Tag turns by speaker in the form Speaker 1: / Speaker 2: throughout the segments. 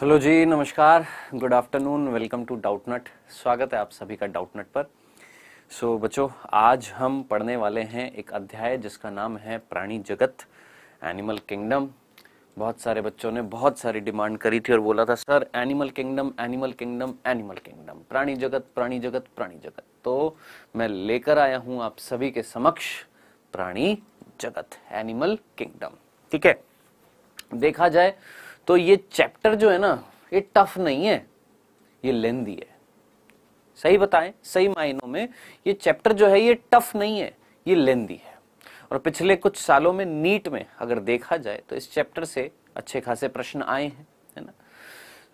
Speaker 1: Hello जी नमस्कार good afternoon welcome to Doubtnut स्वागत है आप सभी का डाउटनट पर सो so, बच्चों आज हम पढ़ने वाले हैं एक अध्याय जिसका नाम है प्राणी जगत एनिमल किंगडम बहुत सारे बच्चों ने बहुत सारी डिमांड करी थी और बोला था sir animal kingdom animal kingdom animal kingdom प्राणी जगत प्राणी जगत प्राणी जगत तो मैं लेकर आया हूँ आप सभी के समक्ष प्राणी जगत एनिमल किंगडम ठीक है देखा जाए तो ये चैप्टर जो है ना ये टफ नहीं है ये लेंदी है सही बताएं सही मायनों में ये चैप्टर जो है ये टफ नहीं है ये लेंदी है और पिछले कुछ सालों में नीट में अगर देखा जाए तो इस चैप्टर से अच्छे खासे प्रश्न आए हैं है ना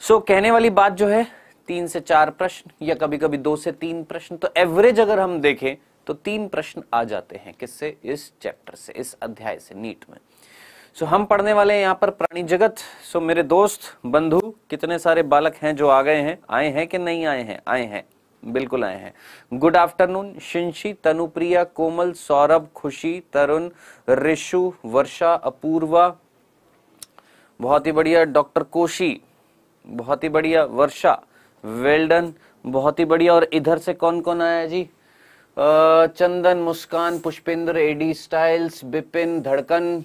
Speaker 1: सो so, कहने वाली बात जो है तीन से चार प्रश्न या कभी कभी दो से तीन प्रश्न तो एवरेज अगर हम देखें तो तीन प्रश्न आ जाते हैं किससे इस चैप्टर से इस अध्याय से नीट में सो हम पढ़ने वाले हैं यहाँ पर प्राणी जगत सो मेरे दोस्त बंधु कितने सारे बालक हैं जो आ गए हैं आए हैं कि नहीं आए हैं आए हैं बिल्कुल आए हैं गुड आफ्टरनून शिंशी तनुप्रिया कोमल सौरभ खुशी तरुण ऋषु वर्षा अपूर्वा बहुत ही बढ़िया डॉक्टर कोशी बहुत ही बढ़िया वर्षा वेल्डन बहुत ही बढ़िया और इधर से कौन कौन आया जी Chandan Muskan Pushpendra Eddie Styles Bipin Dhadkan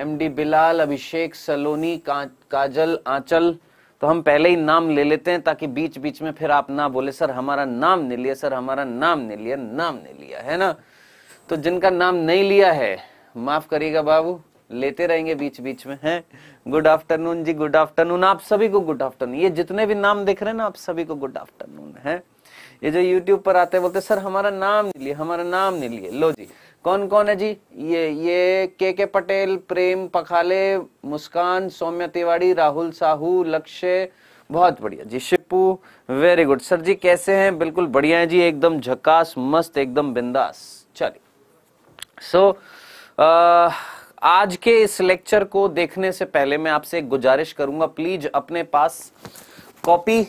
Speaker 1: MD Bilal अभिषेक सलोनी का, काजल आंचल तो हम पहले ही नाम ले लेते हैं ताकि बीच बीच में फिर आप ना बोले सर हमारा नाम नहीं लिया सर हमारा नाम नहीं लिया नाम नहीं लिया है ना तो जिनका नाम नहीं लिया है माफ करिएगा बाबू लेते रहेंगे बीच बीच में है गुड आफ्टरनून जी गुड आफ्टरनून आप सभी को गुड आफ्टरनून ये जितने भी नाम देख रहे हैं ना आप सभी को गुड आफ्टरनून है ये जो यूट्यूब पर आते हैं बोलते सर हमारा नाम नहीं लिया हमारा नाम नहीं लिया लो जी कौन कौन है जी ये ये के के पटेल प्रेम पखाले मुस्कान सौम्या तिवाड़ी राहुल साहू लक्ष्य बहुत बढ़िया जी शिपू वेरी गुड सर जी कैसे हैं बिल्कुल बढ़िया है जी एकदम झकास मस्त एकदम बिंदास चलिए सो so, आज के इस लेक्चर को देखने से पहले मैं आपसे एक गुजारिश करूंगा प्लीज अपने पास कॉपी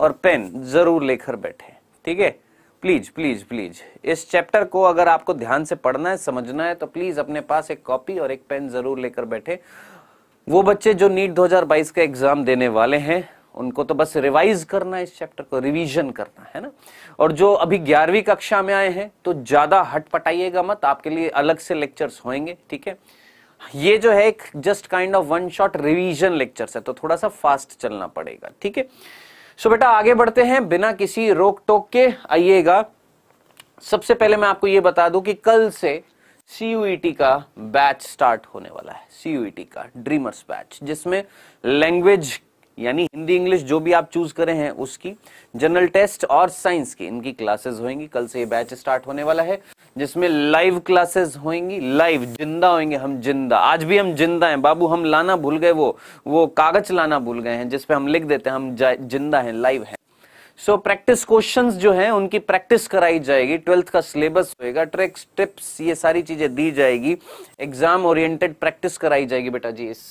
Speaker 1: और पेन जरूर लेकर बैठे ठीक है प्लीज प्लीज प्लीज इस चैप्टर को अगर आपको ध्यान से पढ़ना है समझना है तो प्लीज अपने पास एक कॉपी और एक पेन जरूर लेकर बैठे वो बच्चे जो नीट 2022 का एग्जाम देने वाले हैं उनको तो बस रिवाइज करना है इस चैप्टर को रिवीजन करना है ना और जो अभी ग्यारहवीं कक्षा में आए हैं तो ज्यादा हट पटाइएगा मत आपके लिए अलग से लेक्चर्स होंगे ठीक है ये जो है एक just kind of one shot revision lectures है तो थोड़ा सा फास्ट चलना पड़ेगा ठीक है सो बेटा आगे बढ़ते हैं बिना किसी रोक टोक के आइएगा सबसे पहले मैं आपको यह बता दूं कि कल से सीयूईटी e का बैच स्टार्ट होने वाला है सीयूईटी e का ड्रीमर्स बैच जिसमें लैंग्वेज यानी हिंदी इंग्लिश जो भी आप चूज करें हैं उसकी जनरल टेस्ट और साइंस की इनकी क्लासेस होंगी कल से ये बैच स्टार्ट होने वाला है जिसमें लाइव क्लासेस होंगी लाइव जिंदा होंगे हम जिंदा आज भी हम जिंदा हैं बाबू हम लाना भूल गए वो वो कागज लाना भूल गए हैं जिसपे हम लिख देते हैं हम जिंदा हैं लाइव हैं सो प्रैक्टिस क्वेश्चंस जो हैं उनकी प्रैक्टिस कराई जाएगी ट्वेल्थ का सिलेबस होएगा ट्रिक्स टिप्स ये सारी चीजें दी जाएगी एग्जाम ओरिएंटेड प्रैक्टिस कराई जाएगी बेटा जी इस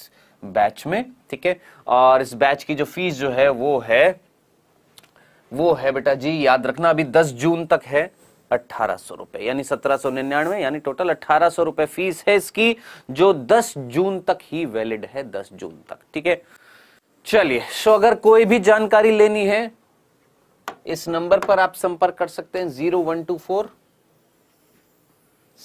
Speaker 1: बैच में ठीक है और इस बैच की जो फीस जो है वो है वो है बेटा जी याद रखना अभी 10 जून तक है अठारह सौ रुपए यानी सत्रह सौ निन्यानवे यानी टोटल अठारह सौ रुपए फीस है इसकी जो 10 जून तक ही वैलिड है 10 जून तक ठीक है चलिए सो अगर कोई भी जानकारी लेनी है इस नंबर पर आप संपर्क कर सकते हैं zero one two four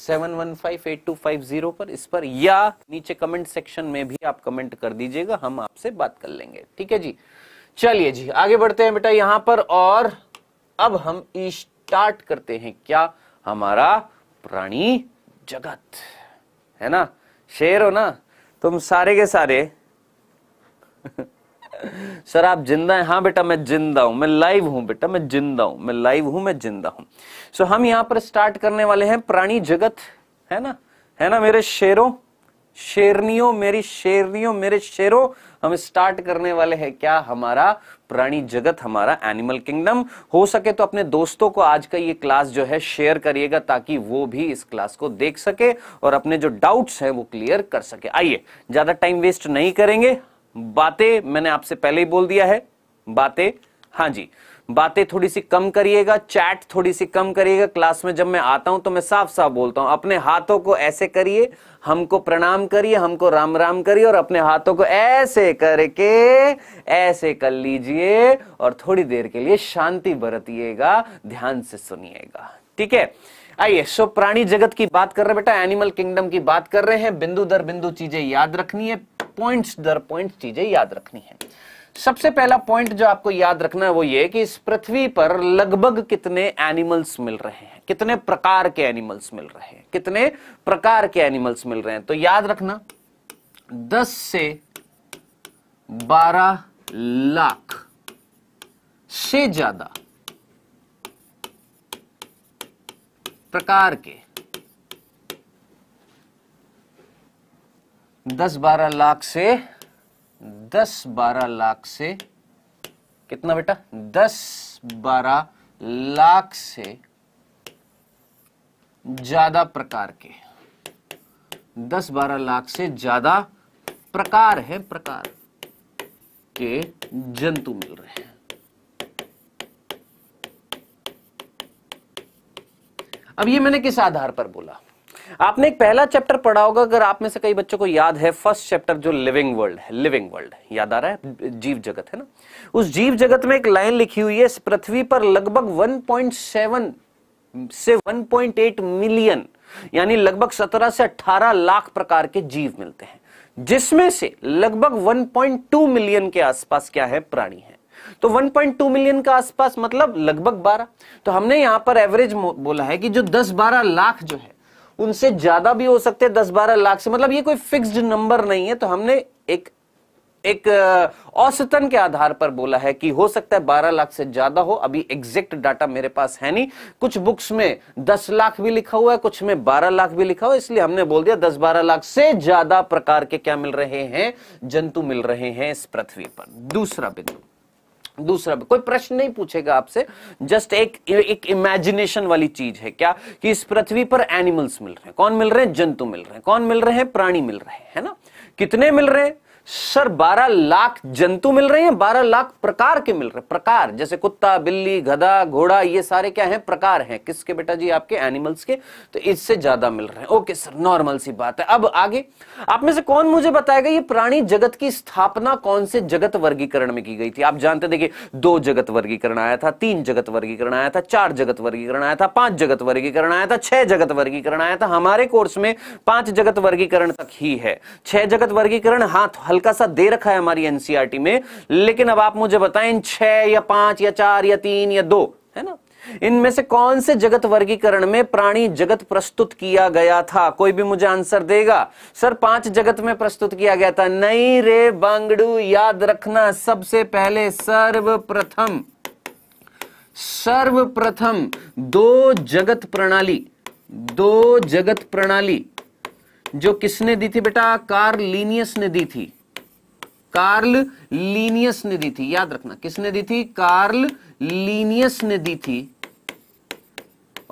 Speaker 1: seven one five five eight two zero पर इस पर या नीचे कमेंट सेक्शन में भी आप कमेंट कर दीजिएगा हम आपसे बात कर लेंगे ठीक है जी चलिए जी आगे बढ़ते हैं बेटा यहां पर और अब हम स्टार्ट करते हैं क्या हमारा प्राणी जगत है ना शेर हो ना तुम सारे के सारे सर आप जिंदा हैं हाँ बेटा मैं जिंदा हूं मैं लाइव हूं बेटा मैं जिंदा हूं मैं लाइव हूं मैं जिंदा हूं सो so, हम यहां पर स्टार्ट करने वाले हैं प्राणी जगत है ना है ना मेरे शेरों शेरनियों मेरी शेरनियों मेरे शेरों हम स्टार्ट करने वाले हैं क्या हमारा प्राणी जगत हमारा एनिमल किंगडम हो सके तो अपने दोस्तों को आज का ये क्लास जो है शेयर करिएगा ताकि वो भी इस क्लास को देख सके और अपने जो डाउट्स हैं वो क्लियर कर सके आइए ज्यादा टाइम वेस्ट नहीं करेंगे बातें मैंने आपसे पहले ही बोल दिया है बातें हाँ जी बातें थोड़ी सी कम करिएगा चैट थोड़ी सी कम करिएगा क्लास में जब मैं आता हूं तो मैं साफ साफ बोलता हूं अपने हाथों को ऐसे करिए हमको प्रणाम करिए हमको राम राम करिए और अपने हाथों को ऐसे करके ऐसे कर लीजिए और थोड़ी देर के लिए शांति बरतिएगा ध्यान से सुनिएगा ठीक है आइए सो प्राणी जगत की बात कर रहे बेटा एनिमल किंगडम की बात कर रहे हैं बिंदु दर बिंदु चीजें याद रखनी है पॉइंट्स दर पॉइंट्स चीजें याद रखनी है सबसे पहला पॉइंट जो आपको याद रखना है वो ये कि इस पृथ्वी पर लगभग कितने एनिमल्स मिल रहे हैं कितने प्रकार के एनिमल्स मिल रहे हैं कितने प्रकार के एनिमल्स मिल रहे हैं तो याद रखना 10 से 12 लाख से ज्यादा प्रकार के 10-12 लाख से दस बारह लाख से कितना बेटा दस बारह लाख से ज्यादा प्रकार के दस बारह लाख से ज्यादा प्रकार है प्रकार के जंतु मिल रहे हैं अब ये मैंने किस आधार पर बोला आपने एक पहला चैप्टर पढ़ा होगा अगर आप में से कई बच्चों को याद है फर्स्ट चैप्टर जो लिविंग वर्ल्ड है लिविंग वर्ल्ड याद आ रहा है जीव जगत है ना उस जीव जगत में एक लाइन लिखी हुई है पृथ्वी पर लगभग 1.7 से 1.8 मिलियन यानी लगभग 17 से 18 लाख प्रकार के जीव मिलते हैं जिसमें से लगभग टू मिलियन के आसपास क्या है प्राणी है तो 1.2 मिलियन का आसपास मतलब लगभग 12 तो हमने यहां पर एवरेज बोला है कि जो 10-12 लाख जो है उनसे ज्यादा भी हो सकते हैं दस बारह लाख से मतलब ये कोई फिक्स्ड नंबर नहीं है तो हमने एक एक औसतन के आधार पर बोला है कि हो सकता है बारह लाख से ज्यादा हो अभी एग्जैक्ट डाटा मेरे पास है नहीं कुछ बुक्स में दस लाख भी लिखा हुआ है कुछ में बारह लाख भी लिखा हुआ है इसलिए हमने बोल दिया दस बारह लाख से ज्यादा प्रकार के क्या मिल रहे हैं जंतु मिल रहे हैं इस पृथ्वी पर दूसरा बिंदु दूसरा कोई प्रश्न नहीं पूछेगा आपसे जस्ट एक एक इमेजिनेशन वाली चीज है क्या कि इस पृथ्वी पर एनिमल्स मिल रहे हैं कौन मिल रहे हैं जंतु मिल रहे हैं कौन मिल रहे हैं प्राणी मिल रहे हैं है ना कितने मिल रहे हैं सर 12 लाख जंतु मिल रहे हैं 12 लाख प्रकार के मिल रहे प्रकार जैसे कुत्ता बिल्ली गधा घोड़ा ये सारे क्या हैं प्रकार हैं किसके बेटा जी आपके एनिमल्स के तो इससे ज्यादा मिल रहे हैं ओके सर नॉर्मल सी बात है अब आगे आप में से कौन मुझे बताएगा ये प्राणी जगत की स्थापना कौन से जगत वर्गीकरण में की गई थी आप जानते देखिए दो जगत वर्गीकरण आया था तीन जगत वर्गीकरण आया था चार जगत वर्गीकरण आया था पांच जगत वर्गीकरण आया था छह जगत वर्गीकरण आया था हमारे कोर्स में पांच जगत वर्गीकरण तक ही है छह जगत वर्गीकरण हाथ हल्का सा दे रखा है हमारी एनसीआरटी में लेकिन अब आप मुझे बताएं इन छह या पांच या चार या तीन या दो है ना इनमें से कौन से जगत वर्गीकरण में प्राणी जगत प्रस्तुत किया गया था कोई भी मुझे आंसर देगा सर पांच जगत में प्रस्तुत किया गया था नहीं रे बंगड़ू याद रखना सबसे पहले सर्वप्रथम सर्वप्रथम दो जगत प्रणाली दो जगत प्रणाली जो किसने दी थी बेटा कार्लिनियस ने दी थी कार्ल लीनियस ने दी थी याद रखना किसने दी थी कार्ल लीनियस ने दी थी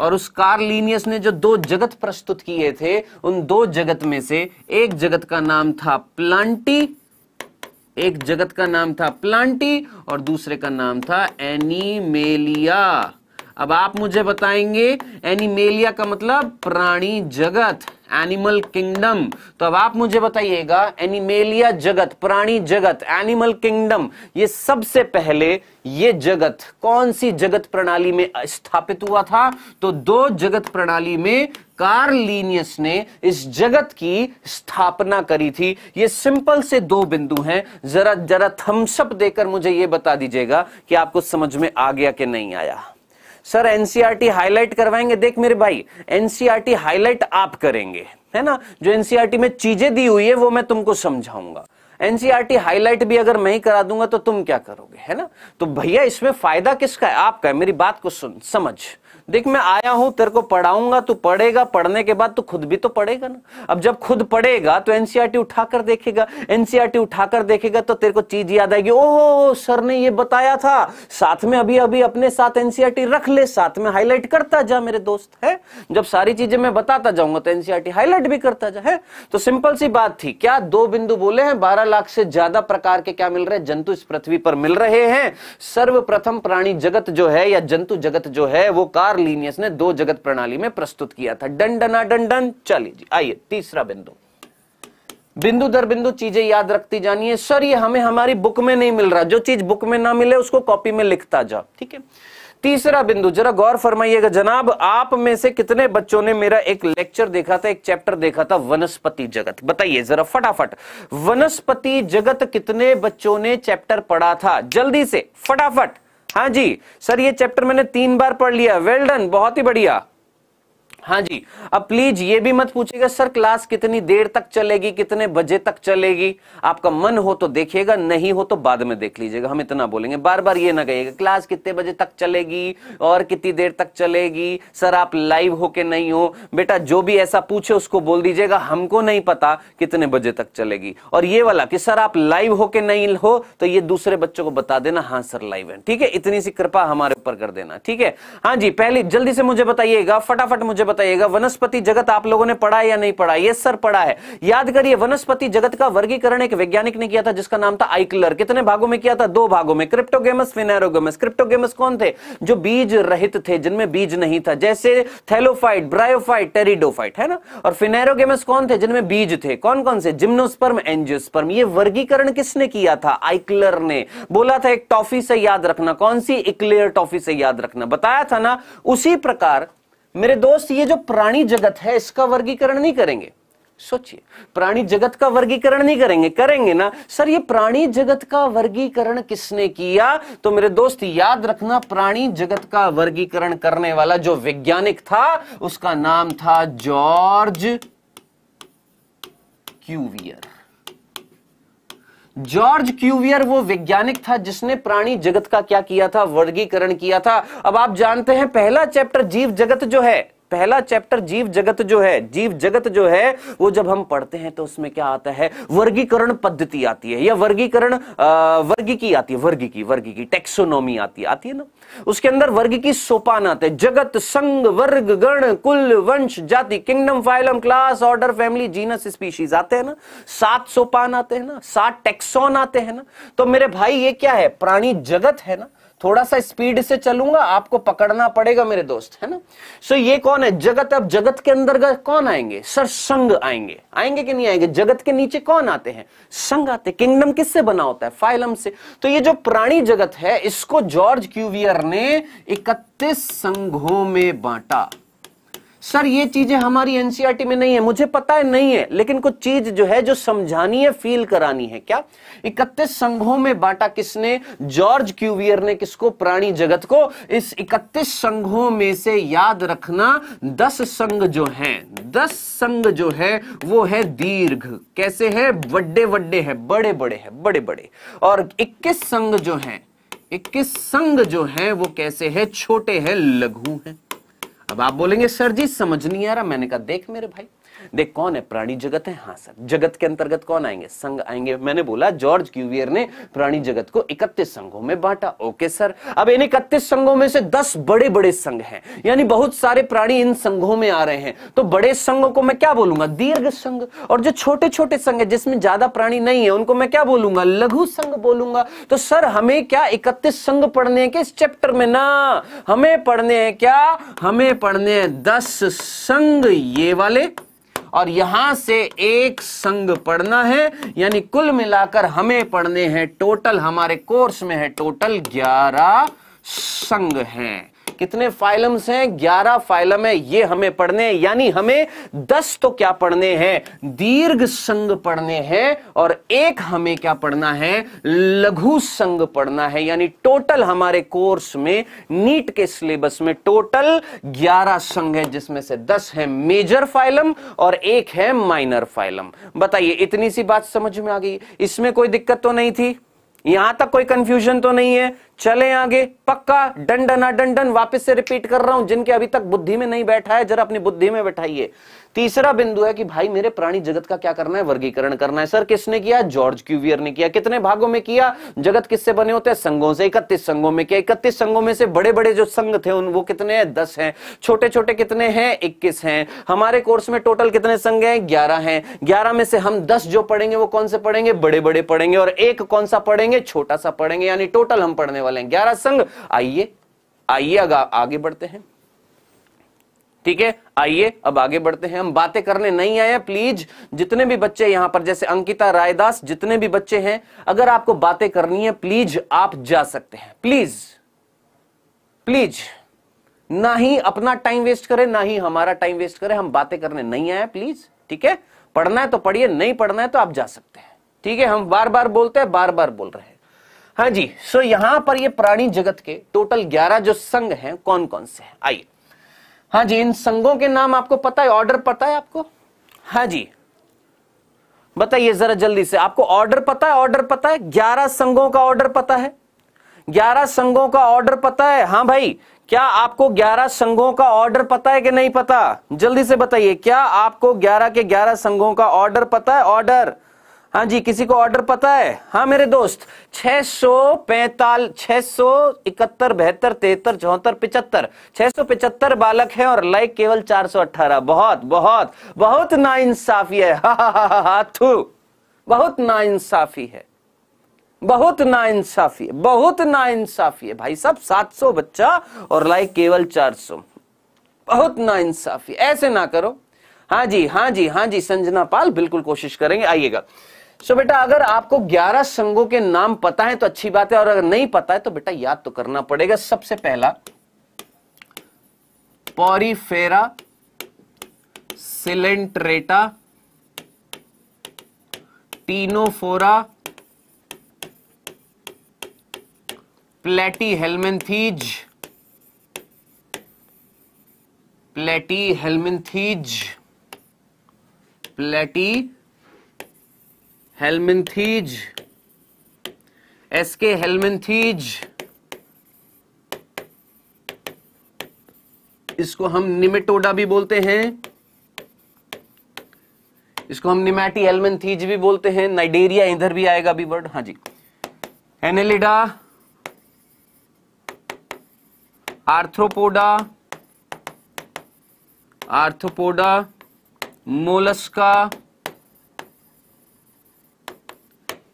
Speaker 1: और उस कार्लिनियस ने जो दो जगत प्रस्तुत किए थे उन दो जगत में से एक जगत का नाम था प्लांटी एक जगत का नाम था प्लांटी और दूसरे का नाम था एनिमेलिया अब आप मुझे बताएंगे एनिमेलिया का मतलब प्राणी जगत एनिमल किंगडम तो अब आप मुझे बताइएगा एनिमेलिया जगत प्राणी जगत एनिमल किंगडम ये सबसे पहले ये जगत कौन सी जगत प्रणाली में स्थापित हुआ था तो दो जगत प्रणाली में कार्लिनियस ने इस जगत की स्थापना करी थी ये सिंपल से दो बिंदु हैं जरा जरा थम्सअप देकर मुझे ये बता दीजिएगा कि आपको समझ में आ गया कि नहीं आया सर एनसीआरटी हाईलाइट e करवाएंगे देख मेरे भाई एनसीआरटी हाईलाइट e आप करेंगे है ना जो एनसीआरटी e में चीजें दी हुई है वो मैं तुमको समझाऊंगा एनसीआरटी हाईलाइट भी अगर मैं ही करा दूंगा तो तुम क्या करोगे है ना तो भैया इसमें फायदा किसका है आपका है मेरी बात को सुन समझ देख मैं आया हूं तेरे को पढ़ाऊंगा तू पढ़ेगा पढ़ने के बाद तू खुद भी तो पढ़ेगा ना अब जब खुद पढ़ेगा तो एनसीईआरटी e उठाकर देखेगा एनसीईआरटी e उठाकर देखेगा तो तेरे को चीज याद आएगी ओह सर ने ये बताया था साथ में अभी अभी अपने साथ एनसीईआरटी e रख ले साथ में हाईलाइट करता जा मेरे दोस्त है जब सारी चीजें मैं बताता जाऊंगा तो एनसीआरटी हाईलाइट भी करता जा है तो सिंपल सी बात थी क्या दो बिंदु बोले हैं बारह लाख से ज्यादा प्रकार के क्या मिल रहे जंतु इस पृथ्वी पर मिल रहे हैं सर्वप्रथम प्राणी जगत जो है या जंतु जगत जो है वो कार लीनियस ने दो जगत प्रणाली में प्रस्तुत किया था डन डना डन डन चलिए जी आइए तीसरा बिंदु बिंदु दर बिंदु चीजें याद रखती जानी है सर ये हमें हमारी बुक में नहीं मिल रहा जो चीज बुक में ना मिले उसको कॉपी में लिखता जा ठीक है तीसरा बिंदु जरा गौर फरमाइएगा जनाब आप में से कितने बच्चों ने मेरा एक लेक्चर देखा था एक चैप्टर देखा था वनस्पति जगत बताइए जरा फटाफट वनस्पति जगत कितने बच्चों ने चैप्टर पढ़ा था जल्दी से फटाफट हाँ जी सर ये चैप्टर मैंने तीन बार पढ़ लिया वेल डन बहुत ही बढ़िया हाँ जी अब प्लीज ये भी मत पूछिएगा सर क्लास कितनी देर तक चलेगी कितने बजे तक चलेगी आपका मन हो तो देखिएगा नहीं हो तो बाद में देख लीजिएगा हम इतना बोलेंगे बार बार ये ना कहिएगा क्लास कितने बजे तक चलेगी और कितनी देर तक चलेगी सर आप लाइव हो के नहीं हो बेटा जो भी ऐसा पूछे उसको बोल दीजिएगा हमको नहीं पता कितने बजे तक चलेगी और ये वाला कि सर आप लाइव होके नहीं हो तो ये दूसरे बच्चों को बता देना हाँ सर लाइव है ठीक है इतनी सी कृपा हमारे ऊपर कर देना ठीक है हाँ जी पहले जल्दी से मुझे बताइएगा फटाफट मुझे बता बताइएगा वनस्पति जगत आप लोगों ने पढ़ा या नहीं पढ़ा ये सर पढ़ा है याद करिए वनस्पति जगत का वर्गीकरण एक वैज्ञानिक ने किया था जिसका नाम था आइकलर कितने भागों में किया था दो भागों में क्रिप्टोगेमस फिनेरोगेमस क्रिप्टोगेमस कौन थे जो बीज रहित थे जिनमें बीज नहीं था जैसे थैलोफाइट ब्रायोफाइट टेरिडोफाइट है ना और फिनेरोगेमस कौन थे जिनमें बीज थे कौन कौन से जिम्नोस्पर्म एंजियोस्पर्म ये वर्गीकरण किसने किया था आइकलर ने बोला था एक टॉफी से याद रखना कौन सी इक्लेयर टॉफी से याद रखना बताया था ना उसी प्रकार मेरे दोस्त ये जो प्राणी जगत है इसका वर्गीकरण नहीं करेंगे सोचिए प्राणी जगत का वर्गीकरण नहीं करेंगे करेंगे ना सर ये प्राणी जगत का वर्गीकरण किसने किया तो मेरे दोस्त याद रखना प्राणी जगत का वर्गीकरण करने वाला जो वैज्ञानिक था उसका नाम था जॉर्ज क्यूवियर जॉर्ज क्यूवियर वो वैज्ञानिक था जिसने प्राणी जगत का क्या किया था वर्गीकरण किया था अब आप जानते हैं पहला चैप्टर जीव जगत जो है पहला चैप्टर जीव जगत जो है जीव जगत जो है वो जब हम पढ़ते हैं तो उसमें क्या आता है वर्गीकरण पद्धति आती है या वर्गीकरण वर्गी की आती है वर्गी की वर्गी की टेक्सोनोमी आती है आती है ना उसके अंदर वर्ग की सोपान आते हैं जगत संघ वर्ग गण कुल वंश जाति kingdom phylum class order family genus species आते हैं ना सात सोपान आते हैं ना सात टेक्सोन आते हैं ना तो मेरे भाई ये क्या है प्राणी जगत है ना थोड़ा सा स्पीड से चलूंगा आपको पकड़ना पड़ेगा मेरे दोस्त है ना सो ये कौन है जगत अब जगत के अंदर कौन आएंगे सर संग आएंगे आएंगे कि नहीं आएंगे जगत के नीचे कौन आते हैं संग आते किंगडम किससे बना होता है फाइलम से तो ये जो प्राणी जगत है इसको जॉर्ज क्यूवियर ने इकतीस संघों में बांटा सर ये चीजें हमारी एनसीईआरटी e में नहीं है मुझे पता है नहीं है लेकिन कुछ चीज जो है जो समझानी है फील करानी है क्या इकतीस संघों में बांटा किसने जॉर्ज क्यूवियर ने किसको प्राणी जगत को इस इकतीस संघों में से याद रखना दस संघ जो हैं दस संघ जो है वो है दीर्घ कैसे है बड़े बड़े है बड़े बड़े है बड़े बड़े और इक्कीस संघ जो है इक्कीस संघ जो है वो कैसे है छोटे हैं लघु हैं अब आप बोलेंगे सर जी समझ नहीं आ रहा मैंने कहा देख मेरे भाई देख कौन है प्राणी जगत है हाँ सर जगत के अंतर्गत कौन आएंगे संघ आएंगे मैंने बोला जॉर्ज क्यूवियर ने प्राणी जगत को इकतीस संघों में बांटा ओके सर अब इन इकतीस संघों में से दस बड़े बड़े संघ हैं यानी बहुत सारे प्राणी इन संघों में आ रहे हैं तो बड़े संघों को मैं क्या बोलूंगा दीर्घ संघ और जो छोटे छोटे संघ है जिसमें ज्यादा प्राणी नहीं है उनको मैं क्या बोलूंगा लघु संघ बोलूंगा तो सर हमें क्या इकतीस संघ पढ़ने के इस चैप्टर में ना हमें पढ़ने हैं क्या हमें पढ़ने हैं दस संघ ये वाले और यहां से एक संग पढ़ना है यानी कुल मिलाकर हमें पढ़ने हैं टोटल हमारे कोर्स में है टोटल ग्यारह संग हैं कितने फाइलम्स हैं ग्यारह फाइलम है ये हमें पढ़ने यानी हमें दस तो क्या पढ़ने हैं दीर्घ संग पढ़ने हैं और एक हमें क्या पढ़ना है लघु संग पढ़ना है यानी टोटल हमारे कोर्स में नीट के सिलेबस में टोटल ग्यारह संघ है जिसमें से दस है मेजर फाइलम और एक है माइनर फाइलम बताइए इतनी सी बात समझ में आ गई इसमें कोई दिक्कत तो नहीं थी यहां तक कोई कंफ्यूजन तो नहीं है चले आगे पक्का डंडन डंडन वापस से रिपीट कर रहा हूं जिनके अभी तक बुद्धि में नहीं बैठा है जरा अपनी बुद्धि में बैठाइए तीसरा बिंदु है कि भाई मेरे प्राणी जगत का क्या करना है वर्गीकरण करना है सर किसने किया जॉर्ज क्यूवियर ने किया कितने भागों में किया जगत किससे बने होते हैं संघों से इकतीस संघों में किया इकतीस संघों में से बड़े बड़े जो संघ थे उन वो कितने हैं दस हैं छोटे छोटे कितने हैं इक्कीस हैं हमारे कोर्स में टोटल कितने संघ हैं ग्यारह हैं ग्यारह में से हम दस जो पढ़ेंगे वो कौन से पढ़ेंगे बड़े बड़े पढ़ेंगे और एक कौन सा पढ़ेंगे छोटा सा पढ़ेंगे यानी टोटल हम पढ़ने वाले वाले हैं ग्यारह संघ आइए आइए आगे बढ़ते हैं ठीक है आइए अब आगे बढ़ते हैं हम बातें करने नहीं आए हैं प्लीज जितने भी बच्चे यहां पर जैसे अंकिता रायदास जितने भी बच्चे हैं अगर आपको बातें करनी है प्लीज आप जा सकते हैं प्लीज प्लीज ना ही अपना टाइम वेस्ट करें ना ही हमारा टाइम वेस्ट करें हम बातें करने नहीं आए प्लीज ठीक है पढ़ना है तो पढ़िए नहीं पढ़ना है तो आप जा सकते हैं ठीक है हम बार बार बोलते हैं बार बार बोल रहे हैं हाँ जी सो यहां पर ये प्राणी जगत के टोटल 11 जो संघ हैं कौन कौन से हैं आइए हाँ जी इन संघों के नाम आपको पता है ऑर्डर पता है आपको हाँ जी बताइए जरा जल्दी से आपको ऑर्डर पता है ऑर्डर पता है ग्यारह संघों का ऑर्डर पता है ग्यारह संघों का ऑर्डर पता है हाँ भाई क्या आपको ग्यारह संघों का ऑर्डर पता है कि नहीं पता जल्दी से बताइए क्या आपको ग्यारह के ग्यारह संघों का ऑर्डर पता है ऑर्डर हाँ जी किसी को ऑर्डर पता है हाँ मेरे दोस्त छह सौ पैंताल छह सौ इकहत्तर बहत्तर तेहत्तर चौहत्तर पिचहत्तर छह सौ पिचहत्तर बालक हैं और लाइक केवल चार सौ अट्ठारह बहुत बहुत बहुत नाइंसाफी है हा हा हा हा थू बहुत नाइंसाफी है बहुत नाइंसाफी है बहुत नाइंसाफी है भाई साहब सात सौ बच्चा और लाइक केवल चार सौ बहुत नाइंसाफी ऐसे ना करो हाँ जी हाँ जी हाँ जी संजना पाल बिल्कुल कोशिश करेंगे आइएगा सो बेटा अगर आपको 11 संघों के नाम पता है तो अच्छी बात है और अगर नहीं पता है तो बेटा याद तो करना पड़ेगा सबसे पहला Porifera Coelenterata Ctenophora Platyhelminthes Platyhelminthes Platyhelminthes SK helminths हेलमिनथीज इसको हम निमेटोडा भी बोलते हैं इसको हम निमेटी एलमेंथीज भी बोलते हैं नाइडेरिया इधर भी आएगा भी वर्ड हाँ जी Annelida Arthropoda Arthropoda Mollusca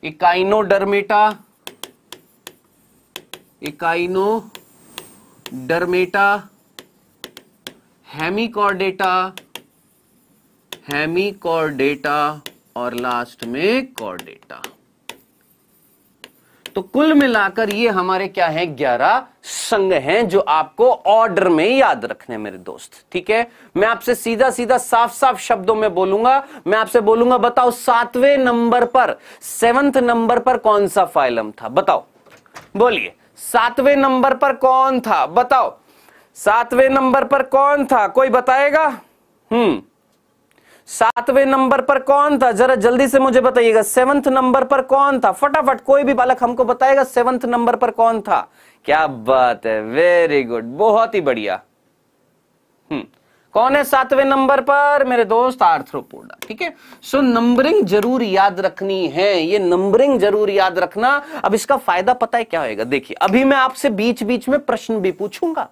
Speaker 1: Echinodermata Echinodermata Hemichordata Hemichordata और लास्ट में कॉर्डेटा तो कुल मिलाकर ये हमारे क्या है ग्यारह संग हैं जो आपको ऑर्डर में याद रखने मेरे दोस्त ठीक है मैं आपसे सीधा सीधा साफ साफ शब्दों में बोलूंगा मैं आपसे बोलूंगा बताओ सातवें नंबर पर सेवंथ नंबर पर कौन सा फाइलम था बताओ बोलिए सातवें नंबर पर कौन था बताओ सातवें नंबर पर कौन था कोई बताएगा हम्म सातवें नंबर पर कौन था जरा जल्दी से मुझे बताइएगा सेवंथ नंबर पर कौन था फटाफट कोई भी बालक हमको बताएगा सेवंथ नंबर पर कौन था क्या बात है वेरी गुड बहुत ही बढ़िया हम्म, कौन है सातवें नंबर पर मेरे दोस्त आर्थ्रोपोडा ठीक है सो नंबरिंग जरूर याद रखनी है ये नंबरिंग जरूर याद रखना अब इसका फायदा पता है क्या होगा देखिए अभी मैं आपसे बीच बीच में प्रश्न भी पूछूंगा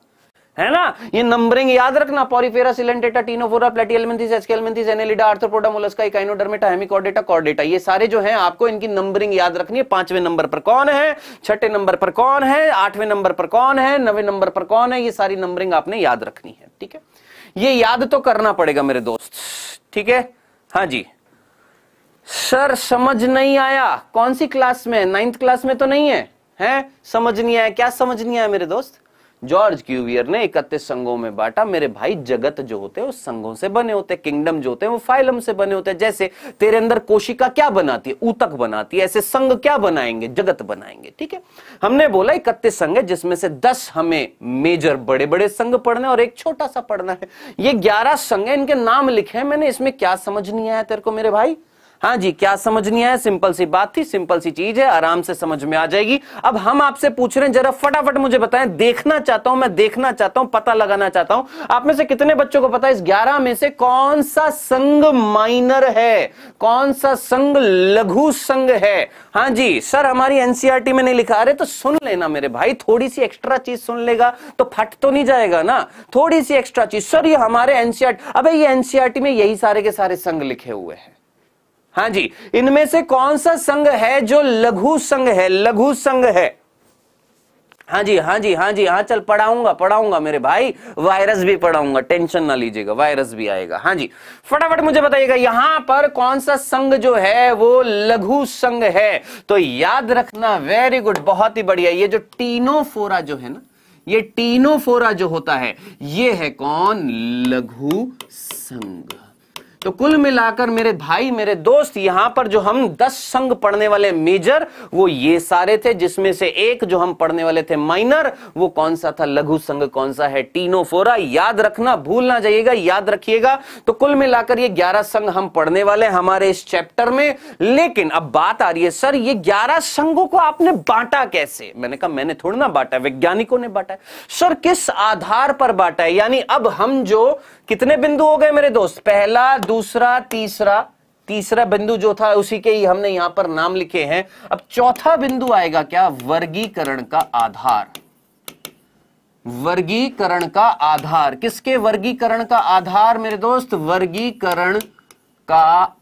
Speaker 1: है ना ये नंबरिंग याद रखना Porifera Coelenterata Ctenophora Platyhelminthes Aschelminthes Annelida Arthropoda Mollusca Echinodermata Hemichordata Chordata ये सारे जो हैं आपको इनकी नंबरिंग याद रखनी है पांचवें नंबर पर कौन है छठे नंबर पर कौन है आठवें नंबर पर कौन है नवे नंबर पर कौन है ये सारी नंबरिंग आपने याद रखनी है ठीक है ये याद तो करना पड़ेगा मेरे दोस्त ठीक है हाँ जी सर समझ नहीं आया कौन सी क्लास में नाइन्थ क्लास में तो नहीं है है? समझ नहीं आया क्या समझ नहीं आया मेरे दोस्त जॉर्ज क्यूवियर ने इकतीस संघों में बांटा मेरे भाई जगत जो होते हैं संघों से बने होते हैं किंगडम जो होते हैं वो फाइलम से बने होते हैं जैसे तेरे अंदर कोशिका क्या बनाती है ऊतक बनाती है ऐसे संघ क्या बनाएंगे जगत बनाएंगे ठीक है हमने बोला इकतीस संघ है जिसमें से दस हमें मेजर बड़े बड़े संघ पढ़ने और एक छोटा सा पढ़ना है ये ग्यारह संघ है इनके नाम लिखे हैं मैंने इसमें क्या समझ नहीं आया तेरे को मेरे भाई हाँ जी क्या समझ नहीं आया सिंपल सी बात थी सिंपल सी चीज है आराम से समझ में आ जाएगी अब हम आपसे पूछ रहे हैं जरा फटाफट मुझे बताएं देखना चाहता हूं मैं देखना चाहता हूं पता लगाना चाहता हूं आप में से कितने बच्चों को पता है इस ग्यारह में से कौन सा संघ माइनर है कौन सा संघ लघु संघ है हाँ जी सर हमारी एनसीआरटी में नहीं लिखा अरे तो सुन लेना मेरे भाई थोड़ी सी एक्स्ट्रा चीज सुन लेगा तो फट तो नहीं जाएगा ना थोड़ी सी एक्स्ट्रा चीज सर ये हमारे एनसीआर अबे ये एनसीआरटी में यही सारे के सारे संघ लिखे हुए हैं हाँ जी इनमें से कौन सा संघ है जो लघु संघ है लघु संघ है हाँ जी हाँ जी हाँ जी हाँ चल पढ़ाऊंगा पढ़ाऊंगा मेरे भाई वायरस भी पढ़ाऊंगा टेंशन ना लीजिएगा वायरस भी आएगा हाँ जी फटाफट मुझे बताइएगा यहां पर कौन सा संघ जो है वो लघु संघ है तो याद रखना वेरी गुड बहुत ही बढ़िया ये जो टीनो फोरा जो है ना ये टीनो फोरा जो होता है ये है कौन लघु संघ तो कुल मिलाकर मेरे भाई मेरे दोस्त यहां पर जो हम दस संघ पढ़ने वाले मेजर वो ये सारे थे जिसमें से एक जो हम पढ़ने वाले थे माइनर वो कौन सा था लघु संघ कौन सा है टीनोफोरा याद रखना भूल ना जाइएगा याद रखिएगा तो कुल मिलाकर ये ग्यारह संघ हम पढ़ने वाले हमारे इस चैप्टर में लेकिन अब बात आ रही है सर ये ग्यारह संघों को आपने बांटा कैसे मैंने कहा मैंने थोड़ा ना बांटा वैज्ञानिकों ने बांटा सर किस आधार पर बांटा है यानी अब हम जो कितने बिंदु हो गए मेरे दोस्त पहला दूसरा तीसरा तीसरा बिंदु जो था उसी के ही हमने यहां पर नाम लिखे हैं अब चौथा बिंदु आएगा क्या वर्गीकरण का आधार वर्गीकरण का आधार किसके वर्गीकरण का आधार मेरे दोस्त वर्गीकरण का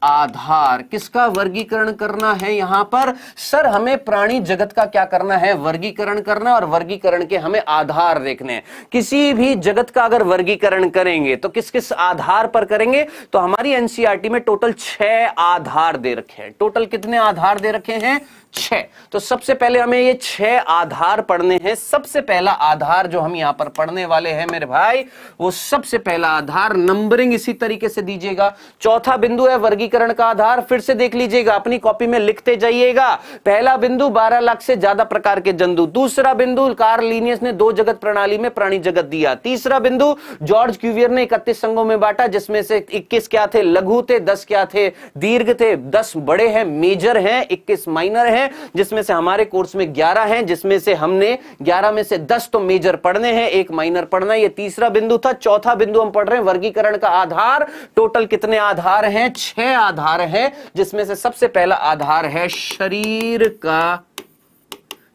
Speaker 1: आधार किसका वर्गीकरण करना है यहां पर सर हमें प्राणी जगत का क्या करना है वर्गीकरण करना और वर्गीकरण के हमें आधार देखने हैं किसी भी जगत का अगर वर्गीकरण करेंगे तो किस किस आधार पर करेंगे तो हमारी एनसीआरटी में टोटल छह आधार दे रखे हैं टोटल कितने आधार दे रखे हैं छह तो सबसे पहले हमें ये छह आधार पढ़ने हैं सबसे पहला आधार जो हम यहां पर पढ़ने वाले हैं मेरे भाई वो सबसे पहला आधार नंबरिंग इसी तरीके से दीजिएगा चौथा बिंदु है वर्गीकरण का आधार फिर से देख लीजिएगा अपनी कॉपी में लिखते जाइएगा पहला बिंदु बारह लाख से ज्यादा प्रकार के जंतु दूसरा बिंदु कार्लिनियस ने दो जगत प्रणाली में प्राणी जगत दिया तीसरा बिंदु जॉर्ज क्यूवियर ने इकतीस संघों में बांटा जिसमें से इक्कीस क्या थे लघु थे दस क्या थे दीर्घ थे दस बड़े हैं मेजर हैं इक्कीस माइनर है हैं जिसमें से हमारे कोर्स में ग्यारह हैं जिसमें से हमने ग्यारह में से दस तो मेजर पढ़ने हैं एक माइनर पढ़ना ये तीसरा बिंदु था चौथा बिंदु हम पढ़ रहे हैं वर्गीकरण का आधार टोटल कितने आधार हैं छह आधार हैं जिसमें से सबसे पहला आधार है शरीर का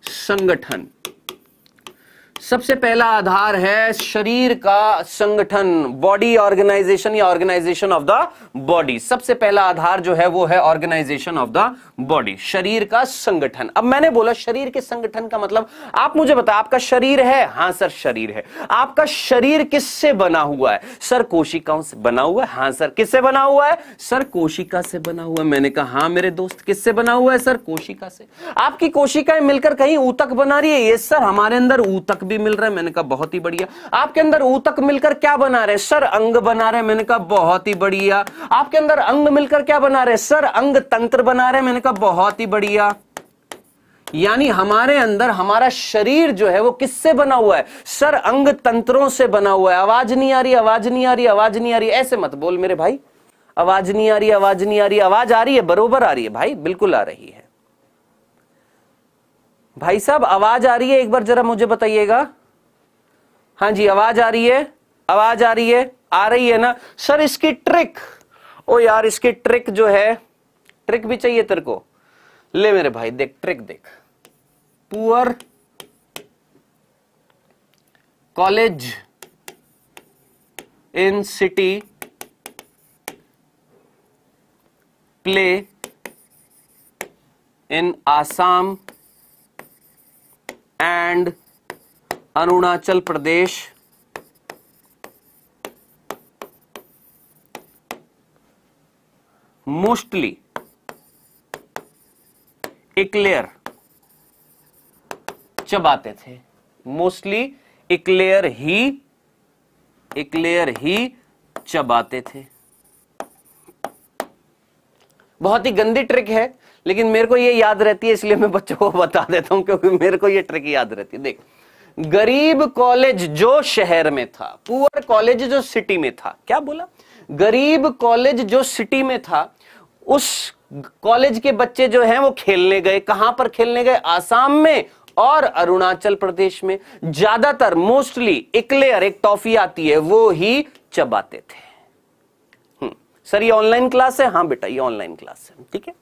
Speaker 1: संगठन सबसे पहला आधार है शरीर का संगठन बॉडी ऑर्गेनाइजेशन या ऑर्गेनाइजेशन ऑफ द बॉडी सबसे पहला आधार जो है वो है ऑर्गेनाइजेशन ऑफ द बॉडी शरीर का संगठन अब मैंने बोला शरीर के संगठन का मतलब आप मुझे बताएं आपका शरीर है हाँ सर शरीर है आपका शरीर किससे बना हुआ है सर कोशिकाओं से बना हुआ है हाँ सर किससे बना हुआ है सर कोशिका से बना हुआ है मैंने कहा हाँ मेरे दोस्त किससे बना हुआ है सर कोशिका से आपकी कोशिकाएं मिलकर कहीं ऊतक बना रही है ये सर हमारे अंदर ऊतक भी भी मिल रहा है मैंने कहा बहुत ही बढ़िया आपके अंदर ऊतक मिलकर क्या बना रहे सर अंग बना रहे मैंने कहा बहुत ही बढ़िया आपके अंदर अंग मिलकर क्या बना रहे सर अंग तंत्र बना रहे मैंने कहा बहुत ही बढ़िया यानी हमारे अंदर हमारा शरीर जो है वो किससे बना हुआ है सर अंग तंत्रों से बना हुआ है आवाज नहीं आ रही आवाज नहीं आ रही आवाज नहीं आ रही ऐसे मत बोल मेरे भाई आवाज नहीं आ रही आवाज नहीं आ रही आवाज आ रही है बरोबर आ रही है भाई बिल्कुल आ रही है भाई साहब आवाज आ रही है एक बार जरा मुझे बताइएगा हाँ जी आवाज आ रही है आवाज आ रही है आ रही है ना सर इसकी ट्रिक ओ यार इसकी ट्रिक जो है ट्रिक भी चाहिए तेरे को ले मेरे भाई देख ट्रिक देख poor college in city play in Assam and Arunachal Pradesh mostly eclair चबाते थे मोस्टली इक्लेयर ही इक्लेयर ही चबाते थे बहुत ही गंदी ट्रिक है लेकिन मेरे को ये याद रहती है इसलिए मैं बच्चों को बता देता हूं क्योंकि मेरे को ये ट्रिक याद रहती है देख गरीब कॉलेज जो शहर में था पुअर कॉलेज जो सिटी में था क्या बोला गरीब कॉलेज जो सिटी में था उस कॉलेज के बच्चे जो हैं वो खेलने गए कहां पर खेलने गए आसाम में और अरुणाचल प्रदेश में ज्यादातर मोस्टली इक्लेयर एक टॉफी आती है वो ही चबाते थे हम्म, सर ये ऑनलाइन क्लास है हाँ बेटा ये ऑनलाइन क्लास है ठीक है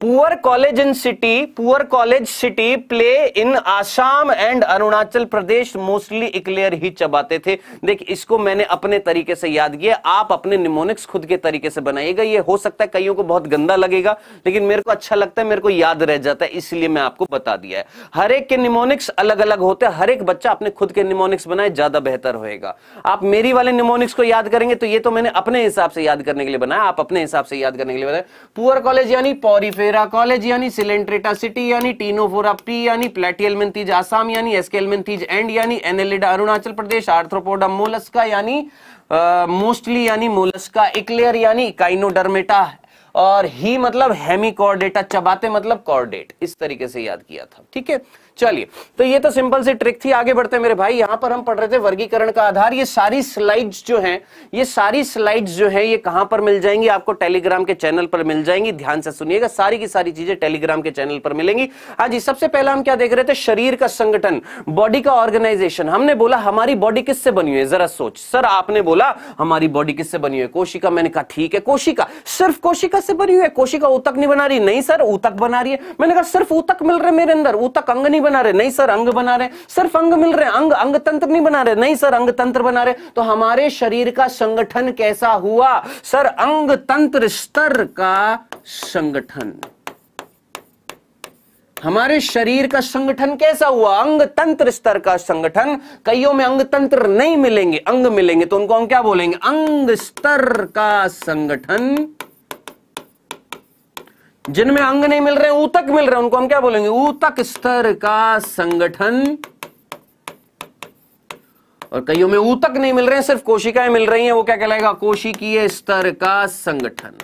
Speaker 1: poor college in city poor college city play in Assam and Arunachal Pradesh mostly eclair ही चबाते थे देख इसको मैंने अपने तरीके से याद किया आप अपने निमोनिक्स खुद के तरीके से बनाइएगा ये हो सकता है कईयों को बहुत गंदा लगेगा लेकिन मेरे को अच्छा लगता है मेरे को याद रह जाता है इसलिए मैं आपको बता दिया है हर एक के निमोनिक्स अलग अलग होते हैं हर एक बच्चा अपने खुद के निमोनिक्स बनाए ज्यादा बेहतर होगा आप मेरी वाले निमोनिक्स को याद करेंगे तो ये तो मैंने अपने हिसाब से याद करने के लिए बनाया आप अपने हिसाब से याद करने के लिए बनाया पुअर कॉलेज यानी पौरीफे टोरेरा कॉलेज यानी सिलेंट्रेटा सिटी यानी टीनोफोरा पी यानी प्लेटियल प्लेटियलमेंथीज आसाम यानी एसकेल एस्केलमेंथीज एंड यानी Annelida Arunachal Pradesh Arthropoda Mollusca यानी मोस्टली यानी मोलस्का इक्लेयर यानी काइनोडर्मेटा और ही मतलब हेमिकॉर्डेटा चबाते मतलब कॉर्डेट इस तरीके से याद किया था ठीक है चलिए तो ये तो सिंपल सी ट्रिक थी आगे बढ़ते मेरे भाई यहां पर हम पढ़ रहे थे वर्गीकरण का आधार ये सारी स्लाइड्स जो हैं ये सारी स्लाइड्स जो हैं ये कहां पर मिल जाएंगी आपको टेलीग्राम के चैनल पर मिल जाएंगी ध्यान से सुनिएगा सारी की सारी चीजें टेलीग्राम के चैनल पर मिलेंगी हाँ जी सबसे पहला हम क्या देख रहे थे शरीर का संगठन बॉडी का ऑर्गेनाइजेशन हमने बोला हमारी बॉडी किससे बनी हुई है जरा सोच सर आपने बोला हमारी बॉडी किससे बनी हुई है कोशिका मैंने कहा ठीक है कोशिका सिर्फ कोशिका से बनी हुई है कोशिका ऊतक नहीं बना रही नहीं सर ऊतक बना रही है मैंने कहा सिर्फ ऊतक मिल रहे मेरे अंदर ऊतक अंग नहीं बना रहे नहीं सर अंग बना रहे सिर्फ अंग मिल रहे अंग अंग तंत्र नहीं बना रहे नहीं सर अंग तंत्र बना रहे तो हमारे शरीर का संगठन कैसा हुआ सर अंग तंत्र स्तर का संगठन हमारे शरीर का संगठन कैसा हुआ अंग तंत्र स्तर का संगठन कईयों में अंग तंत्र नहीं मिलेंगे अंग मिलेंगे तो उनको हम क्या बोलेंगे अंग स्तर का संगठन जिनमें अंग नहीं मिल रहे हैं ऊतक मिल रहे हैं उनको हम क्या बोलेंगे ऊतक स्तर का संगठन और कईयों में ऊतक नहीं मिल रहे हैं सिर्फ कोशिकाएं मिल रही हैं वो क्या कहलाएगा कोशिकीय स्तर का संगठन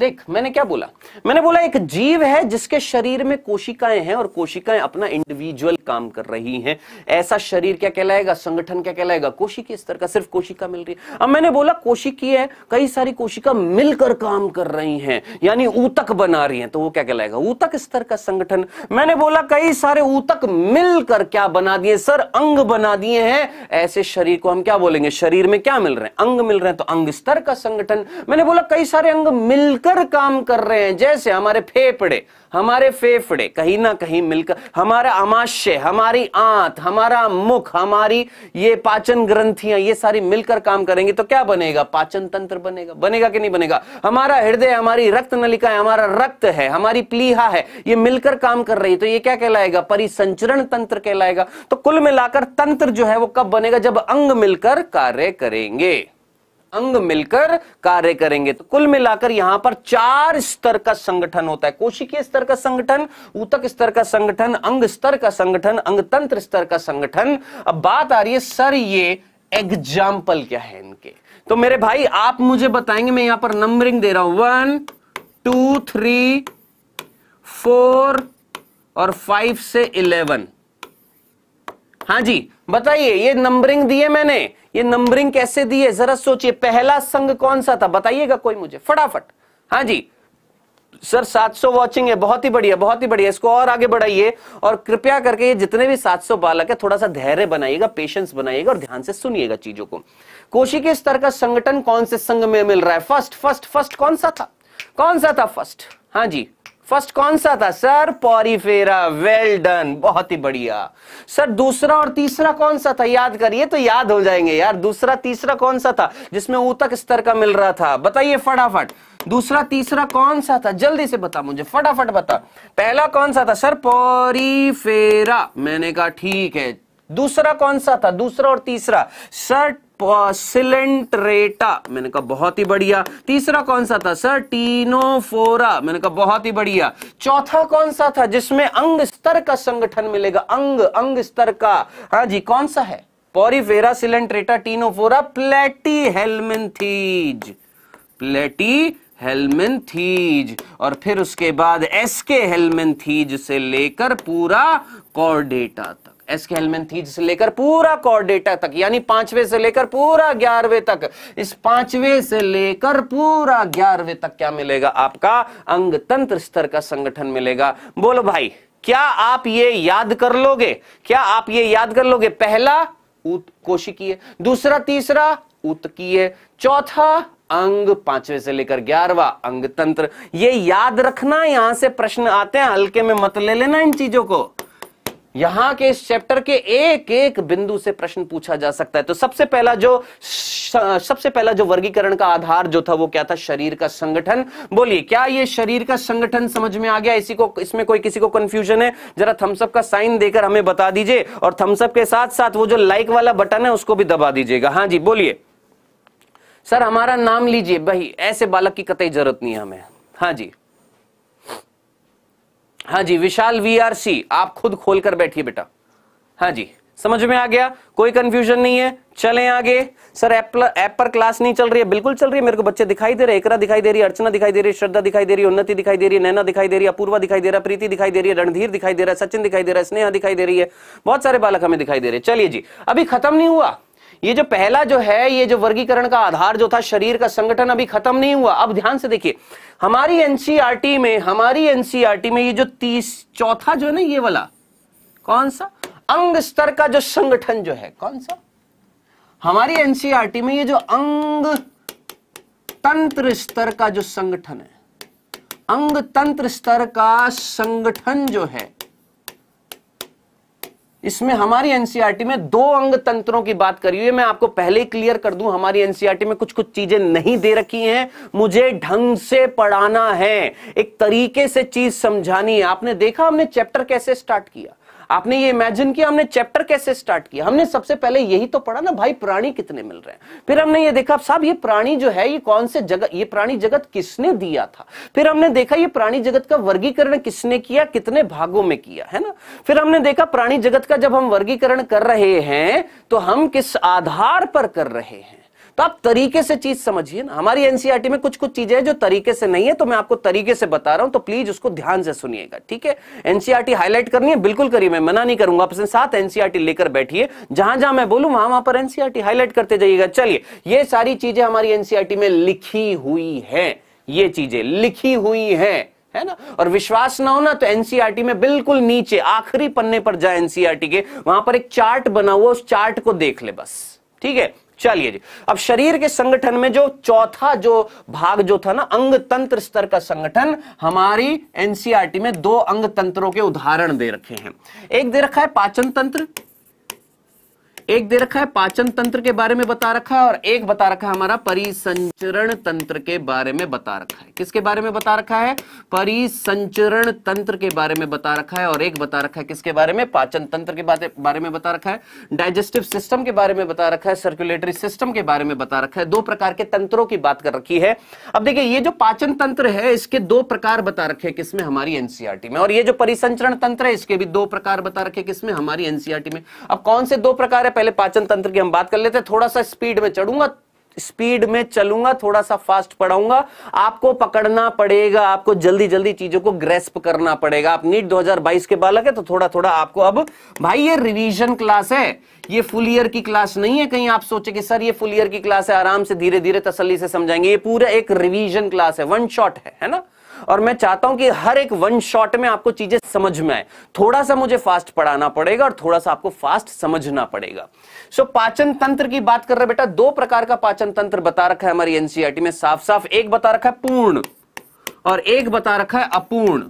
Speaker 1: देख मैंने क्या बोला मैंने बोला एक जीव है जिसके शरीर में कोशिकाएं हैं और कोशिकाएं अपना इंडिविजुअल काम कर रही हैं ऐसा शरीर क्या कहलाएगा संगठन क्या कहलाएगा कोशिकी स्तर का सिर्फ कोशिका मिल रही है अब मैंने बोला कोशिकी है कई सारी कोशिका मिलकर काम कर रही हैं यानी ऊतक बना रही हैं तो वो क्या कहलाएगा ऊतक स्तर का संगठन मैंने बोला कई सारे ऊतक मिलकर क्या बना दिए सर अंग बना दिए हैं ऐसे शरीर को हम क्या बोलेंगे शरीर में क्या मिल रहे हैं अंग मिल रहे हैं तो अंग स्तर का संगठन मैंने बोला कई सारे अंग मिलकर काम कर रहे हैं जैसे हमारे फेफड़े हमारे फेफड़े कहीं ना कहीं मिलकर हमारा अमाशय हमारी आंत हमारा मुख हमारी ये पाचन ग्रंथियां ये सारी मिलकर काम करेंगे तो क्या बनेगा पाचन तंत्र बनेगा बनेगा कि नहीं बनेगा हमारा हृदय हमारी रक्त नलिका है हमारा रक्त है हमारी प्लीहा है ये मिलकर काम कर रही है तो ये क्या कहलाएगा परिसंचरण तंत्र कहलाएगा तो कुल मिलाकर तंत्र जो है वो कब बनेगा जब अंग मिलकर कार्य करेंगे अंग मिलकर कार्य करेंगे तो कुल मिलाकर यहां पर चार स्तर का संगठन होता है कोशिकीय स्तर का संगठन ऊतक स्तर का संगठन अंग स्तर का संगठन अंग तंत्र स्तर का संगठन अब बात आ रही है सर ये एग्जाम्पल क्या है इनके तो मेरे भाई आप मुझे बताएंगे मैं यहां पर नंबरिंग दे रहा हूं वन टू थ्री फोर और फाइव से इलेवन हाँ जी बताइए ये नंबरिंग दिए मैंने ये नंबरिंग कैसे दी है जरा सोचिए पहला संघ कौन सा था बताइएगा कोई मुझे फटाफट हाँ जी सर 700 वॉचिंग है बहुत ही बढ़िया बहुत ही बढ़िया इसको और आगे बढ़ाइए और कृपया करके ये जितने भी 700 बालक है थोड़ा सा धैर्य बनाइएगा पेशेंस बनाइएगा और ध्यान से सुनिएगा चीजों को कोशी के स्तर का संगठन कौन से संघ में मिल रहा है फर्स्ट फर्स्ट फर्स्ट कौन सा था कौन सा था फर्स्ट हाँ जी फर्स्ट कौन सा था सर पॉरीफेरा वेल डन बहुत ही बढ़िया सर दूसरा और तीसरा कौन सा था याद करिए तो याद हो जाएंगे यार दूसरा तीसरा कौन सा था जिसमें ऊतक स्तर का मिल रहा था बताइए फटाफट दूसरा तीसरा कौन सा था जल्दी से बता मुझे फटाफट बता पहला कौन सा था सर पॉरीफेरा मैंने कहा ठीक है दूसरा कौन सा था दूसरा और तीसरा सर रेटा मैंने कहा बहुत ही बढ़िया तीसरा कौन सा था सर टीनोफोरा मैंने कहा बहुत ही बढ़िया चौथा कौन सा था जिसमें अंग स्तर का संगठन मिलेगा अंग अंग स्तर का हाँ जी कौन सा है Porifera Coelenterata Ctenophora Platyhelminthes Platyhelminthes और फिर उसके बाद एसके हेलमेंथीज से लेकर पूरा कॉर्डेटा एस के हेलमेंथीज लेकर पूरा कॉर्डेटा तक यानी पांचवे से लेकर पूरा ग्यारहवें तक इस पांचवे से लेकर पूरा ग्यारहवें तक क्या मिलेगा आपका अंग तंत्र स्तर का संगठन मिलेगा बोलो भाई क्या आप ये याद कर लोगे क्या आप ये याद कर लोगे पहला ऊत कोशिकीय दूसरा तीसरा उत्कीय चौथा अंग पांचवे से लेकर ग्यारहवा अंग तंत्र ये याद रखना यहां से प्रश्न आते हैं हल्के में मत ले लेना इन चीजों को यहां के इस चैप्टर के एक एक बिंदु से प्रश्न पूछा जा सकता है तो सबसे पहला जो सबसे पहला जो वर्गीकरण का आधार जो था वो क्या था शरीर का संगठन बोलिए क्या ये शरीर का संगठन समझ में आ गया इसी को इसमें कोई किसी को कंफ्यूजन है जरा थम्सअप का साइन देकर हमें बता दीजिए और थम्सअप के साथ साथ वो जो लाइक वाला बटन है उसको भी दबा दीजिएगा हाँ जी बोलिए सर हमारा नाम लीजिए भाई ऐसे बालक की कतई जरूरत नहीं है हमें हाँ जी हाँ जी विशाल वीआरसी आप खुद खोलकर बैठिए बेटा हाँ जी समझ में आ गया कोई कंफ्यूजन नहीं है चले आगे सर ऐप ऐप पर क्लास नहीं चल रही है बिल्कुल चल रही है मेरे को बच्चे दिखाई दे रहे एकरा दिखाई दे रही है अर्चना दिखाई दे रही है श्रद्धा दिखाई दे रही है उन्नति दिखाई दे रही है नैना दिखाई दे रही है अपूर्वा दिखाई दे रहा है प्रीति दिखाई दे रही है रणधीर दिखाई दे रहा है सचिन दिखाई दे रहा है स्नेहा दिखाई दे रही है बहुत सारे बालक हमें दिखाई दे रहे हैं चलिए जी अभी खत्म नहीं हुआ ये जो पहला जो है ये जो वर्गीकरण का आधार जो था शरीर का संगठन अभी खत्म नहीं हुआ अब ध्यान से देखिए हमारी एनसीआरटी में हमारी एनसीआरटी में ये जो तीस चौथा जो है ना ये वाला कौन सा अंग स्तर का जो संगठन जो है कौन सा हमारी एनसीआरटी में ये जो अंग तंत्र स्तर का जो संगठन है अंग तंत्र स्तर का संगठन जो है इसमें हमारी एनसीईआरटी e में दो अंग तंत्रों की बात करी हुई है मैं आपको पहले ही क्लियर कर दूं हमारी एनसीईआरटी e में कुछ कुछ चीजें नहीं दे रखी हैं मुझे ढंग से पढ़ाना है एक तरीके से चीज समझानी है आपने देखा हमने चैप्टर कैसे स्टार्ट किया आपने ये इमेजिन किया हमने चैप्टर कैसे स्टार्ट किया हमने सबसे पहले यही तो पढ़ा ना भाई प्राणी कितने मिल रहे हैं फिर हमने ये देखा साहब ये प्राणी जो है ये कौन से जगत ये प्राणी जगत किसने दिया था फिर हमने देखा ये प्राणी जगत का वर्गीकरण किसने किया कितने भागों में किया है ना फिर हमने देखा प्राणी जगत का जब हम वर्गीकरण कर रहे हैं तो हम किस आधार पर कर रहे हैं तो आप तरीके से चीज समझिए ना हमारी एनसीईआरटी e में कुछ कुछ चीजें हैं जो तरीके से नहीं है तो मैं आपको तरीके से बता रहा हूं तो प्लीज उसको ध्यान से सुनिएगा ठीक है एनसीईआरटी हाईलाइट e करनी है बिल्कुल करिए मैं मना नहीं करूंगा अपने साथ एनसीईआरटी e लेकर बैठिए जहां जहां मैं बोलूं वहां वहां पर एनसीआरटी हाईलाइट करते जाइएगा चलिए ये सारी चीजें हमारी एनसीआरटी में लिखी हुई है ये चीजें लिखी हुई है है ना और विश्वास ना हो ना तो एनसीईआरटी में बिल्कुल नीचे आखिरी पन्ने पर जाए एनसीईआरटी के वहां पर एक चार्ट बना हुआ उस चार्ट को देख ले बस ठीक है चलिए जी अब शरीर के संगठन में जो चौथा जो भाग जो था ना अंग तंत्र स्तर का संगठन हमारी एनसीआरटी में दो अंग तंत्रों के उदाहरण दे रखे हैं एक दे रखा है पाचन तंत्र एक दे रखा है पाचन तंत्र के बारे में बता रखा है और एक बता रखा है हमारा परिसंचरण तंत्र के बारे में बता रखा है किसके बारे में बता रखा है परिसंचरण तंत्र के बारे में बता रखा है और एक बता रखा है किसके बारे में पाचन तंत्र के बारे में बता रखा है डाइजेस्टिव सिस्टम के बारे में बता रखा है सर्कुलेटरी सिस्टम के बारे में बता रखा है दो प्रकार के तंत्रों की बात कर रखी है अब देखिये ये जो पाचन तंत्र है इसके दो प्रकार बता रखे किसमें हमारी एनसीआरटी में और ये जो परिसंचरण तंत्र है इसके भी दो प्रकार बता रखे किसमें हमारी एनसीआरटी में अब कौन से दो प्रकार है पहले पाचन तंत्र की हम बात कर लेते हैं थोड़ा सा स्पीड में चढ़ूंगा स्पीड में चलूंगा थोड़ा सा फास्ट पढ़ाऊंगा आपको पकड़ना पड़ेगा आपको जल्दी जल्दी चीजों को ग्रेस्प करना पड़ेगा आप नीट 2022 के बालक है तो थोड़ा थोड़ा आपको अब भाई ये रिवीजन क्लास है ये फुल ईयर की क्लास नहीं है कहीं आप सोचे कि सर ये फुल ईयर की क्लास है आराम से धीरे धीरे तसली से समझाएंगे ये पूरा एक रिविजन क्लास है वन शॉट है है ना और मैं चाहता हूं कि हर एक वन शॉट में आपको चीजें समझ में आए थोड़ा सा मुझे फास्ट पढ़ाना पड़ेगा और थोड़ा सा आपको फास्ट समझना पड़ेगा सो so, पाचन तंत्र की बात कर रहे बेटा दो प्रकार का पाचन तंत्र बता रखा है हमारी एनसीआरटी e में साफ साफ एक बता रखा है पूर्ण और एक बता रखा है अपूर्ण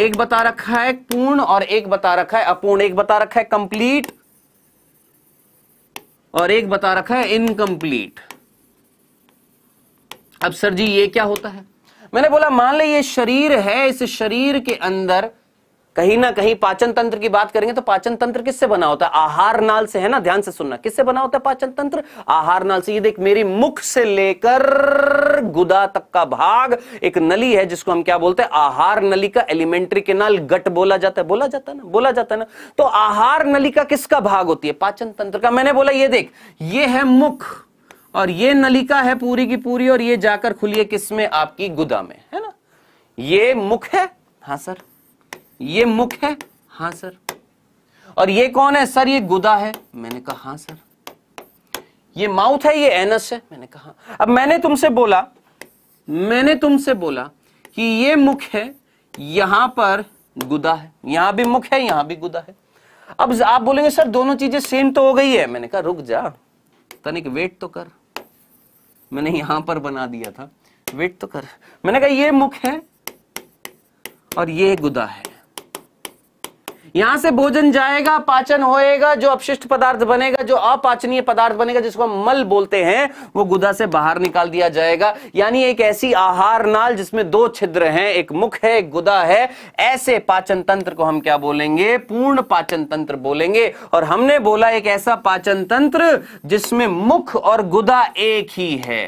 Speaker 1: एक बता रखा है पूर्ण और एक बता रखा है अपूर्ण एक बता रखा है कंप्लीट और एक बता रखा है इनकम्प्लीट अब सर जी ये क्या होता है मैंने बोला मान ले ये शरीर है इस शरीर के अंदर कहीं ना कहीं पाचन तंत्र की बात करेंगे तो पाचन तंत्र किससे बना होता है आहार नाल से है ना ध्यान से सुनना किससे बना होता है पाचन तंत्र आहार नाल से ये देख मेरी मुख से लेकर गुदा तक का भाग एक नली है जिसको हम क्या बोलते हैं आहार नली का एलिमेंट्री के नाल गट बोला जाता है बोला जाता है ना बोला जाता है ना तो आहार नली का किसका भाग होती है पाचन तंत्र का मैंने बोला ये देख ये है मुख और ये नलिका है पूरी की पूरी और ये जाकर खुली है किसमें आपकी गुदा में है ना ये मुख है हाँ सर ये मुख है हाँ सर और ये कौन है सर ये गुदा है मैंने कहा हाँ सर ये माउथ है ये एनस है मैंने कहा अब मैंने तुमसे बोला मैंने तुमसे बोला कि ये मुख है यहां पर गुदा है यहां भी मुख है यहां भी गुदा है अब आप बोलेंगे सर दोनों चीजें सेम तो हो गई है मैंने कहा रुक जा तनिक वेट तो कर मैंने यहां पर बना दिया था वेट तो कर मैंने कहा ये मुख है और ये गुदा है यहां से भोजन जाएगा पाचन होएगा जो अपशिष्ट पदार्थ बनेगा जो अपाचनीय पदार्थ बनेगा जिसको हम मल बोलते हैं वो गुदा से बाहर निकाल दिया जाएगा यानी एक ऐसी आहार नाल जिसमें दो छिद्र हैं एक मुख है एक गुदा है ऐसे पाचन तंत्र को हम क्या बोलेंगे पूर्ण पाचन तंत्र बोलेंगे और हमने बोला एक ऐसा पाचन तंत्र जिसमें मुख और गुदा एक ही है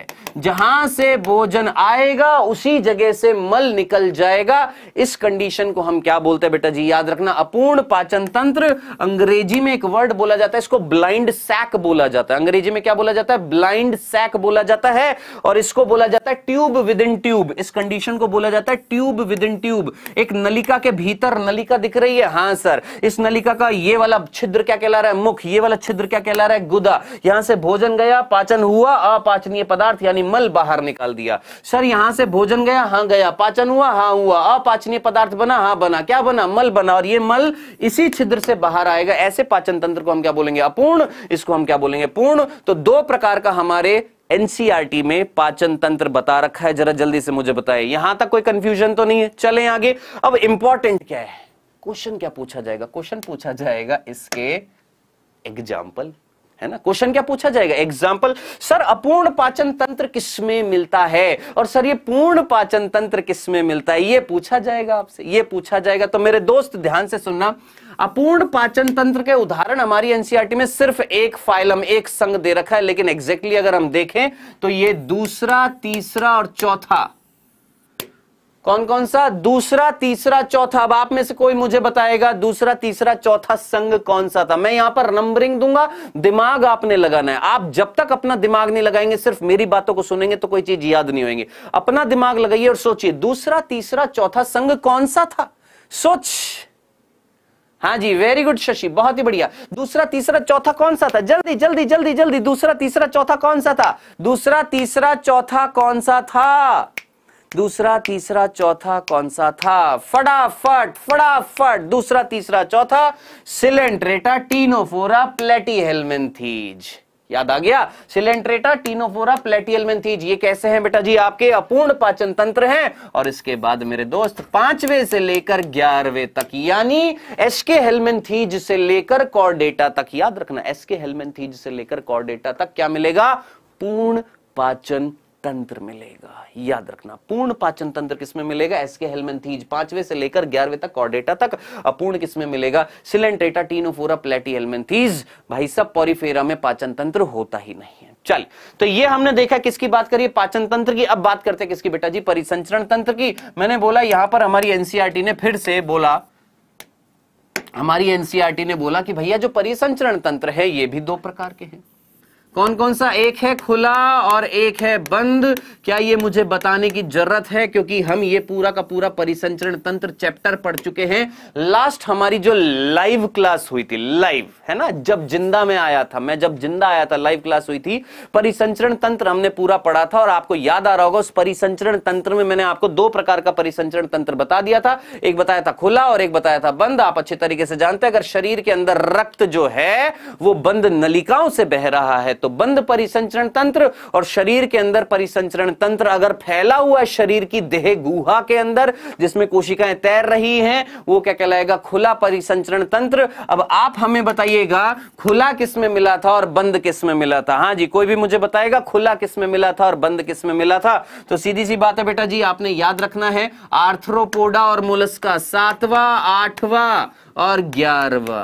Speaker 1: जहां से भोजन आएगा उसी जगह से मल निकल जाएगा इस कंडीशन को हम क्या बोलते हैं बेटा जी याद रखना अपूर्ण संपूर्ण पाचन तंत्र अंग्रेजी में एक वर्ड बोला जाता है इसको ब्लाइंड सैक बोला जाता है अंग्रेजी में क्या बोला जाता है ब्लाइंड सैक बोला जाता है और इसको बोला जाता है ट्यूब विद इन ट्यूब इस कंडीशन को बोला जाता है ट्यूब विद इन ट्यूब एक नलिका के भीतर नलिका दिख रही है हाँ सर इस नलिका का ये वाला छिद्र क्या कहला रहा है मुख ये वाला छिद्र क्या कहला रहा है गुदा यहां से भोजन गया पाचन हुआ अपाचनीय पदार्थ यानी मल बाहर निकाल दिया सर यहां से भोजन गया हाँ गया पाचन हुआ हाँ हुआ अपाचनीय पदार्थ बना हाँ बना क्या बना मल बना और ये मल इसी छिद्र से बाहर आएगा ऐसे पाचन तंत्र को हम क्या बोलेंगे अपूर्ण इसको हम क्या बोलेंगे पूर्ण तो दो प्रकार का हमारे एनसीआरटी में पाचन तंत्र बता रखा है जरा जल्दी से मुझे बताए यहां तक कोई कंफ्यूजन तो नहीं है चले आगे अब इंपॉर्टेंट क्या है क्वेश्चन क्या पूछा जाएगा क्वेश्चन पूछा जाएगा इसके एग्जाम्पल है ना क्वेश्चन क्या पूछा जाएगा एग्जाम्पल सर अपूर्ण पाचन तंत्र किसमें मिलता है और सर ये पूर्ण पाचन तंत्र किसमें मिलता है ये पूछा जाएगा आपसे ये पूछा जाएगा तो मेरे दोस्त ध्यान से सुनना अपूर्ण पाचन तंत्र के उदाहरण हमारी एनसीईआरटी e में सिर्फ एक फाइलम एक संग दे रखा है लेकिन एग्जैक्टली अगर हम देखें तो ये दूसरा तीसरा और चौथा कौन कौन सा दूसरा तीसरा चौथा अब आप में से कोई मुझे बताएगा दूसरा तीसरा चौथा संघ कौन सा था मैं यहां पर नंबरिंग दूंगा दिमाग आपने लगाना है आप जब तक अपना दिमाग नहीं लगाएंगे सिर्फ मेरी बातों को सुनेंगे तो कोई चीज याद नहीं होगी अपना दिमाग लगाइए और सोचिए दूसरा तीसरा चौथा संघ कौन सा था सोच हाँ जी वेरी गुड शशि बहुत ही बढ़िया दूसरा तीसरा चौथा कौन सा था जल्दी जल्दी जल्दी जल्दी दूसरा तीसरा चौथा कौन सा था दूसरा तीसरा चौथा कौन सा था दूसरा तीसरा चौथा कौन सा था फटाफट फटाफट दूसरा तीसरा चौथा सिलेंट्रेटा टीनोफोरा प्लेटीहेलमेंथीज याद आ गया सिलेंट्रेटा टीनोफोरा प्लेटियलमेंथीज ये कैसे हैं बेटा जी आपके अपूर्ण पाचन तंत्र हैं और इसके बाद मेरे दोस्त पांचवे से लेकर ग्यारहवें तक यानी एसके हेलमेंथीज से लेकर कॉर्डेटा तक याद रखना एसके हेलमेंथीज से लेकर कॉर्डेटा तक क्या मिलेगा पूर्ण पाचन तंत्र मिलेगा याद रखना पूर्ण पाचन तंत्र किसमें मिलेगा एसके हेलमेंथीज पांचवे से लेकर ग्यारहवें तक कॉर्डेटा तक अपूर्ण किसमें मिलेगा सिलेंटेटा टीनोफोरा प्लेटी हेलमेंथीज भाई सब पॉरीफेरा में पाचन तंत्र होता ही नहीं है चल तो ये हमने देखा किसकी बात करिए पाचन तंत्र की अब बात करते हैं किसकी बेटा जी परिसंचरण तंत्र की मैंने बोला यहां पर हमारी एनसीआरटी e ने फिर से बोला हमारी एनसीआरटी e ने बोला कि भैया जो परिसंचरण तंत्र है ये भी दो प्रकार के हैं कौन कौन सा एक है खुला और एक है बंद क्या ये मुझे बताने की जरूरत है क्योंकि हम ये पूरा का पूरा परिसंचरण तंत्र चैप्टर पढ़ चुके हैं लास्ट हमारी जो लाइव क्लास हुई थी लाइव है ना जब जिंदा में आया था मैं जब जिंदा आया था लाइव क्लास हुई थी परिसंचरण तंत्र हमने पूरा पढ़ा था और आपको याद आ रहा होगा उस परिसंचरण तंत्र में मैंने आपको दो प्रकार का परिसंचरण तंत्र बता दिया था एक बताया था खुला और एक बताया था बंद आप अच्छे तरीके से जानते हैं अगर शरीर के अंदर रक्त जो है वो बंद नलिकाओं से बह रहा है तो तो बंद परिसंचरण तंत्र और शरीर के अंदर परिसंचरण तंत्र अगर फैला हुआ है शरीर की देह गुहा के अंदर जिसमें कोशिकाएं तैर रही हैं वो क्या कहलाएगा खुला परिसंचरण तंत्र अब आप हमें बताइएगा खुला किसमें मिला था और बंद किसमें मिला था हाँ जी कोई भी मुझे बताएगा खुला किसमें मिला था और बंद किसमें मिला था तो सीधी सी बात है बेटा जी आपने याद रखना है आर्थ्रोपोडा और मोलस्का सातवा आठवा और ग्यारहवा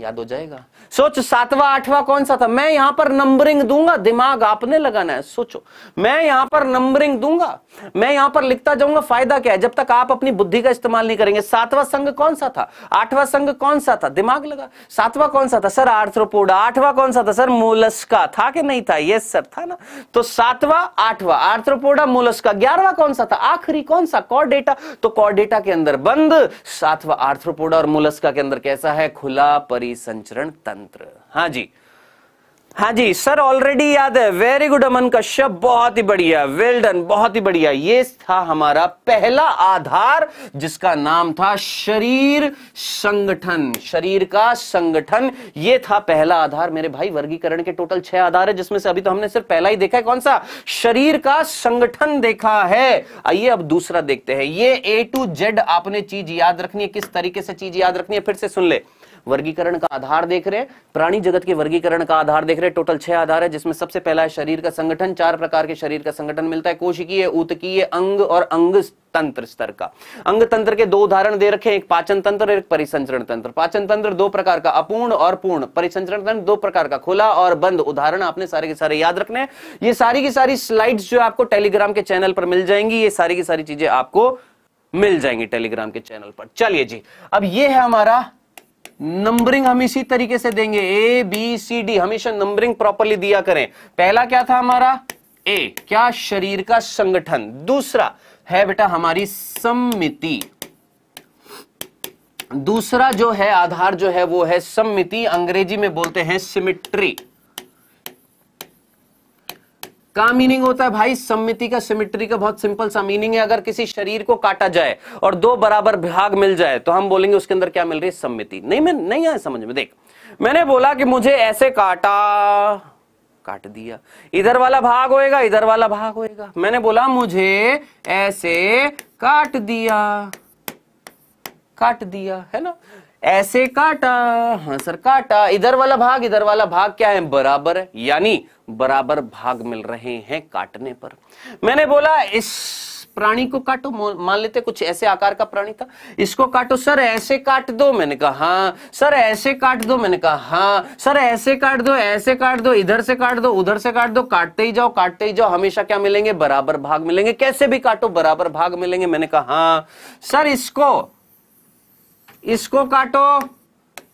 Speaker 1: याद हो जाएगा सोच सातवां आठवां कौन सा था मैं यहां पर नंबरिंग दूंगा दिमाग आपने लगाना है सोचो मैं यहां पर नंबरिंग दूंगा मैं यहां पर लिखता जाऊंगा फायदा क्या है जब तक आप अपनी बुद्धि का इस्तेमाल नहीं करेंगे सातवां संघ कौन सा था आठवां संघ कौन सा था दिमाग लगा सातवां कौन सा था सर आर्थ्रोपोड आठवां कौन सा था सर मोलस्का था कि नहीं था यस सर था ना तो सातवां आठवां आर्थ्रोपोडा मोलस्का ग्यारहवा कौन सा था आखिरी कौन सा डेटा तो डेटा के अंदर बंद सातवां आर्थ्रोपोडा और मोलस्का के अंदर कैसा है खुला परिसंचरण तंत्र तंत्र हाँ जी हाँ जी सर ऑलरेडी याद है वेरी गुड अमन कश्यप बहुत ही बढ़िया वेल डन बहुत ही बढ़िया ये था हमारा पहला आधार जिसका नाम था शरीर संगठन शरीर का संगठन ये था पहला आधार मेरे भाई वर्गीकरण के टोटल छह आधार है जिसमें से अभी तो हमने सिर्फ पहला ही देखा है कौन सा शरीर का संगठन देखा है आइए अब दूसरा देखते हैं ये ए टू जेड आपने चीज याद रखनी है किस तरीके से चीज याद रखनी है फिर से सुन ले वर्गीकरण का आधार देख रहे हैं प्राणी जगत के वर्गीकरण का आधार देख रहे हैं टोटल छह आधार है जिसमें सबसे पहला है शरीर का संगठन चार प्रकार के शरीर का संगठन मिलता है कोशिकीय ऊतकीय अंग और अंग तंत्र स्तर का अंग तंत्र के दो उदाहरण दे रखे एक पाचन तंत्र और एक परिसंचरण तंत्र पाचन तंत्र दो प्रकार का अपूर्ण और पूर्ण परिसंचरण तंत्र दो प्रकार का खुला और बंद उदाहरण आपने सारे के सारे याद रखने ये सारी की सारी स्लाइड्स जो आपको टेलीग्राम के चैनल पर मिल जाएंगी ये सारी की सारी चीजें आपको मिल जाएंगी टेलीग्राम के चैनल पर चलिए जी अब ये है हमारा नंबरिंग हम इसी तरीके से देंगे ए बी सी डी हमेशा नंबरिंग प्रॉपरली दिया करें पहला क्या था हमारा ए क्या शरीर का संगठन दूसरा है बेटा हमारी सम्मिति दूसरा जो है आधार जो है वो है सम्मिति अंग्रेजी में बोलते हैं सिमिट्री का मीनिंग होता है भाई सम्मिति का सिमिट्री का बहुत सिंपल सा मीनिंग है अगर किसी शरीर को काटा जाए और दो बराबर भाग मिल जाए तो हम बोलेंगे उसके अंदर क्या मिल रही है सम्मिति नहीं मैं नहीं आया समझ में देख मैंने बोला कि मुझे ऐसे काटा काट दिया इधर वाला भाग होएगा इधर वाला भाग होएगा मैंने बोला मुझे ऐसे काट दिया काट दिया है ना ऐसे काटा हाँ सर काटा इधर वाला भाग इधर वाला भाग क्या है बराबर है यानी बराबर भाग मिल रहे हैं काटने पर मैंने बोला इस प्राणी को काटो मान लेते कुछ ऐसे आकार का प्राणी था इसको काटो सर ऐसे काट दो मैंने कहा हाँ सर ऐसे काट दो मैंने कहा हाँ सर ऐसे काट दो ऐसे काट दो इधर से काट दो उधर से काट दो काटते ही जाओ काटते ही जाओ हमेशा क्या मिलेंगे बराबर भाग मिलेंगे कैसे भी काटो बराबर भाग मिलेंगे मैंने कहा हाँ सर इसको इसको काटो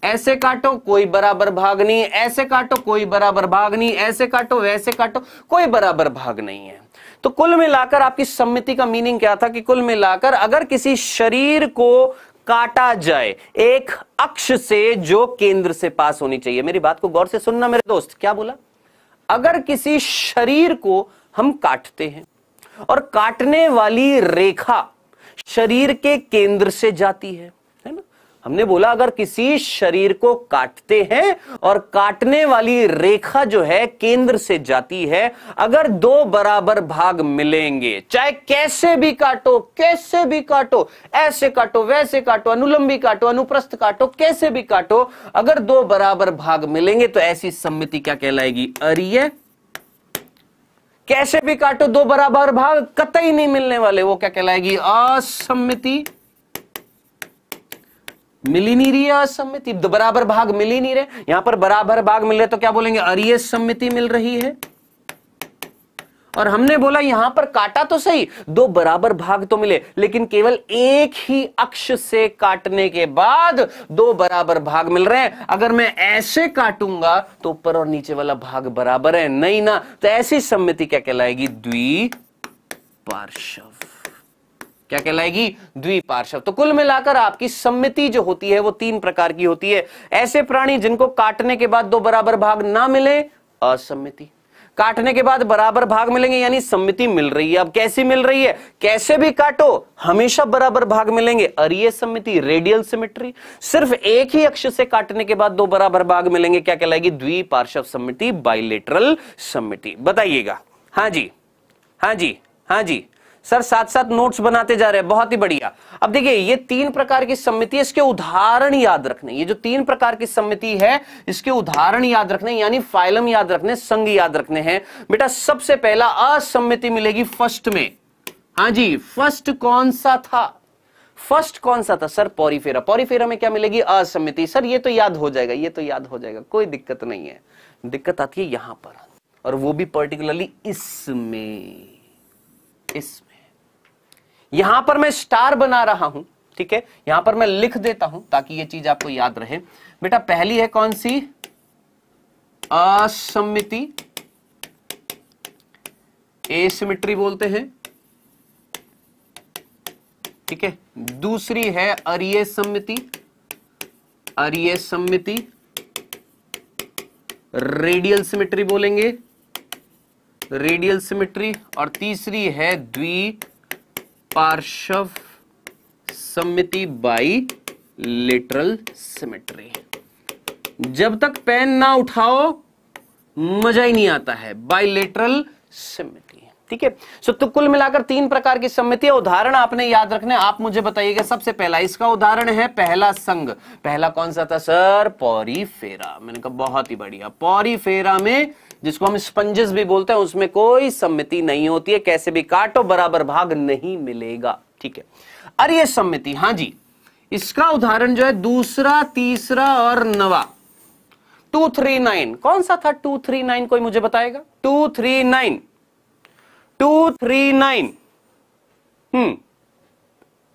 Speaker 1: ऐसे काटो कोई बराबर भाग नहीं ऐसे काटो कोई बराबर भाग नहीं ऐसे काटो वैसे काटो कोई बराबर भाग नहीं है तो कुल मिलाकर आपकी सम्मिति का मीनिंग क्या था कि कुल मिलाकर अगर किसी शरीर को काटा जाए एक अक्ष से जो केंद्र से पास होनी चाहिए मेरी बात को गौर से सुनना मेरे दोस्त क्या बोला अगर किसी शरीर को हम काटते हैं और काटने वाली रेखा शरीर के केंद्र से जाती है हमने बोला अगर किसी शरीर को काटते हैं और काटने वाली रेखा जो है केंद्र से जाती है अगर दो बराबर भाग मिलेंगे चाहे कैसे भी काटो कैसे भी काटो ऐसे काटो वैसे काटो अनुलंबी काटो अनुप्रस्थ काटो कैसे भी काटो अगर दो बराबर भाग मिलेंगे तो ऐसी सम्मिति क्या कहलाएगी अरिय कैसे भी काटो दो बराबर भाग कतई नहीं मिलने वाले वो क्या कहलाएगी असम्मिति मिल ही नहीं रही है असमिति तो बराबर भाग मिल ही नहीं रहे यहां पर बराबर भाग मिल रहे तो क्या बोलेंगे अरिय सम्मिति मिल रही है और हमने बोला यहां पर काटा तो सही दो बराबर भाग तो मिले लेकिन केवल एक ही अक्ष से काटने के बाद दो बराबर भाग मिल रहे हैं अगर मैं ऐसे काटूंगा तो ऊपर और नीचे वाला भाग बराबर है नहीं ना तो ऐसी सम्मिति क्या कहलाएगी द्वि पार्श्व क्या कहलाएगी द्विपार्श्व तो कुल मिलाकर आपकी सम्मिति जो होती है वो तीन प्रकार की होती है ऐसे प्राणी जिनको काटने के बाद दो बराबर भाग ना मिले असम्मिति काटने के बाद बराबर भाग मिलेंगे यानी सम्मिति मिल रही है अब कैसी मिल रही है कैसे भी काटो हमेशा बराबर भाग मिलेंगे अरिय सम्मिति रेडियल सिमिट्री सिर्फ एक ही अक्ष से काटने के बाद दो बराबर भाग मिलेंगे क्या कहलाएगी द्विपार्श्व सम्मिति बाइलेटरल सम्मिति बताइएगा हाँ जी हाँ जी हाँ जी सर साथ साथ नोट्स बनाते जा रहे हैं बहुत ही बढ़िया अब देखिए ये तीन प्रकार की सम्मिति इसके उदाहरण याद रखने ये जो तीन प्रकार की सम्मिति है इसके उदाहरण याद रखने यानी फाइलम याद रखने संघ याद रखने हैं बेटा सबसे पहला असम्मिति मिलेगी फर्स्ट में हाँ जी फर्स्ट कौन सा था फर्स्ट कौन सा था सर पौरीफेरा पौरीफेरा में क्या मिलेगी असम्मिति सर ये तो याद हो जाएगा ये तो याद हो जाएगा कोई दिक्कत नहीं है दिक्कत आती है यहां पर और वो भी पर्टिकुलरली इसमें इसमें यहां पर मैं स्टार बना रहा हूं ठीक है यहां पर मैं लिख देता हूं ताकि ये चीज आपको याद रहे बेटा पहली है कौन सी असमिति एसिमिट्री बोलते हैं ठीक है दूसरी है अरिय सम्मिति अरिय सम्मिति रेडियल सिमिट्री बोलेंगे रेडियल सिमिट्री और तीसरी है द्वि पार्शव सम्मिति बाई लेटरल सिमेट्री जब तक पेन ना उठाओ मजा ही नहीं आता है बाई लेटरल सिमिट्री ठीक है सो तो कुल मिलाकर तीन प्रकार की सम्मिति उदाहरण आपने याद रखने आप मुझे बताइएगा सबसे पहला इसका उदाहरण है पहला संघ पहला कौन सा था सर पौरी फेरा मैंने कहा बहुत ही बढ़िया पौरी फेरा में जिसको हम स्पंजेस भी बोलते हैं उसमें कोई सम्मिति नहीं होती है कैसे भी काटो बराबर भाग नहीं मिलेगा ठीक है अरे सम्मिति हाँ जी इसका उदाहरण जो है दूसरा तीसरा और नवा टू थ्री नाइन कौन सा था टू थ्री नाइन कोई मुझे बताएगा two three nine two three nine hmm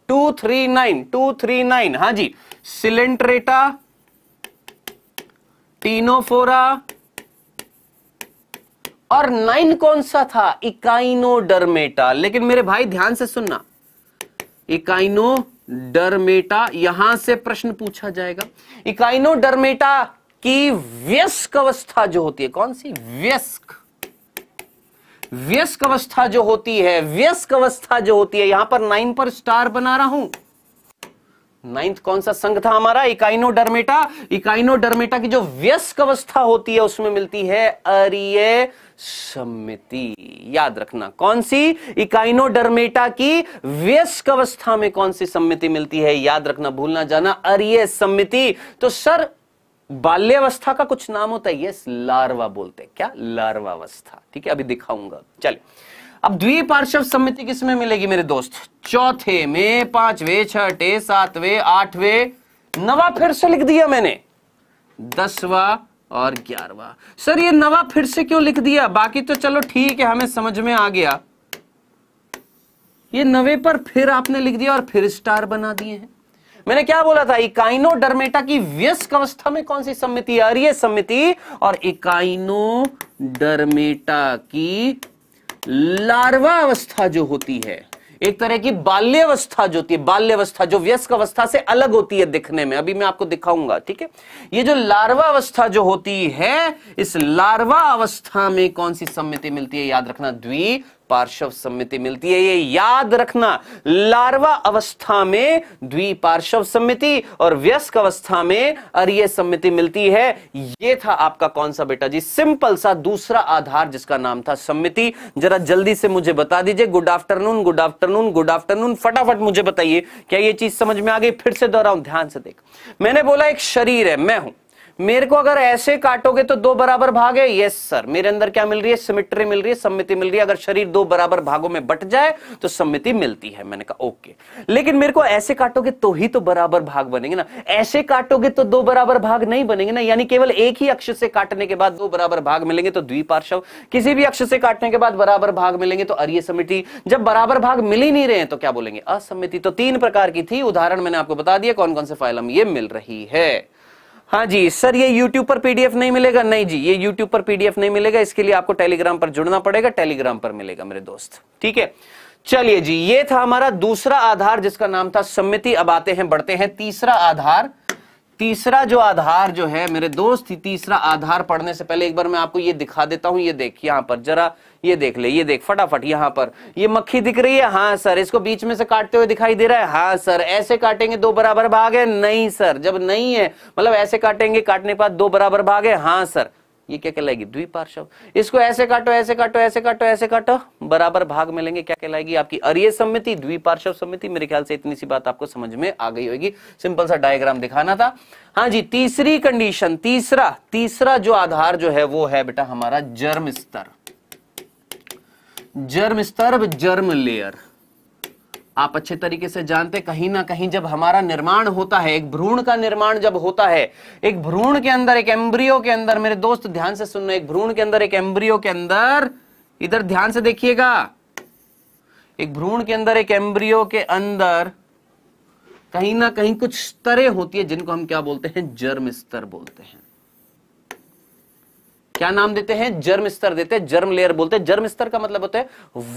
Speaker 1: two three nine two three nine हाँ जी सिलेंट्रेटा टीनोफोरा और नाइन कौन सा था इकाइनोडर्मेटा लेकिन मेरे भाई ध्यान से सुनना इकाइनोडर्मेटा यहां से प्रश्न पूछा जाएगा इकाइनोडर्मेटा की व्यस्क अवस्था जो होती है कौन सी व्यस्क व्यस्क अवस्था जो होती है व्यस्क अवस्था जो होती है यहां पर नाइन पर स्टार बना रहा हूं नाइन्थ कौन सा संघ था हमारा इकाइनोडर्मेटा इकाइनोडर्मेटा की जो व्यस्क अवस्था होती है उसमें मिलती है अरिय समिति याद रखना कौन सी इकाइनोडर्मेटा की व्यस्क अवस्था में कौन सी सम्मिति मिलती है याद रखना भूलना जाना अरिय सम्मिति तो सर बाल्यावस्था का कुछ नाम होता है यस लार्वा बोलते क्या लार्वावस्था ठीक है अभी दिखाऊंगा चलिए अब द्विपार्श्व समिति किसमें मिलेगी मेरे दोस्त चौथे में पांचवे छठे सातवें आठवे नवा फिर से लिख दिया मैंने दसवा और ग्यारहवा सर ये नवा फिर से क्यों लिख दिया बाकी तो चलो ठीक है हमें समझ में आ गया ये नवे पर फिर आपने लिख दिया और फिर स्टार बना दिए हैं मैंने क्या बोला था इकाइनो डर्मेटा की व्यस्क अवस्था में कौन सी समिति आ रही है समिति और इकाइनो डर्मेटा की लार्वा अवस्था जो होती है एक तरह की बाल्यवस्था जो होती है बाल्यवस्था जो व्यस्क अवस्था से अलग होती है दिखने में अभी मैं आपको दिखाऊंगा ठीक है ये जो लार्वा अवस्था जो होती है इस लार्वा अवस्था में कौन सी सम्मिति मिलती है याद रखना द्वि पार्श्व सम्मिति मिलती है ये याद रखना लार्वा अवस्था में द्विपार्श्व सम्मिति और व्यस्क अवस्था में अरिय सम्मिति मिलती है ये था आपका कौन सा बेटा जी सिंपल सा दूसरा आधार जिसका नाम था सम्मिति जरा जल्दी से मुझे बता दीजिए good afternoon good afternoon good afternoon फटाफट मुझे बताइए क्या ये चीज समझ में आ गई फिर से दोहराऊ ध्यान से देख मैंने बोला एक शरीर है मैं हूं मेरे को अगर ऐसे काटोगे तो दो बराबर भाग है यस सर मेरे अंदर क्या मिल रही है सिमिट्री मिल रही है सम्मिति मिल रही है अगर शरीर दो बराबर भागों में बट जाए तो सम्मिति मिलती है मैंने कहा ओके लेकिन मेरे को ऐसे काटोगे तो ही तो बराबर भाग बनेंगे ना ऐसे काटोगे तो दो बराबर भाग नहीं बनेंगे ना यानी केवल एक ही अक्ष से काटने के बाद दो बराबर भाग मिलेंगे तो द्विपार्श्व किसी भी अक्ष से काटने के बाद बराबर भाग मिलेंगे तो अरिय समिति जब बराबर भाग मिल ही नहीं रहे हैं तो क्या बोलेंगे असमिति तो तीन प्रकार की थी उदाहरण मैंने आपको बता दिया कौन कौन से फाइलम ये मिल रही है हाँ जी सर ये यूट्यूब पर पीडीएफ नहीं मिलेगा नहीं जी ये यूट्यूब पर पीडीएफ नहीं मिलेगा इसके लिए आपको टेलीग्राम पर जुड़ना पड़ेगा टेलीग्राम पर मिलेगा मेरे दोस्त ठीक है चलिए जी ये था हमारा दूसरा आधार जिसका नाम था सम्मिति अब आते हैं बढ़ते हैं तीसरा आधार तीसरा जो आधार जो है मेरे दोस्त ही तीसरा आधार पढ़ने से पहले एक बार मैं आपको ये दिखा देता हूं ये देख यहां पर जरा ये देख ले ये देख फटाफट यहां पर ये मक्खी दिख रही है हाँ सर इसको बीच में से काटते हुए दिखाई दे रहा है हाँ सर ऐसे काटेंगे दो बराबर भाग है नहीं सर जब नहीं है मतलब ऐसे काटेंगे काटने के बाद दो बराबर भाग है हाँ सर ये क्या कहलाएगी द्विपार्श्व इसको ऐसे काटो ऐसे काटो ऐसे काटो ऐसे काटो बराबर भाग मिलेंगे क्या कहलाएगी आपकी अरिय समिति द्विपार्श्व समिति मेरे ख्याल से इतनी सी बात आपको समझ में आ गई होगी सिंपल सा डायग्राम दिखाना था हाँ जी तीसरी कंडीशन तीसरा तीसरा जो आधार जो है वो है बेटा हमारा जर्म स्तर जर्म स्तर जर्म लेयर आप अच्छे तरीके से जानते कहीं ना कहीं जब हमारा निर्माण होता है एक भ्रूण का निर्माण जब होता है एक भ्रूण के अंदर एक एम्ब्रियो के अंदर मेरे दोस्त ध्यान से सुनना एक भ्रूण के अंदर एक एम्ब्रियो के अंदर इधर ध्यान से देखिएगा एक भ्रूण के अंदर एक एम्ब्रियो के अंदर कहीं ना कहीं कुछ स्तरें होती है जिनको हम क्या बोलते हैं जर्म स्तर बोलते हैं क्या नाम देते हैं जर्म स्तर देते हैं जर्म लेयर बोलते हैं जर्म स्तर का मतलब होता है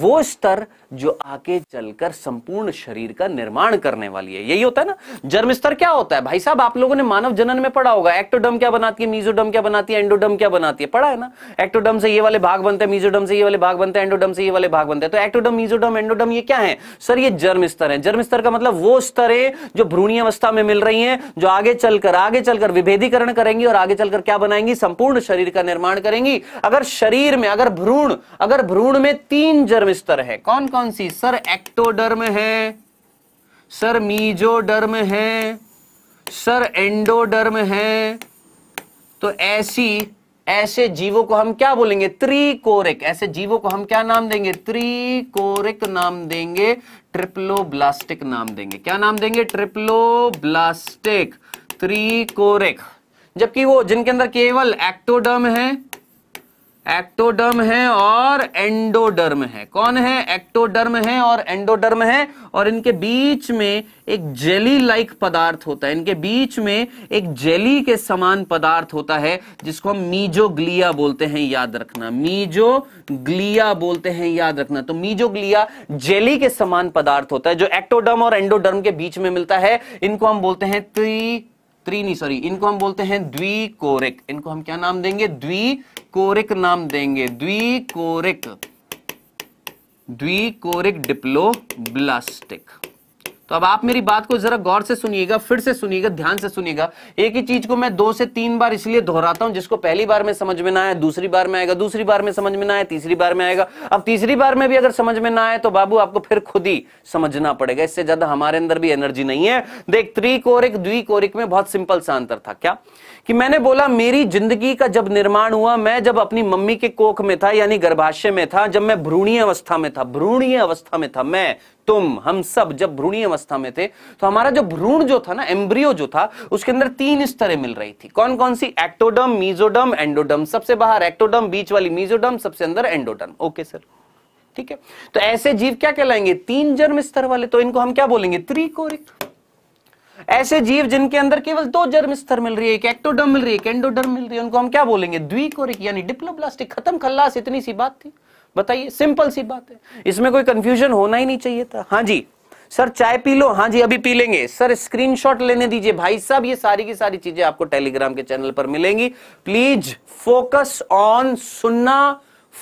Speaker 1: वो स्तर जो आगे चलकर संपूर्ण शरीर का निर्माण करने वाली है यही होता है ना जर्म स्तर क्या होता है भाई साहब आप लोगों ने मानव जनन में पढ़ा होगा एक्टोडम क्या बनाती है मीजोडम क्या बनाती है एंडोडम क्या बनाती है पढ़ा है ना एक्टोडम से ये वाले भाग बनते हैं मीजोडम से ये वाले भाग बनते हैं एंडोडम से ये वाले भाग बनते हैं तो एक्टोडम मीजोडम एंडोडम ये क्या है सर ये जर्म स्तर है जर्म स्तर का मतलब वो स्तर है जो भ्रूणी अवस्था में मिल रही है जो आगे चलकर आगे चलकर विभेदीकरण करेंगी और आगे चलकर क्या बनाएंगी संपूर्ण शरीर का निर्माण निर्माण करेंगी अगर शरीर में अगर भ्रूण अगर भ्रूण में तीन जर्म स्तर है कौन कौन सी सर एक्टोडर्म है सर मीजोडर्म है सर एंडोडर्म है तो ऐसी ऐसे जीवों को हम क्या बोलेंगे त्रिकोरिक ऐसे जीवों को हम क्या नाम देंगे त्रिकोरिक नाम देंगे ब्लास्टिक नाम देंगे क्या नाम देंगे ब्लास्टिक त्रिकोरिक जबकि वो जिनके अंदर केवल एक्टोडर्म है एक्टोडर्म है और एंडोडर्म है कौन है एक्टोडर्म है और एंडोडर्म है और इनके बीच में एक जेली लाइक पदार्थ होता है इनके बीच में एक जेली के समान पदार्थ होता है जिसको हम मीजोग्लिया बोलते हैं याद रखना मीजोग्लिया बोलते हैं याद रखना तो मीजोग्लिया जेली के समान पदार्थ होता है जो एक्टोडर्म और एंडोडर्म के बीच में मिलता है इनको हम बोलते हैं त्री त्रीनी सॉरी इनको हम बोलते हैं द्विकोरिक इनको हम क्या नाम देंगे द्विकोरिक नाम देंगे द्विकोरिक द्विकोरिक डिप्लोब्लास्टिक तो अब आप मेरी बात को जरा गौर से सुनिएगा फिर से सुनिएगा ध्यान से सुनिएगा एक ही चीज को मैं दो से तीन बार इसलिए दोहराता हूं जिसको पहली बार में समझ में ना आए दूसरी बार में आएगा दूसरी बार में समझ में ना आए तीसरी बार में आएगा अब तीसरी बार में भी अगर समझ में ना आए तो बाबू आपको फिर खुद ही समझना पड़ेगा इससे ज्यादा हमारे अंदर भी एनर्जी नहीं है देख त्रिकोरिक द्विकोरिक में बहुत सिंपल सा अंतर था क्या कि मैंने बोला मेरी जिंदगी का जब निर्माण हुआ मैं जब अपनी मम्मी के कोख में था यानी गर्भाशय में था जब मैं भ्रूणीय अवस्था में था भ्रूणीय अवस्था में था मैं तुम हम सब जब भ्रूणी अवस्था में थे तो हमारा जो भ्रूण जो था ना एम्ब्रियो जो था उसके अंदर तीन स्तरें मिल रही थी कौन कौन सी एक्टोडम मीजोडम एंडोडम सबसे बाहर एक्टोडम बीच वाली मीजोडम सबसे अंदर एंडोडम ओके सर ठीक है तो ऐसे जीव क्या कहलाएंगे तीन जर्म स्तर वाले तो इनको हम क्या बोलेंगे त्रिकोरिक ऐसे जीव जिनके अंदर केवल दो जर्म स्तर मिल रही है एक एक्टोडर्म मिल रही है एक एंडोडर्म मिल रही है उनको हम क्या बोलेंगे द्विकोरिक यानी डिप्लोब्लास्टिक खत्म खल्लास इतनी सी बात थी बताइए सिंपल सी बात है इसमें कोई कंफ्यूजन होना ही नहीं चाहिए था हाँ जी सर चाय पी लो हाँ जी अभी पी लेंगे सर स्क्रीनशॉट लेने दीजिए भाई साहब ये सारी की सारी चीजें आपको टेलीग्राम के चैनल पर मिलेंगी प्लीज फोकस ऑन सुनना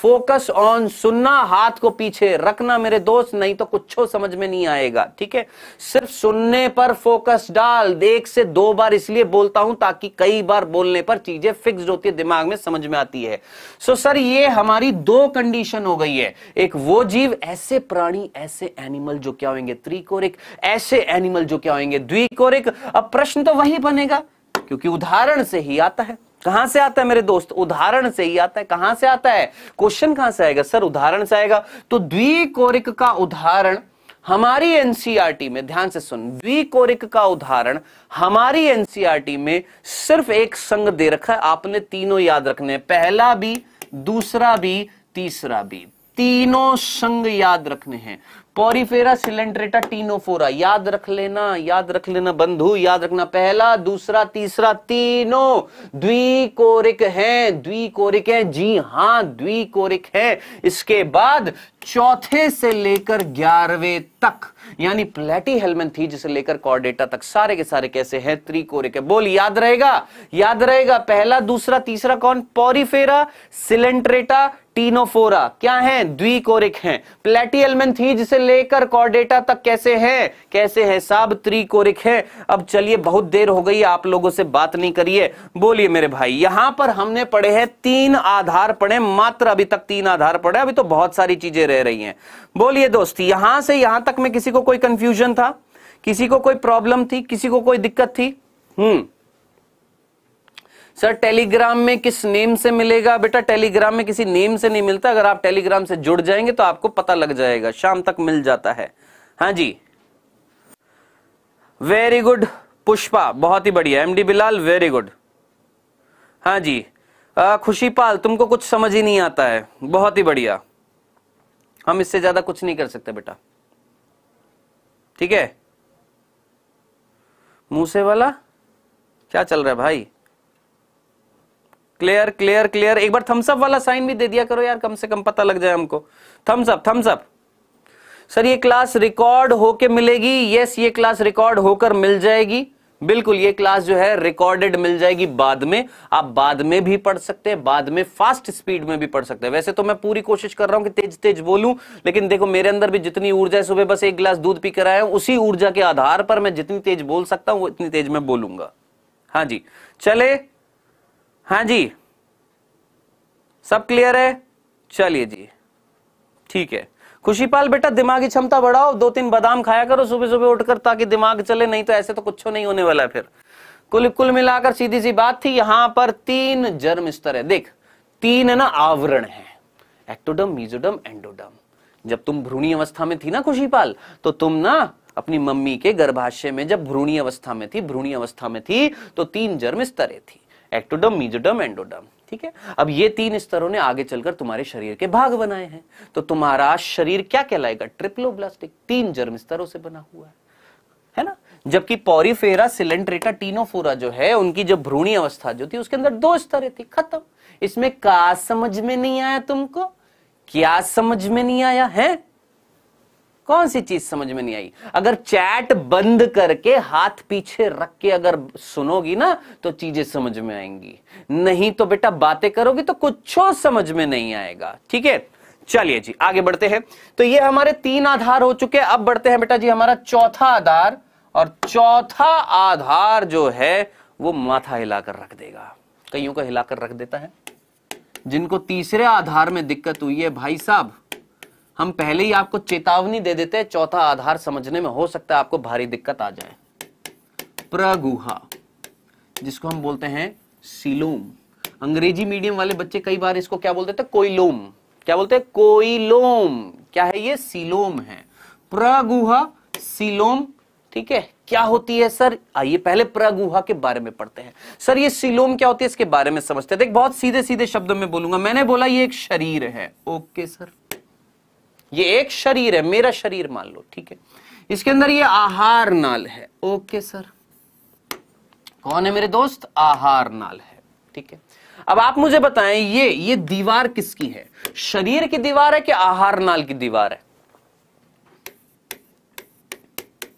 Speaker 1: फोकस ऑन सुनना हाथ को पीछे रखना मेरे दोस्त नहीं तो कुछ समझ में नहीं आएगा ठीक है सिर्फ सुनने पर फोकस डाल देख से दो बार इसलिए बोलता हूं ताकि कई बार बोलने पर चीजें फिक्स होती है दिमाग में समझ में आती है सो so, सर ये हमारी दो कंडीशन हो गई है एक वो जीव ऐसे प्राणी ऐसे एनिमल जो क्या होंगे त्रिकोरिक ऐसे एनिमल जो क्या होंगे द्विकोरिक अब प्रश्न तो वही बनेगा क्योंकि उदाहरण से ही आता है कहां से आता है मेरे दोस्त उदाहरण से ही आता है कहां से आता है क्वेश्चन कहां से आएगा सर उदाहरण से आएगा तो द्विकोरिक का उदाहरण हमारी एनसीआरटी e में ध्यान से सुन द्विकोरिक का उदाहरण हमारी एनसीआरटी e में सिर्फ एक संग दे रखा है आपने तीनों याद रखने हैं पहला भी दूसरा भी तीसरा भी तीनों संग याद रखने हैं पॉरीफेरा सिलेंड्रेटा टीनोफोरा याद रख लेना याद रख लेना बंधु याद रखना पहला दूसरा तीसरा तीनों द्विकोरिक हैं द्विकोरिक हैं जी हां द्विकोरिक हैं इसके बाद चौथे से लेकर ग्यारहवें तक यानी प्लेटी थी जिसे लेकर कॉर्डेटा तक सारे के सारे कैसे हैं त्रिकोरिक है बोल याद रहेगा याद रहेगा पहला दूसरा तीसरा कौन पोरीफेरा सिलेंट्रेटा टीनोफोरा क्या है द्विकोरिक हैं प्लेटियल मेंथीज से लेकर कॉर्डेटा तक कैसे है कैसे है सब त्रिकोरिक है अब चलिए बहुत देर हो गई आप लोगों से बात नहीं करिए बोलिए मेरे भाई यहां पर हमने पढ़े हैं तीन आधार पढ़े मात्र अभी तक तीन आधार पढ़े अभी तो बहुत सारी चीजें रह रही हैं बोलिए दोस्त यहां से यहां तक में किसी को कोई कंफ्यूजन था किसी को कोई प्रॉब्लम थी किसी को कोई दिक्कत थी हम्म सर टेलीग्राम में किस नेम से मिलेगा बेटा टेलीग्राम में किसी नेम से नहीं मिलता अगर आप टेलीग्राम से जुड़ जाएंगे तो आपको पता लग जाएगा शाम तक मिल जाता है हाँ जी वेरी गुड पुष्पा बहुत ही बढ़िया एमडी बिलाल वेरी गुड हाँ जी खुशीपाल खुशी पाल तुमको कुछ समझ ही नहीं आता है बहुत ही बढ़िया हम इससे ज्यादा कुछ नहीं कर सकते बेटा ठीक है मुंह से वाला क्या चल रहा है भाई क्लियर क्लियर क्लियर एक बार थम्सअप वाला साइन भी दे दिया करो यार कम से कम पता लग जाए हमको थम्सअप थम्सअप सर ये क्लास रिकॉर्ड होके मिलेगी यस ये क्लास रिकॉर्ड होकर मिल जाएगी बिल्कुल ये क्लास जो है रिकॉर्डेड मिल जाएगी बाद में आप बाद में भी पढ़ सकते हैं बाद में फास्ट स्पीड में भी पढ़ सकते हैं वैसे तो मैं पूरी कोशिश कर रहा हूं कि तेज तेज बोलूं लेकिन देखो मेरे अंदर भी जितनी ऊर्जा है सुबह बस एक गिलास दूध पीकर आया उसी ऊर्जा के आधार पर मैं जितनी तेज बोल सकता हूं उतनी तेज में बोलूंगा हाँ जी चले हाँ जी सब क्लियर है चलिए जी ठीक है खुशीपाल बेटा दिमागी क्षमता बढ़ाओ दो तीन बादाम खाया करो सुबह सुबह उठकर ताकि दिमाग चले नहीं तो ऐसे तो कुछ नहीं होने वाला है फिर कुल कुल मिलाकर सीधी सी बात थी यहां पर तीन जर्म स्तर है देख तीन है ना आवरण है एक्टोडम मीजोडम एंडोडम जब तुम भ्रूणी अवस्था में थी ना खुशीपाल तो तुम ना अपनी मम्मी के गर्भाशय में जब भ्रूणी अवस्था में थी भ्रूणी अवस्था में थी तो तीन जर्म स्तरे थी एक्टोडम मीजोडम एंडोडम ठीक है अब ये तीन स्तरों ने आगे चलकर तुम्हारे शरीर के भाग बनाए हैं तो तुम्हारा शरीर क्या कहलाएगा ट्रिप्लोब्लास्टिक तीन जर्म स्तरों से बना हुआ है है ना जबकि पॉरीफेरा सिलेंट्रेटा टीनोफोरा जो है उनकी जो भ्रूणी अवस्था जो थी उसके अंदर दो स्तर थी खत्म इसमें का समझ में नहीं आया तुमको क्या समझ में नहीं आया है कौन सी चीज समझ में नहीं आई अगर चैट बंद करके हाथ पीछे रख के अगर सुनोगी ना तो चीजें समझ में आएंगी नहीं तो बेटा बातें करोगी तो कुछ समझ में नहीं आएगा ठीक है चलिए जी आगे बढ़ते हैं तो ये हमारे तीन आधार हो चुके हैं अब बढ़ते हैं बेटा जी हमारा चौथा आधार और चौथा आधार जो है वो माथा हिलाकर रख देगा कईयों को हिलाकर रख देता है जिनको तीसरे आधार में दिक्कत हुई है भाई साहब हम पहले ही आपको चेतावनी दे देते हैं चौथा आधार समझने में हो सकता है आपको भारी दिक्कत आ जाए प्रगुहा जिसको हम बोलते हैं सिलोम अंग्रेजी मीडियम वाले बच्चे कई बार इसको क्या बोलते थे कोइलोम क्या बोलते हैं कोइलोम क्या है ये सिलोम है प्रगुहा सिलोम ठीक है क्या होती है सर आइए पहले प्रगुहा के बारे में पढ़ते हैं सर ये सिलोम क्या होती है इसके बारे में समझते हैं देख बहुत सीधे सीधे शब्दों में बोलूंगा मैंने बोला ये एक शरीर है ओके सर ये एक शरीर है मेरा शरीर मान लो ठीक है इसके अंदर ये आहार नाल है ओके सर कौन है मेरे दोस्त आहार नाल है ठीक है अब आप मुझे बताएं ये ये दीवार किसकी है शरीर की दीवार है कि आहार नाल की दीवार है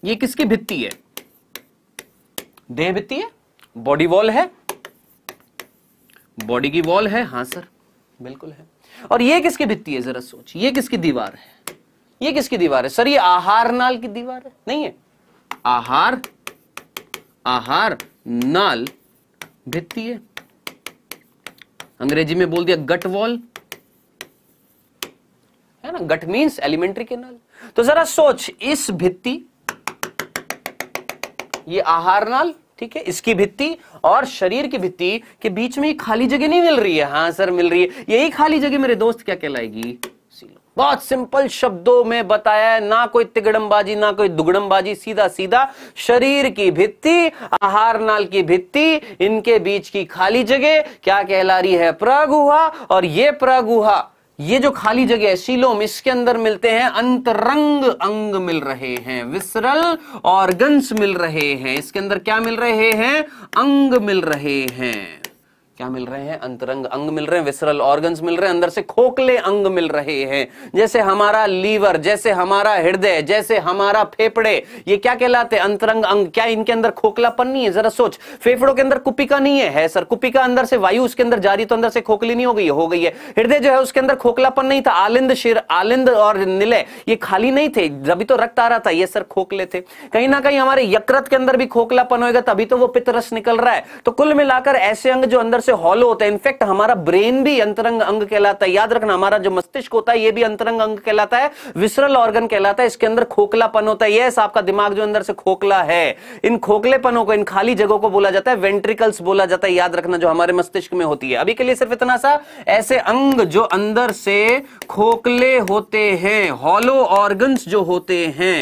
Speaker 1: ये किसकी भित्ति है देह भित्ति है बॉडी वॉल है बॉडी की वॉल है हां सर बिल्कुल है और ये किसकी भित्ती है जरा सोच ये किसकी दीवार है ये किसकी दीवार है सर ये आहार नाल की दीवार है नहीं है आहार आहार नाल भित्ती है अंग्रेजी में बोल दिया गट वॉल है ना गट मीन्स एलिमेंट्री के नाल तो जरा सोच इस भित्ती ये आहार नाल ठीक है इसकी भित्ति और शरीर की भित्ति के बीच में खाली जगह नहीं मिल रही है हाँ सर मिल रही है यही खाली जगह मेरे दोस्त क्या कहलाएगी बहुत सिंपल शब्दों में बताया है ना कोई तिगड़मबाजी ना कोई दुगड़मबाजी सीधा सीधा शरीर की भित्ति आहार नाल की भित्ति इनके बीच की खाली जगह क्या कहला रही है प्रगुहा और ये प्रगुहा ये जो खाली जगह है शीलोम इसके अंदर मिलते हैं अंतरंग अंग मिल रहे हैं विसरल ऑर्गन्स मिल रहे हैं इसके अंदर क्या मिल रहे हैं अंग मिल रहे हैं क्या मिल रहे हैं अंतरंग अंग मिल रहे हैं विसरल ऑर्गन्स मिल रहे हैं अंदर से खोखले अंग मिल रहे हैं जैसे हमारा लीवर जैसे हमारा हृदय जैसे हमारा फेफड़े ये क्या कहलाते हैं अंतरंग अंग क्या इनके अंदर खोखलापन नहीं है जरा सोच फेफड़ों के अंदर कुपिका नहीं है, है सर कुपिका अंदर से वायु उसके अंदर जारी तो अंदर से खोखली नहीं हो गई हो गई है हृदय जो है उसके अंदर खोखलापन नहीं था आलिंद शिर आलिंद और निलय ये खाली नहीं थे जब तो रक्त आ रहा था ये सर खोखले थे कहीं ना कहीं हमारे यकृत के अंदर भी खोखलापन होगा तभी तो वो पितरस निकल रहा है तो कुल मिलाकर ऐसे अंग जो अंदर से हॉलो होता है इनफैक्ट हमारा ब्रेन भी अंतरंग अंग कहलाता है याद रखना हमारा जो मस्तिष्क होता है ये भी अंतरंग अंग कहलाता है विसरल ऑर्गन कहलाता है इसके अंदर खोखलापन होता है यस आपका दिमाग जो अंदर से खोखला है इन खोखलेपनों को इन खाली जगहों को बोला जाता है वेंट्रिकल्स बोला जाता है याद रखना जो हमारे मस्तिष्क में होती है अभी के लिए सिर्फ इतना सा ऐसे अंग जो अंदर से खोखले होते हैं हॉलो ऑर्गन जो होते हैं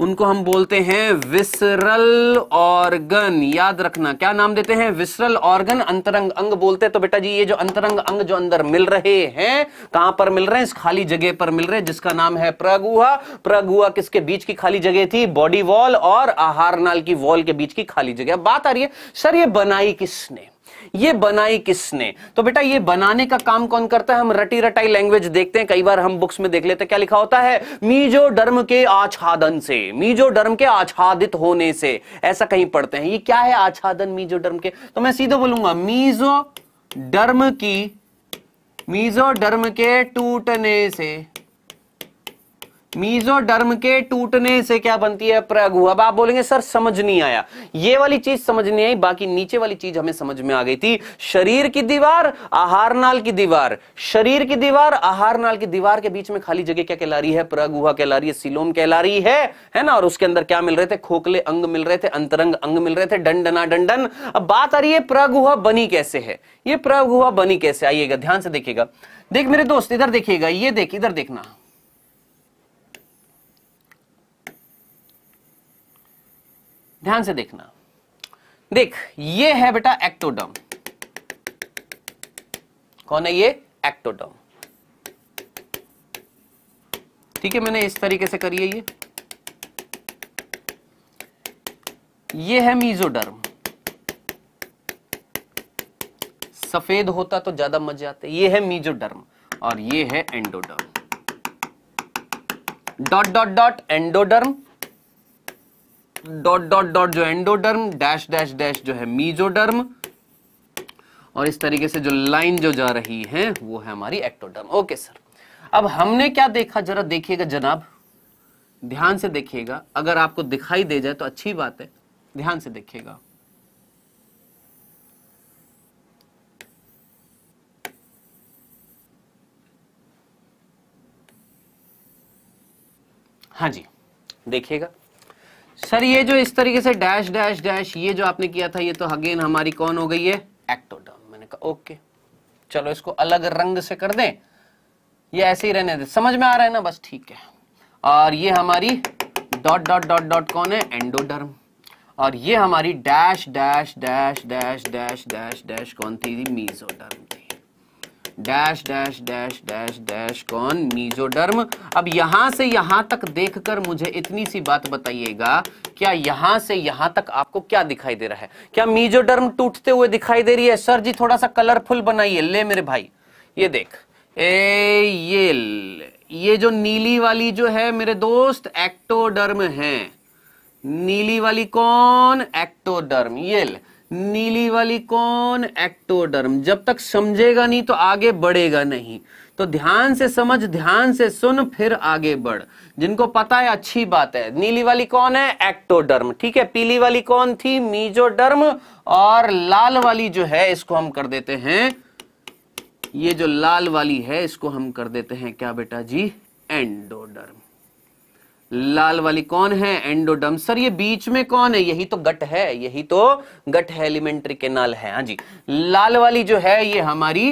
Speaker 1: उनको हम बोलते हैं विसरल ऑर्गन याद रखना क्या नाम देते हैं विसरल ऑर्गन अंतरंग अंग बोलते हैं तो बेटा जी ये जो अंतरंग अंग जो अंदर मिल रहे हैं कहां पर मिल रहे हैं इस खाली जगह पर मिल रहे हैं जिसका नाम है प्रगुहा प्रगुहा किसके बीच की खाली जगह थी बॉडी वॉल और आहार नाल की वॉल के बीच की खाली जगह बात आ रही है सर ये बनाई किसने ये बनाई किसने तो बेटा ये बनाने का काम कौन करता है हम रटी रटाई लैंग्वेज देखते हैं कई बार हम बुक्स में देख लेते हैं क्या लिखा होता है मीजो डर्म के आच्छादन से मीजो डर्म के आच्छादित होने से ऐसा कहीं पढ़ते हैं ये क्या है आच्छादन मीजो डर्म के तो मैं सीधे बोलूंगा मीजो डर्म की मीजो डर्म के टूटने से मीजोडर्म के टूटने से क्या बनती है प्रगु अब आप बोलेंगे सर समझ नहीं आया ये वाली चीज समझ नहीं आई बाकी नीचे वाली चीज हमें समझ में आ गई थी शरीर की दीवार आहार नाल की दीवार शरीर की दीवार आहार नाल की दीवार के बीच में खाली जगह क्या कहला रही है प्रगुहा कहला रही है सिलोम कहला रही है है ना और उसके अंदर क्या मिल रहे थे खोखले अंग मिल रहे थे अंतरंग अंग मिल रहे थे डंडना डंडन अब बात आ रही है प्रगुहा बनी कैसे है ये प्रगुहा बनी कैसे आइएगा ध्यान से देखिएगा देख मेरे दोस्त इधर देखिएगा ये देख इधर देखना ध्यान से देखना देख ये है बेटा एक्टोडम कौन है ये एक्टोडम ठीक है मैंने इस तरीके से करी है ये ये है मीजोडर्म सफेद होता तो ज्यादा मजे आते ये है मीजोडर्म और ये है endoderm dot dot dot endoderm dot dot dot जो एंडोडर्म डैश डैश डैश जो है मीजोडर्म और इस तरीके से जो लाइन जो जा रही है वो है हमारी एक्टोडर्म ओके सर अब हमने क्या देखा जरा देखिएगा जनाब ध्यान से देखिएगा अगर आपको दिखाई दे जाए तो अच्छी बात है ध्यान से देखिएगा हाँ जी देखिएगा सर ये जो इस तरीके से डैश डैश डैश ये जो आपने किया था ये तो अगेन हमारी कौन हो गई है एक्टोडर्म मैंने कहा ओके चलो इसको अलग रंग से कर दें ये ऐसे ही रहने दे समझ में आ रहा है ना बस ठीक है और ये हमारी डॉट डॉट डॉट डॉट कौन है एंडोडर्म और ये हमारी dash dash dash dash dash dash dash कौन थी mesoderm dash dash dash dash dash कौन मीजोडर्म अब यहां से यहां तक देखकर मुझे इतनी सी बात बताइएगा क्या यहां से यहां तक आपको क्या दिखाई दे रहा है क्या मीजोडर्म टूटते हुए दिखाई दे रही है सर जी थोड़ा सा कलरफुल बनाइए ले मेरे भाई ये देख ए ये ये जो नीली वाली जो है मेरे दोस्त एक्टोडर्म है नीली वाली कौन एक्टोडर्म ये नीली वाली कौन एक्टोडर्म जब तक समझेगा नहीं तो आगे बढ़ेगा नहीं तो ध्यान से समझ ध्यान से सुन फिर आगे बढ़ जिनको पता है अच्छी बात है नीली वाली कौन है एक्टोडर्म ठीक है पीली वाली कौन थी मीजोडर्म और लाल वाली जो है इसको हम कर देते हैं ये जो लाल वाली है इसको हम कर देते हैं क्या बेटा जी एंडोडर्म लाल वाली कौन है एंडोडम सर ये बीच में कौन है यही तो गट है यही तो गट है एलिमेंट्री केनाल है हाँ जी लाल वाली जो है ये हमारी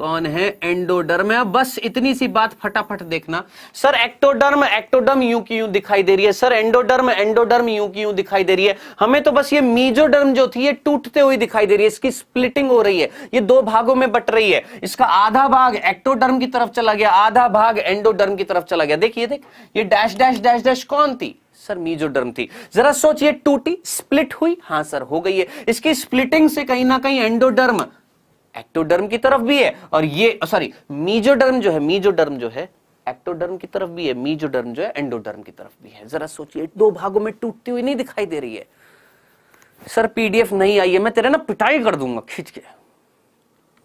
Speaker 1: कौन है एंडोडर्म है बस इतनी सी बात फटाफट देखना सर एक्टोडर्म एक्टोडर्म यू की यूं दिखाई दे रही है सर एंडोडर्म एंडोडर्म यू की यूं दिखाई दे रही है हमें तो बस ये मीजोडर्म जो थी ये टूटते हुए दिखाई दे रही है इसकी स्प्लिटिंग हो रही है ये दो भागों में बट रही है इसका आधा भाग एक्टोडर्म की तरफ चला गया आधा भाग एंडोडर्म की तरफ चला गया देखिए देख ये डैश डैश डैश डैश कौन थी सर मीजोडर्म थी जरा सोचिए टूटी स्प्लिट हुई हाँ सर हो गई है इसकी स्प्लिटिंग से कहीं ना कहीं एंडोडर्म एक्टोडर्म की तरफ भी है और ये सॉरी मीजोडर्म जो है मीजोडर्म जो है एक्टोडर्म की तरफ भी है मीजोडर्म जो है एंडोडर्म की तरफ भी है जरा सोचिए दो भागों में टूटती हुई नहीं दिखाई दे रही है सर पीडीएफ नहीं आई है मैं तेरे ना पिटाई कर दूंगा खींच के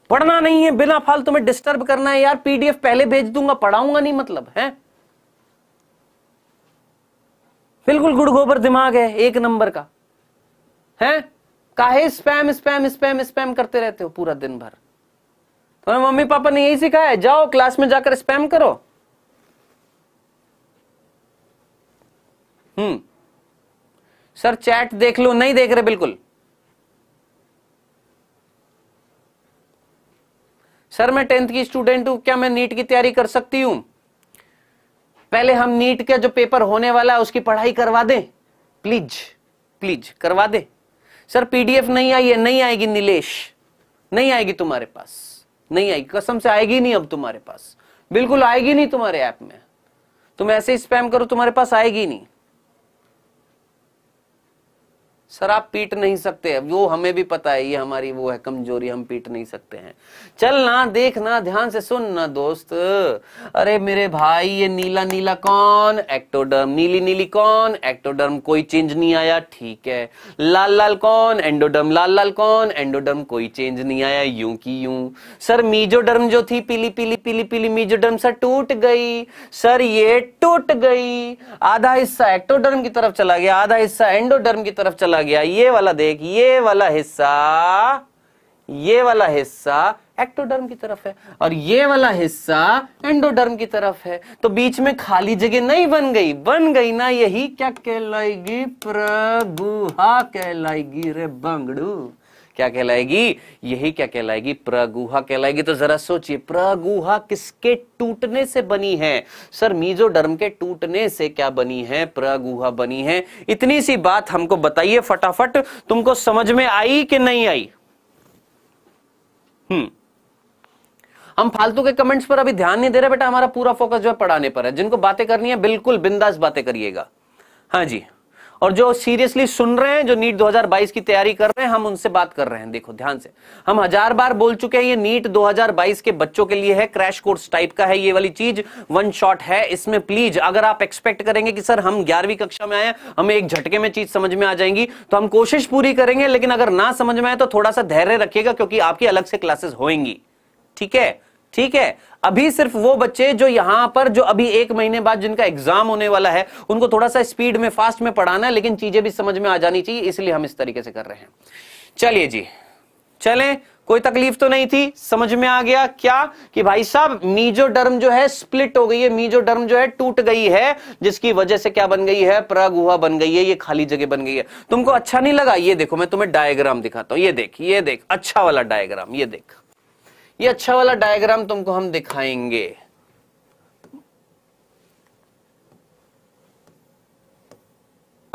Speaker 1: पढ़ना नहीं है बिना फाल तुम्हें डिस्टर्ब करना है यार पीडीएफ पहले भेज दूंगा पढ़ाऊंगा नहीं मतलब है बिल्कुल गुड़ गोबर दिमाग है एक नंबर का है काहे स्पैम स्पैम स्पैम स्पैम करते रहते हो पूरा दिन भर तुम्हें तो मम्मी पापा ने यही सिखाया है जाओ क्लास में जाकर स्पैम करो हम्म सर चैट देख लो नहीं देख रहे बिल्कुल सर मैं टेंथ की स्टूडेंट हूं क्या मैं नीट की तैयारी कर सकती हूं पहले हम नीट का जो पेपर होने वाला है उसकी पढ़ाई करवा दें प्लीज प्लीज करवा दें सर पीडीएफ नहीं आई है नहीं आएगी नीलेश नहीं आएगी तुम्हारे पास नहीं आएगी कसम से आएगी नहीं अब तुम्हारे पास बिल्कुल आएगी नहीं तुम्हारे ऐप में तुम ऐसे ही स्पैम करो तुम्हारे पास आएगी नहीं सर आप पीट नहीं सकते वो हमें भी पता है ये हमारी वो है कमजोरी हम पीट नहीं सकते हैं चल ना देख ना ध्यान से सुन ना दोस्त अरे मेरे भाई ये नीला नीला कौन एक्टोडर्म नीली नीली कौन एक्टोडर्म कोई चेंज नहीं आया ठीक है लाल लाल कौन एंडोडर्म लाल लाल कौन एंडोडर्म कोई चेंज नहीं आया यूं की यूं सर मीजोडर्म जो थी पीली पीली पीली पीली मीजोडर्म सर टूट गई सर ये टूट गई आधा हिस्सा एक्टोडर्म की तरफ चला गया आधा हिस्सा एंडोडर्म की तरफ चला गया ये वाला देख ये वाला हिस्सा ये वाला हिस्सा एक्टोडर्म की तरफ है और ये वाला हिस्सा एंडोडर्म की तरफ है तो बीच में खाली जगह नहीं बन गई बन गई ना यही क्या कहलाएगी प्रगुहा कहलाएगी रे बंगड़ू क्या कहलाएगी यही क्या कहलाएगी प्रगुहा कहलाएगी तो जरा सोचिए प्रगुहा किसके टूटने से बनी है सर मीजोडर्म के टूटने से क्या बनी है प्रगुहा बनी है इतनी सी बात हमको बताइए फटाफट तुमको समझ में आई कि नहीं आई हम्म हम फालतू के कमेंट्स पर अभी ध्यान नहीं दे रहे बेटा हमारा पूरा फोकस जो है पढ़ाने पर है जिनको बातें करनी है बिल्कुल बिंदास बातें करिएगा हाँ जी और जो सीरियसली सुन रहे हैं जो नीट 2022 की तैयारी कर रहे हैं हम उनसे बात कर रहे हैं देखो ध्यान से हम हजार बार बोल चुके हैं ये नीट 2022 के बच्चों के लिए है क्रैश कोर्स टाइप का है ये वाली चीज वन शॉट है इसमें प्लीज अगर आप एक्सपेक्ट करेंगे कि सर हम ग्यारहवीं कक्षा में आए हमें एक झटके में चीज समझ में आ जाएंगी तो हम कोशिश पूरी करेंगे लेकिन अगर ना समझ में आए तो थोड़ा सा धैर्य रखिएगा क्योंकि आपकी अलग से क्लासेस होगी ठीक है ठीक है अभी सिर्फ वो बच्चे जो यहां पर जो अभी एक महीने बाद जिनका एग्जाम होने वाला है उनको थोड़ा सा स्पीड में फास्ट में पढ़ाना है लेकिन चीजें भी समझ में आ जानी चाहिए इसलिए हम इस तरीके से कर रहे हैं चलिए जी चलें कोई तकलीफ तो नहीं थी समझ में आ गया क्या कि भाई साहब मीजो डर्म जो है स्प्लिट हो गई है मीजो डर्म जो है टूट गई है जिसकी वजह से क्या बन गई है प्रगुहा बन गई है ये खाली जगह बन गई है तुमको अच्छा नहीं लगा ये देखो मैं तुम्हें डायग्राम दिखाता हूं ये देख ये देख अच्छा वाला डायग्राम ये देख ये अच्छा वाला डायग्राम तुमको हम दिखाएंगे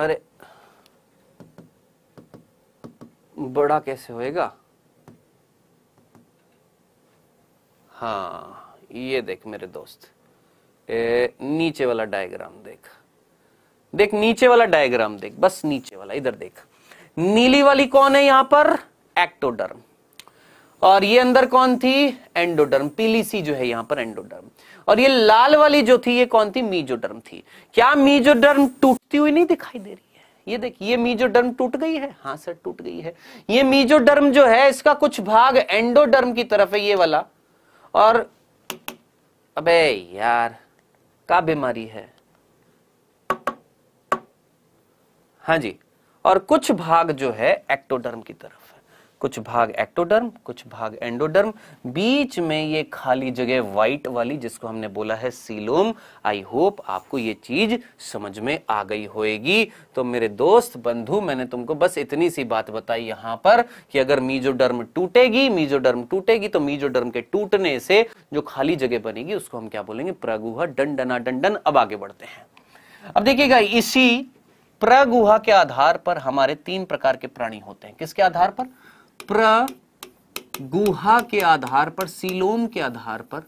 Speaker 1: अरे बड़ा कैसे होएगा हाँ ये देख मेरे दोस्त ए, नीचे वाला डायग्राम देख देख नीचे वाला डायग्राम देख बस नीचे वाला इधर देख नीली वाली कौन है यहां पर एक्टोडर्म और ये अंदर कौन थी एंडोडर्म पीली सी जो है यहां पर एंडोडर्म और ये लाल वाली जो थी ये कौन थी मीजोडर्म थी क्या मीजोडर्म टूटती हुई नहीं दिखाई दे रही है ये देखिए ये मीजोडर्म टूट गई है हाँ सर टूट गई है ये मीजोडर्म जो है इसका कुछ भाग एंडोडर्म की तरफ है ये वाला और अबे यार का बीमारी है हाँ जी और कुछ भाग जो है एक्टोडर्म की तरफ कुछ भाग एक्टोडर्म कुछ भाग एंडोडर्म बीच में ये खाली जगह व्हाइट वाली जिसको हमने बोला है सीलोम आई होप आपको ये चीज समझ में आ गई होएगी तो मेरे दोस्त बंधु मैंने तुमको बस इतनी सी बात बताई यहां पर कि अगर मीजोडर्म टूटेगी मीजोडर्म टूटेगी तो मीजोडर्म के टूटने से जो खाली जगह बनेगी उसको हम क्या बोलेंगे प्रगुहा डंडना डंडन अब आगे बढ़ते हैं अब देखिएगा इसी प्रगुहा के आधार पर हमारे तीन प्रकार के प्राणी होते हैं किसके आधार पर प्रगुहा के आधार पर सीलोम के आधार पर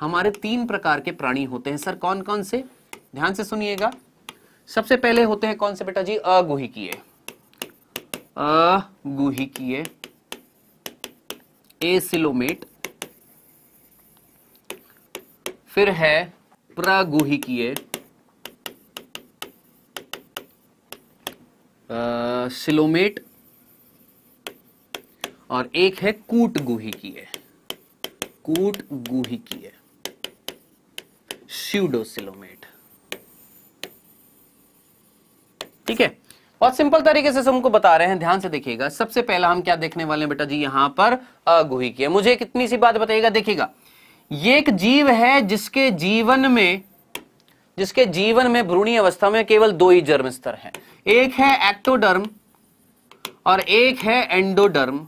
Speaker 1: हमारे तीन प्रकार के प्राणी होते हैं सर कौन कौन से ध्यान से सुनिएगा सबसे पहले होते हैं कौन से बेटा जी किए ए सिलोमेट फिर है किए सिलोमेट और एक है कूट गुही की है कूट गुही की है सिलोमेट ठीक है बहुत सिंपल तरीके से सबको बता रहे हैं ध्यान से देखिएगा सबसे पहला हम क्या देखने वाले हैं बेटा जी यहां पर अगुही की है मुझे कितनी सी बात बताइएगा देखिएगा ये एक जीव है जिसके जीवन में जिसके जीवन में भ्रूणी अवस्था में केवल दो ही जर्म स्तर है एक है एक्टोडर्म और एक है एंडोडर्म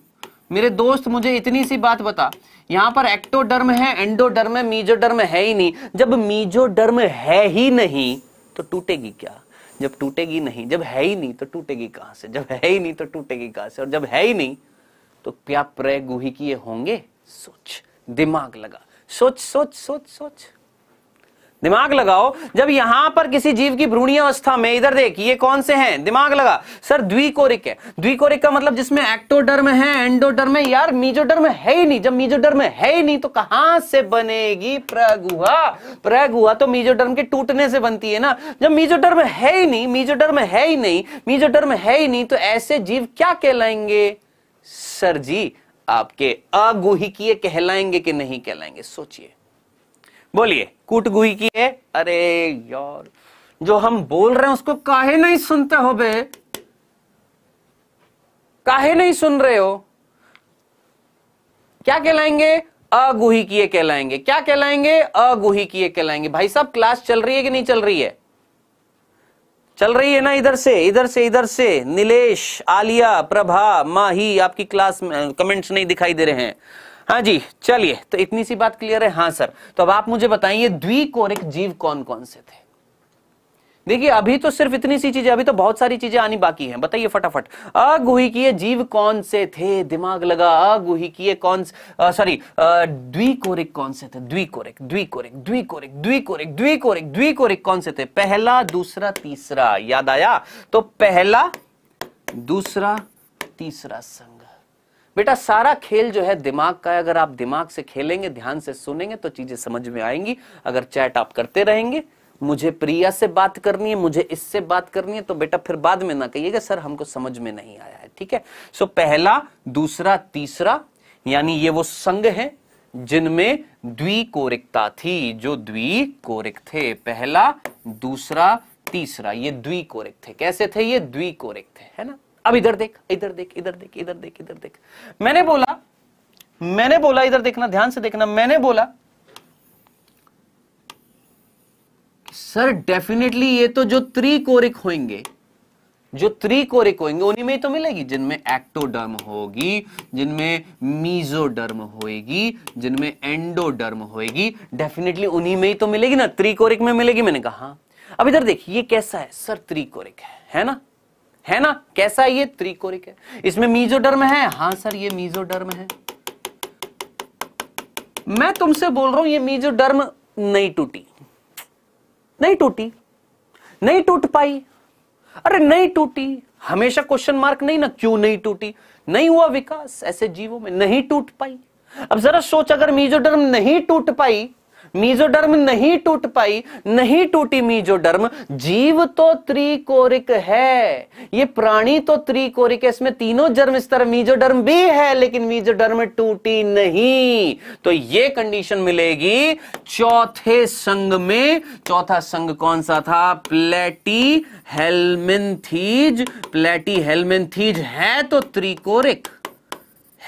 Speaker 1: मेरे दोस्त मुझे इतनी सी बात बता यहां पर एक्टोडर्म है एंडोडर्म है मीजोडर्म है ही नहीं जब मीजोडर्म है ही नहीं तो टूटेगी क्या जब टूटेगी नहीं जब है ही नहीं तो टूटेगी कहां से जब है ही नहीं तो टूटेगी कहां से और जब है ही नहीं तो क्या प्रय गुही किए होंगे सोच दिमाग लगा सोच सोच सोच सोच दिमाग लगाओ जब यहां पर किसी जीव की भ्रूणी अवस्था में इधर देखिए कौन से हैं दिमाग लगा सर द्विकोरिक है द्विकोरिक का मतलब जिसमें एक्टोडर्म है एंडोडर्म है यार मीजोडर्म है ही नहीं जब मीजोडर्म है ही नहीं तो कहां से बनेगी प्रगुहा प्रगुहा तो मीजोडर्म के टूटने से बनती है ना जब मीजोडर्म है ही नहीं मीजोडर्म है ही नहीं मीजोडर्म है ही नहीं तो ऐसे जीव क्या कहलाएंगे सर जी आपके अगुहिकीय कहलाएंगे कि नहीं कहलाएंगे सोचिए बोलिए कूटगुई की है अरे यार जो हम बोल रहे हैं उसको काहे नहीं सुनते हो बे काहे नहीं सुन रहे हो क्या कहलाएंगे अगुही किए कहलाएंगे क्या कहलाएंगे अगुही किए कहलाएंगे भाई साहब क्लास चल रही है कि नहीं चल रही है चल रही है ना इधर से इधर से इधर से नीलेश आलिया प्रभा माही आपकी क्लास में कमेंट्स नहीं दिखाई दे रहे हैं हाँ जी चलिए तो इतनी सी बात क्लियर है हाँ सर तो अब आप मुझे बताइए द्विकोरिक जीव कौन कौन से थे देखिए अभी तो सिर्फ इतनी सी चीजें अभी तो बहुत सारी चीजें आनी बाकी हैं बताइए फटाफट अगुहिकीय जीव कौन से थे दिमाग लगा अगुहिकीय कौन सॉरी द्विकोरिक कौन से थे द्विकोरिक द्विकोरिक द्विकोरिक द्विकोरिक द्विकोरिक द्विकोरिक कौन से थे पहला दूसरा तीसरा याद आया तो पहला दूसरा तीसरा बेटा सारा खेल जो है दिमाग का है अगर आप दिमाग से खेलेंगे ध्यान से सुनेंगे तो चीजें समझ में आएंगी अगर चैट आप करते रहेंगे मुझे प्रिया से बात करनी है मुझे इससे बात करनी है तो बेटा फिर बाद में ना कहिएगा सर हमको समझ में नहीं आया है ठीक है सो पहला दूसरा तीसरा यानी ये वो संघ है जिनमें द्विकोरिकता थी जो द्विकोरिक थे पहला दूसरा तीसरा ये द्विकोरिक थे कैसे थे ये द्विकोरिक थे है ना अब इधर देख इधर देख इधर देख इधर देख इधर देख मैंने बोला मैंने बोला इधर देखना ध्यान से देखना मैंने बोला सर डेफिनेटली ये तो जो त्रिकोरिक होंगे जो त्रिकोरिक होंगे उन्हीं में ही तो मिलेगी जिनमें एक्टोडर्म होगी जिनमें मीजोडर्म होएगी जिनमें एंडोडर्म होएगी डेफिनेटली उन्हीं में ही तो मिलेगी ना त्रिकोरिक में मिलेगी मैंने कहा हाँ। अब इधर देखिए ये कैसा है सर त्रिकोरिक है है ना है ना कैसा ये त्रिकोरिक है इसमें मीजोडर्म है हाँ सर ये मीजोडर्म है मैं तुमसे बोल रहा हूं ये मीजोडर्म नहीं टूटी नहीं टूटी नहीं टूट पाई अरे नहीं टूटी हमेशा क्वेश्चन मार्क नहीं ना क्यों नहीं टूटी नहीं हुआ विकास ऐसे जीवों में नहीं टूट पाई अब जरा सोच अगर मीजोडर्म नहीं टूट पाई मीजोडर्म नहीं टूट पाई नहीं टूटी मीजोडर्म जीव तो त्रिकोरिक है ये प्राणी तो त्रिकोरिक है इसमें तीनों जर्म तरह मीजोडर्म भी है लेकिन मीजोडर्म टूटी नहीं तो ये कंडीशन मिलेगी चौथे संघ में चौथा संघ कौन सा था प्लेटी हेलमेंथीज प्लेटी हेलमेंथीज है तो त्रिकोरिक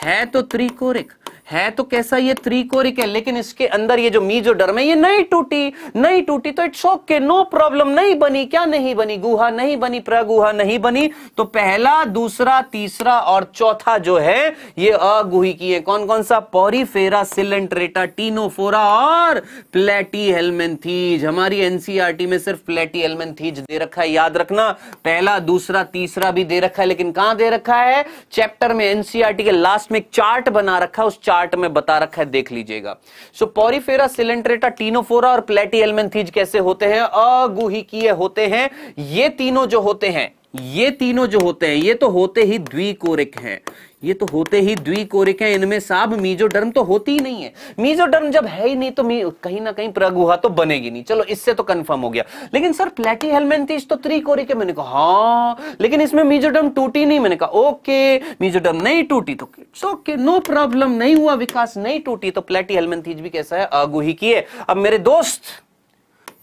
Speaker 1: है तो त्रिकोरिक है तो कैसा ये त्रिकोरिक है लेकिन इसके अंदर ये जो मीजो डर में ये नहीं टूटी नहीं टूटी तो इट्स ओके नो प्रॉब्लम नहीं बनी क्या नहीं बनी गुहा नहीं बनी प्रगुहा नहीं बनी तो पहला दूसरा तीसरा और चौथा जो है ये अगुही की है कौन कौन सा पोरीफेरा सिलेंट्रेटा टीनोफोरा और प्लेटी हेलमेंथीज हमारी एनसीआरटी में सिर्फ प्लेटी हेलमेंथीज दे रखा है याद रखना पहला दूसरा तीसरा भी दे रखा है लेकिन कहां दे रखा है चैप्टर में एनसीआरटी के लास्ट में एक चार्ट बना रखा है उस चार्ट चार्ट में बता रखा है देख लीजिएगा सो पॉरीफेरा सिलेंट्रेटा टीनोफोरा और प्लेटी एलमेंथीज कैसे होते हैं अगुहिकीय होते हैं ये तीनों जो होते हैं ये तीनों जो होते हैं ये तो होते ही द्विकोरिक हैं ये तो होते ही कोरिक है इनमें साब मीजोडर्म तो होती ही नहीं है मीजोडर्म जब है ही नहीं तो कहीं ना कहीं प्रगुहा तो बनेगी नहीं चलो इससे तो कंफर्म हो गया लेकिन सर प्लेटी हेलमेंटिस तो कोरिक है मैंने कहा हाँ लेकिन इसमें मीजोडर्म टूटी नहीं मैंने कहा ओके मीजोडर्म नहीं टूटी तो ओके नो प्रॉब्लम नहीं हुआ विकास नहीं टूटी तो प्लेटी हेलमेंथीज भी कैसा है अगुही की है अब मेरे दोस्त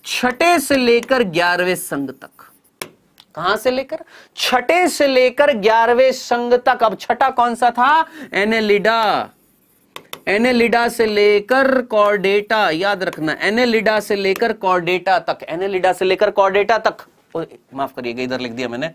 Speaker 1: छठे से लेकर ग्यारहवें संघ तक कहां से लेकर छठे से लेकर ग्यारहवें संघ तक अब छठा कौन सा था एनेलिडा एनेलिडा से लेकर कॉर्डेटा याद रखना एनेलिडा से लेकर कॉर्डेटा तक एनेलिडा से लेकर कॉर्डेटा तक माफ करिएगा इधर लिख दिया मैंने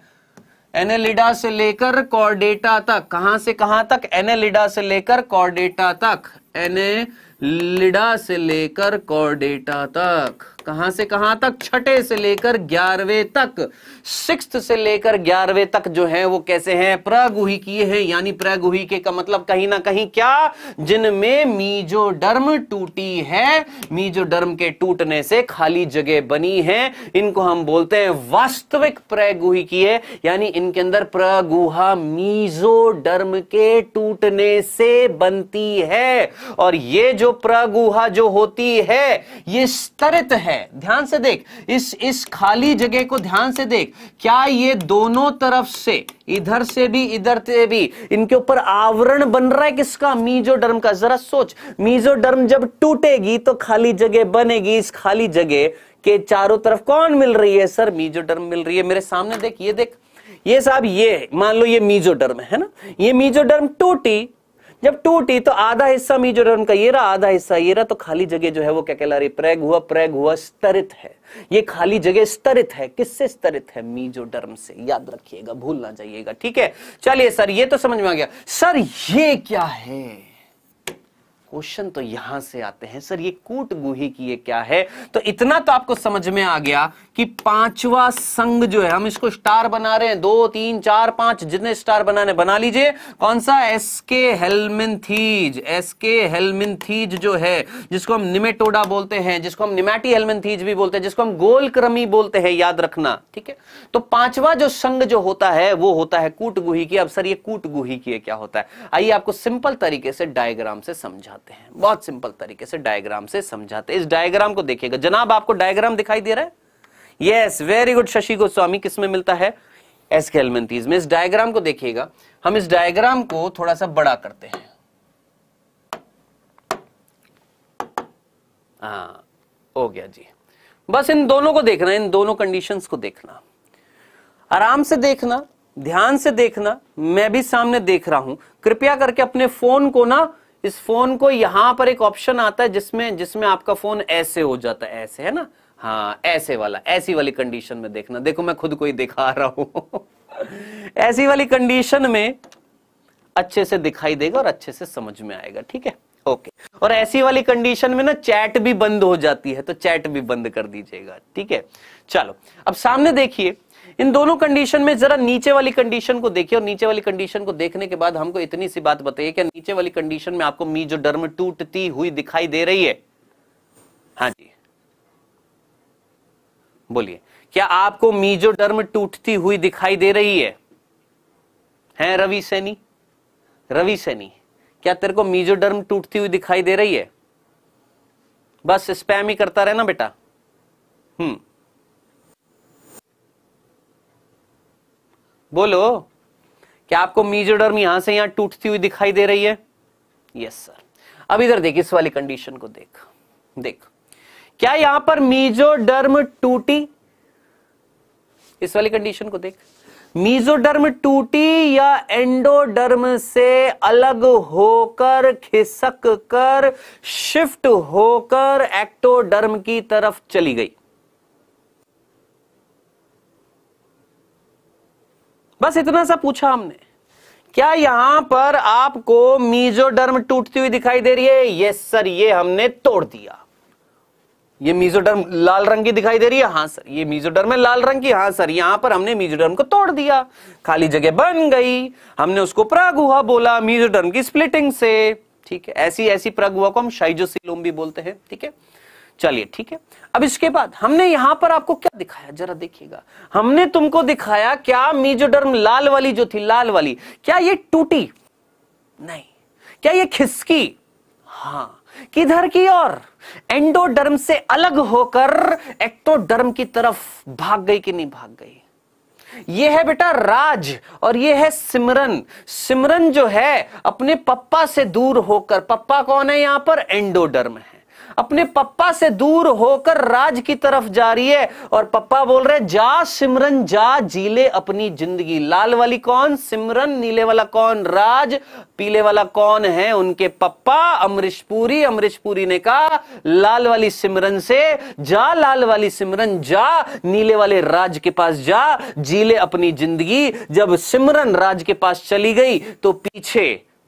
Speaker 1: एनेलिडा से लेकर कॉर्डेटा तक कहां से कहां तक एनेलिडा से लेकर कॉर्डेटा तक एनेलिडा से लेकर कॉर्डेटा तक कहां से कहां तक छठे से लेकर ग्यारहवें तक सिक्स से लेकर ग्यारहवें तक जो है वो कैसे हैं किए हैं यानी के का मतलब कहीं ना कहीं क्या जिनमें मीजोडर्म टूटी है मीजोडर्म के टूटने से खाली जगह बनी है इनको हम बोलते हैं वास्तविक किए यानी इनके अंदर प्रगुहा मीजोडर्म के टूटने से बनती है और ये जो प्रगुहा जो होती है ये स्तरित है ध्यान से देख इस इस खाली जगह को ध्यान से देख क्या ये दोनों तरफ से इधर से भी इधर से भी इनके ऊपर आवरण बन रहा है किसका मीजो डर्म का जरा सोच मीजो डर्म जब टूटेगी तो खाली जगह बनेगी इस खाली जगह के चारों तरफ कौन मिल रही है सर मीजो डर्म मिल रही है मेरे सामने देख ये देख ये साहब ये मान लो ये मीजो डर्म है ना ये मीजो डर्म टूटी जब टू टी तो आधा हिस्सा मी जो है उनका ये रहा आधा हिस्सा ये रहा तो खाली जगह जो है वो क्या कहला रही प्रैग हुआ प्रैग हुआ स्तरित है ये खाली जगह स्तरित है किससे स्तरित है मीजो डर्म से याद रखिएगा भूल ना जाइएगा ठीक है चलिए सर ये तो समझ में आ गया सर ये क्या है क्वेश्चन तो यहां से आते हैं सर ये कूट गुही की ये क्या है तो इतना तो आपको समझ में आ गया कि पांचवा संघ जो है हम इसको स्टार बना रहे हैं दो तीन चार पांच जितने स्टार बनाने बना लीजिए कौन सा एस के हेलमिनथीज एस के हेलमिनथीज जो है जिसको हम निमेटोडा बोलते हैं जिसको हम निमेटी हेलमिनथीज भी बोलते हैं जिसको हम गोलक्रमी बोलते हैं याद रखना ठीक है तो पांचवा जो संघ जो होता है वो होता है कूट गुही की अब सर ये कूट गुही की क्या होता है आइए आपको सिंपल तरीके से डायग्राम से समझाते करते हैं बहुत सिंपल तरीके से डायग्राम से समझाते हैं इस डायग्राम को देखिएगा जनाब आपको डायग्राम दिखाई दे रहा है yes very good Shashi Goswami किसमें मिलता है एस के में इस डायग्राम को देखिएगा हम इस डायग्राम को थोड़ा सा बड़ा करते हैं आ, हाँ, हो गया जी बस इन दोनों को देखना इन दोनों कंडीशंस को देखना आराम से देखना ध्यान से देखना मैं भी सामने देख रहा हूं कृपया करके अपने फोन को ना इस फोन को यहां पर एक ऑप्शन आता है जिसमें जिसमें आपका फोन ऐसे हो जाता है ऐसे है ना हाँ ऐसे वाला ऐसी वाली कंडीशन में देखना देखो मैं खुद को ही दिखा रहा हूं ऐसी वाली कंडीशन में अच्छे से दिखाई देगा और अच्छे से समझ में आएगा ठीक है ओके और ऐसी वाली कंडीशन में ना चैट भी बंद हो जाती है तो चैट भी बंद कर दीजिएगा ठीक है चलो अब सामने देखिए इन दोनों कंडीशन में जरा नीचे वाली कंडीशन को देखिए और नीचे वाली कंडीशन को देखने के बाद हमको इतनी सी बात बताइए कि नीचे वाली कंडीशन में आपको मी जो डर्म टूटती हुई दिखाई दे रही है हाँ जी बोलिए क्या आपको मीजो डर्म टूटती हुई दिखाई दे रही है हैं रवि सैनी रवि सैनी क्या तेरे को मीजो डर्म टूटती हुई दिखाई दे रही है बस स्पैम ही करता रहे ना बेटा हम्म बोलो क्या आपको मीजोडर्म यहां से यहां टूटती हुई दिखाई दे रही है यस सर अब इधर देख इस वाली कंडीशन को देख देख क्या यहां पर मीजोडर्म टूटी इस वाली कंडीशन को देख मीजोडर्म टूटी या एंडोडर्म से अलग होकर खिसक कर शिफ्ट होकर एक्टोडर्म की तरफ चली गई बस इतना सा पूछा हमने क्या यहां पर आपको मीजोडर्म टूटती हुई दिखाई दे रही है यस सर ये हमने तोड़ दिया ये मीजोडर्म लाल रंग की दिखाई दे रही है हाँ सर ये मीजोडर्म है लाल रंग की हाँ सर यहां पर हमने मीजोडर्म को तोड़ दिया खाली जगह बन गई हमने उसको प्रागुहा बोला मीजोडर्म की स्प्लिटिंग से ठीक है ऐसी ऐसी प्रागुहा को हम शाइजोसिलोम भी बोलते हैं ठीक है चलिए ठीक है अब इसके बाद हमने यहां पर आपको क्या दिखाया जरा देखिएगा हमने तुमको दिखाया क्या मीजोडर्म लाल वाली जो थी लाल वाली क्या ये टूटी नहीं क्या ये खिसकी हाँ किधर की ओर एंडोडर्म से अलग होकर एक्टोडर्म की तरफ भाग गई कि नहीं भाग गई ये है बेटा राज और ये है सिमरन सिमरन जो है अपने पप्पा से दूर होकर पप्पा कौन है यहां पर एंडोडर्म है अपने पप्पा से दूर होकर राज की तरफ जा रही है और पप्पा बोल रहे जा सिमरन जा जीले अपनी जिंदगी लाल वाली कौन सिमरन नीले वाला कौन राज पीले वाला कौन है उनके पप्पा अमरीशपुरी अमरीशपुरी ने कहा लाल वाली सिमरन से जा लाल वाली सिमरन जा नीले वाले राज के पास जा जीले अपनी जिंदगी जब सिमरन राज के पास चली गई तो पीछे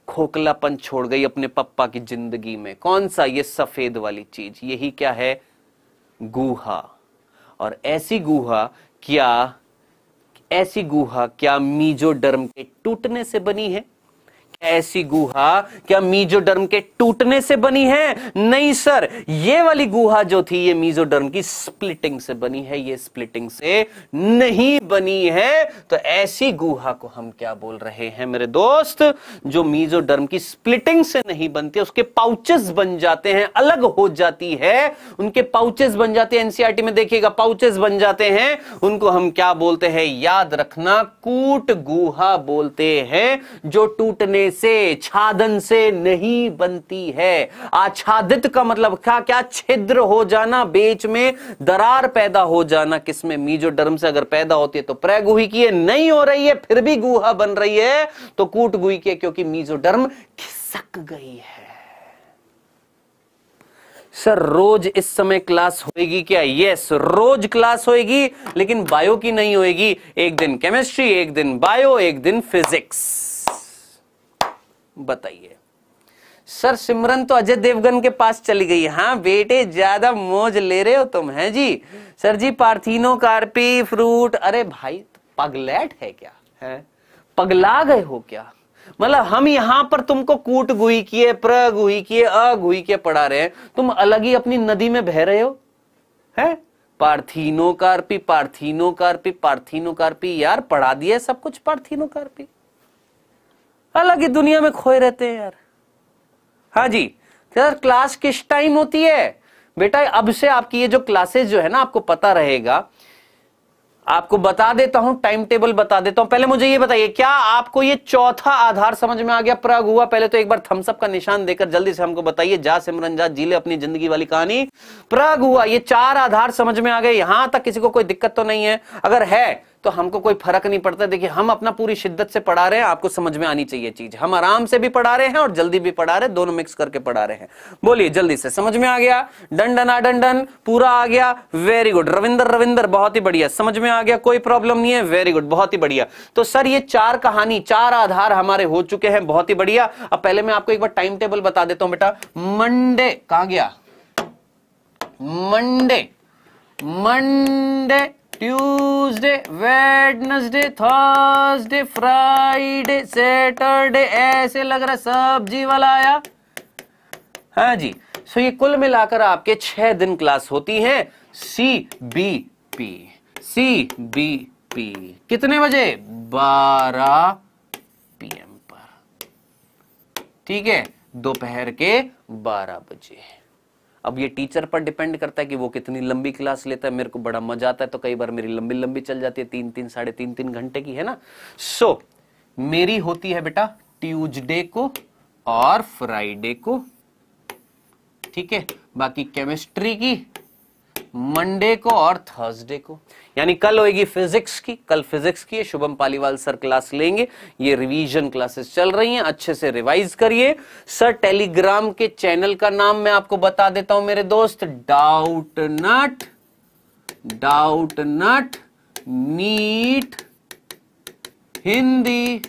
Speaker 1: खोखलापन छोड़ गई अपने पप्पा की जिंदगी में कौन सा ये सफेद वाली चीज यही क्या है गुहा और ऐसी गुहा क्या ऐसी गुहा क्या मीजोडर्म के टूटने से बनी है ऐसी गुहा क्या मीजोडर्म के टूटने से बनी है नहीं सर ये वाली गुहा जो थी ये मीजोडर्म की स्प्लिटिंग से बनी है ये स्प्लिटिंग से नहीं बनी है तो ऐसी गुहा को हम क्या बोल रहे हैं मेरे दोस्त जो मीजोडर्म की स्प्लिटिंग से नहीं बनती उसके पाउचेस बन जाते हैं अलग हो जाती है उनके पाउचेस बन जाते हैं एनसीआरटी में देखिएगा पाउचेस बन जाते हैं उनको हम क्या बोलते हैं याद रखना कूट गुहा बोलते हैं जो टूटने से छादन से नहीं बनती है आच्छादित का मतलब क्या क्या छिद्र हो जाना बेच में दरार पैदा हो जाना किसमें मीजो डर्म से अगर पैदा होती है तो है, नहीं हो रही है फिर भी गुहा बन रही है तो कूट गुहिकीय क्योंकि डर्म खिसक गई है सर रोज इस समय क्लास होएगी क्या यस रोज क्लास होएगी लेकिन बायो की नहीं होएगी एक दिन केमिस्ट्री एक दिन बायो एक दिन फिजिक्स बताइए सर सिमरन तो अजय देवगन के पास चली गई हाँ बेटे ज्यादा मौज ले रहे हो तुम हैं जी सर जी पार्थिनो कार्पी फ्रूट अरे भाई पगलेट है क्या है पगला गए हो क्या मतलब हम यहां पर तुमको कूट गुई किए प्र गुई किए अ गुई किए पढ़ा रहे हैं तुम अलग ही अपनी नदी में बह रहे हो है पार्थिनो कार्पी पार्थिनो कार्पी पार्थिनो कार्पी यार पढ़ा दिया सब कुछ पार्थिनो कार्पी अलग ही दुनिया में खोए रहते हैं यार हाँ जी सर क्लास किस टाइम होती है बेटा अब से आपकी ये जो क्लासेस जो है ना आपको पता रहेगा आपको बता देता हूं टाइम टेबल बता देता हूं पहले मुझे ये बताइए क्या आपको ये चौथा आधार समझ में आ गया प्रग हुआ पहले तो एक बार थम्सअप का निशान देकर जल्दी से हमको बताइए जा सिमरन जा जीले अपनी जिंदगी वाली कहानी प्रग हुआ ये चार आधार समझ में आ गए यहां तक किसी को कोई दिक्कत तो नहीं है अगर है तो हमको कोई फर्क नहीं पड़ता देखिए हम अपना पूरी शिद्दत से पढ़ा रहे हैं आपको समझ में आनी चाहिए चीज हम आराम से भी पढ़ा रहे हैं और जल्दी भी पढ़ा रहे हैं दोनों मिक्स करके पढ़ा रहे हैं बोलिए जल्दी से समझ में आ गया डंडन डन आ डन पूरा आ गया वेरी गुड रविंदर रविंदर बहुत ही बढ़िया समझ में आ गया कोई प्रॉब्लम नहीं है वेरी गुड बहुत ही बढ़िया तो सर ये चार कहानी चार आधार हमारे हो चुके हैं बहुत ही बढ़िया अब पहले मैं आपको एक बार टाइम टेबल बता देता हूं बेटा मंडे कहा गया Monday Monday Tuesday Wednesday Thursday Friday Saturday ऐसे लग रहा सब्जी वाला आया हाँ जी सो ये कुल मिलाकर आपके छह दिन क्लास होती है C B P C B P कितने बजे बारह पीएम पर ठीक है दोपहर के बारह बजे अब ये टीचर पर डिपेंड करता है कि वो कितनी लंबी क्लास लेता है मेरे को बड़ा मजा आता है तो कई बार मेरी लंबी लंबी चल जाती है तीन तीन साढ़े तीन तीन घंटे की है ना सो so, मेरी होती है बेटा ट्यूजडे को और फ्राइडे को ठीक है बाकी केमिस्ट्री की मंडे को और थर्सडे को यानी कल होगी फिजिक्स की कल फिजिक्स की शुभम पालीवाल सर क्लास लेंगे ये रिवीजन क्लासेस चल रही हैं अच्छे से रिवाइज करिए सर टेलीग्राम के चैनल का नाम मैं आपको बता देता हूं मेरे दोस्त Doubtnut Doubtnut NEET Hindi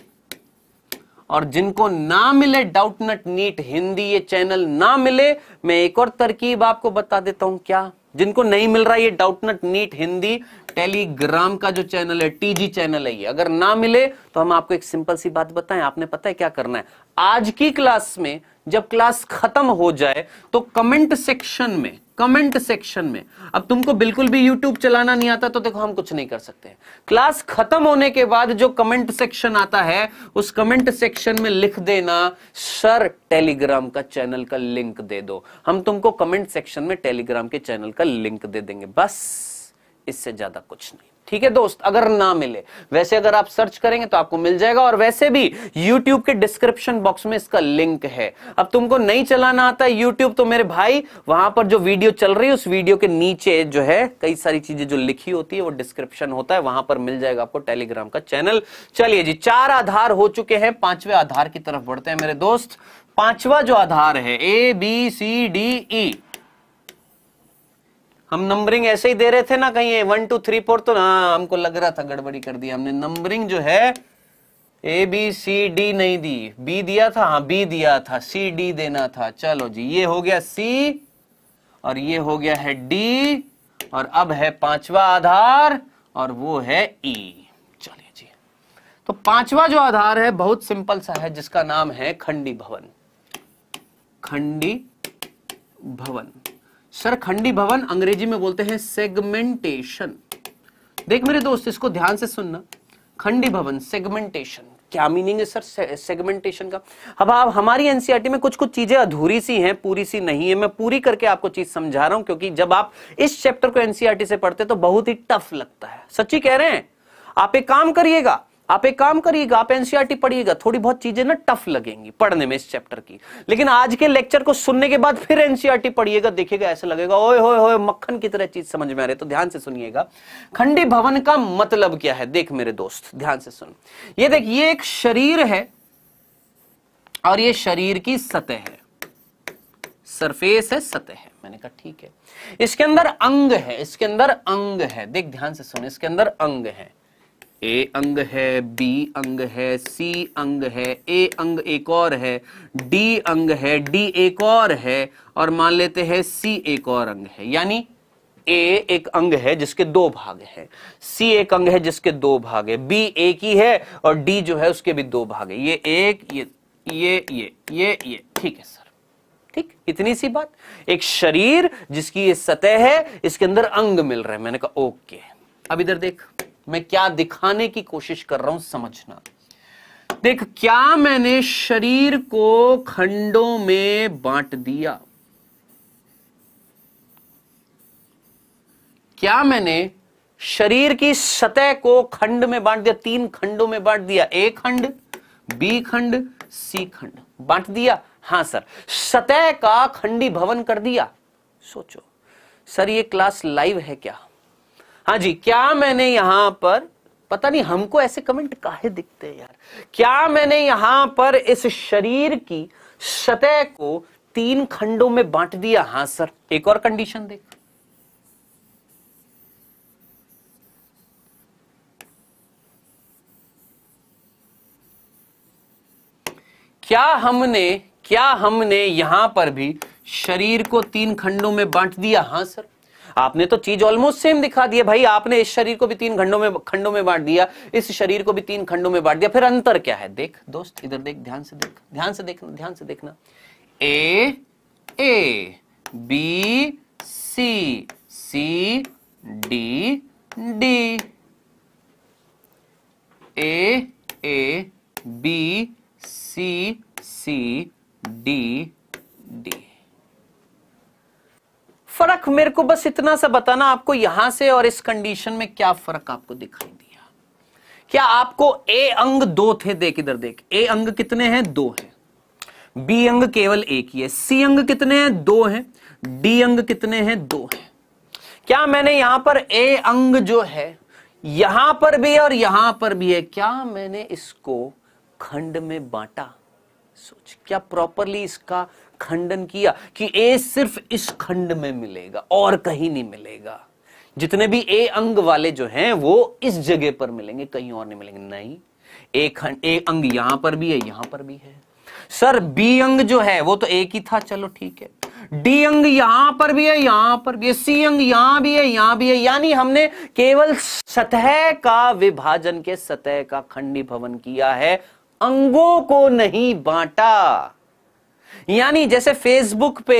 Speaker 1: और जिनको ना मिले डाउट नट नीट हिंदी ये चैनल ना मिले मैं एक और तरकीब आपको बता देता हूं क्या जिनको नहीं मिल रहा ये Doubtnut NEET Hindi Telegram का जो चैनल है टीजी चैनल है ये अगर ना मिले तो हम आपको एक सिंपल सी बात बताएं आपने पता है क्या करना है आज की क्लास में जब क्लास खत्म हो जाए तो कमेंट सेक्शन में कमेंट सेक्शन में अब तुमको बिल्कुल भी यूट्यूब चलाना नहीं आता तो देखो हम कुछ नहीं कर सकते क्लास खत्म होने के बाद जो कमेंट सेक्शन आता है उस कमेंट सेक्शन में लिख देना सर टेलीग्राम का चैनल का लिंक दे दो हम तुमको कमेंट सेक्शन में टेलीग्राम के चैनल का लिंक दे देंगे बस इससे ज्यादा कुछ नहीं ठीक है दोस्त अगर ना मिले वैसे अगर आप सर्च करेंगे तो आपको मिल जाएगा और वैसे भी YouTube के डिस्क्रिप्शन बॉक्स में इसका लिंक है अब तुमको नहीं चलाना आता YouTube तो मेरे भाई वहां पर जो वीडियो चल रही है उस वीडियो के नीचे जो है कई सारी चीजें जो लिखी होती है वो डिस्क्रिप्शन होता है वहां पर मिल जाएगा आपको टेलीग्राम का चैनल चलिए जी चार आधार हो चुके हैं पांचवे आधार की तरफ बढ़ते हैं मेरे दोस्त पांचवा जो आधार है ए बी सी डी ई हम नंबरिंग ऐसे ही दे रहे थे ना कहीं वन टू थ्री फोर तो ना हमको लग रहा था गड़बड़ी कर दी हमने नंबरिंग जो है ए बी सी डी नहीं दी बी दिया था हाँ बी दिया था सी डी देना था चलो जी ये हो गया सी और ये हो गया है डी और अब है पांचवा आधार और वो है ई e। चलिए जी तो पांचवा जो आधार है बहुत सिंपल सा है जिसका नाम है खंडी भवन खंडी भवन सर खंडी भवन अंग्रेजी में बोलते हैं सेगमेंटेशन देख मेरे दोस्त इसको ध्यान से सुनना खंडी भवन सेगमेंटेशन क्या मीनिंग है सर सेगमेंटेशन का अब आप हमारी एनसीईआरटी e में कुछ कुछ चीजें अधूरी सी हैं पूरी सी नहीं है मैं पूरी करके आपको चीज समझा रहा हूं क्योंकि जब आप इस चैप्टर को एनसीईआरटी e से पढ़ते तो बहुत ही टफ लगता है सच्ची कह रहे हैं आप एक काम करिएगा आप एक काम करिएगा आप एनसीआरटी पढ़िएगा थोड़ी बहुत चीजें ना टफ लगेंगी पढ़ने में इस चैप्टर की लेकिन आज के लेक्चर को सुनने के बाद फिर एनसीआरटी पढ़िएगा देखिएगा ऐसा लगेगा ओए होए होए मक्खन की तरह चीज समझ में आ रही तो ध्यान से सुनिएगा खंडी भवन का मतलब क्या है देख मेरे दोस्त ध्यान से सुन ये देख ये एक शरीर है और ये शरीर की सतह है सरफेस है सतह है मैंने कहा ठीक है इसके अंदर अंग है इसके अंदर अंग है देख ध्यान से सुन इसके अंदर अंग है ए अंग है बी अंग है सी अंग है ए अंग एक और है डी अंग है डी एक और है और मान लेते हैं सी एक और अंग है यानी ए एक अंग है जिसके दो भाग हैं सी एक अंग है जिसके दो भाग है बी एक ही है और डी जो है उसके भी दो भाग है ये एक ये ये ये ये ये ठीक है सर ठीक इतनी सी बात एक शरीर जिसकी ये सतह है इसके अंदर अंग मिल रहे हैं मैंने कहा ओके अब इधर देख मैं क्या दिखाने की कोशिश कर रहा हूं समझना देख क्या मैंने शरीर को खंडों में बांट दिया क्या मैंने शरीर की सतह को खंड में बांट दिया तीन खंडों में बांट दिया ए खंड बी खंड सी खंड बांट दिया हां सर सतह का खंडी भवन कर दिया सोचो सर ये क्लास लाइव है क्या हाँ जी क्या मैंने यहां पर पता नहीं हमको ऐसे कमेंट काहे दिखते हैं यार क्या मैंने यहां पर इस शरीर की सतह को तीन खंडों में बांट दिया हां सर एक और कंडीशन देख क्या हमने क्या हमने यहां पर भी शरीर को तीन खंडों में बांट दिया हां सर आपने तो चीज ऑलमोस्ट सेम दिखा दी भाई आपने इस शरीर को भी तीन खंडों में खंडों में बांट दिया इस शरीर को भी तीन खंडों में बांट दिया फिर अंतर क्या है देख दोस्त इधर देख ध्यान से देख ध्यान से देखना ध्यान से देखना A A B C C D D A A B C C D D फर्क मेरे को बस इतना सा बताना आपको यहां से और इस कंडीशन में क्या फर्क आपको दिखाई दिया क्या आपको ए अंग दो थे देख इधर देख ए अंग कितने हैं दो हैं बी अंग केवल एक ही है सी अंग कितने हैं दो हैं डी अंग कितने हैं दो हैं क्या मैंने यहां पर ए अंग जो है यहां पर भी और यहां पर भी है क्या मैंने इसको खंड में बांटा सोच क्या प्रॉपरली इसका खंडन किया कि ए सिर्फ इस खंड में मिलेगा और कहीं नहीं मिलेगा जितने भी ए अंग वाले जो हैं वो इस जगह पर मिलेंगे कहीं और नहीं मिलेंगे नहीं ए खंड ए अंग यहां पर भी है यहां पर भी है सर बी अंग जो है वो तो एक ही था चलो ठीक है डी अंग यहां पर भी है यहां पर भी है सी अंग यहां भी है यहां भी है यानी हमने केवल सतह का विभाजन के सतह का खंडी भवन किया है अंगों को नहीं बांटा यानी जैसे फेसबुक पे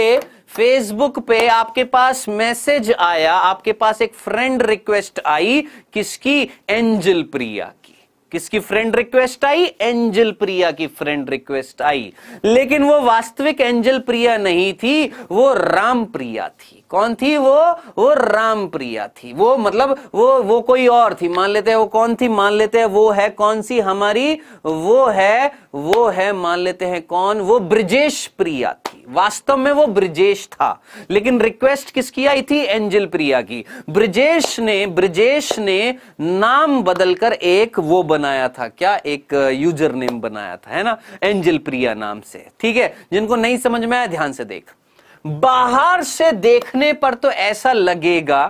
Speaker 1: फेसबुक पे आपके पास मैसेज आया आपके पास एक फ्रेंड रिक्वेस्ट आई किसकी एंजल प्रिया की किसकी फ्रेंड रिक्वेस्ट आई एंजल प्रिया की फ्रेंड रिक्वेस्ट आई लेकिन वो वास्तविक एंजल प्रिया नहीं थी वो राम प्रिया थी कौन थी वो वो रामप्रिया थी वो मतलब वो वो कोई और थी मान लेते हैं वो कौन थी मान लेते हैं वो है कौन सी हमारी वो है वो है मान लेते हैं कौन वो ब्रजेश प्रिया थी वास्तव में वो ब्रजेश था लेकिन रिक्वेस्ट किसकी आई थी एंजल प्रिया की ब्रजेश ने ब्रजेश ने नाम बदलकर एक वो बनाया था क्या एक यूजर नेम बनाया था है ना एंजल प्रिया नाम से ठीक है जिनको नहीं समझ में आया ध्यान से देख बाहर से देखने पर तो ऐसा लगेगा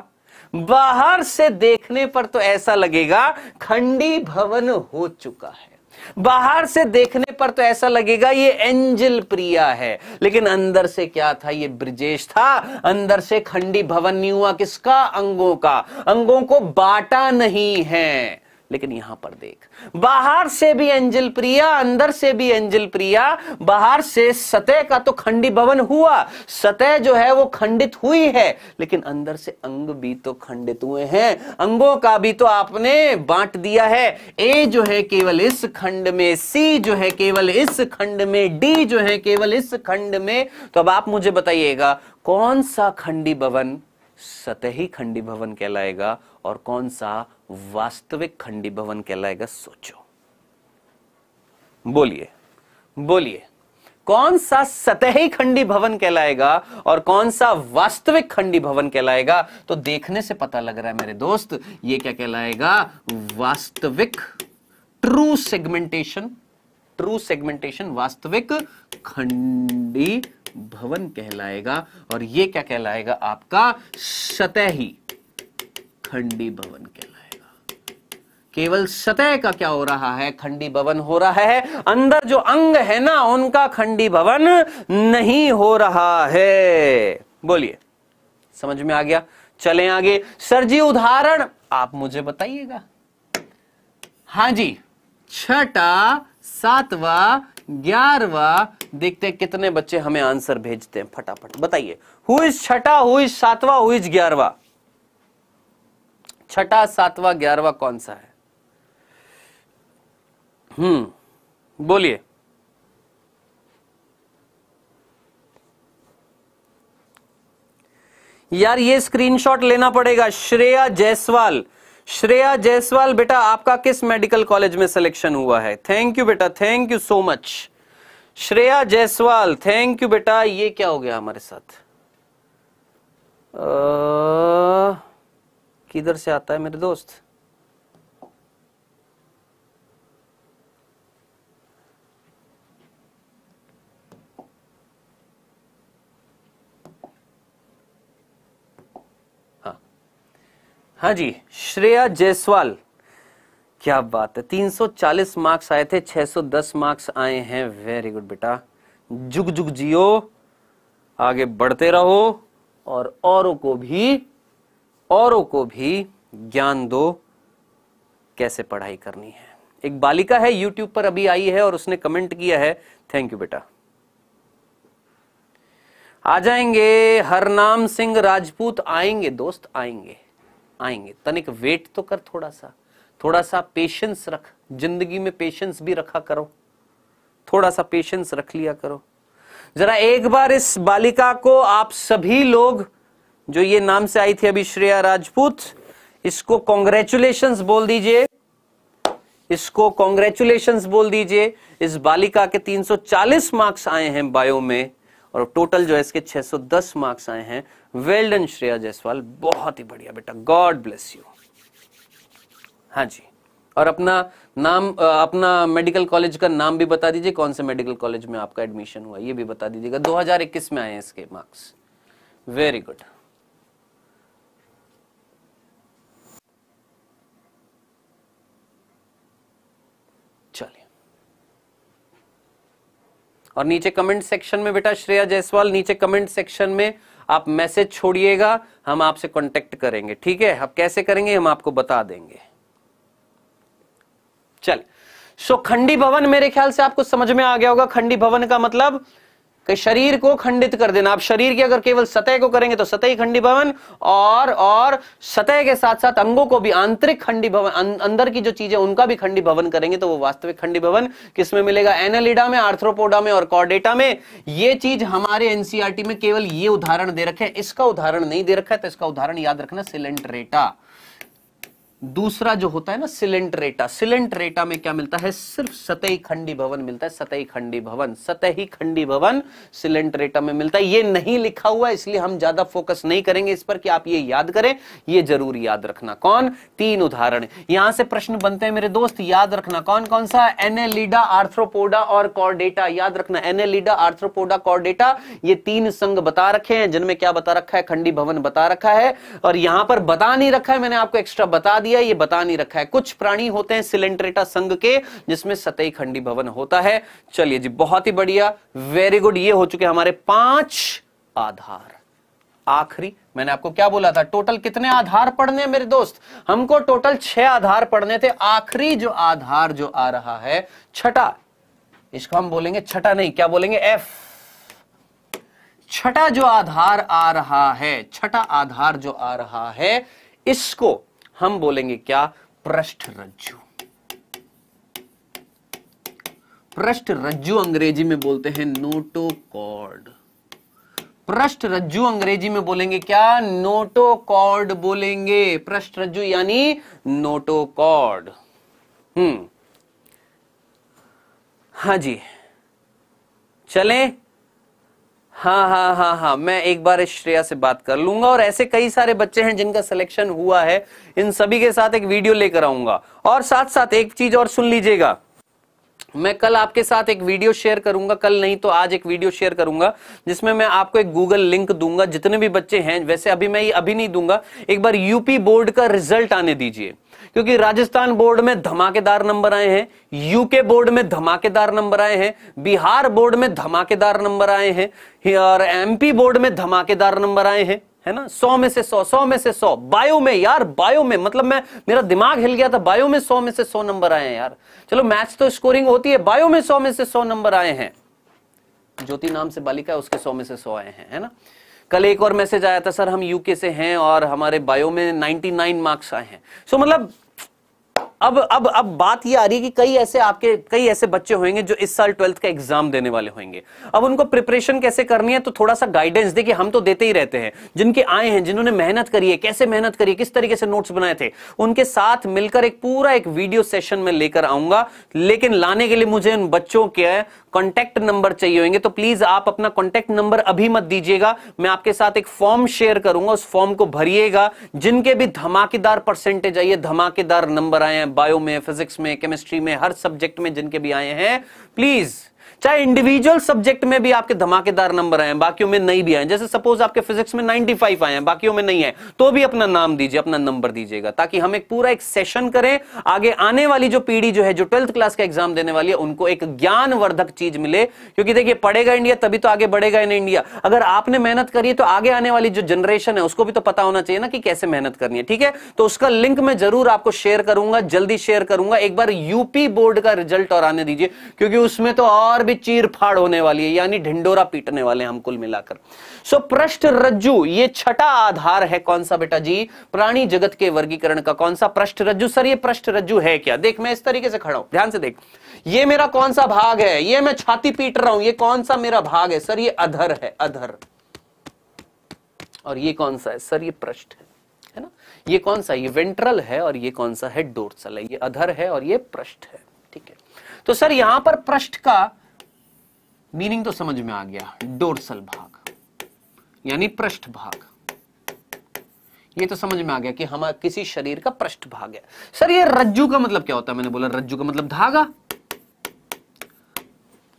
Speaker 1: बाहर से देखने पर तो ऐसा लगेगा खंडी भवन हो चुका है बाहर से देखने पर तो ऐसा लगेगा ये एंजल प्रिया है लेकिन अंदर से क्या था ये ब्रजेश था अंदर से खंडी भवन नहीं हुआ किसका अंगों का अंगों को बाटा नहीं है लेकिन यहां पर देख बाहर से भी अंजल प्रिया अंदर से भी अंजल प्रिया बाहर से सतह का तो खंडी भवन हुआ सतह जो है वो खंडित हुई है लेकिन अंदर से अंग भी तो खंडित हुए हैं अंगों का भी तो आपने बांट दिया है ए जो है केवल इस खंड में सी जो है केवल इस खंड में डी जो है केवल इस खंड में तो अब आप मुझे बताइएगा कौन सा खंडी भवन सतही खंडी भवन कहलाएगा और कौन सा वास्तविक खंडी भवन कहलाएगा सोचो बोलिए बोलिए कौन सा सतही खंडी भवन कहलाएगा और कौन सा वास्तविक खंडी भवन कहलाएगा तो देखने से पता लग रहा है मेरे दोस्त ये क्या कहलाएगा वास्तविक ट्रू सेगमेंटेशन ट्रू सेगमेंटेशन वास्तविक खंडी भवन कहलाएगा और ये क्या कहलाएगा आपका सतही खंडी भवन कहलाएगा केवल सतह का क्या हो रहा है खंडी भवन हो रहा है अंदर जो अंग है ना उनका खंडी भवन नहीं हो रहा है बोलिए समझ में आ गया चले आगे सर जी उदाहरण आप मुझे बताइएगा हाँ जी छठा सातवा ग्यारवा देखते हैं कितने बच्चे हमें आंसर भेजते हैं फटाफट बताइए हु इज छठा हु इज सातवा हु इज छठा सातवा ग्यारहवा कौन सा है हम्म बोलिए यार ये स्क्रीनशॉट लेना पड़ेगा श्रेया जायसवाल श्रेया जायसवाल बेटा आपका किस मेडिकल कॉलेज में सिलेक्शन हुआ है थैंक यू बेटा thank you so much Shreya Jaiswal thank you बेटा ये क्या हो गया हमारे साथ किधर से आता है मेरे दोस्त हाँ जी श्रेया जयसवाल क्या बात है 340 मार्क्स आए थे 610 मार्क्स आए हैं वेरी गुड बेटा जुग जुग जियो आगे बढ़ते रहो और औरों को भी औरों को भी ज्ञान दो कैसे पढ़ाई करनी है एक बालिका है यूट्यूब पर अभी आई है और उसने कमेंट किया है थैंक यू बेटा आ जाएंगे हरनाम सिंह राजपूत आएंगे दोस्त आएंगे आएंगे तनिक वेट तो कर थोड़ा सा थोड़ा सा पेशेंस रख जिंदगी में पेशेंस भी रखा करो थोड़ा सा पेशेंस रख लिया करो जरा एक बार इस बालिका को आप सभी लोग जो ये नाम से आई थी अभी श्रेया राजपूत इसको कॉन्ग्रेचुलेशन बोल दीजिए इसको कॉन्ग्रेचुलेशन बोल दीजिए इस बालिका के 340 मार्क्स आए हैं बायो में और टोटल जो है इसके 610 मार्क्स आए हैं वेल डन श्रेया जायसवाल बहुत ही बढ़िया बेटा गॉड ब्लेस यू हाँ जी और अपना नाम अपना मेडिकल कॉलेज का नाम भी बता दीजिए कौन से मेडिकल कॉलेज में आपका एडमिशन हुआ ये भी बता दीजिएगा 2021 में आए हैं इसके मार्क्स वेरी गुड चलिए और नीचे कमेंट सेक्शन में बेटा श्रेया जायसवाल नीचे कमेंट सेक्शन में आप मैसेज छोड़िएगा हम आपसे कांटेक्ट करेंगे ठीक है आप कैसे करेंगे हम आपको बता देंगे चल सो so, खंडी भवन मेरे ख्याल से आपको समझ में आ गया होगा खंडी भवन का मतलब कि शरीर को खंडित कर देना आप शरीर की अगर केवल सतह को करेंगे तो सतह खंडी भवन और और सतह के साथ साथ अंगों को भी आंतरिक खंडी भवन अं, अंदर की जो चीजें उनका भी खंडी भवन करेंगे तो वो वास्तविक खंडी भवन किसमें मिलेगा एनालिडा में आर्थ्रोपोडा में और कॉर्डेटा में ये चीज हमारे एनसीआरटी में केवल ये उदाहरण दे रखे हैं इसका उदाहरण नहीं दे रखा है तो इसका उदाहरण याद रखना सिलेंट्रेटा दूसरा जो होता है ना सिलेंटरेटा सिलेंटरेटा में क्या मिलता है सिर्फ सतही खंडी भवन मिलता है सतही खंडी भवन सतही खंडी भवन सिलेंटरेटा में मिलता है ये नहीं लिखा हुआ इसलिए हम ज्यादा फोकस नहीं करेंगे इस पर कि आप ये याद करें ये जरूर याद रखना कौन तीन उदाहरण यहां से प्रश्न बनते हैं मेरे दोस्त याद रखना कौन कौन सा एनेलिडा आर्थ्रोपोडा और कॉर्डेटा याद रखना एनेलिडा आर्थ्रोपोडा कॉर्डेटा ये तीन संघ बता रखे हैं जिनमें क्या बता रखा है खंडी भवन बता रखा है और यहां पर बता नहीं रखा है मैंने आपको एक्स्ट्रा बता दिया दिया ये बता नहीं रखा है कुछ प्राणी होते हैं सिलेंट्रेटा संघ के जिसमें सतही खंडी भवन होता है चलिए जी बहुत ही बढ़िया वेरी गुड ये हो चुके हमारे पांच आधार आखिरी मैंने आपको क्या बोला था टोटल कितने आधार पढ़ने हैं मेरे दोस्त हमको टोटल छह आधार पढ़ने थे आखिरी जो आधार जो आ रहा है छठा इसको हम बोलेंगे छठा नहीं क्या बोलेंगे एफ छठा जो आधार आ रहा है छठा आधार जो आ रहा है इसको हम बोलेंगे क्या पृष्ठ रज्जु पृष्ठ रज्जु अंग्रेजी में बोलते हैं नोटोकॉर्ड पृष्ठ रज्जु अंग्रेजी में बोलेंगे क्या नोटोकॉर्ड बोलेंगे पृष्ठ रज्जु यानी नोटोकॉर्ड हम्म हाँ जी चलें हाँ हाँ हाँ हाँ मैं एक बार श्रेया से बात कर लूंगा और ऐसे कई सारे बच्चे हैं जिनका सिलेक्शन हुआ है इन सभी के साथ एक वीडियो लेकर आऊंगा और साथ साथ एक चीज और सुन लीजिएगा मैं कल आपके साथ एक वीडियो शेयर करूंगा कल नहीं तो आज एक वीडियो शेयर करूंगा जिसमें मैं आपको एक गूगल लिंक दूंगा जितने भी बच्चे हैं वैसे अभी मैं ये अभी नहीं दूंगा एक बार यूपी बोर्ड का रिजल्ट आने दीजिए क्योंकि राजस्थान बोर्ड में धमाकेदार नंबर आए हैं यूके बोर्ड में धमाकेदार नंबर आए हैं बिहार बोर्ड में धमाकेदार नंबर आए हैं और एमपी बोर्ड में धमाकेदार नंबर आए हैं है ना सौ में से सौ सौ में से सौ बायो में यार बायो में मतलब मैं मेरा दिमाग हिल गया था बायो में सौ में से सौ नंबर आए हैं यार चलो मैथ्स तो स्कोरिंग होती है बायो में सौ में से सौ नंबर आए हैं ज्योति नाम से बालिका है उसके सौ में से सौ आए हैं है ना कल एक और मैसेज आया था सर हम यूके से हैं और हमारे बायो में 99 मार्क्स आए हैं सो so, मतलब अब अब अब बात ये आ रही है कि कई ऐसे आपके कई ऐसे बच्चे होंगे जो इस साल ट्वेल्थ का एग्जाम देने वाले होंगे अब उनको प्रिपरेशन कैसे करनी है तो थोड़ा सा गाइडेंस देखिए हम तो देते ही रहते हैं जिनके आए हैं जिन्होंने मेहनत करी है कैसे मेहनत करी है किस तरीके से नोट्स बनाए थे उनके साथ मिलकर एक पूरा एक वीडियो सेशन में लेकर आऊंगा लेकिन लाने के लिए मुझे उन बच्चों के कॉन्टैक्ट नंबर चाहिए होंगे तो प्लीज आप अपना कॉन्टैक्ट नंबर अभी मत दीजिएगा मैं आपके साथ एक फॉर्म शेयर करूंगा उस फॉर्म को भरिएगा जिनके भी धमाकेदार परसेंटेज आइए धमाकेदार नंबर आए हैं बायो में फिजिक्स में केमिस्ट्री में हर सब्जेक्ट में जिनके भी आए हैं प्लीज़ चाहे इंडिविजुअल सब्जेक्ट में भी आपके धमाकेदार नंबर आए बाकी में नहीं भी आए जैसे सपोज आपके फिजिक्स में 95 आए हैं बाकी में नहीं आए तो भी अपना नाम दीजिए अपना नंबर दीजिएगा ताकि हम एक पूरा एक सेशन करें आगे आने वाली जो पीढ़ी जो है जो ट्वेल्थ क्लास का एग्जाम देने वाली है उनको एक ज्ञानवर्धक चीज मिले क्योंकि देखिए पढ़ेगा इंडिया तभी तो आगे बढ़ेगा इन इंडिया अगर आपने मेहनत करी है तो आगे आने वाली जो जनरेशन है उसको भी तो पता होना चाहिए ना कि कैसे मेहनत करनी है ठीक है तो उसका लिंक मैं जरूर आपको शेयर करूंगा जल्दी शेयर करूंगा एक बार यूपी बोर्ड का रिजल्ट और आने दीजिए क्योंकि उसमें तो और भी चीर फाड़ होने वाली है यानी ढिंडोरा पीटने वाले हम कुल मिलाकर सो पृष्ठ रज्जु ये छठा आधार है कौन सा बेटा जी प्राणी जगत के वर्गीकरण का कौन सा पृष्ठ रज्जु सर ये पृष्ठ रज्जु है क्या देख मैं इस तरीके से खड़ा हूं ध्यान से देख ये मेरा कौन सा भाग है ये मैं छाती पीट रहा हूं ये कौन सा मेरा भाग है सर ये अधर है अधर और ये कौन सा है सर ये पृष्ठ है है ना ये कौन सा ये वेंट्रल है और ये कौन सा है डोर्सल है ये अधर है और ये पृष्ठ है ठीक है तो सर यहां पर पृष्ठ का मीनिंग तो समझ में आ गया डोरसल भाग यानी पृष्ठ भाग ये तो समझ में आ गया कि हमारा किसी शरीर का पृष्ठ भाग है सर ये रज्जू का मतलब क्या होता है मैंने बोला रज्जू का मतलब धागा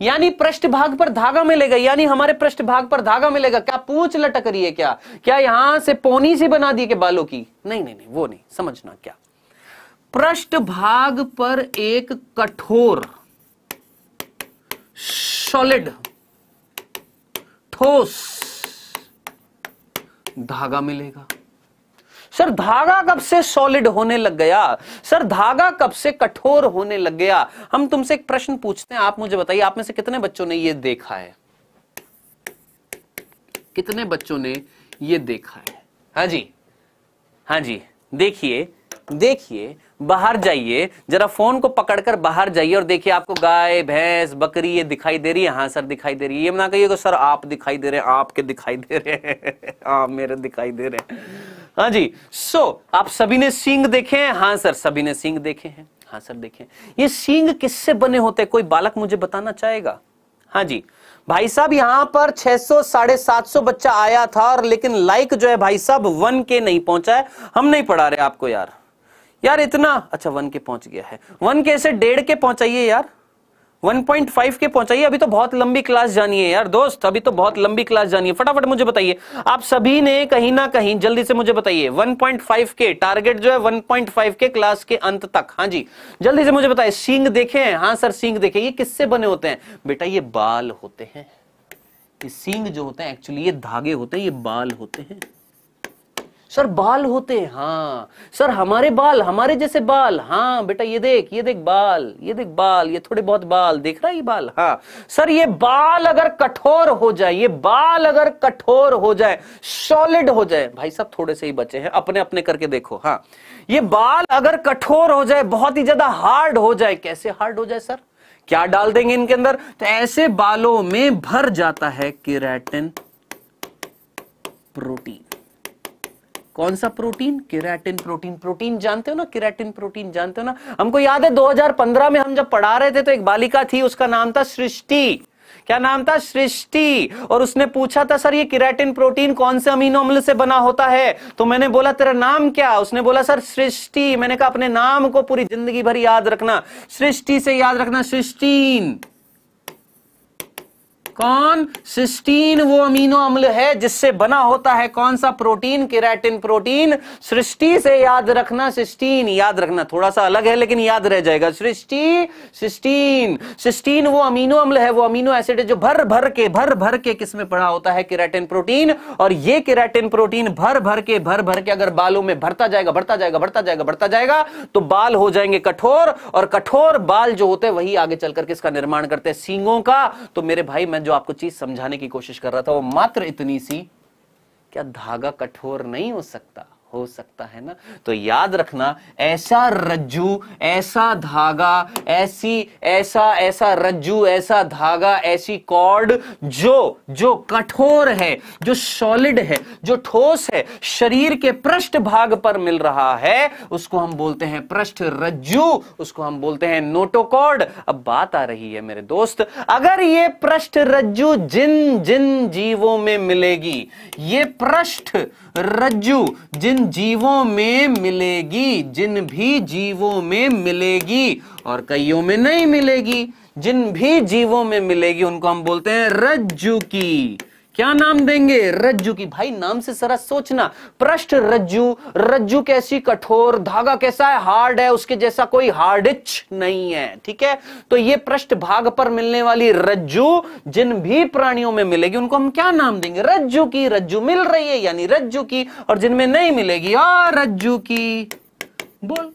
Speaker 1: यानी पृष्ठ भाग पर धागा मिलेगा यानी हमारे पृष्ठ भाग पर धागा मिलेगा क्या पूछ लटक रही है क्या क्या यहां से पोनी से बना दी के बालों की नहीं नहीं नहीं वो नहीं समझना क्या पृष्ठ भाग पर एक कठोर सॉलिड ठोस धागा मिलेगा सर धागा कब से सॉलिड होने लग गया सर धागा कब से कठोर होने लग गया हम तुमसे एक प्रश्न पूछते हैं आप मुझे बताइए आप में से कितने बच्चों ने यह देखा है कितने बच्चों ने यह देखा है हाँ जी हाँ जी देखिए देखिए बाहर जाइए जरा फोन को पकड़कर बाहर जाइए और देखिए आपको गाय भैंस बकरी ये दिखाई दे रही है हाँ सर दिखाई दे रही है ये ना कहिएगा सर आप दिखाई दे रहे हैं आपके दिखाई दे रहे हैं आप मेरे दिखाई दे रहे हैं हाँ जी सो आप सभी ने सिंग देखे हैं हाँ सर सभी ने सिंग देखे हैं हाँ सर देखे ये सिंग किससे बने होते हैं कोई बालक मुझे बताना चाहेगा हाँ जी भाई साहब यहां पर 600 साढ़े सात सौ बच्चा आया था और लेकिन लाइक जो है भाई साहब वन के नहीं पहुंचा है हम नहीं पढ़ा रहे आपको यार यार इतना अच्छा वन के पहुंच गया है वन के से डेढ़ के पहुंचाइए यार 1.5 के पहुंचाइए अभी तो बहुत लंबी क्लास जानी है यार दोस्त अभी तो बहुत लंबी क्लास जानी है फटाफट मुझे बताइए आप सभी ने कहीं ना कहीं जल्दी से मुझे बताइए 1.5 के टारगेट जो है 1.5 के क्लास के अंत तक हाँ जी जल्दी से मुझे बताइए सींग देखे हैं हाँ सर सींग देखे ये किससे बने होते हैं बेटा ये बाल होते हैं सींग जो होते हैं एक्चुअली ये धागे होते हैं ये बाल होते हैं सर बाल होते हैं हाँ सर हमारे बाल हमारे जैसे बाल हाँ बेटा ये देख ये देख बाल ये देख बाल ये थोड़े बहुत बाल देख रहा है ये बाल हाँ सर ये बाल अगर कठोर हो जाए ये बाल अगर कठोर हो जाए सॉलिड हो जाए भाई साहब थोड़े से ही बचे हैं अपने अपने करके देखो हाँ ये बाल अगर कठोर हो जाए बहुत ही ज्यादा हार्ड हो जाए कैसे हार्ड हो जाए सर क्या डाल देंगे इनके अंदर तो ऐसे बालों में भर जाता है किरेटिन प्रोटीन कौन सा प्रोटीन केराटिन प्रोटीन प्रोटीन जानते हो ना केराटिन प्रोटीन जानते हो ना हमको याद है 2015 में हम जब पढ़ा रहे थे तो एक बालिका थी उसका नाम था सृष्टि क्या नाम था सृष्टि और उसने पूछा था सर ये किराटिन प्रोटीन कौन से अमीनो अम्ल से बना होता है तो मैंने बोला तेरा नाम क्या उसने बोला सर सृष्टि मैंने कहा अपने नाम को पूरी जिंदगी भर याद रखना सृष्टि से याद रखना सृष्टीन कौन सिस्टीन वो अमीनो अम्ल है जिससे बना होता है कौन सा प्रोटीन केराटिन प्रोटीन सृष्टि से याद रखना सिस्टीन याद रखना थोड़ा सा अलग है लेकिन याद रह जाएगा सृष्टि सिस्टीन सिस्टीन वो अमीनो अम्ल है वो अमीनो एसिड है जो भर भर के भर भर के किसमें पड़ा होता है केराटिन प्रोटीन और ये केराटिन प्रोटीन भर भर के भर भर के अगर बालों में भरता जाएगा भरता जाएगा भरता जाएगा भरता जाएगा तो बाल हो जाएंगे कठोर और कठोर बाल जो होते हैं वही आगे चलकर किसका निर्माण करते हैं सींगों का तो मेरे भाई मैं जो आपको चीज समझाने की कोशिश कर रहा था वो मात्र इतनी सी क्या धागा कठोर नहीं हो सकता हो सकता है ना तो याद रखना ऐसा रज्जू ऐसा धागा ऐसी ऐसा ऐसा रज्जू ऐसा धागा ऐसी कॉर्ड जो जो कठोर है जो सॉलिड है जो ठोस है शरीर के पृष्ठ भाग पर मिल रहा है उसको हम बोलते हैं पृष्ठ रज्जू उसको हम बोलते हैं नोटोकॉर्ड अब बात आ रही है मेरे दोस्त अगर ये पृष्ठ रज्जू जिन जिन जीवों में मिलेगी ये पृष्ठ रज्जु जिन जीवों में मिलेगी जिन भी जीवों में मिलेगी और कईयों में नहीं मिलेगी जिन भी जीवों में मिलेगी उनको हम बोलते हैं रज्जु की क्या नाम देंगे रज्जू की भाई नाम से सरा सोचना प्रश्न रज्जू रज्जू कैसी कठोर धागा कैसा है हार्ड है उसके जैसा कोई हार्डिच नहीं है ठीक है तो ये पृष्ठ भाग पर मिलने वाली रज्जू जिन भी प्राणियों में मिलेगी उनको हम क्या नाम देंगे रज्जू की रज्जू मिल रही है यानी रज्जू की और जिनमें नहीं मिलेगी आ रज्जू की बोल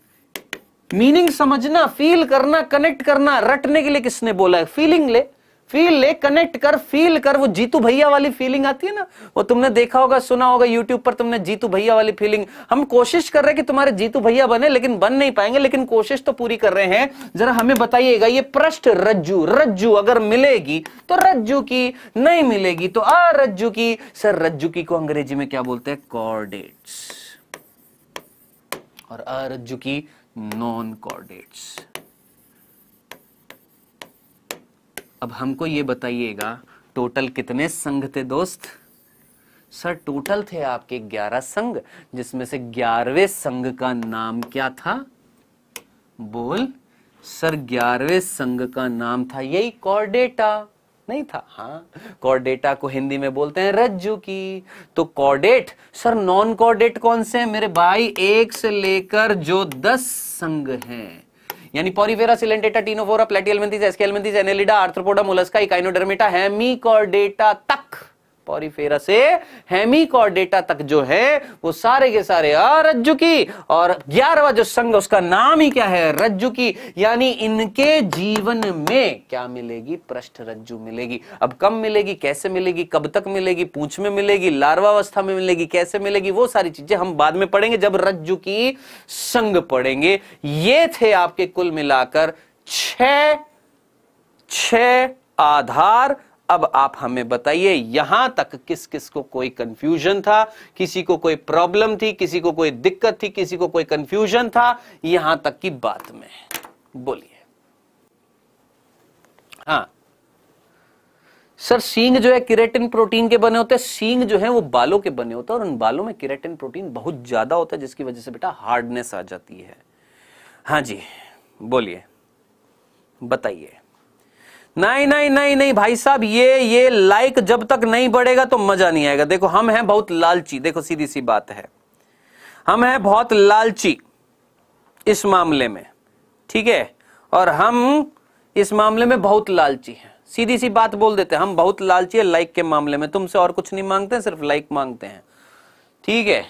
Speaker 1: मीनिंग समझना फील करना कनेक्ट करना रटने के लिए किसने बोला है फीलिंग ले फील ले कनेक्ट कर फील कर वो जीतू भैया वाली फीलिंग आती है ना वो तुमने देखा होगा सुना होगा यूट्यूब पर तुमने जीतू भैया वाली फीलिंग हम कोशिश कर रहे हैं कि तुम्हारे जीतू भैया बने लेकिन बन नहीं पाएंगे लेकिन कोशिश तो पूरी कर रहे हैं जरा हमें बताइएगा ये प्रश्न रज्जू रज्जू अगर मिलेगी तो रज्जू की नहीं मिलेगी तो आ रज्जू की सर रज्जू की को अंग्रेजी में क्या बोलते हैं कॉर्डेट्स और अरज्जू की नॉन कॉर्डेट्स अब हमको ये बताइएगा टोटल कितने संघ थे दोस्त सर टोटल थे आपके ग्यारह संघ जिसमें से ग्यारहवे संघ का नाम क्या था बोल सर ग्यारहवे संघ का नाम था यही कॉर्डेटा नहीं था हाँ कॉर्डेटा को हिंदी में बोलते हैं रज्जू की तो कॉर्डेट सर नॉन कॉर्डेट कौन से हैं मेरे भाई एक से लेकर जो दस संघ हैं यानी Porifera Coelenterata Ctenophora Platyhelminthes Aschelminthes Annelida Arthropoda Mollusca Echinodermata Hemichordata तक पॉरीफेरा से हेमिकॉर्डेटा तक जो है वो सारे के सारे रज्जु की और ग्यारहवा जो संघ उसका नाम ही क्या है रज्जु की यानी इनके जीवन में क्या मिलेगी पृष्ठ रज्जु मिलेगी अब कब मिलेगी कैसे मिलेगी कब तक मिलेगी पूछ में मिलेगी अवस्था में मिलेगी कैसे मिलेगी वो सारी चीजें हम बाद में पढ़ेंगे जब रज्जु की संग पढ़ेंगे ये थे आपके कुल मिलाकर छ आधार अब आप हमें बताइए यहां तक किस किस को कोई कंफ्यूजन था किसी को कोई प्रॉब्लम थी किसी को कोई दिक्कत थी किसी को कोई कंफ्यूजन था यहां तक की बात में बोलिए हाँ सर सींग जो है किरेटिन प्रोटीन के बने होते हैं सींग जो है वो बालों के बने होते हैं और उन बालों में किरेटिन प्रोटीन बहुत ज्यादा होता है जिसकी वजह से बेटा हार्डनेस आ जाती है हाँ जी बोलिए बताइए नहीं नहीं नहीं नहीं भाई साहब ये ये लाइक जब तक नहीं बढ़ेगा तो मजा नहीं आएगा देखो हम हैं बहुत लालची देखो सीधी सी बात है हम हैं बहुत लालची इस मामले में ठीक है और हम इस मामले में बहुत लालची हैं सीधी सी बात बोल देते हैं हम बहुत लालची है लाइक के मामले में तुमसे और कुछ नहीं मांगते सिर्फ लाइक मांगते हैं ठीक है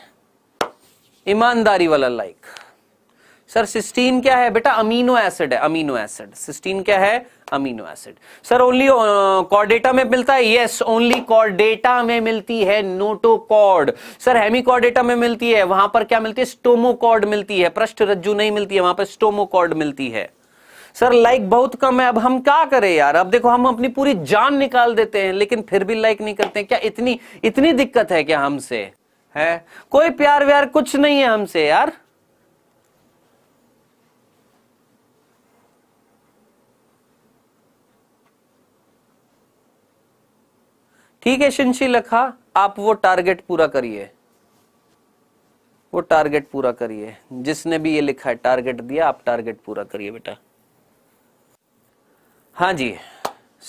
Speaker 1: ईमानदारी वाला लाइक सर सिस्टीन क्या है बेटा अमीनो एसिड है अमीनो एसिड सिस्टीन क्या है amino acid sir only Chordata में मिलता है यस ओनली कॉर्डेटा में मिलती है नोटोकॉर्ड सर हेमिकॉर्डेटा में मिलती है वहां पर क्या मिलती है स्टोमोकॉर्ड मिलती है पृष्ठ रज्जु नहीं मिलती है वहां पर स्टोमोकॉर्ड मिलती है सर लाइक बहुत कम है अब हम क्या करें यार अब देखो हम अपनी पूरी जान निकाल देते हैं लेकिन फिर भी लाइक नहीं करते हैं क्या इतनी इतनी दिक्कत है क्या हमसे है कोई प्यार व्यार कुछ नहीं है हमसे यार ठीक है शिनशी लखा आप वो टारगेट पूरा करिए वो टारगेट पूरा करिए जिसने भी ये लिखा है टारगेट दिया आप टारगेट पूरा करिए बेटा हाँ जी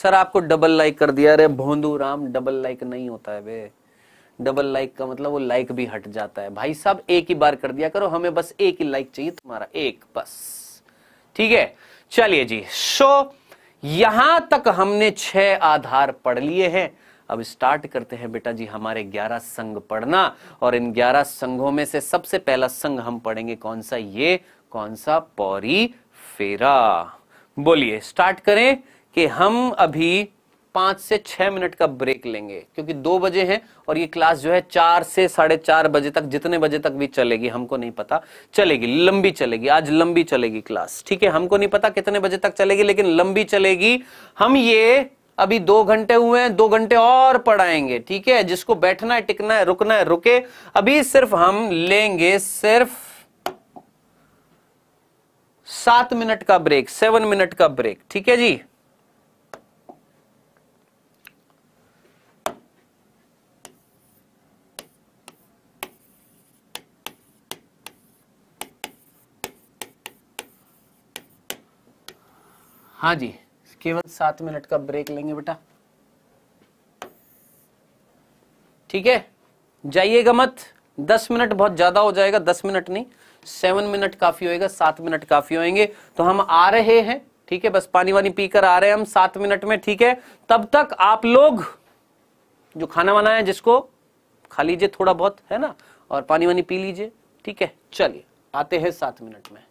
Speaker 1: सर आपको डबल लाइक कर दिया अरे भोंदू राम डबल लाइक नहीं होता है बे डबल लाइक का मतलब वो लाइक भी हट जाता है भाई साहब एक ही बार कर दिया करो हमें बस एक ही लाइक चाहिए तुम्हारा एक बस ठीक है चलिए जी सो यहां तक हमने छह आधार पढ़ लिए हैं अब स्टार्ट करते हैं बेटा जी हमारे 11 संघ पढ़ना और इन 11 संघों में से सबसे पहला संघ हम पढ़ेंगे कौन सा ये कौन सा पौरी फेरा बोलिए स्टार्ट करें कि हम अभी पांच से छह मिनट का ब्रेक लेंगे क्योंकि दो बजे हैं और ये क्लास जो है चार से साढ़े चार बजे तक जितने बजे तक भी चलेगी हमको नहीं पता चलेगी लंबी चलेगी आज लंबी चलेगी क्लास ठीक है हमको नहीं पता कितने बजे तक चलेगी लेकिन लंबी चलेगी हम ये अभी दो घंटे हुए हैं दो घंटे और पढ़ाएंगे ठीक है जिसको बैठना है टिकना है रुकना है रुके अभी सिर्फ हम लेंगे सिर्फ सात मिनट का ब्रेक सेवन मिनट का ब्रेक ठीक है जी हाँ जी केवल सात मिनट का ब्रेक लेंगे बेटा ठीक है जाइएगा मत दस मिनट बहुत ज्यादा हो जाएगा दस मिनट नहीं सेवन मिनट काफी होएगा सात मिनट काफी होएंगे तो हम आ रहे हैं ठीक है बस पानी वानी पीकर आ रहे हैं हम सात मिनट में ठीक है तब तक आप लोग जो खाना बनाया जिसको खा लीजिए थोड़ा बहुत है ना और पानी वानी पी लीजिए ठीक है चलिए आते हैं सात मिनट में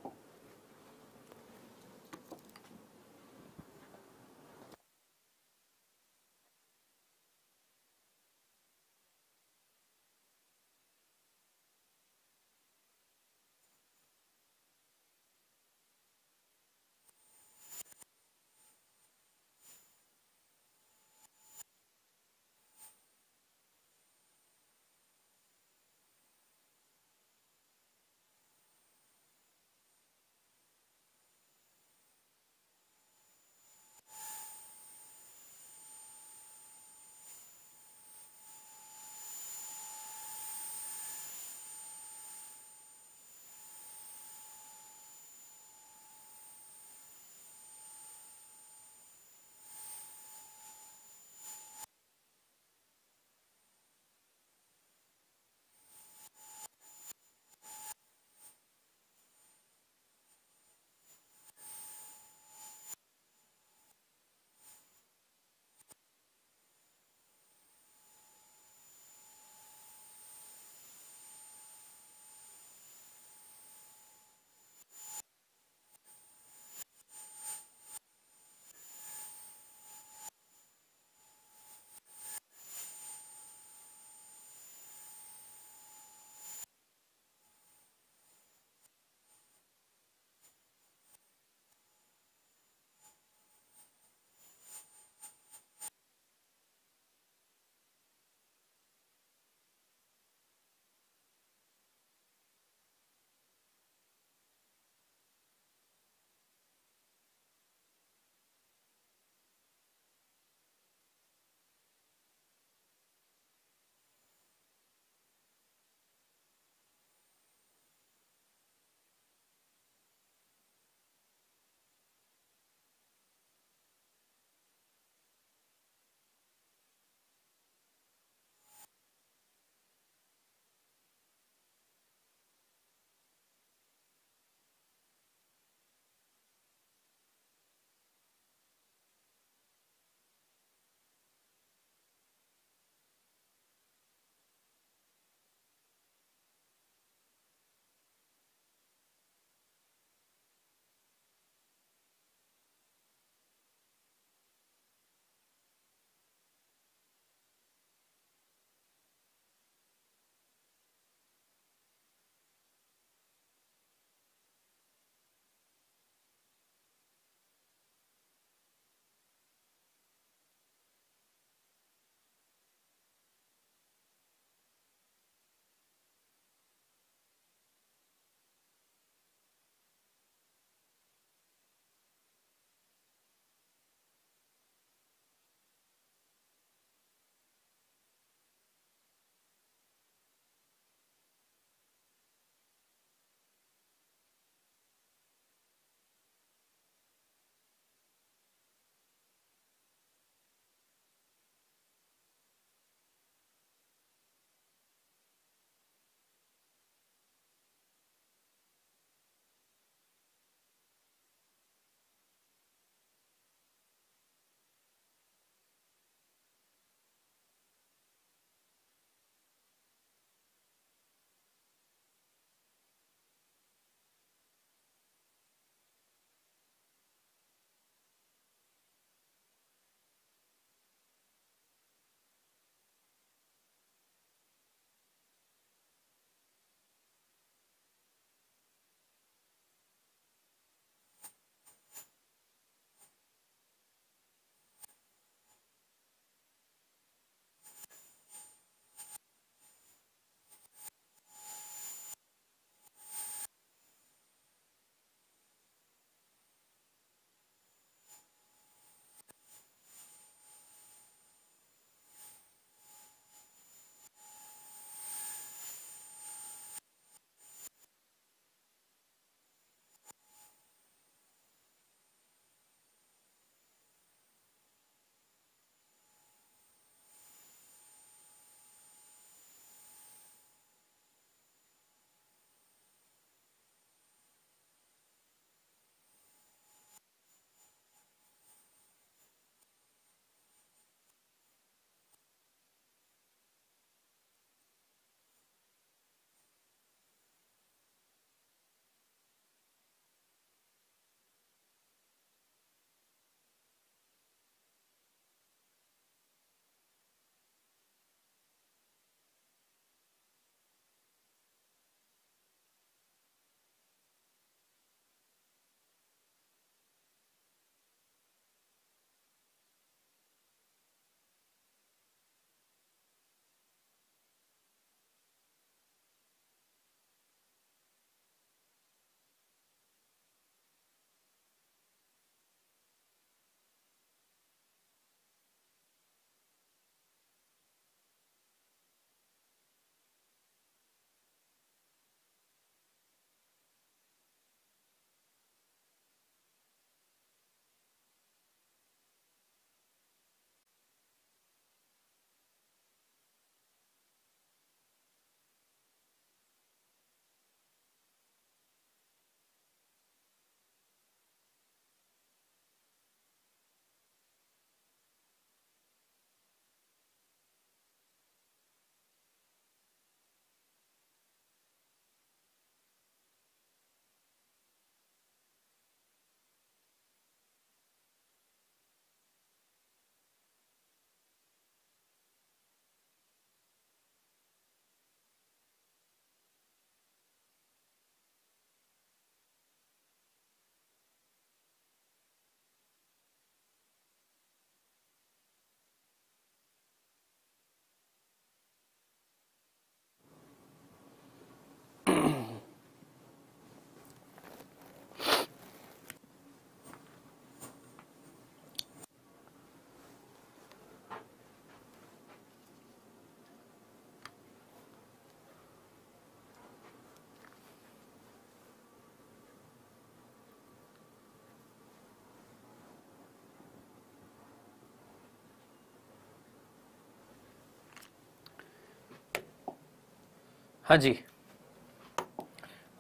Speaker 1: हाँ जी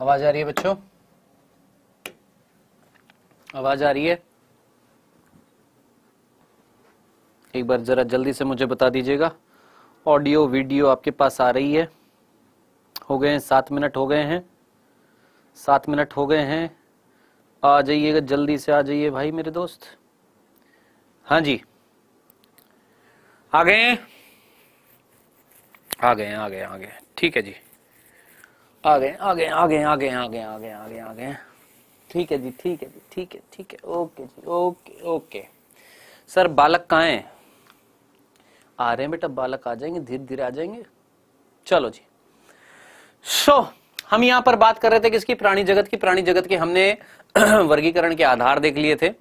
Speaker 1: आवाज आ रही है बच्चों आवाज आ रही है एक बार जरा जल्दी से मुझे बता दीजिएगा ऑडियो वीडियो आपके पास आ रही है हो गए हैं सात मिनट हो गए हैं सात मिनट हो गए हैं आ जाइएगा जल्दी से आ जाइए भाई मेरे दोस्त हाँ जी आ गए आ गए आ गए आ गए ठीक है जी आ गए आ गए आ गए आ गए आ गए आ गए आ गए आ गए ठीक है जी ठीक है जी ठीक है ठीक है ओके जी ओके ओके सर बालक कहाँ हैं आ रहे हैं बेटा बालक आ जाएंगे धीरे धीरे आ जाएंगे चलो जी सो so, हम यहां पर बात कर रहे थे किसकी प्राणी जगत की प्राणी जगत के हमने वर्गीकरण के आधार देख लिए थे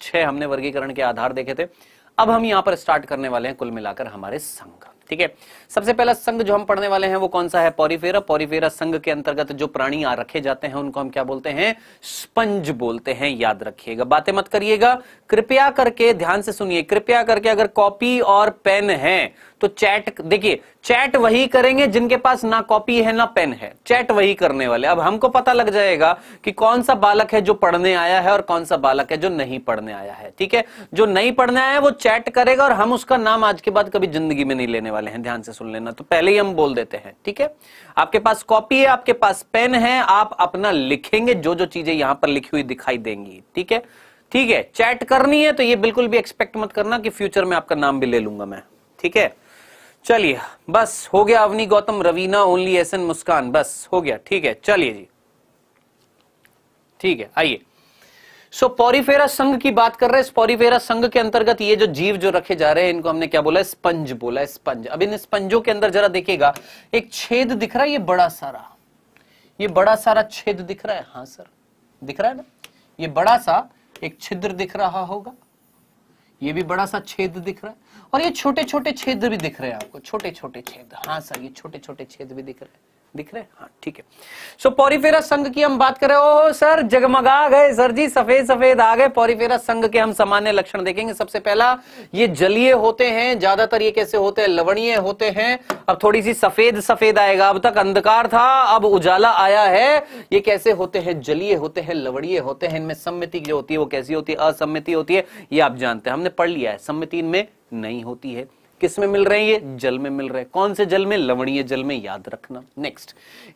Speaker 1: छह हमने वर्गीकरण के आधार देखे थे अब हम यहां पर स्टार्ट करने वाले हैं कुल मिलाकर हमारे संघ ठीक है सबसे पहला संघ जो हम पढ़ने वाले हैं वो कौन सा है पॉरीफेरा पॉरीफेरा संघ के अंतर्गत जो प्राणी आ रखे जाते हैं उनको हम क्या बोलते हैं स्पंज बोलते हैं याद रखिएगा बातें मत करिएगा कृपया करके ध्यान से सुनिए कृपया करके अगर कॉपी और पेन है तो चैट देखिए चैट वही करेंगे जिनके पास ना कॉपी है ना पेन है चैट वही करने वाले अब हमको पता लग जाएगा कि कौन सा बालक है जो पढ़ने आया है और कौन सा बालक है जो नहीं पढ़ने आया है ठीक है जो नहीं पढ़ने आया है वो चैट करेगा और हम उसका नाम आज के बाद कभी जिंदगी में नहीं लेने वाले हैं ध्यान से सुन लेना तो पहले ही हम बोल देते हैं ठीक है आपके पास कॉपी है आपके पास पेन है आप अपना लिखेंगे जो जो चीजें यहां पर लिखी हुई दिखाई देंगी ठीक है ठीक है चैट करनी है तो ये बिल्कुल भी एक्सपेक्ट मत करना कि फ्यूचर में आपका नाम भी ले लूंगा मैं ठीक है चलिए बस हो गया Avni Gautam Raveena only S N Muskan बस हो गया ठीक है चलिए जी ठीक है आइए सो so, पॉरीफेरा संघ की बात कर रहे हैं पॉरीफेरा संघ के अंतर्गत ये जो जीव जो रखे जा रहे हैं इनको हमने क्या बोला स्पंज बोला स्पंज अब इन स्पंजों के अंदर जरा देखिएगा एक छेद दिख रहा है ये बड़ा सारा ये बड़ा सारा छेद दिख रहा है हाँ सर दिख रहा है ना ये बड़ा सा एक छिद्र दिख रहा होगा ये भी बड़ा सा छेद दिख रहा है और ये छोटे छोटे छेद भी दिख रहे हैं आपको छोटे छोटे छेद हाँ सर ये छोटे छोटे छेद भी दिख रहे हैं दिख रहे हाँ ठीक है सो so, पौरीफेरा संघ की हम बात कर रहे हो सर जगमगा गए सर जी सफेद सफेद आ गए पौरीफेरा संघ के हम सामान्य लक्षण देखेंगे सबसे पहला ये जलीय होते हैं ज्यादातर ये कैसे होते हैं लवणीय होते हैं अब थोड़ी सी सफेद सफेद आएगा अब तक अंधकार था अब उजाला आया है ये कैसे होते हैं जलीय होते हैं लवणीय होते हैं इनमें सम्मिति जो होती है वो कैसी होती है असम्मिति होती है ये आप जानते हैं हमने पढ़ लिया है सम्मिति इनमें नहीं होती है किस में मिल रहे हैं ये जल में मिल रहे हैं कौन से जल में लवणीय जल में याद रखना नेक्स्ट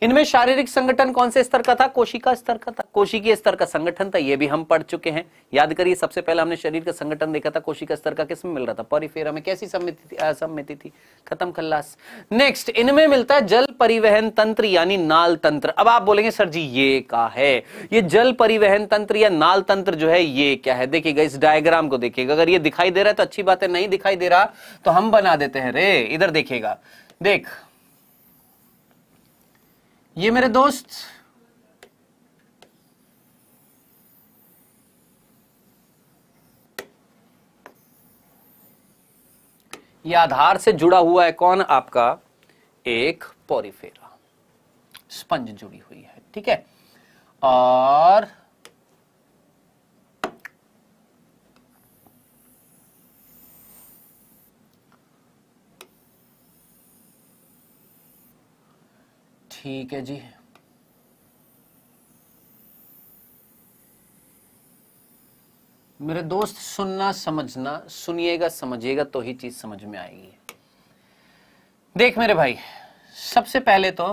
Speaker 1: इनमें शारीरिक संगठन कौन से स्तर का था कोशिका स्तर का था कोशिकीय स्तर का संगठन था ये भी हम पढ़ चुके हैं याद करिए सबसे पहले हमने शरीर का संगठन देखा था कोशिका स्तर का किस में मिल रहा था परिफेरा में कैसी सम्मिति थी असम्मिति थी खत्म खल्लास नेक्स्ट इनमें मिलता है जल परिवहन तंत्र यानी नाल तंत्र अब आप बोलेंगे सर जी ये का है ये जल परिवहन तंत्र या नाल तंत्र जो है ये क्या है देखिएगा इस डायग्राम को देखिएगा अगर ये दिखाई दे रहा है तो अच्छी बात है नहीं दिखाई दे रहा तो हम बना देते हैं रे इधर देखिएगा देख ये मेरे दोस्त ये आधार से जुड़ा हुआ है कौन आपका एक पॉरीफेरा स्पंज जुड़ी हुई है ठीक है और ठीक है जी मेरे दोस्त सुनना समझना सुनिएगा समझिएगा तो ही चीज समझ में आएगी देख मेरे भाई सबसे पहले तो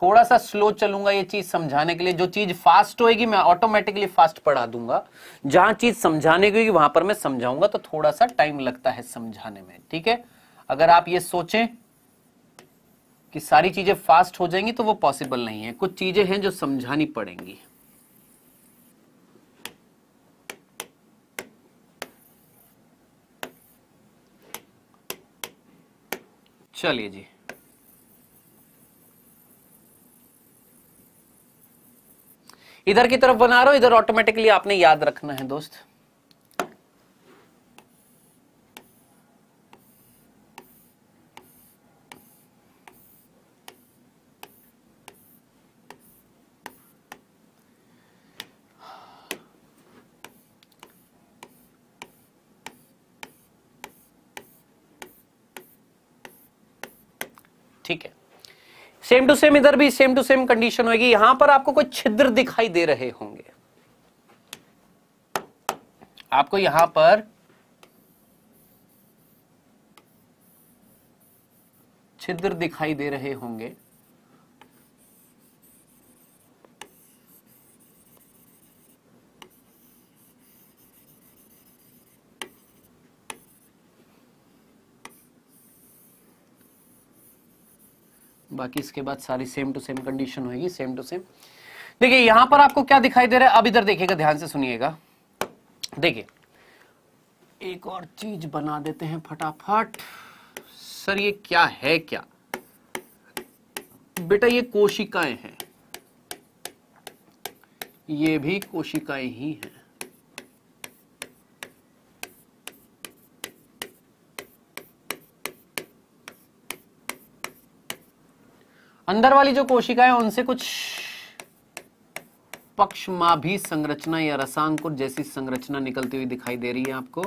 Speaker 1: थोड़ा सा स्लो चलूंगा ये चीज समझाने के लिए जो चीज फास्ट होएगी मैं ऑटोमेटिकली फास्ट पढ़ा दूंगा जहां चीज समझाने की वहां पर मैं समझाऊंगा तो थोड़ा सा टाइम लगता है समझाने में ठीक है अगर आप ये सोचें कि सारी चीजें फास्ट हो जाएंगी तो वो पॉसिबल नहीं है कुछ चीजें हैं जो समझानी पड़ेंगी चलिए जी इधर की तरफ बना रहे हो इधर ऑटोमेटिकली आपने याद रखना है दोस्त सेम टू सेम इधर भी सेम टू सेम कंडीशन होगी यहां पर आपको कोई छिद्र दिखाई दे रहे होंगे आपको यहां पर छिद्र दिखाई दे रहे होंगे बाकी इसके बाद सारी सेम टू सेम कंडीशन होगी सेम टू सेम देखिए यहां पर आपको क्या दिखाई दे रहा है अब इधर देखिएगा ध्यान से सुनिएगा देखिए एक और चीज बना देते हैं फटाफट सर ये क्या है क्या बेटा ये कोशिकाएं हैं ये भी कोशिकाएं ही हैं अंदर वाली जो कोशिकाएं उनसे कुछ पक्षमाभी संरचना या रसांकुर जैसी संरचना निकलती हुई दिखाई दे रही है आपको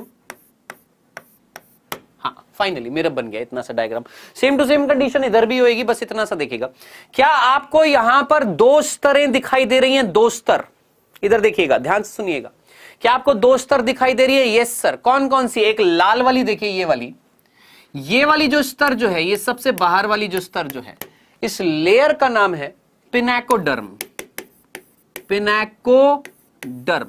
Speaker 1: हाँ फाइनली मेरा बन गया इतना सा diagram same to same condition इधर भी होगी बस इतना सा देखिएगा क्या आपको यहां पर दो स्तरें दिखाई दे रही हैं दो स्तर इधर देखिएगा ध्यान से सुनिएगा क्या आपको दो स्तर दिखाई दे रही है यस सर कौन कौन सी एक लाल वाली देखिए ये वाली ये वाली जो स्तर जो है ये सबसे बाहर वाली जो स्तर जो है इस लेयर का नाम है पिनाकोडर्म पिनाकोडर्म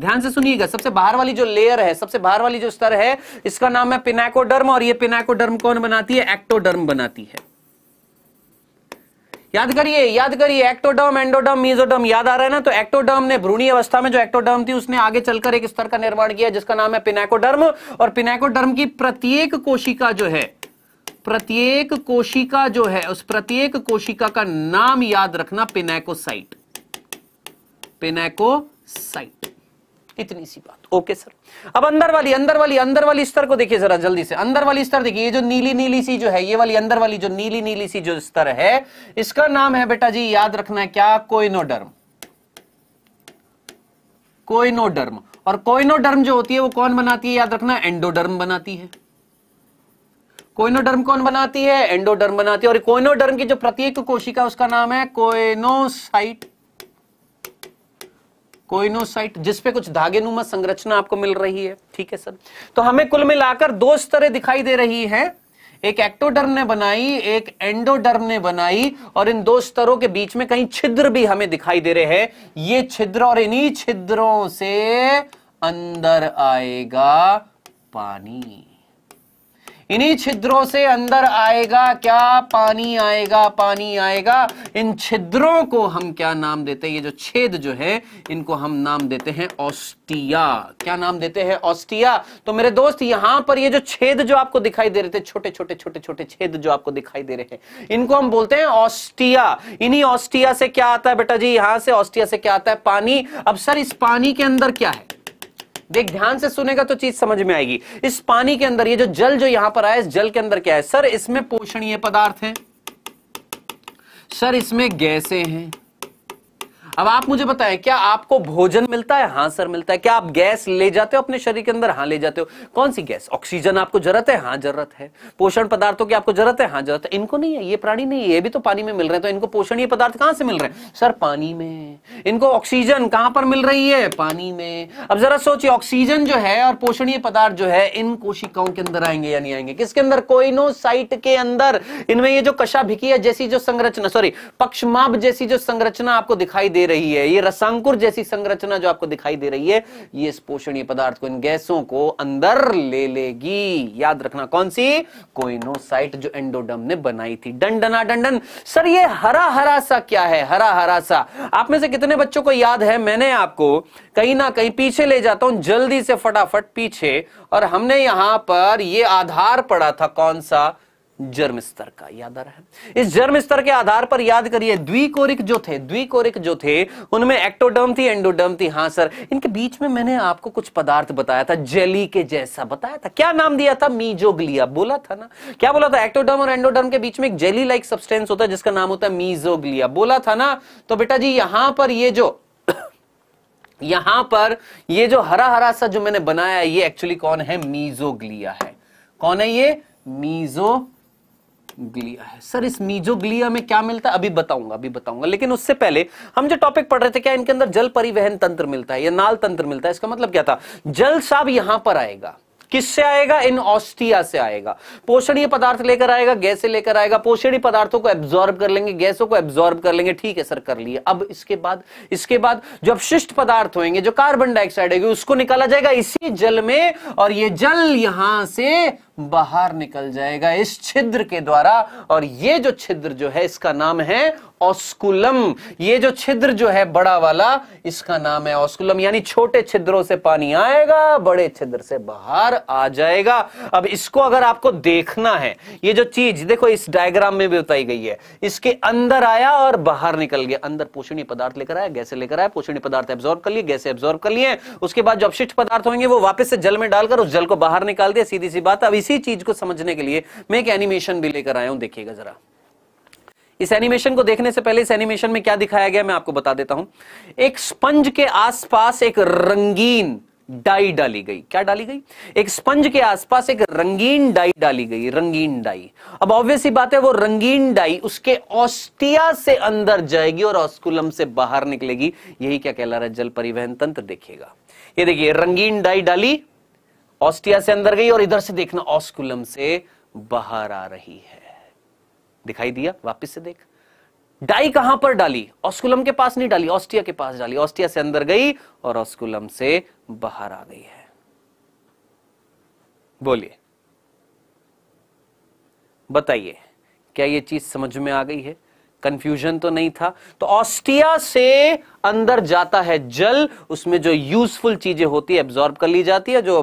Speaker 1: ध्यान से सुनिएगा सबसे बाहर वाली जो लेयर है सबसे बाहर वाली जो स्तर है इसका नाम है पिनाकोडर्म और ये पिनाकोडर्म कौन बनाती है एक्टोडर्म बनाती है याद करिए याद करिए एक्टोडर्म एंडोडर्म मीजोडर्म याद आ रहा है ना तो एक्टोडर्म ने भ्रूणी अवस्था में जो एक्टोडर्म थी उसने आगे चलकर एक स्तर का निर्माण किया जिसका नाम है पिनाकोडर्म और पिनाकोडर्म की प्रत्येक कोशिका जो है प्रत्येक कोशिका जो है उस प्रत्येक कोशिका का नाम याद रखना पिनेकोसाइट पिनेकोसाइट इतनी सी बात ओके सर अब अंदर वाली अंदर वाली अंदर वाली स्तर को देखिए जरा जल्दी से अंदर वाली स्तर देखिए ये जो नीली नीली सी जो है ये वाली अंदर वाली जो नीली नीली सी जो स्तर है इसका नाम है बेटा जी याद रखना है क्या कोइनोडर्म कोइनोडर्म और कोइनोडर्म जो होती है वो कौन बनाती है याद रखना एंडोडर्म बनाती है कोइनोडर्म कौन बनाती है एंडोडर्म बनाती है और कोइनोडर्म की जो प्रत्येक कोशिका उसका नाम है कोइनोसाइट कोइनोसाइट जिसपे कुछ धागे नुमा संरचना आपको मिल रही है ठीक है सर तो हमें कुल मिलाकर दो स्तरें दिखाई दे रही है एक एक्टोडर्म ने बनाई एक एंडोडर्म ने बनाई और इन दो स्तरों के बीच में कहीं छिद्र भी हमें दिखाई दे रहे हैं ये छिद्र और इन्हीं छिद्रों से अंदर आएगा पानी इन्हीं छिद्रों से अंदर आएगा क्या पानी आएगा पानी आएगा इन छिद्रों को हम क्या नाम देते हैं ये जो छेद जो है इनको हम नाम देते हैं ऑस्टिया क्या नाम देते हैं ऑस्टिया तो मेरे दोस्त यहां पर ये जो छेद जो आपको दिखाई दे रहे थे छोटे छोटे छोटे छोटे छेद जो आपको दिखाई दे रहे हैं इनको हम बोलते हैं ऑस्टिया इन्हीं ऑस्टिया से क्या आता है बेटा जी यहां से ऑस्टिया से क्या आता है पानी अब सर इस पानी के अंदर क्या है देख ध्यान से सुनेगा तो चीज समझ में आएगी इस पानी के अंदर ये जो जल जो यहां पर आया इस जल के अंदर क्या है सर इसमें पोषणीय पदार्थ है सर इसमें गैसे हैं अब आप मुझे बताएं क्या आपको भोजन मिलता है हाँ सर मिलता है क्या आप गैस ले जाते हो अपने शरीर के अंदर हाँ ले जाते हो कौन सी गैस ऑक्सीजन आपको जरूरत है हाँ जरूरत है पोषण पदार्थों की आपको जरूरत है हाँ जरूरत है इनको नहीं है ये प्राणी नहीं है ये भी तो पानी में मिल रहे हैं तो इनको पोषण पदार्थ कहां से मिल रहे हैं सर पानी में इनको ऑक्सीजन कहां पर मिल रही है पानी में अब जरा सोचिए ऑक्सीजन जो है और पोषणीय पदार्थ जो है इन कोशिकाओं के अंदर आएंगे या नहीं आएंगे किसके अंदर साइट के अंदर इनमें ये जो कशा है जैसी जो संरचना सॉरी पक्षमाप जैसी जो संरचना आपको दिखाई दे रही है ये रसांकुर जैसी संरचना जो आपको दिखाई दे रही है ये इस पोषणीय पदार्थ को इन गैसों को अंदर ले लेगी याद रखना कौन सी कोइनोसाइट जो एंडोडम ने बनाई थी डंडना डंडन हाँ, सर ये हरा हरा सा क्या है हरा हरा सा आप में से कितने बच्चों को याद है मैंने आपको कहीं ना कहीं पीछे ले जाता हूं जल्दी से फटाफट पीछे और हमने यहां पर ये आधार पड़ा था कौन सा जर्म स्तर का याद आ रहा है इस जर्म स्तर के आधार पर याद करिए द्विकोरिक जो थे द्विकोरिक जो थे उनमें एक्टोडर्म थी एंडोडर्म थी हाँ सर इनके बीच में मैंने आपको कुछ पदार्थ बताया था जेली के जैसा बताया था क्या नाम दिया था मीजोग्लिया बोला था ना क्या बोला था एक्टोडर्म और एंडोडर्म के बीच में एक जेली लाइक सब्सटेंस होता है जिसका नाम होता है मीजोग्लिया बोला था ना तो बेटा जी यहां पर ये जो यहां पर ये जो हरा हरा सा जो मैंने बनाया ये एक्चुअली कौन है मीजोग्लिया है कौन है ये मीजो ग्लिया है सर इस मीजो ग्लिया में क्या मिलता है अभी बताऊंगा अभी बताऊंगा लेकिन उससे पहले हम जो टॉपिक पढ़ रहे थे क्या इनके अंदर जल परिवहन तंत्र मिलता है या नाल तंत्र मिलता है इसका मतलब क्या था जल साब यहां पर आएगा किससे आएगा इन ऑस्टिया से आएगा पोषणीय पदार्थ लेकर आएगा गैसे लेकर आएगा पोषणीय पदार्थों को एब्जॉर्ब कर लेंगे गैसों को एब्जॉर्ब कर लेंगे ठीक है सर कर लिए अब इसके बाद इसके बाद जो अपशिष्ट पदार्थ होंगे जो कार्बन डाइऑक्साइड होगी उसको निकाला जाएगा इसी जल में और ये जल यहां से बाहर निकल जाएगा इस छिद्र के द्वारा और ये जो छिद्र जो है इसका नाम है ऑस्कुलम ये जो छिद्र जो है बड़ा वाला इसका नाम है ऑस्कुलम यानी छोटे छिद्रों से पानी आएगा बड़े छिद्र से बाहर आ जाएगा अब इसको अगर आपको देखना है ये जो चीज देखो इस डायग्राम में भी बताई गई है इसके अंदर आया और बाहर निकल गया अंदर पोषणीय पदार्थ लेकर आया गैसे लेकर आया पोषणीय पदार्थ एब्जॉर्व कर लिए गैसे एब्जॉर्व कर लिए उसके बाद जो अपशिष्ट पदार्थ होंगे वो वापस से जल में डालकर उस जल को बाहर निकाल दिया सीधी सी बात अब इस इसी चीज को समझने के लिए मैं एक एनिमेशन भी लेकर आया हूं देखिएगा जरा इस एनिमेशन को देखने से पहले इस एनिमेशन में क्या दिखाया गया मैं आपको बता देता हूं एक स्पंज के आसपास एक रंगीन डाई डाली गई क्या डाली गई एक स्पंज के आसपास एक रंगीन डाई डाली गई रंगीन डाई अब ऑब्वियस ही बात है वो रंगीन डाई उसके ऑस्टिया से अंदर जाएगी और ऑस्कुलम से बाहर निकलेगी यही क्या कहला रहा है जल परिवहन तंत्र देखिएगा ये देखिए रंगीन डाई डाली ऑस्टिया से अंदर गई और इधर से देखना ऑस्कुलम से बाहर आ रही है दिखाई दिया वापस से देख डाई कहां पर डाली ऑस्कुलम के पास नहीं डाली ऑस्टिया के पास डाली ऑस्टिया से अंदर गई और ऑस्कुलम से बाहर आ गई है बोलिए बताइए क्या यह चीज समझ में आ गई है कंफ्यूजन तो नहीं था तो ऑस्टिया से अंदर जाता है जल उसमें जो यूजफुल चीजें होती है एब्जॉर्ब कर ली जाती है जो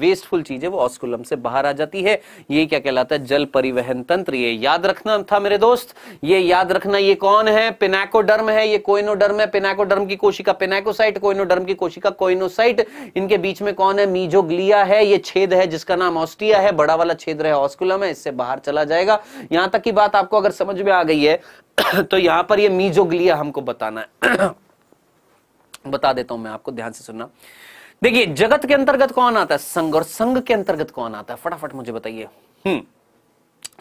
Speaker 1: वेस्टफुल चीजें वो ऑस्कुलम से बाहर आ जाती है ये क्या कहलाता है जल परिवहन तंत्र ये याद रखना था मेरे दोस्त ये याद रखना ये कौन है पिनाकोडर्म है ये कोइनोडर्म है पिनाकोडर्म की कोशिका पिनाकोसाइट कोइनोडर्म की कोशिका कोइनोसाइट इनके बीच में कौन है मीजोग्लिया है ये छेद है जिसका नाम ऑस्टिया है बड़ा वाला छेद है ऑस्कुलम है इससे बाहर चला जाएगा यहां तक की बात आपको अगर समझ में आ गई है तो यहां पर ये मीजोग्लिया हमको बताना है बता देता हूं मैं आपको ध्यान से सुनना देखिए जगत के अंतर्गत कौन आता है संघ और संघ के अंतर्गत कौन आता है फटाफट मुझे बताइए हम्म।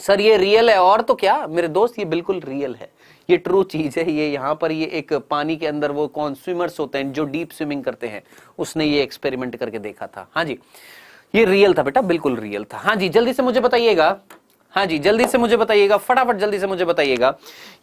Speaker 1: सर ये रियल है और तो क्या मेरे दोस्त ये बिल्कुल रियल है ये ट्रू चीज है ये यहाँ पर ये एक पानी के अंदर वो कौन स्विमर्स होते हैं जो डीप स्विमिंग करते हैं उसने ये एक्सपेरिमेंट करके देखा था हाँ जी ये रियल था बेटा बिल्कुल रियल था हाँ जी जल्दी से मुझे बताइएगा हाँ जी जल्दी से मुझे बताइएगा फटाफट जल्दी से मुझे बताइएगा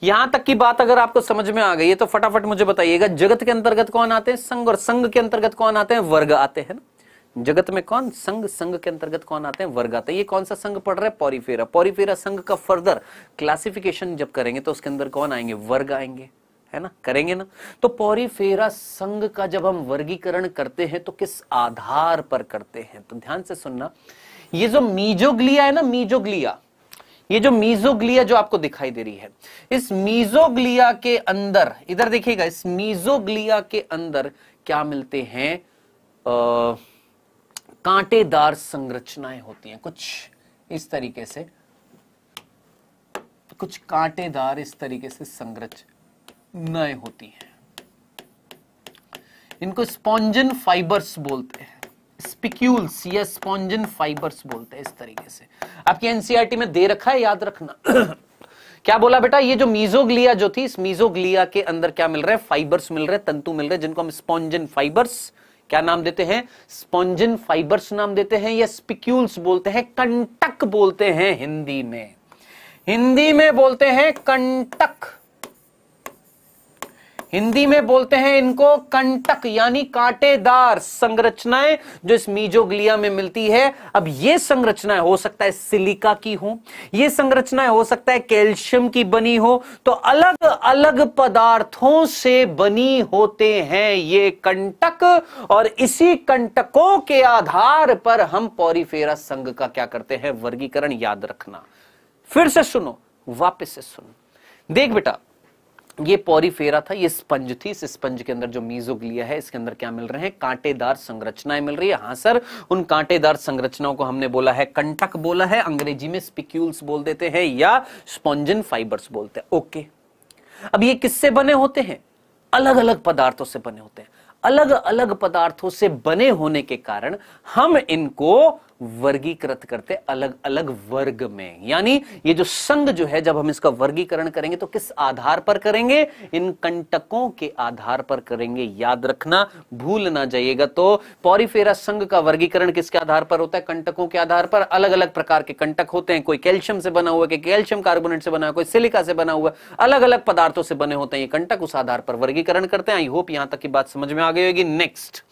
Speaker 1: यहां तक की बात अगर आपको समझ में आ गई है तो फटाफट मुझे बताइएगा जगत के अंतर्गत कौन आते हैं संघ और संघ के अंतर्गत कौन आते हैं वर्ग आते हैं ना जगत में कौन संघ संघ के अंतर्गत कौन आते हैं वर्ग आते हैं ये कौन सा संघ पढ़ रहा है पौरीफेरा पौरीफेरा संघ का फर्दर क्लासिफिकेशन जब करेंगे तो उसके अंदर कौन आएंगे वर्ग आएंगे है ना करेंगे ना तो पौरीफेरा संघ का जब हम वर्गीकरण करते हैं तो किस आधार पर करते हैं तो ध्यान से सुनना ये जो मीजोग्लिया है ना मीजोग्लिया ये जो मीजोग्लिया जो आपको दिखाई दे रही है इस मीजोग्लिया के अंदर इधर देखिएगा इस मीजोग्लिया के अंदर क्या मिलते हैं कांटेदार संरचनाएं होती हैं कुछ इस तरीके से कुछ कांटेदार इस तरीके से संरचनाएं होती हैं इनको स्पॉन्जन फाइबर्स बोलते हैं स्पिक्यूल्स या स्पॉन्जन फाइबर्स बोलते हैं इस तरीके से आपकी एनसीआरटी e में दे रखा है याद रखना क्या बोला बेटा ये जो मीजोग्लिया जो थी इस मीजोग्लिया के अंदर क्या मिल रहा है फाइबर्स मिल रहे तंतु मिल रहे जिनको हम स्पॉन्जन फाइबर्स क्या नाम देते हैं स्पॉन्जन फाइबर्स नाम देते हैं या स्पिक्यूल्स बोलते हैं कंटक बोलते हैं हिंदी में हिंदी में बोलते हैं कंटक हिंदी में बोलते हैं इनको कंटक यानी कांटेदार संरचनाएं जो इस मीजोग्लिया में मिलती है अब ये संरचनाएं हो सकता है सिलिका की हो ये संरचनाएं हो सकता है कैल्शियम की बनी हो तो अलग अलग पदार्थों से बनी होते हैं ये कंटक और इसी कंटकों के आधार पर हम पौरीफेरा संघ का क्या करते हैं वर्गीकरण याद रखना फिर से सुनो वापस से सुनो देख बेटा ये पॉरीफेरा था ये स्पंज थी इस स्पंज के अंदर जो मीजोग्लिया है इसके अंदर क्या मिल रहे हैं कांटेदार संरचनाएं मिल रही है हाँ सर उन कांटेदार संरचनाओं को हमने बोला है कंटक बोला है अंग्रेजी में स्पिक्यूल्स बोल देते हैं या स्पॉन्जन फाइबर्स बोलते हैं ओके अब ये किससे बने होते हैं अलग अलग पदार्थों से बने होते हैं अलग अलग पदार्थों से बने होने के कारण हम इनको वर्गीकृत करते अलग अलग वर्ग में यानी ये जो संघ जो है जब हम इसका वर्गीकरण करेंगे तो किस आधार पर करेंगे इन कंटकों के आधार पर करेंगे याद रखना भूल ना जाइएगा तो पौरीफेरा संघ का वर्गीकरण किसके आधार पर होता है कंटकों के आधार पर अलग अलग प्रकार के कंटक होते हैं कोई कैल्शियम से बना हुआ कैल्शियम कार्बोनेट से बना हुआ कोई सिलिका से बना हुआ अलग अलग पदार्थों से बने होते हैं ये कंटक उस आधार पर वर्गीकरण करते हैं आई होप यहां तक की बात समझ में आ गई होगी नेक्स्ट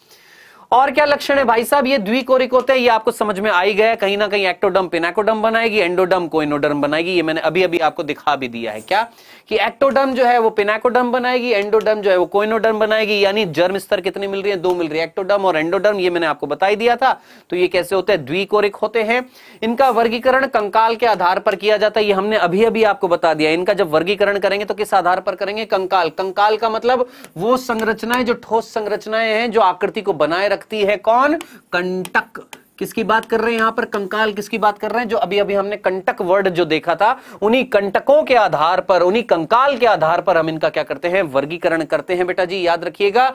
Speaker 1: और क्या लक्षण है भाई साहब ये द्विकोरिक होते हैं ये आपको समझ में आई गया कहीं ना कहीं एक्टोडम पिनाकोडम बनाएगी एंडोडम कोइनोडर्म बनाएगी ये मैंने अभी अभी आपको दिखा भी दिया है क्या कि एक्टोडम जो है वो पिनाकोडम बनाएगी एंडोडम जो है वो कोइनोडर्म बनाएगी यानी जर्म स्तर कितनी मिल रही है दो मिल रही है एक्टोडम और एंडोडर्म ये मैंने आपको बताई दिया था तो ये कैसे होते हैं द्विकोरिक होते हैं इनका वर्गीकरण कंकाल के आधार पर किया जाता है ये हमने अभी अभी आपको बता दिया इनका जब वर्गीकरण करेंगे तो किस आधार पर करेंगे कंकाल कंकाल का मतलब वो संरचनाएं जो ठोस संरचनाएं हैं जो आकृति को बनाए रखती है कौन कंटक किसकी बात कर रहे हैं यहां पर कंकाल किसकी बात कर रहे हैं जो अभी अभी हमने कंटक वर्ड जो देखा था उन्हीं कंटकों के आधार पर उन्हीं कंकाल के आधार पर हम इनका क्या करते हैं वर्गीकरण करते हैं बेटा जी याद रखिएगा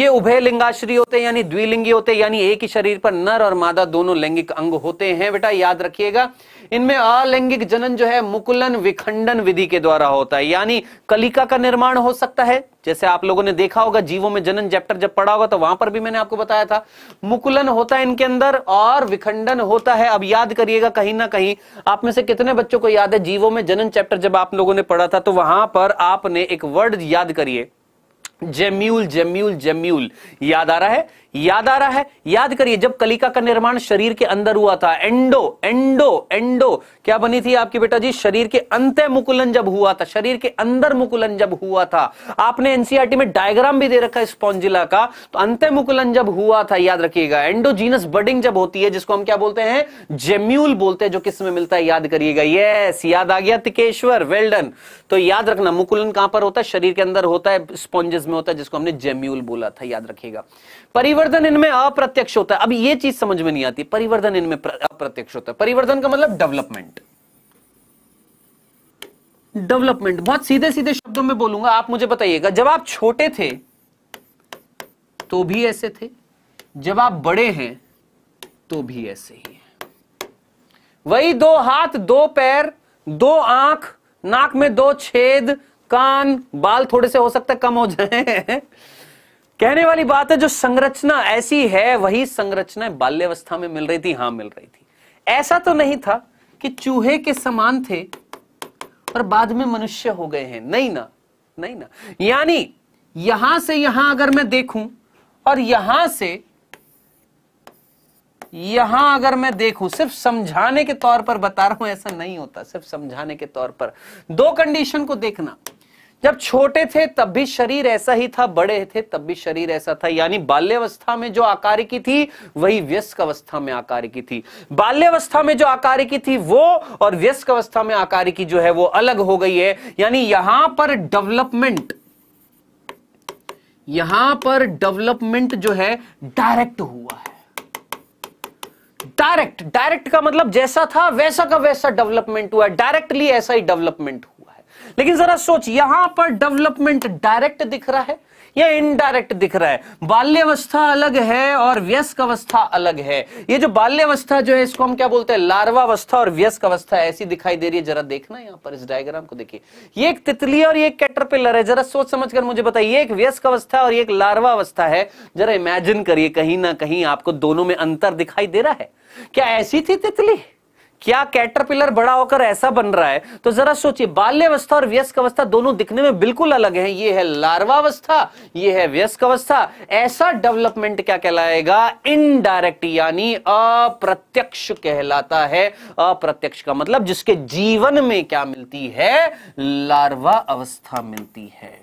Speaker 1: ये उभय लिंगाश्री होते हैं यानी द्विलिंगी होते हैं यानी एक ही शरीर पर नर और मादा दोनों लैंगिक अंग होते हैं बेटा याद रखिएगा इनमें अलैंगिक जनन जो है मुकुलन विखंडन विधि के द्वारा होता है यानी कलिका का निर्माण हो सकता है जैसे आप लोगों ने देखा होगा जीवों में जनन चैप्टर जब पढ़ा होगा तो वहां पर भी मैंने आपको बताया था मुकुलन होता है इनके अंदर और विखंडन होता है अब याद करिएगा कहीं ना कहीं आप में से कितने बच्चों को याद है जीवों में जनन चैप्टर जब आप लोगों ने पढ़ा था तो वहां पर आपने एक वर्ड याद करिए जेम्यूल जेम्यूल जेम्यूल याद आ रहा है याद आ रहा है याद करिए जब कलिका का निर्माण शरीर के अंदर हुआ था एंडो एंडो एंडो क्या बनी थी आपकी बेटा जी शरीर के अंत मुकुलन जब हुआ था शरीर के अंदर मुकुलन जब हुआ था आपने एनसीआरटी में डायग्राम भी दे रखा है स्पॉन्जिला का तो अंत मुकुलन जब हुआ था याद रखिएगा एंडोजीनस बडिंग जब होती है जिसको हम क्या बोलते हैं जेम्यूल बोलते हैं जो किस में मिलता है याद करिएगा यस याद आ गया तिकेश्वर वेल्डन तो याद रखना मुकुलन कहां पर होता है शरीर के अंदर होता है स्पॉन्जेस में होता है जिसको हमने जेम्यूल बोला था याद रखिएगा परिवर्तन इनमें अप्रत्यक्ष होता है अब ये चीज समझ में नहीं आती परिवर्तन इनमें अप्रत्यक्ष होता है परिवर्तन का मतलब डेवलपमेंट डेवलपमेंट बहुत सीधे सीधे शब्दों में बोलूंगा आप मुझे बताइएगा जब आप छोटे थे तो भी ऐसे थे जब आप बड़े हैं तो भी ऐसे ही है वही दो हाथ दो पैर दो आंख नाक में दो छेद कान बाल थोड़े से हो सकता है कम हो जाए कहने वाली बात है जो संरचना ऐसी है वही संरचना बाल्यावस्था में मिल रही थी हां मिल रही थी ऐसा तो नहीं था कि चूहे के समान थे और बाद में मनुष्य हो गए हैं नहीं ना नहीं ना यानी यहां से यहां अगर मैं देखूं और यहां से यहां अगर मैं देखूं सिर्फ समझाने के तौर पर बता रहा हूं ऐसा नहीं होता सिर्फ समझाने के तौर पर दो कंडीशन को देखना जब छोटे थे तब भी शरीर ऐसा ही था बड़े थे तब भी शरीर ऐसा था यानी बाल्यावस्था में जो आकार की थी वही व्यस्क अवस्था में आकार की थी बाल्यावस्था में जो आकार की थी वो और व्यस्क अवस्था में आकार की जो है वो अलग हो गई है यानी यहां पर डेवलपमेंट यहां पर डेवलपमेंट जो है डायरेक्ट हुआ है डायरेक्ट डायरेक्ट का मतलब जैसा था वैसा का वैसा डेवलपमेंट हुआ डायरेक्टली ऐसा ही डेवलपमेंट हुआ लेकिन जरा सोच यहां पर डेवलपमेंट डायरेक्ट दिख रहा है या इनडायरेक्ट दिख रहा है बाल्यावस्था अलग है और व्यस्क अवस्था अलग है ये जो बाल्यावस्था जो है इसको हम क्या बोलते हैं अवस्था और व्यस्क अवस्था ऐसी दिखाई दे रही है जरा देखना यहां पर इस डायग्राम को देखिए ये एक तितली और ये एक कैटरपिलर है जरा सोच समझ कर मुझे बताइए एक व्यस्क अवस्था और एक लार्वा अवस्था है जरा इमेजिन करिए कहीं ना कहीं आपको दोनों में अंतर दिखाई दे रहा है क्या ऐसी थी तितली क्या कैटरपिलर बड़ा होकर ऐसा बन रहा है तो जरा सोचिए बाल्यावस्था और व्यस्क अवस्था दोनों दिखने में बिल्कुल अलग है ये है लार्वावस्था ये है व्यस्क अवस्था ऐसा डेवलपमेंट क्या कहलाएगा इनडायरेक्ट यानी अप्रत्यक्ष कहलाता है अप्रत्यक्ष का मतलब जिसके जीवन में क्या मिलती है लार्वा अवस्था मिलती है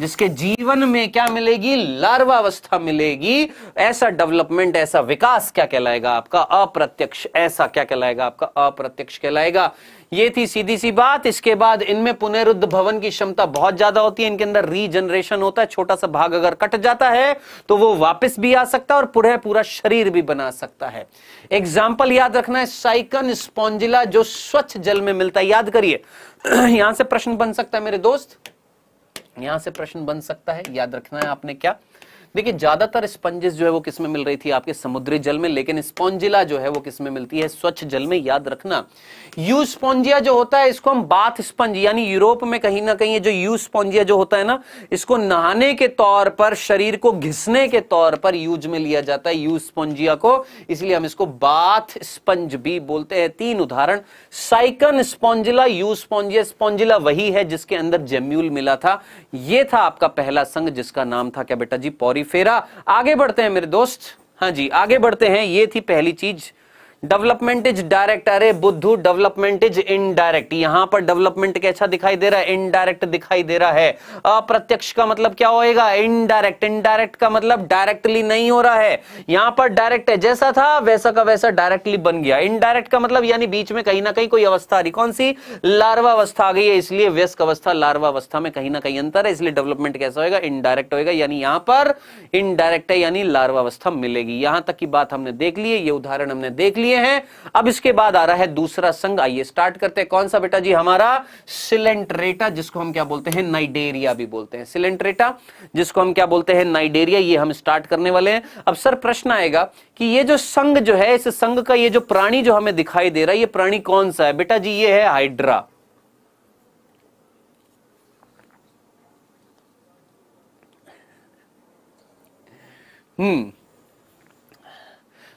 Speaker 1: जिसके जीवन में क्या मिलेगी लार्वावस्था मिलेगी ऐसा डेवलपमेंट ऐसा विकास क्या कहलाएगा आपका अप्रत्यक्ष ऐसा क्या कहलाएगा आपका अप्रत्यक्ष कहलाएगा ये थी सीधी सी बात इसके बाद इनमें पुनरुद्ध भवन की क्षमता बहुत ज्यादा होती है इनके अंदर रीजनरेशन होता है छोटा सा भाग अगर कट जाता है तो वो वापस भी आ सकता है और पूरा पूरा शरीर भी बना सकता है एग्जाम्पल याद रखना है साइकन स्पॉन्जिला जो स्वच्छ जल में मिलता है याद करिए यहां से प्रश्न बन सकता है मेरे दोस्त यहां से प्रश्न बन सकता है याद रखना है आपने क्या देखिए ज्यादातर स्पंजेस जो है वो किसमें मिल रही थी आपके समुद्री जल में लेकिन स्पॉन्जिला जो है वो किसमें मिलती है स्वच्छ जल में याद रखना यू स्पॉन्जिया जो होता है इसको हम बाथ स्पंज यानी यूरोप में कहीं ना कहीं जो यू स्पॉन्जिया जो होता है ना इसको नहाने के तौर पर शरीर को घिसने के तौर पर यूज में लिया जाता है यू स्पॉन्जिया को इसलिए हम इसको बाथ स्पंज भी बोलते हैं तीन उदाहरण Sycon Spongilla Euspongia Spongilla वही है जिसके अंदर जेम्यूल मिला था यह था आपका पहला संघ जिसका नाम था क्या बेटा जी पौरीफेरा आगे बढ़ते हैं मेरे दोस्त हाँ जी आगे बढ़ते हैं ये थी पहली चीज डेवलपमेंट इज डायरेक्ट अरे बुद्धू डेवलपमेंट इज इनडायरेक्ट यहां पर डेवलपमेंट कैसा दिखाई दे रहा है इनडायरेक्ट दिखाई दे रहा है अप्रत्यक्ष का मतलब क्या होएगा इनडायरेक्ट इनडायरेक्ट का मतलब डायरेक्टली नहीं हो रहा है यहां पर डायरेक्ट है जैसा था वैसा का वैसा डायरेक्टली बन गया इनडायरेक्ट का मतलब यानी बीच में कहीं ना कहीं कोई अवस्था आ रही कौन सी लार्वा अवस्था आ गई है इसलिए व्यस्क अवस्था लार्वा अवस्था में कहीं ना कहीं अंतर है इसलिए डेवलपमेंट कैसा होगा इनडायरेक्ट होगा यानी यहां पर इनडायरेक्ट है यानी लार्वा अवस्था मिलेगी यहां तक की बात हमने देख ली है ये उदाहरण हमने देख लिए ये है अब इसके बाद आ रहा है दूसरा संघ आइए स्टार्ट करते हैं कौन सा बेटा जी हमारा सिलेंट्रेटा जिसको हम क्या बोलते हैं नाइडेरिया भी बोलते हैं सिलेंट्रेटा जिसको हम क्या बोलते हैं नाइडेरिया ये हम स्टार्ट करने वाले हैं अब सर प्रश्न आएगा कि ये जो संघ जो है इस संघ का ये जो प्राणी जो हमें दिखाई दे रहा है ये प्राणी कौन सा है बेटा जी ये है हाइड्रा हम्म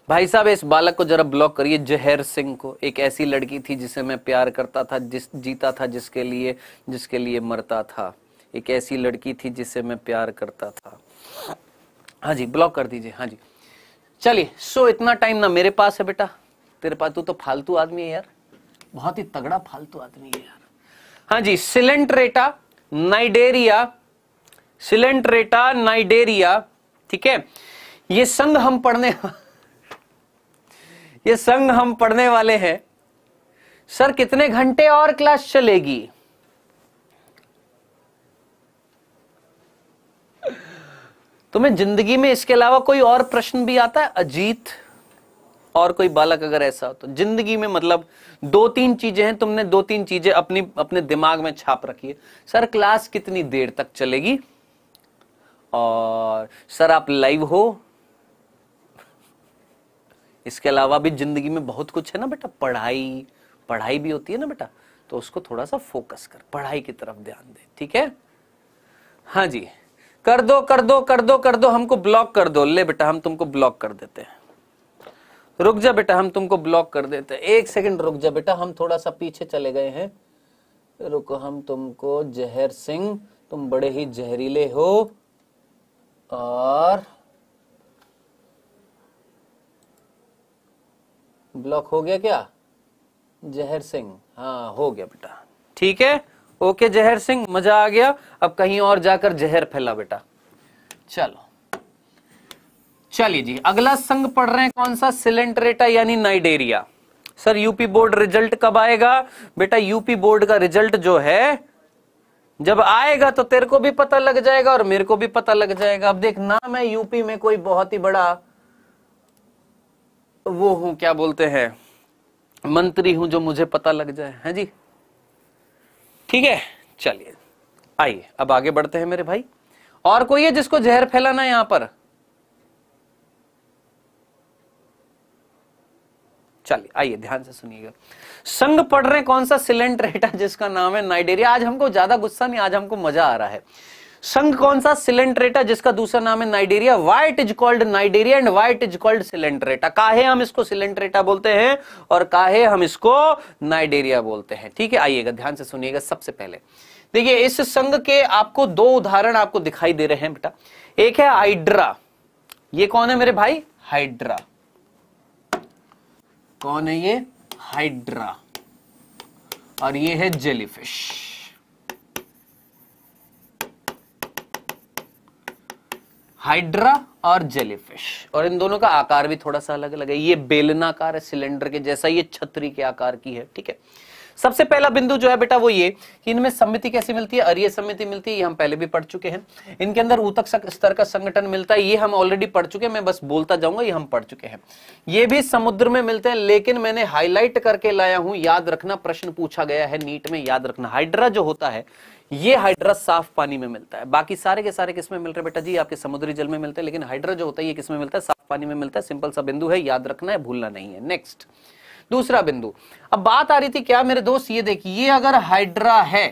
Speaker 1: भाई साहब इस बालक को जरा ब्लॉक करिए जहर सिंह को एक ऐसी लड़की थी जिसे मैं प्यार करता था जिस जीता था जिसके लिए जिसके लिए मरता था एक ऐसी लड़की थी जिसे मैं प्यार करता था हाँ जी ब्लॉक कर दीजिए हाँ जी चलिए सो इतना टाइम ना मेरे पास है बेटा तेरे पास तू तो फालतू आदमी है यार बहुत ही तगड़ा फालतू आदमी है यार हाँ जी सिलेंट्रेटा नाइडेरिया सिलेंट्रेटा नाइडेरिया ठीक है ये संघ हम पढ़ने ये संग हम पढ़ने वाले हैं सर कितने घंटे और क्लास चलेगी तुम्हें जिंदगी में इसके अलावा कोई और प्रश्न भी आता है अजीत और कोई बालक अगर ऐसा हो तो जिंदगी में मतलब दो तीन चीजें हैं तुमने दो तीन चीजें अपनी अपने दिमाग में छाप रखी है सर क्लास कितनी देर तक चलेगी और सर आप लाइव हो इसके अलावा भी जिंदगी में बहुत कुछ है ना बेटा पढ़ाई पढ़ाई भी होती है ना बेटा तो उसको थोड़ा सा फोकस कर पढ़ाई की तरफ ध्यान दे ठीक है हाँ जी कर दो कर दो कर दो कर दो हमको ब्लॉक कर दो ले बेटा हम तुमको ब्लॉक कर देते हैं रुक जा बेटा हम तुमको ब्लॉक कर देते हैं एक सेकंड रुक जा बेटा हम थोड़ा सा पीछे चले गए हैं रुको हम तुमको जहर सिंह तुम बड़े ही जहरीले हो और ब्लॉक हो गया क्या जहर सिंह हाँ हो गया बेटा ठीक है ओके जहर सिंह मजा आ गया अब कहीं और जाकर जहर फैला बेटा चलो चलिए जी अगला संघ पढ़ रहे हैं कौन सा सिलेंटरेटा यानी Cnidaria sir UP board result कब आएगा बेटा यूपी बोर्ड का रिजल्ट जो है जब आएगा तो तेरे को भी पता लग जाएगा और मेरे को भी पता लग जाएगा अब देख नाम मैं यूपी में कोई बहुत ही बड़ा वो हूं क्या बोलते हैं मंत्री हूं जो मुझे पता लग जाए है जी ठीक है चलिए आइए अब आगे बढ़ते हैं मेरे भाई और कोई है जिसको जहर फैलाना है यहां पर चलिए आइए ध्यान से सुनिएगा संग पढ़ रहे कौन सा सिलेंट रेटा जिसका नाम है नाइडेरिया आज हमको ज्यादा गुस्सा नहीं आज हमको मजा आ रहा है संघ कौन सा सिलेंट्रेटा जिसका दूसरा नाम है Cnidaria why it is called Cnidaria and why it is called Coelenterata काहे हम इसको सिलेंट्रेटा बोलते हैं और काहे हम इसको नाइडेरिया बोलते हैं ठीक है आइएगा ध्यान से सुनिएगा सबसे पहले देखिए इस संघ के आपको दो उदाहरण आपको दिखाई दे रहे हैं बेटा एक है हाइड्रा ये कौन है मेरे भाई हाइड्रा कौन है ये हाइड्रा और ये है जेलीफिश हाइड्रा और जेलीफिश और इन दोनों का आकार भी थोड़ा सा अलग अलग है ये बेलनाकार है सिलेंडर के जैसा ये छतरी के आकार की है ठीक है सबसे पहला बिंदु जो है बेटा वो ये कि इनमें समिति कैसी मिलती है अरिय समिति मिलती है ये हम पहले भी पढ़ चुके हैं इनके अंदर ऊतक स्तर का संगठन मिलता है ये हम ऑलरेडी पढ़ चुके हैं मैं बस बोलता जाऊंगा ये हम पढ़ चुके हैं ये भी समुद्र में मिलते हैं लेकिन मैंने हाईलाइट करके लाया हूं याद रखना प्रश्न पूछा गया है नीट में याद रखना हाइड्रा जो होता है ये हाइड्रा साफ पानी में मिलता है बाकी सारे के सारे किसमें मिल रहे बेटा जी आपके समुद्री जल में मिलते हैं लेकिन हाइड्रा जो होता है ये किसमें मिलता है साफ पानी में मिलता है सिंपल सा बिंदु है याद रखना है भूलना नहीं है नेक्स्ट दूसरा बिंदु अब बात आ रही थी क्या मेरे दोस्त ये देखिए ये अगर हाइड्रा है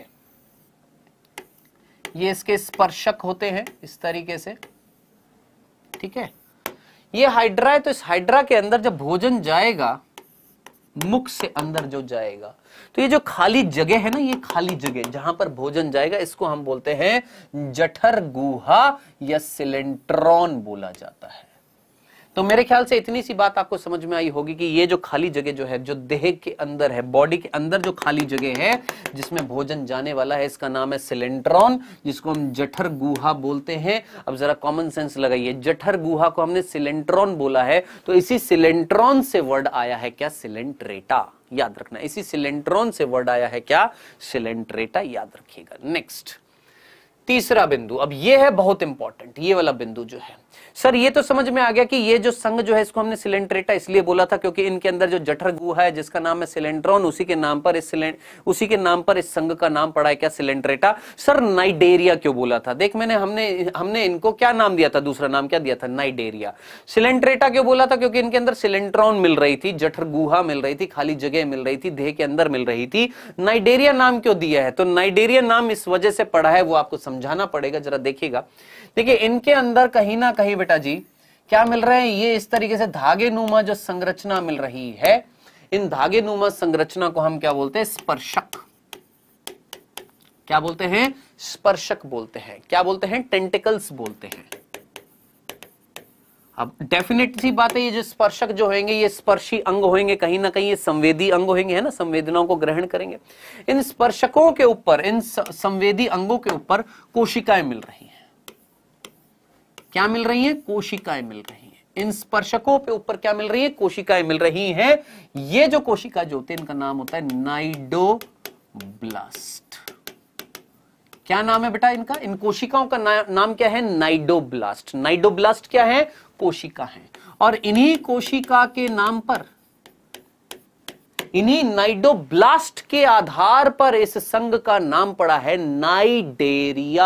Speaker 1: ये इसके स्पर्शक होते हैं इस तरीके से ठीक है ये हाइड्रा है तो इस हाइड्रा के अंदर जब भोजन जाएगा मुख से अंदर जो जाएगा तो ये जो खाली जगह है ना ये खाली जगह जहां पर भोजन जाएगा इसको हम बोलते हैं जठर गुहा या सिलेंट्रॉन बोला जाता है तो मेरे ख्याल से इतनी सी बात आपको समझ में आई होगी कि ये जो खाली जगह जो है जो देह के अंदर है बॉडी के अंदर जो खाली जगह है जिसमें भोजन जाने वाला है इसका नाम है सिलेंट्रॉन जिसको हम जठर गुहा बोलते हैं अब जरा कॉमन सेंस लगाइए जठर गुहा को हमने सिलेंट्रॉन बोला है तो इसी सिलेंट्रॉन से वर्ड आया है क्या सिलेंट्रेटा याद रखना इसी सिलेंट्रॉन से वर्ड आया है क्या सिलेंट्रेटा याद रखिएगा नेक्स्ट तीसरा बिंदु अब ये है बहुत इंपॉर्टेंट ये वाला बिंदु जो है सर ये तो समझ में आ गया कि ये जो संघ जो है इसको हमने सिलेंट्रेटा इसलिए बोला था क्योंकि इनके अंदर जो जठर गुहा है जिसका नाम है सिलेंट्रॉन उसी के नाम पर इस उसी के नाम पर इस संघ का नाम पड़ा है क्या सिलेंट्रेटा सर नाइडेरिया क्यों बोला था देख मैंने हमने हमने इनको क्या नाम दिया था दूसरा नाम क्या दिया था नाइडेरिया सिलेंट्रेटा क्यों बोला था क्योंकि इनके अंदर सिलेंट्रॉन मिल रही थी जठर गुहा मिल रही थी खाली जगह मिल रही थी देह के अंदर मिल रही थी नाइडेरिया नाम क्यों दिया है तो नाइडेरिया नाम इस वजह से पड़ा है वो आपको समझाना पड़ेगा जरा देखिएगा देखिए इनके अंदर कहीं ना कहीं बेटा जी क्या मिल रहे हैं ये इस तरीके से धागे नुमा जो संरचना मिल रही है इन धागे नुमा संरचना को हम क्या बोलते हैं स्पर्शक क्या बोलते हैं स्पर्शक बोलते हैं क्या बोलते हैं टेंटिकल्स बोलते हैं अब डेफिनेट सी बात है ये जो स्पर्शक जो होंगे ये स्पर्शी अंग होंगे कहीं ना कहीं ये संवेदी अंग होंगे है ना संवेदनाओं को ग्रहण करेंगे इन स्पर्शकों के ऊपर इन संवेदी अंगों के ऊपर कोशिकाएं मिल रही हैं क्या मिल रही है कोशिकाएं मिल रही हैं इन स्पर्शकों पे ऊपर क्या मिल रही है कोशिकाएं मिल रही हैं ये जो कोशिका जो होते हैं इनका नाम होता है नाइडो ब्लास्ट क्या नाम है बेटा इनका इन कोशिकाओं का ना, नाम क्या है नाइडो ब्लास्ट नाइडो ब्लास्ट क्या है कोशिका है और इन्हीं कोशिका के नाम पर इन्हीं नाइडोब्लास्ट के आधार पर इस संघ का नाम पड़ा है नाइडेरिया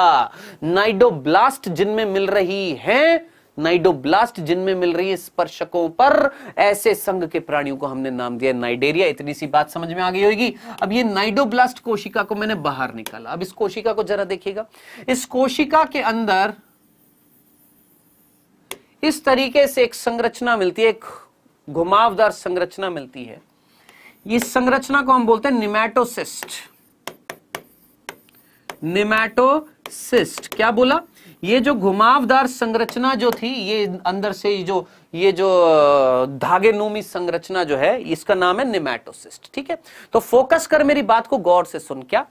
Speaker 1: नाइडोब्लास्ट जिनमें मिल रही हैं नाइडोब्लास्ट जिनमें मिल रही है स्पर्शकों पर ऐसे संघ के प्राणियों को हमने नाम दिया नाइडेरिया इतनी सी बात समझ में आ गई होगी अब ये नाइडोब्लास्ट कोशिका को मैंने बाहर निकाला अब इस कोशिका को जरा देखिएगा इस कोशिका के अंदर इस तरीके से एक संरचना मिलती है एक घुमावदार संरचना मिलती है इस संरचना को हम बोलते हैं निमेटोसिस्ट निमेटोसिस्ट क्या बोला ये जो घुमावदार संरचना जो थी ये अंदर से जो ये जो धागे नूमी संरचना जो है इसका नाम है निमेटोसिस्ट ठीक है तो फोकस कर मेरी बात को गौर से सुन क्या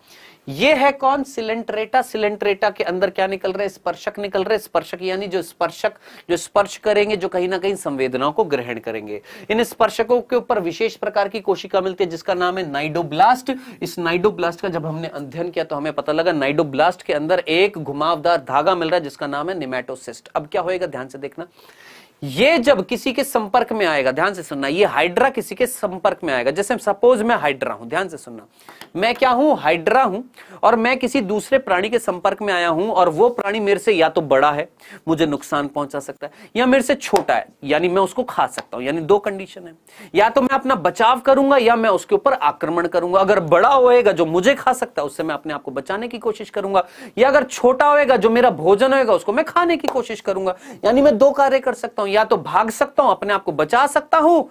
Speaker 1: ये है कौन सिलेंट्रेटा सिलेंट्रेटा के अंदर क्या निकल रहा है स्पर्शक निकल रहा है स्पर्शक यानी जो स्पर्शक जो स्पर्श करेंगे जो कहीं ना कहीं संवेदनाओं को ग्रहण करेंगे इन स्पर्शकों के ऊपर विशेष प्रकार की कोशिका मिलती है जिसका नाम है नाइडोब्लास्ट इस नाइडोब्लास्ट का जब हमने अध्ययन किया तो हमें पता लगा नाइडोब्लास्ट के अंदर एक घुमावदार धागा मिल रहा है जिसका नाम है निमेटोसिस्ट अब क्या होगा ध्यान से देखना ये जब किसी के संपर्क में आएगा ध्यान से सुनना ये हाइड्रा किसी के संपर्क में आएगा जैसे सपोज मैं हाइड्रा हूं ध्यान से सुनना मैं क्या हूं हाइड्रा हूं और मैं किसी दूसरे प्राणी के संपर्क में आया हूं और वो प्राणी मेरे से या तो बड़ा है मुझे नुकसान पहुंचा सकता है या मेरे से छोटा है यानी मैं उसको खा सकता हूं यानी दो कंडीशन है या तो मैं अपना बचाव करूंगा या मैं उसके ऊपर आक्रमण करूंगा अगर बड़ा होएगा जो मुझे खा सकता है उससे मैं अपने आप को बचाने की कोशिश करूंगा या अगर छोटा होएगा जो मेरा भोजन होएगा उसको मैं खाने की कोशिश करूंगा यानी मैं दो कार्य कर सकता हूं या तो भाग सकता हूं अपने आप को बचा सकता हूं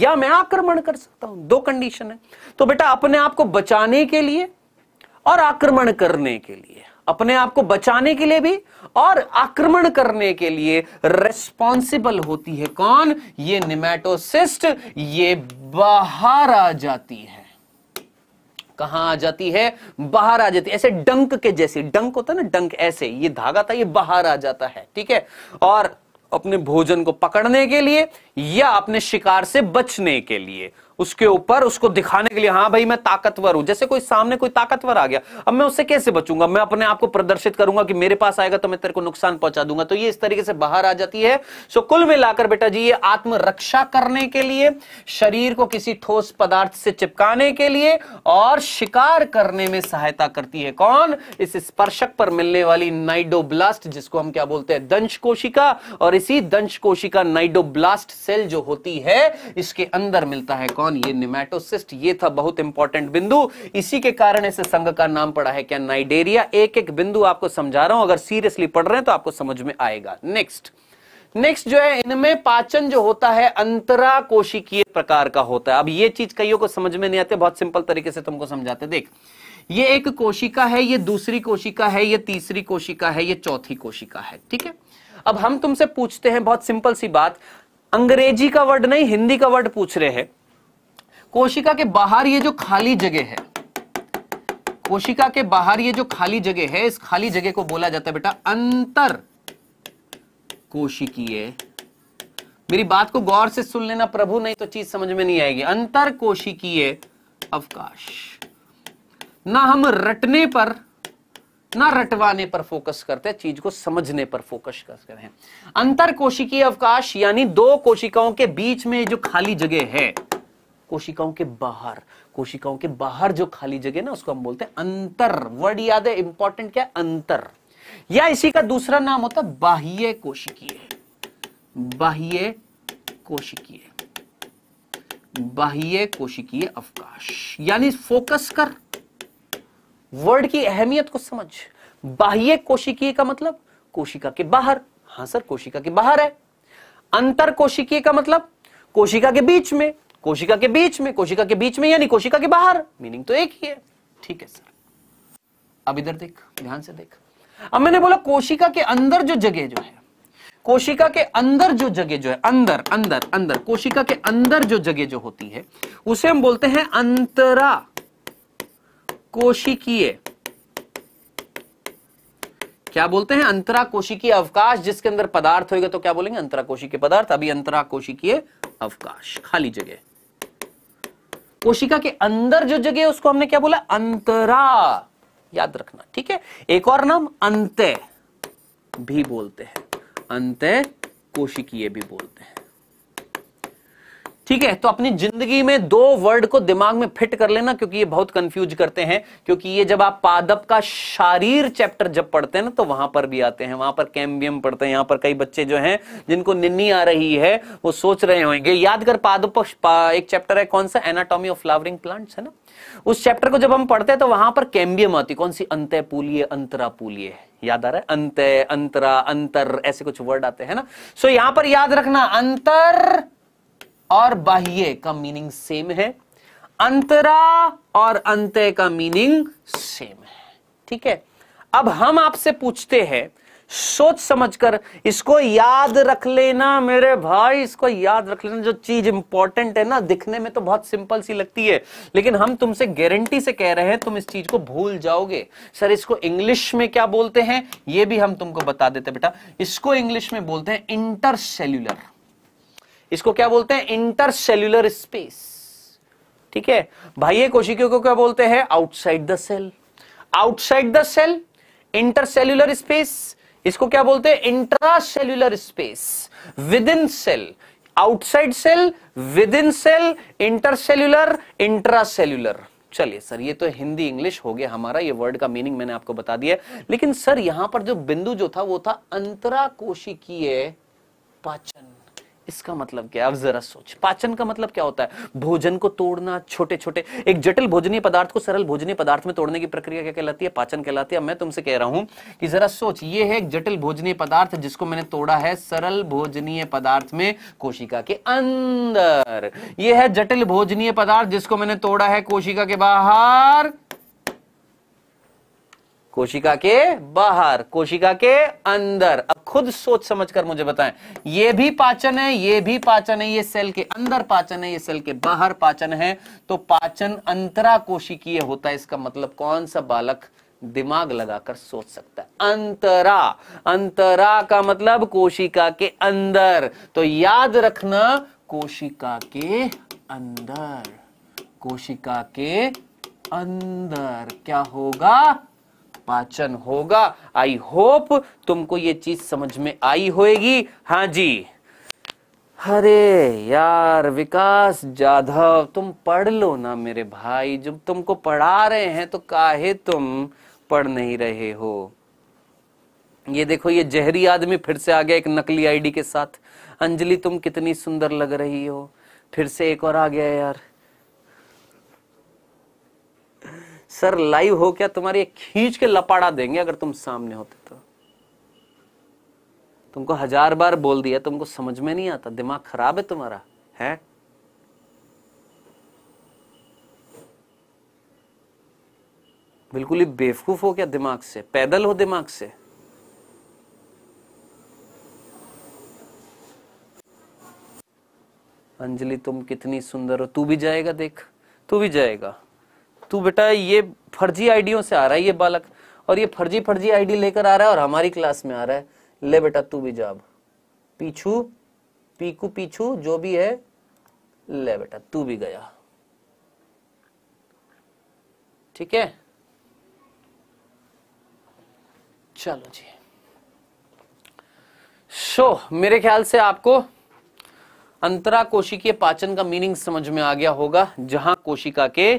Speaker 1: या मैं आक्रमण कर सकता हूं दो कंडीशन है तो बेटा अपने आप को बचाने के लिए और आक्रमण करने के लिए अपने आप को बचाने के लिए भी और आक्रमण करने के लिए रेस्पॉन्सिबल होती है कौन ये निमेटोसिस्ट ये बाहर आ जाती है कहा आ जाती है बाहर आ जाती है ऐसे डंक के जैसे डंक होता है ना डंक ऐसे ये धागा था ये बाहर आ जाता है ठीक है और अपने भोजन को पकड़ने के लिए या अपने शिकार से बचने के लिए उसके ऊपर उसको दिखाने के लिए हाँ भाई मैं ताकतवर हूं जैसे कोई सामने कोई ताकतवर आ गया अब मैं उससे कैसे बचूंगा मैं अपने आप को प्रदर्शित करूंगा कि मेरे पास आएगा तो मैं तेरे को नुकसान पहुंचा दूंगा तो ये इस तरीके से बाहर आ जाती है सो कुल मिलाकर बेटा जी ये आत्मरक्षा करने के लिए शरीर को किसी ठोस पदार्थ से चिपकाने के लिए और शिकार करने में सहायता करती है कौन इस स्पर्शक पर मिलने वाली नाइडोब्लास्ट जिसको हम क्या बोलते हैं दंश कोशिका और इसी दंश कोशिका नाइडोब्लास्ट सेल जो होती है इसके अंदर मिलता है कौन ऑन ये निमेटोसिस्ट ये था बहुत इंपॉर्टेंट बिंदु इसी के कारण इसे संघ का नाम पड़ा है क्या नाइडेरिया एक एक बिंदु आपको समझा रहा हूं अगर सीरियसली पढ़ रहे हैं तो आपको समझ में आएगा नेक्स्ट नेक्स्ट जो है इनमें पाचन जो होता है अंतरा कोशिकीय प्रकार का होता है अब ये चीज कईयों को समझ में नहीं आते बहुत सिंपल तरीके से तुमको समझाते देख ये एक कोशिका है ये दूसरी कोशिका है ये तीसरी कोशिका है ये चौथी कोशिका है ठीक है अब हम तुमसे पूछते हैं बहुत सिंपल सी बात अंग्रेजी का वर्ड नहीं हिंदी का वर्ड पूछ रहे हैं कोशिका के बाहर ये जो खाली जगह है कोशिका के बाहर ये जो खाली जगह है इस खाली जगह को बोला जाता है बेटा अंतर कोशिकीय मेरी बात को गौर से सुन लेना प्रभु नहीं तो चीज समझ में नहीं आएगी अंतर कोशिकीय अवकाश ना हम रटने पर ना रटवाने पर फोकस करते चीज को समझने पर फोकस करते हैं अंतर कोशिकीय अवकाश यानी दो कोशिकाओं के बीच में जो खाली जगह है कोशिकाओं के बाहर कोशिकाओं के बाहर जो खाली जगह ना उसको हम बोलते हैं अंतर वर्ड याद है इंपॉर्टेंट क्या अंतर या इसी का दूसरा नाम होता है बाह्य कोशिकीय बाह्य कोशिकीय बाह्य कोशिकीय अवकाश यानी फोकस कर वर्ड की अहमियत को समझ बाह्य कोशिकीय का मतलब कोशिका के बाहर हां सर कोशिका के बाहर है अंतर कोशिकीय का मतलब कोशिका के बीच में कोशिका के बीच में कोशिका के बीच में यानी कोशिका के बाहर मीनिंग तो एक ही है ठीक है सर अब इधर देख ध्यान से देख अब मैंने बोला कोशिका के अंदर जो जगह जो है कोशिका के अंदर जो जगह जो है अंदर अंदर अंदर कोशिका के अंदर जो जगह जो होती है उसे हम बोलते हैं अंतरा कोशिकीय क्या बोलते हैं अंतरा कोशिकीय अवकाश जिसके अंदर पदार्थ होगा तो क्या बोलेंगे अंतरा कोशिकीय पदार्थ अभी अंतरा कोशिकीय अवकाश खाली जगह कोशिका के अंदर जो जगह है उसको हमने क्या बोला अंतरा याद रखना ठीक है एक और नाम अंत्य भी बोलते हैं अंत्य कोशिकीय भी बोलते हैं ठीक है तो अपनी जिंदगी में दो वर्ड को दिमाग में फिट कर लेना क्योंकि ये बहुत कंफ्यूज करते हैं क्योंकि ये जब आप पादप का शारीर चैप्टर जब पढ़ते हैं ना तो वहां पर भी आते हैं वहां पर कैम्बियम पढ़ते हैं यहां पर कई बच्चे जो हैं जिनको निन्नी आ रही है वो सोच रहे होंगे याद कर पादप एक चैप्टर है कौन सा एनाटॉमी ऑफ फ्लावरिंग प्लांट्स है ना उस चैप्टर को जब हम पढ़ते हैं तो वहां पर कैम्बियम आती कौन सी अंत अंतरा पुलिय याद आ रहा है अंत अंतरा अंतर ऐसे कुछ वर्ड आते हैं ना सो यहां पर याद रखना अंतर और बाह्य का मीनिंग सेम है अंतरा और अंत का मीनिंग सेम है ठीक है अब हम आपसे पूछते हैं सोच समझकर इसको याद रख लेना मेरे भाई इसको याद रख लेना जो चीज इंपॉर्टेंट है ना दिखने में तो बहुत सिंपल सी लगती है लेकिन हम तुमसे गारंटी से कह रहे हैं तुम इस चीज को भूल जाओगे सर इसको इंग्लिश में क्या बोलते हैं ये भी हम तुमको बता देते बेटा इसको इंग्लिश में बोलते हैं इंटरसेल्यूलर इसको क्या बोलते हैं इंटरसेल्यूलर स्पेस ठीक है भाई कोशिकियों को क्या बोलते हैं outside the cell outside the cell intercellular space इसको क्या बोलते हैं cellular space within cell outside cell within cell intra intracellular चलिए सर ये तो हिंदी इंग्लिश हो गया हमारा ये वर्ड का मीनिंग मैंने आपको बता दिया लेकिन सर यहां पर जो बिंदु जो था वो था अंतरा कोशिकीय पाचन इसका मतलब क्या अब जरा सोच पाचन का मतलब क्या होता है भोजन को तोड़ना छोटे छोटे एक जटिल भोजनीय पदार्थ को सरल भोजनीय पदार्थ में तोड़ने की प्रक्रिया क्या कहलाती है पाचन कहलाती है मैं तुमसे कह रहा हूं कि जरा सोच ये है एक जटिल भोजनीय पदार्थ जिसको मैंने तोड़ा है सरल भोजनीय पदार्थ में कोशिका के अंदर यह है जटिल भोजनीय पदार्थ जिसको मैंने तोड़ा है कोशिका के बाहर कोशिका के बाहर कोशिका के अंदर अब खुद सोच समझ कर मुझे बताएं ये भी पाचन है ये भी पाचन है ये सेल के अंदर पाचन है ये सेल के बाहर पाचन है तो पाचन अंतरा कोशिकीय होता है इसका मतलब कौन सा बालक दिमाग लगाकर सोच सकता है अंतरा अंतरा का मतलब कोशिका के अंदर तो याद रखना कोशिका के अंदर कोशिका के अंदर क्या होगा पाचन होगा आई होप तुमको ये चीज समझ में आई होगी हाँ जी अरे यार विकास जाधव तुम पढ़ लो ना मेरे भाई जब तुमको पढ़ा रहे हैं तो काहे तुम पढ़ नहीं रहे हो ये देखो ये जहरी आदमी फिर से आ गया एक नकली आईडी के साथ अंजलि तुम कितनी सुंदर लग रही हो फिर से एक और आ गया यार सर लाइव हो क्या तुम्हारी खींच के लपाड़ा देंगे अगर तुम सामने होते तो तुमको हजार बार बोल दिया तुमको समझ में नहीं आता दिमाग खराब है तुम्हारा है बिल्कुल ही बेवकूफ हो क्या दिमाग से पैदल हो दिमाग से अंजलि तुम कितनी सुंदर हो तू भी जाएगा देख तू भी जाएगा तू बेटा ये फर्जी आईडियों से आ रहा है ये बालक और ये फर्जी फर्जी आईडी लेकर आ रहा है और हमारी क्लास में आ रहा है ले बेटा तू भी जाब पीछू पीकू पीछू जो भी है ले बेटा तू भी गया ठीक है चलो जी सो so, मेरे ख्याल से आपको अंतरा कोशिकीय पाचन का मीनिंग समझ में आ गया होगा जहां कोशिका के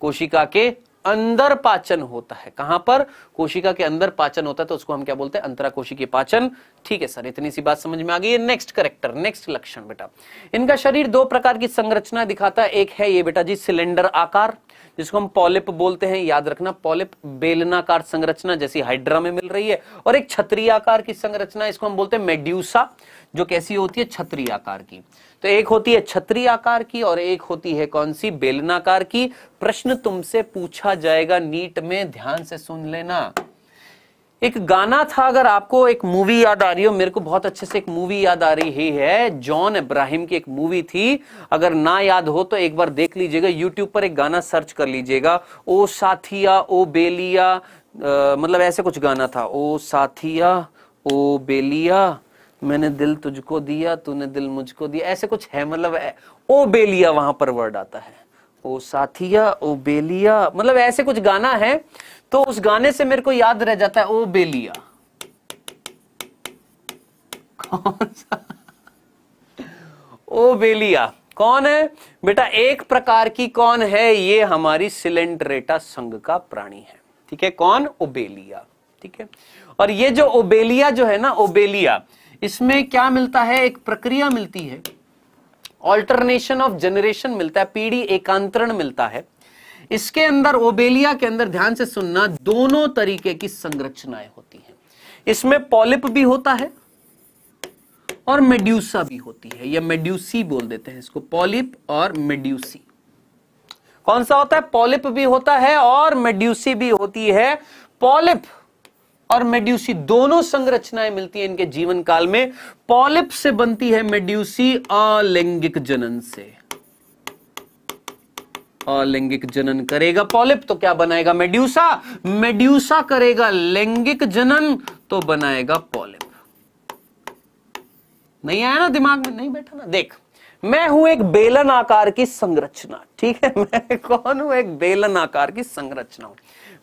Speaker 1: कोशिका के अंदर पाचन होता है कहां पर कोशिका के अंदर पाचन होता है तो उसको हम क्या बोलते हैं अंतरा कोशिकीय पाचन ठीक है सर इतनी सी बात समझ में आ गई है नेक्स्ट करेक्टर नेक्स्ट लक्षण बेटा इनका शरीर दो प्रकार की संरचना दिखाता है एक है ये बेटा जी सिलेंडर आकार जिसको हम पॉलिप बोलते हैं याद रखना पॉलिप बेलनाकार संरचना जैसी हाइड्रा में मिल रही है और एक आकार की संरचना इसको हम बोलते हैं मेड्यूसा जो कैसी होती है छतरी आकार की तो एक होती है छतरी आकार की और एक होती है कौन सी बेलनाकार की प्रश्न तुमसे पूछा जाएगा नीट में ध्यान से सुन लेना एक गाना था अगर आपको एक मूवी याद आ रही हो मेरे को बहुत अच्छे से एक मूवी याद आ रही है जॉन इब्राहिम की एक मूवी थी अगर ना याद हो तो एक बार देख लीजिएगा यूट्यूब पर एक गाना सर्च कर लीजिएगा ओ साथिया ओ बेलिया आ, मतलब ऐसे कुछ गाना था ओ साथिया ओ बेलिया मैंने दिल तुझको दिया तूने दिल मुझको दिया ऐसे कुछ है मतलब ओ बेलिया वहां पर वर्ड आता है ओ साथिया ओ बेलिया मतलब ऐसे कुछ गाना है तो उस गाने से मेरे को याद रह जाता है ओ बेलिया कौन सा ओ बेलिया कौन है बेटा एक प्रकार की कौन है ये हमारी सिलेंडरेटा संघ का प्राणी है ठीक है कौन ओबेलिया ठीक है और ये जो ओबेलिया जो है ना ओबेलिया इसमें क्या मिलता है एक प्रक्रिया मिलती है ऑल्टरनेशन ऑफ जनरेशन मिलता है पीढ़ी एकांतरण मिलता है इसके अंदर ओबेलिया के अंदर ध्यान से सुनना दोनों तरीके की संरचनाएं होती हैं इसमें पॉलिप भी होता है और मेड्यूसा भी होती है या मेड्यूसी बोल देते हैं इसको पॉलिप और मेड्यूसी कौन सा होता है पॉलिप भी होता है और मेड्यूसी भी होती है पॉलिप और मेड्यूसी दोनों संरचनाएं मिलती हैं इनके जीवन काल में पॉलिप से बनती है मेड्यूसी अलैंगिक जनन से अलैंगिक जनन करेगा पॉलिप तो क्या बनाएगा मेड्यूसा मेड्यूसा करेगा लैंगिक जनन तो बनाएगा पॉलिप नहीं आया ना दिमाग में नहीं बैठा ना देख मैं हूं एक बेलन आकार की संरचना ठीक है मैं कौन हूं एक बेलन आकार की संरचना हूं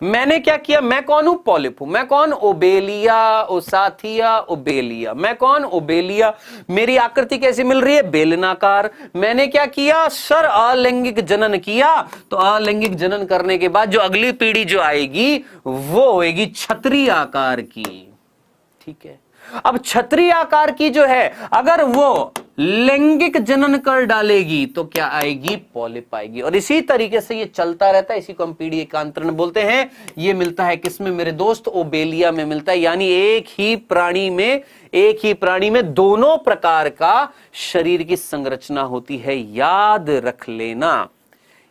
Speaker 1: मैंने क्या किया मैं कौन हूं पॉलिप हूं मैं कौन ओबेलिया ओसाथिया ओबेलिया मैं कौन ओबेलिया मेरी आकृति कैसी मिल रही है बेलनाकार मैंने क्या किया सर अलैंगिक जनन किया तो अलैंगिक जनन करने के बाद जो अगली पीढ़ी जो आएगी वो होगी छतरी आकार की ठीक है अब छतरी आकार की जो है अगर वो लैंगिक जनन कर डालेगी तो क्या आएगी पॉलिप आएगी और इसी तरीके से ये चलता रहता है इसी को हम पीढ़ी एकांतरण बोलते हैं ये मिलता है किसमें मेरे दोस्त ओबेलिया में मिलता है यानी एक ही प्राणी में एक ही प्राणी में दोनों प्रकार का शरीर की संरचना होती है याद रख लेना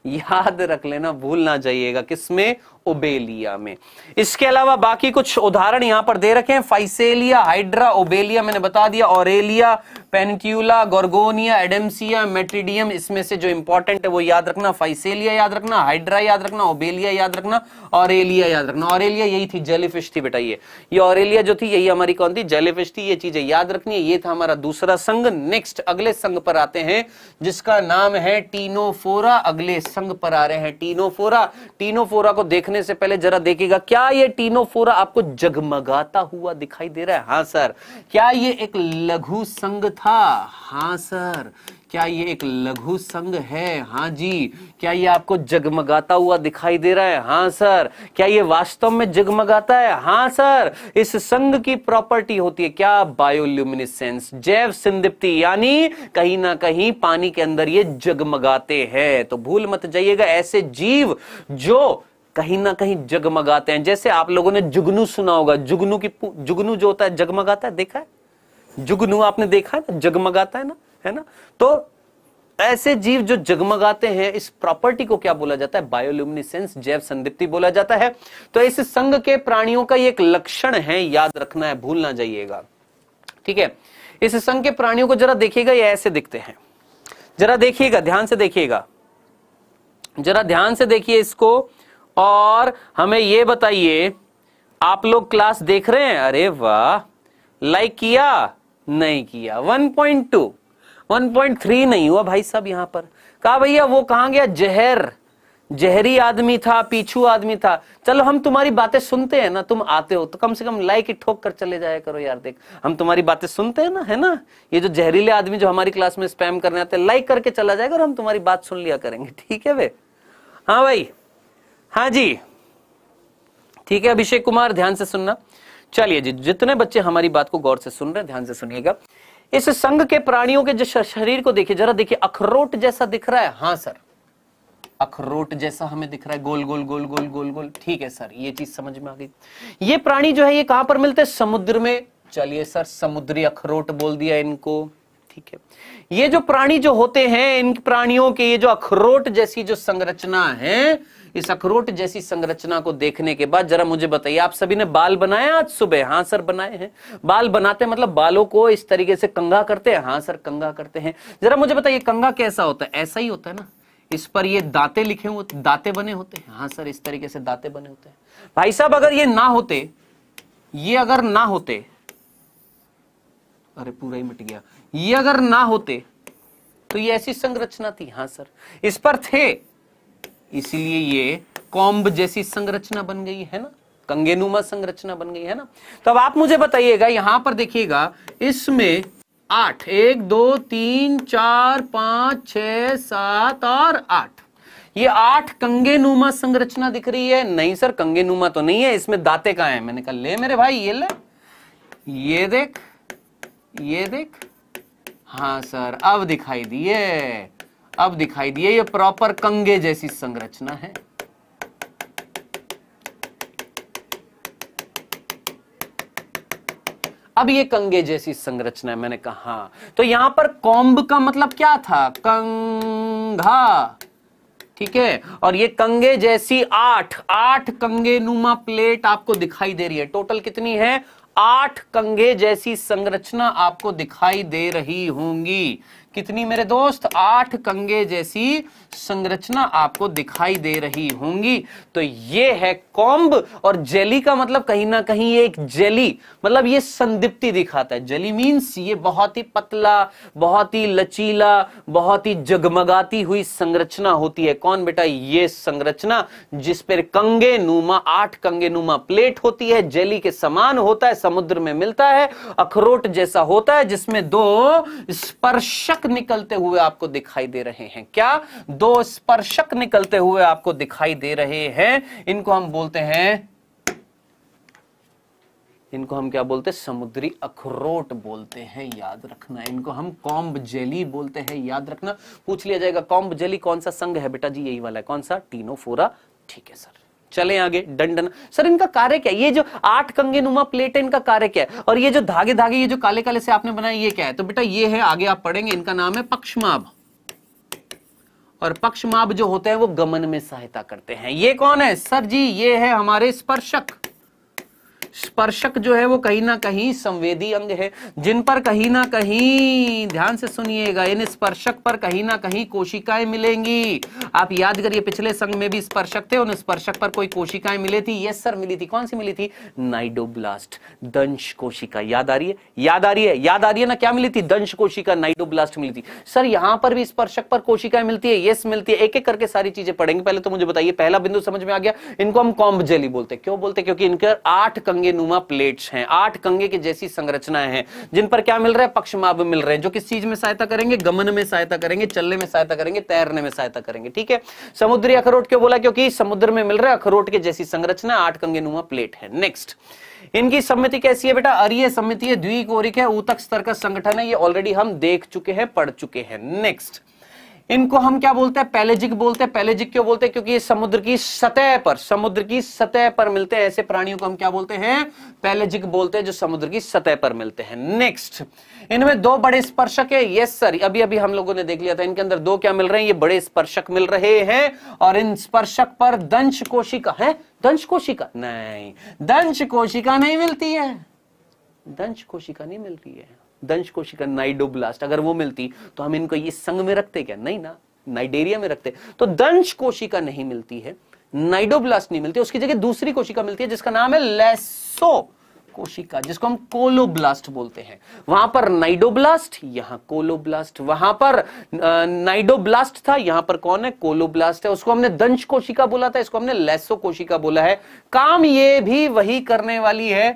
Speaker 1: याद रख लेना भूल ना जाइएगा किसमें ओबेलिया में इसके अलावा बाकी कुछ उदाहरण यहां पर दे रखे हैं फाइसेलिया हाइड्रा ओबेलिया मैंने बता दिया Aurelia Pennatula Gorgonia Adamsia Metridium इसमें से जो इंपॉर्टेंट है वो याद रखना फाइसेलिया याद रखना हाइड्रा याद रखना ओबेलिया याद रखना ऑरेलिया याद रखना ऑरेलिया यही थी जेलीफिश थी बेटा ये ये ऑरेलिया जो थी यही हमारी कौन थी जेलीफिश थी ये चीजें याद रखनी है ये था हमारा दूसरा संघ नेक्स्ट अगले संघ पर आते हैं जिसका नाम है टीनोफोरा अगले संघ पर आ रहे हैं टीनोफोरा टीनोफोरा को देखने से पहले जरा देखेगा क्या ये टीनोफोरा आपको जगमगाता हुआ दिखाई दे रहा है हाँ सर क्या ये एक लघु संघ था हाँ सर क्या ये एक लघु संघ है हाँ जी क्या ये आपको जगमगाता हुआ दिखाई दे रहा है हाँ सर क्या ये वास्तव में जगमगाता है हाँ सर इस संघ की प्रॉपर्टी होती है क्या बायोल्यूमिनिसेंस जैव संदिप्ति यानी कहीं ना कहीं पानी के अंदर ये जगमगाते हैं तो भूल मत जाइएगा ऐसे जीव जो कहीं ना कहीं जगमगाते हैं जैसे आप लोगों ने जुगनू सुना होगा जुगनू की जुगनू जो होता है जगमगाता है देखा है जुगनू आपने देखा है ना जगमगाता है ना है ना तो ऐसे जीव जो जगमगाते हैं इस प्रॉपर्टी को क्या बोला जाता है बायोल्यूमिनिसेंस जैव संदिप्ति बोला जाता है तो इस संघ के प्राणियों का ये एक लक्षण है याद रखना है भूल ना जाइएगा ठीक है इस संघ के प्राणियों को जरा देखिएगा ये ऐसे दिखते हैं जरा देखिएगा ध्यान से देखिएगा जरा ध्यान से देखिए इसको और हमें ये बताइए आप लोग क्लास देख रहे हैं अरे वाह लाइक किया नहीं किया 1.2 1.3 नहीं हुआ भाई साहब यहां पर कहा भैया वो कहा गया जहर जहरी आदमी था पीछू आदमी था चलो हम तुम्हारी बातें सुनते हैं ना तुम आते हो तो कम से कम लाइक ठोक कर चले जाया करो यार देख हम तुम्हारी बातें सुनते हैं ना है ना ये जो जहरीले आदमी जो हमारी क्लास में स्पैम करने आते हैं लाइक करके चला जाएगा और हम तुम्हारी बात सुन लिया करेंगे ठीक है वे हाँ भाई हाँ जी ठीक है अभिषेक कुमार ध्यान से सुनना चलिए जी जितने बच्चे हमारी बात को गौर से सुन रहे हैं ध्यान से सुनिएगा इस संघ के प्राणियों के जिस शरीर को देखिए जरा देखिए अखरोट जैसा दिख रहा है हाँ सर अखरोट जैसा हमें दिख रहा है गोल गोल गोल गोल गोल गोल ठीक है सर ये चीज समझ में आ गई ये प्राणी जो है ये कहां पर मिलते हैं समुद्र में चलिए सर समुद्री अखरोट बोल दिया इनको ठीक है ये जो प्राणी जो होते हैं इन प्राणियों के ये जो अखरोट जैसी जो संरचना है इस अखरोट जैसी संरचना को देखने के बाद जरा मुझे बताइए आप सभी ने बाल बनाए आज सुबह हाँ सर बनाए हैं बाल बनाते मतलब बालों को इस तरीके से कंगा करते हैं हाँ सर कंगा करते हैं जरा मुझे बताइए कंगा कैसा होता है ऐसा ही होता है ना इस पर ये दाते लिखे हुए दाते बने होते हैं हाँ सर इस तरीके से दाते बने होते हैं भाई साहब अगर ये ना होते ये अगर ना होते अरे पूरा ही मिट गया ये अगर ना होते तो ये ऐसी संरचना थी हाँ सर इस पर थे इसीलिए ये कॉम्ब जैसी संरचना बन गई है ना कंगेनुमा संरचना बन गई है ना तो अब आप मुझे बताइएगा यहां पर देखिएगा इसमें आठ एक दो तीन चार पांच छ सात और आठ ये आठ कंगे नुमा संरचना दिख रही है नहीं सर कंगे नुमा तो नहीं है इसमें दाते का है मैंने कहा ले मेरे भाई ये ले ये देख ये देख हाँ सर अब दिखाई दिए अब दिखाई दिए ये प्रॉपर कंगे जैसी संरचना है अब ये कंगे जैसी संरचना है मैंने कहा तो यहां पर कॉम्ब का मतलब क्या था कंघा ठीक है और ये कंगे जैसी आठ आठ कंगे नुमा प्लेट आपको दिखाई दे रही है टोटल कितनी है आठ कंगे जैसी संरचना आपको दिखाई दे रही होंगी कितनी मेरे दोस्त आठ कंगे जैसी संरचना आपको दिखाई दे रही होंगी तो ये है कॉम्ब और जेली का मतलब कहीं ना कहीं ये एक जेली मतलब ये संदिप्ति दिखाता है जेली मींस ये बहुत ही पतला बहुत ही लचीला बहुत ही जगमगाती हुई संरचना होती है कौन बेटा ये संरचना जिस पर कंगे नुमा आठ कंगे नुमा प्लेट होती है जेली के समान होता है समुद्र में मिलता है अखरोट जैसा होता है जिसमें दो स्पर्शक निकलते हुए आपको दिखाई दे रहे हैं क्या दो दो स्पर्शक निकलते हुए आपको दिखाई दे रहे हैं इनको हम बोलते हैं इनको हम क्या बोलते हैं समुद्री अखरोट बोलते हैं याद रखना इनको हम कॉम्ब जेली बोलते हैं याद रखना पूछ लिया जाएगा कॉम्ब जेली कौन सा संघ है बेटा जी यही वाला है कौन सा टीनोफोरा ठीक है सर चले आगे डंडन सर इनका कार्य क्या है ये जो आठ कंगे नुमा प्लेट है इनका कार्य क्या है और ये जो धागे धागे ये जो काले काले से आपने बनाए ये क्या है तो बेटा ये है आगे आप पढ़ेंगे इनका नाम है पक्षमाभ और पक्षमाप जो होते हैं वो गमन में सहायता करते हैं ये कौन है सर जी ये है हमारे स्पर्शक स्पर्शक जो है वो कहीं ना कहीं संवेदी अंग है जिन पर कहीं ना कहीं ध्यान से सुनिएगा इन स्पर्शक पर कहीं ना कहीं कोशिकाएं मिलेंगी आप याद करिए पिछले संघ में भी स्पर्शक थे उन स्पर्शक पर कोई कोशिकाएं मिली थी यस सर मिली थी कौन सी मिली थी नाइडोब्लास्ट दंश कोशिका याद आ रही है याद आ रही है याद आ रही है ना क्या मिली थी दंश कोशिका नाइडोब्लास्ट मिली थी सर यहां पर भी स्पर्शक पर कोशिकाएं मिलती है यस मिलती है एक एक करके सारी चीजें पढ़ेंगे पहले तो मुझे बताइए पहला बिंदु समझ में आ गया इनको हम कॉम्ब जेली बोलते क्यों बोलते क्योंकि इनके आठ कंगे कंगे नुमा प्लेट्स हैं आठ कंगे के जैसी संरचनाएं हैं जिन पर क्या मिल रहा है पक्षमाभ मिल रहे हैं जो किस चीज में सहायता करेंगे गमन में सहायता करेंगे चलने में सहायता करेंगे तैरने में सहायता करेंगे ठीक है समुद्री अखरोट क्यों बोला क्योंकि समुद्र में मिल रहा है अखरोट के जैसी संरचना आठ कंगे नुमा प्लेट है नेक्स्ट इनकी समिति कैसी है बेटा अरिय समिति है द्विकोरिक है ऊतक स्तर का संगठन है ये ऑलरेडी हम देख चुके हैं पढ़ चुके हैं नेक्स्ट इनको हम क्या बोलते हैं पैलेजिक बोलते हैं पैलेजिक क्यों बोलते हैं क्योंकि ये समुद्र की सतह पर समुद्र की सतह पर मिलते हैं ऐसे प्राणियों को हम क्या बोलते हैं पैलेजिक बोलते हैं जो समुद्र की सतह पर मिलते हैं नेक्स्ट इनमें दो बड़े स्पर्शक है यस सर अभी अभी हम लोगों ने देख लिया था इनके अंदर दो क्या मिल रहे हैं ये बड़े स्पर्शक मिल रहे हैं और इन स्पर्शक पर दंश कोशिका है दंश कोशिका नहीं दंश कोशिका नहीं मिलती है दंश कोशिका नहीं मिल रही है दंश कोशिका नाइडोब्लास्ट अगर वो मिलती तो हम इनको ये संघ में रखते क्या नहीं ना नाइडेरिया में रखते तो दंश कोशिका नहीं मिलती है नाइडोब्लास्ट नहीं मिलती उसकी जगह दूसरी कोशिका मिलती है जिसका नाम है लेसो कोशिका जिसको हम कोलोब्लास्ट बोलते हैं वहां पर नाइडोब्लास्ट यहां कोलोब्लास्ट वहां पर नाइडोब्लास्ट था यहां पर कौन है कोलोब्लास्ट है उसको हमने दंश कोशिका बोला था इसको हमने लेसो कोशिका बोला है काम ये भी वही करने वाली है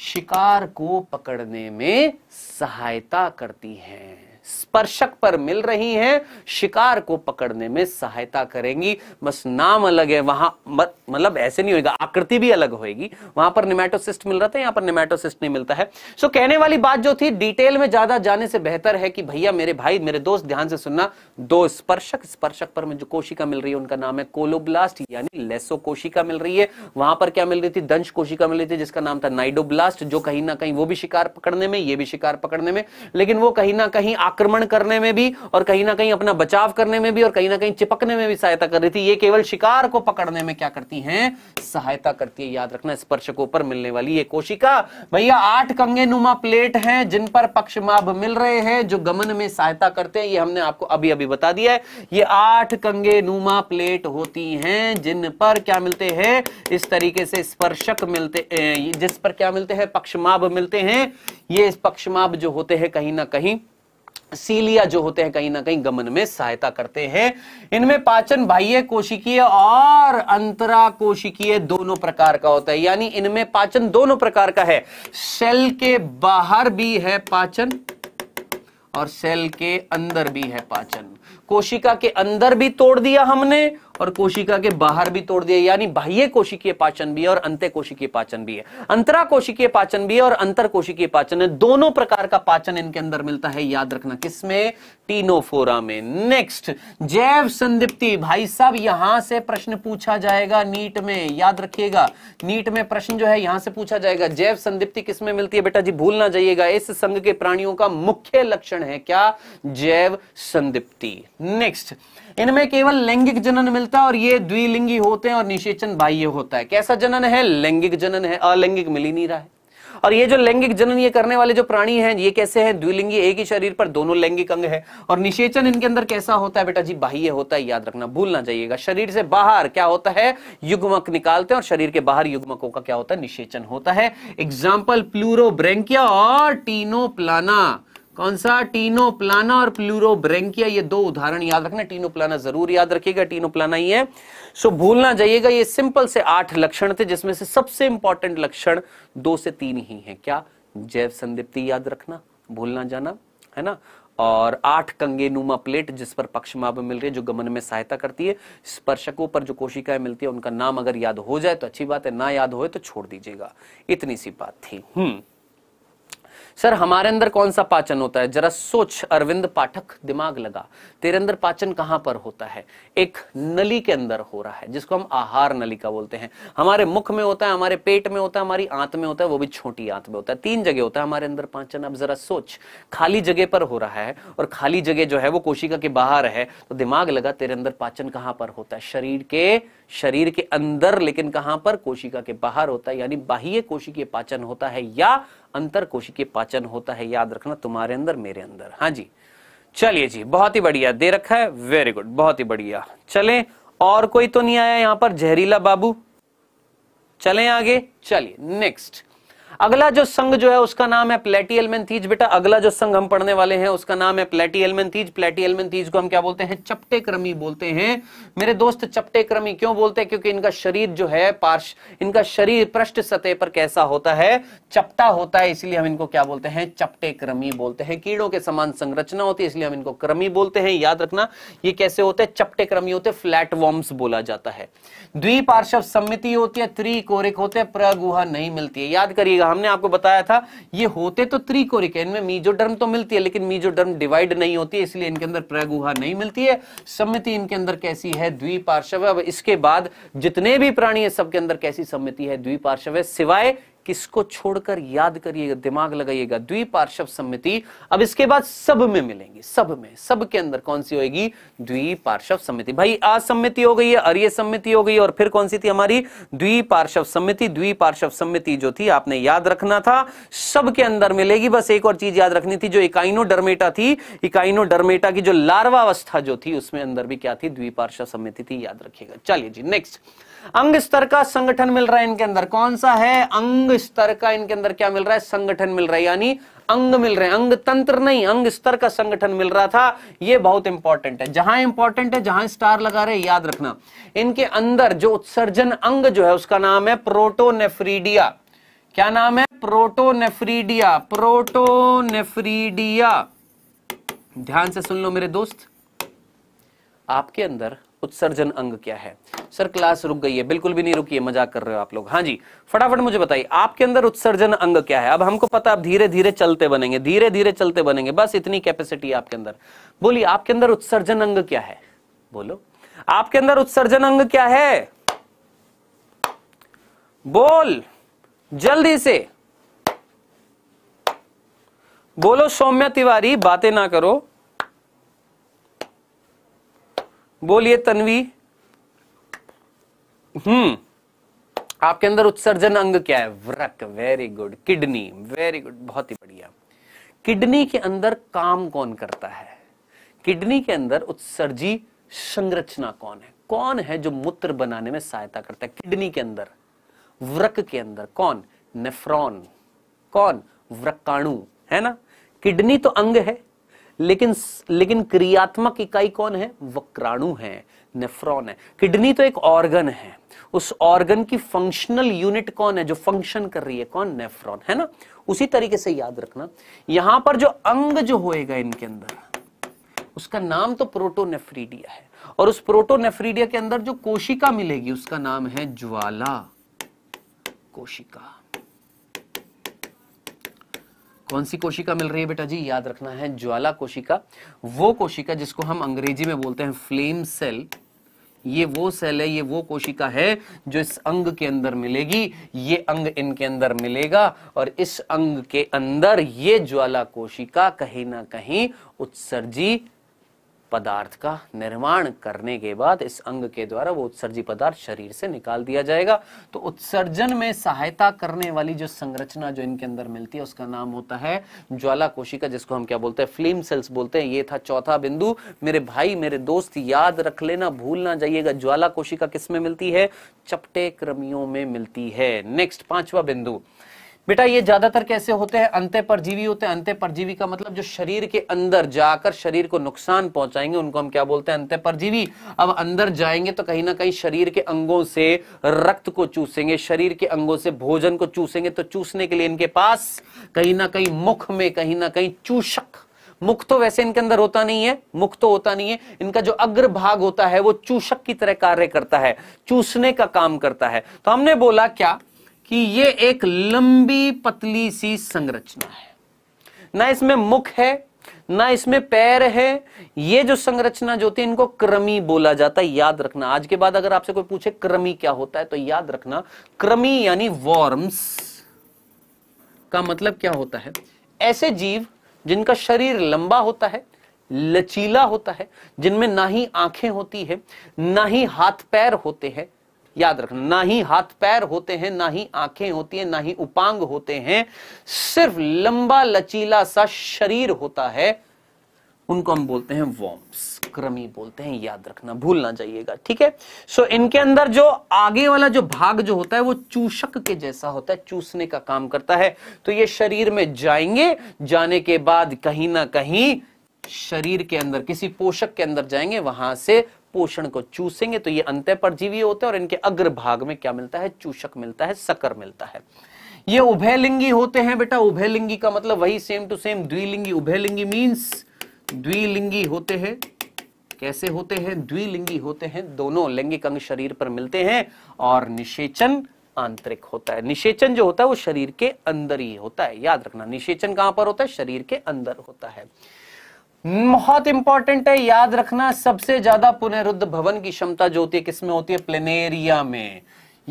Speaker 1: शिकार को पकड़ने में सहायता करती हैं स्पर्शक पर मिल रही हैं शिकार को पकड़ने में सहायता करेंगी बस नाम अलग है वहां मतलब ऐसे नहीं होगा आकृति भी अलग होगी वहां पर निमेटोसिस्ट मिल रहा था यहां पर निमेटोसिस्ट नहीं मिलता है सो कहने वाली बात जो थी डिटेल में ज्यादा जाने से बेहतर है कि भैया मेरे भाई मेरे दोस्त ध्यान से सुनना दो स्पर्शक स्पर्शक पर जो कोशिका मिल रही है उनका नाम है कोलोब्लास्ट यानी लेसो कोशिका मिल रही है वहां पर क्या मिल रही थी दंश कोशिका मिल रही थी जिसका नाम था नाइडोब्लास्ट जो कहीं ना कहीं वो भी शिकार पकड़ने में ये भी शिकार पकड़ने में लेकिन वो कहीं ना कहीं आकृति आक्रमण करने में भी और कहीं ना कहीं अपना बचाव करने में भी और कहीं ना कहीं चिपकने में भी सहायता कर रही थी ये केवल शिकार को पकड़ने में क्या करती है सहायता करती है याद रखना स्पर्शकों पर मिलने वाली ये कोशिका भैया आठ कंगे प्लेट है जिन पर पक्षमाभ मिल रहे हैं जो गमन में सहायता करते हैं ये हमने आपको अभी अभी बता दिया है ये आठ कंगे नुमा प्लेट होती हैं जिन पर क्या मिलते हैं इस तरीके से स्पर्शक मिलते जिस पर क्या मिलते हैं पक्षमाभ मिलते हैं ये पक्षमाभ जो होते हैं कहीं ना कहीं सीलिया जो होते हैं कहीं ना कहीं गमन में सहायता करते हैं इनमें पाचन बाह्य कोशिकीय और अंतरा कोशिकीय दोनों प्रकार का होता है यानी इनमें पाचन दोनों प्रकार का है सेल के बाहर भी है पाचन और सेल के अंदर भी है पाचन कोशिका के अंदर भी तोड़ दिया हमने और कोशिका के बाहर भी तोड़ दिया यानी बाह्य कोशिकीय पाचन भी है और अंत्य कोशिकीय पाचन भी है अंतरा कोशिकीय पाचन भी है और अंतर कोशिकीय पाचन है दोनों प्रकार का पाचन इनके अंदर मिलता है याद रखना किसमें टीनोफोरा में नेक्स्ट जैव संदिप्ति भाई साहब यहां से प्रश्न पूछा जाएगा नीट में याद रखिएगा नीट में प्रश्न जो है यहां से पूछा जाएगा जैव संदिप्ति किसमें मिलती है बेटा जी भूल ना जाइएगा इस संघ के प्राणियों का मुख्य लक्षण है क्या जैव संदिप्ति नेक्स्ट इनमें केवल लैंगिक जनन मिलता है और ये द्विलिंगी होते हैं और निषेचन बाह्य होता है कैसा जनन है लैंगिक जनन है अलैंगिक मिल ही नहीं रहा है और ये जो लैंगिक जनन ये करने वाले जो प्राणी हैं ये कैसे हैं द्विलिंगी एक ही शरीर पर दोनों लैंगिक अंग है और निषेचन इनके अंदर कैसा होता है बेटा जी बाह्य होता है याद रखना भूलना चाहिएगा शरीर से बाहर क्या होता है युग्मक निकालते हैं और शरीर के बाहर युग्मकों का क्या होता है निषेचन होता है एग्जाम्पल प्लूरो और टीनोप्लाना कौन सा टीनो प्लाना और ब्रेंकिया ये दो उदाहरण याद रखना टीनो प्लाना जरूर याद रखिएगा टीनो प्लाना ही है सो भूल ना जाइएगा ये सिंपल से आठ लक्षण थे जिसमें से सबसे इंपॉर्टेंट लक्षण दो से तीन ही हैं क्या जैव संदिप्ति याद रखना भूलना जाना है ना और आठ कंगे नुमा प्लेट जिस पर पक्षमाप मिल रही है जो गमन में सहायता करती है स्पर्शकों पर जो कोशिकाएं मिलती है उनका नाम अगर याद हो जाए तो अच्छी बात है ना याद हो तो छोड़ दीजिएगा इतनी सी बात थी हम्म सर हमारे अंदर कौन सा पाचन होता है जरा सोच अरविंद पाठक दिमाग लगा तेरे अंदर पाचन कहां पर होता है एक नली के अंदर हो रहा है जिसको हम आहार नली का बोलते हैं हमारे मुख में होता है हमारे पेट में होता है हमारी आंत में होता है वो भी छोटी आंत में होता है तीन जगह होता है हमारे अंदर पाचन अब जरा सोच खाली जगह पर हो रहा है और खाली जगह जो है वो कोशिका के बाहर है तो दिमाग लगा तेरे अंदर पाचन कहां पर होता है शरीर के शरीर के अंदर लेकिन कहां पर कोशिका के बाहर होता है यानी बाह्य कोशिकीय पाचन होता है या अंतर कोशिकीय पाचन होता है याद रखना तुम्हारे अंदर मेरे अंदर हाँ जी चलिए जी बहुत ही बढ़िया दे रखा है वेरी गुड बहुत ही बढ़िया चले और कोई तो नहीं आया यहां पर जहरीला बाबू चले आगे चलिए नेक्स्ट अगला जो संघ जो है उसका नाम है प्लेटी एलमेंथीज बेटा अगला जो संघ हम पढ़ने वाले हैं उसका नाम है प्लेटी थीज प्लेटी एलमेंथीज को हम क्या बोलते हैं चपटे क्रमी बोलते हैं मेरे दोस्त चपटे क्रमी क्यों बोलते हैं क्योंकि इनका शरीर जो है पार्श इनका शरीर पृष्ठ सतह पर कैसा होता है चपटा होता है इसलिए हम इनको क्या बोलते हैं चपटे क्रमी बोलते हैं कीड़ों के समान संरचना होती है इसलिए हम इनको क्रमी बोलते हैं याद रखना ये कैसे होते हैं चपटे क्रमी होते फ्लैट वॉर्म्स बोला जाता है द्विपार्श्व सम्मिति होती है त्रिकोरिक होते हैं प्रगुहा नहीं मिलती है याद करिएगा हमने आपको बताया था ये होते तो त्रिकोरिक है इनमें मीजोडर्म तो मिलती है लेकिन मीजोडर्म डिवाइड नहीं होती है इसलिए इनके अंदर प्रगुहा नहीं मिलती है सम्मिति इनके अंदर कैसी है द्विपार्श्व इसके बाद जितने भी प्राणी है सबके अंदर कैसी सम्मिति है द्विपार्श्व सिवाय किसको छोड़कर याद करिएगा दिमाग लगाइएगा द्विपार्श्व समिति अब इसके बाद सब में मिलेंगी सब में सब के अंदर कौन सी होगी द्विपार्श्व समिति भाई असमिति हो गई है अर्य समिति हो गई और फिर कौन सी थी हमारी द्विपार्श्व समिति द्विपार्श्व समिति जो थी आपने याद रखना था सब के अंदर मिलेगी बस एक और चीज याद रखनी थी जो इकाइनो थी इकाइनो की जो लार्वावस्था जो थी उसमें अंदर भी क्या थी द्विपार्श्व समिति थी याद रखिएगा चलिए जी नेक्स्ट अंग स्तर का संगठन मिल रहा है इनके अंदर कौन सा है अंग स्तर का इनके अंदर क्या मिल रहा है संगठन मिल रहा है यानी अंग मिल रहे हैं अंग तंत्र नहीं अंग स्तर का संगठन मिल रहा था यह बहुत इंपॉर्टेंट है जहां इंपॉर्टेंट है जहां स्टार लगा रहे याद रखना इनके अंदर जो उत्सर्जन अंग जो है उसका नाम है प्रोटोनेफ्रीडिया क्या नाम है प्रोटोनेफ्रीडिया प्रोटोनेफ्रीडिया ध्यान से सुन लो मेरे दोस्त आपके अंदर उत्सर्जन अंग क्या है सर क्लास रुक गई है बिल्कुल भी नहीं रुकी है मजाक कर रहे हो आप लोग हाँ जी फटाफट मुझे बताइए आपके अंदर उत्सर्जन अंग क्या है अब हमको पता आप धीरे धीरे चलते बनेंगे धीरे धीरे चलते बनेंगे बस इतनी कैपेसिटी आपके अंदर बोलिए आपके अंदर उत्सर्जन अंग क्या है बोलो आपके अंदर उत्सर्जन अंग क्या है बोल जल्दी से बोलो सौम्या तिवारी बातें ना करो बोलिए तन्वी हम्म आपके अंदर उत्सर्जन अंग क्या है व्रक very good kidney very good बहुत ही बढ़िया किडनी के अंदर काम कौन करता है किडनी के अंदर उत्सर्जी संरचना कौन है कौन है जो मूत्र बनाने में सहायता करता है किडनी के अंदर व्रक के अंदर कौन नेफ्रॉन कौन व्रकाणु है ना किडनी तो अंग है लेकिन लेकिन क्रियात्मक इकाई कौन है वक्राणु है नेफ्रॉन है किडनी तो एक ऑर्गन है उस ऑर्गन की फंक्शनल यूनिट कौन है जो फंक्शन कर रही है कौन नेफ्रॉन है ना उसी तरीके से याद रखना यहां पर जो अंग जो होएगा इनके अंदर उसका नाम तो प्रोटोनेफ्रीडिया है और उस प्रोटोनेफ्रीडिया के अंदर जो कोशिका मिलेगी उसका नाम है ज्वाला कोशिका कौन सी कोशिका मिल रही है बेटा जी याद रखना है ज्वाला कोशिका वो कोशिका जिसको हम अंग्रेजी में बोलते हैं फ्लेम सेल ये वो सेल है ये वो कोशिका है जो इस अंग के अंदर मिलेगी ये अंग इनके अंदर मिलेगा और इस अंग के अंदर ये ज्वाला कोशिका कहीं ना कहीं उत्सर्जी पदार्थ का निर्माण करने के बाद इस अंग के द्वारा वो उत्सर्जी पदार्थ शरीर से निकाल दिया जाएगा तो उत्सर्जन में सहायता करने वाली जो संरचना जो इनके अंदर मिलती है उसका नाम होता है ज्वाला कोशिका जिसको हम क्या बोलते हैं फ्लेम सेल्स बोलते हैं ये था चौथा बिंदु मेरे भाई मेरे दोस्त याद रख लेना भूल ना जाइएगा ज्वाला कोशिका किसमें मिलती है चपटे क्रमियों में मिलती है नेक्स्ट पांचवा बिंदु बेटा ये ज्यादातर कैसे होते हैं अंत्य परजीवी होते हैं अंत्य परजीवी का मतलब जो शरीर के अंदर जाकर शरीर को नुकसान पहुंचाएंगे उनको हम क्या बोलते हैं अंत्य परजीवी अब अंदर जाएंगे तो कहीं ना कहीं शरीर के अंगों से रक्त को चूसेंगे शरीर के अंगों से भोजन को चूसेंगे तो चूसने के लिए इनके पास कहीं ना कहीं मुख में कहीं ना कहीं चूषक मुख तो वैसे इनके अंदर होता नहीं है मुख तो होता नहीं है इनका जो अग्रभाग होता है वो चूषक की तरह कार्य करता है चूसने का काम करता है तो हमने बोला क्या कि ये एक लंबी पतली सी संरचना है ना इसमें मुख है ना इसमें पैर है ये जो संरचना जो होती है इनको क्रमी बोला जाता है याद रखना आज के बाद अगर आपसे कोई पूछे क्रमी क्या होता है तो याद रखना क्रमी यानी वॉर्म्स का मतलब क्या होता है ऐसे जीव जिनका शरीर लंबा होता है लचीला होता है जिनमें ना ही आंखें होती है ना ही हाथ पैर होते हैं याद रखना ना ही हाथ पैर होते हैं ना ही आंखें होती हैं ना ही उपांग होते हैं सिर्फ लंबा लचीला सा शरीर होता है उनको हम बोलते हैं वॉम्स क्रमी बोलते हैं याद रखना भूलना जाइएगा ठीक है सो इनके अंदर जो आगे वाला जो भाग जो होता है वो चूषक के जैसा होता है चूसने का काम करता है तो ये शरीर में जाएंगे जाने के बाद कहीं ना कहीं शरीर के अंदर किसी पोषक के अंदर जाएंगे वहां से पोषण को चूसेंगे तो ये अंत परजीवी होते हैं और इनके अग्र भाग में क्या मिलता है चूषक मिलता है सकर मिलता है ये उभयलिंगी होते हैं बेटा उभयलिंगी का मतलब वही सेम टू सेम द्विलिंगी उभयलिंगी मीन्स द्विलिंगी होते हैं कैसे होते हैं द्विलिंगी होते हैं दोनों लैंगिक अंग शरीर पर मिलते हैं और निषेचन आंतरिक होता है निषेचन जो होता है वो शरीर के अंदर ही होता है याद रखना निषेचन कहां पर होता है शरीर के अंदर होता है बहुत इंपॉर्टेंट है याद रखना सबसे ज्यादा पुनरुद्ध भवन की क्षमता जो होती है किसमें होती है प्लेनेरिया में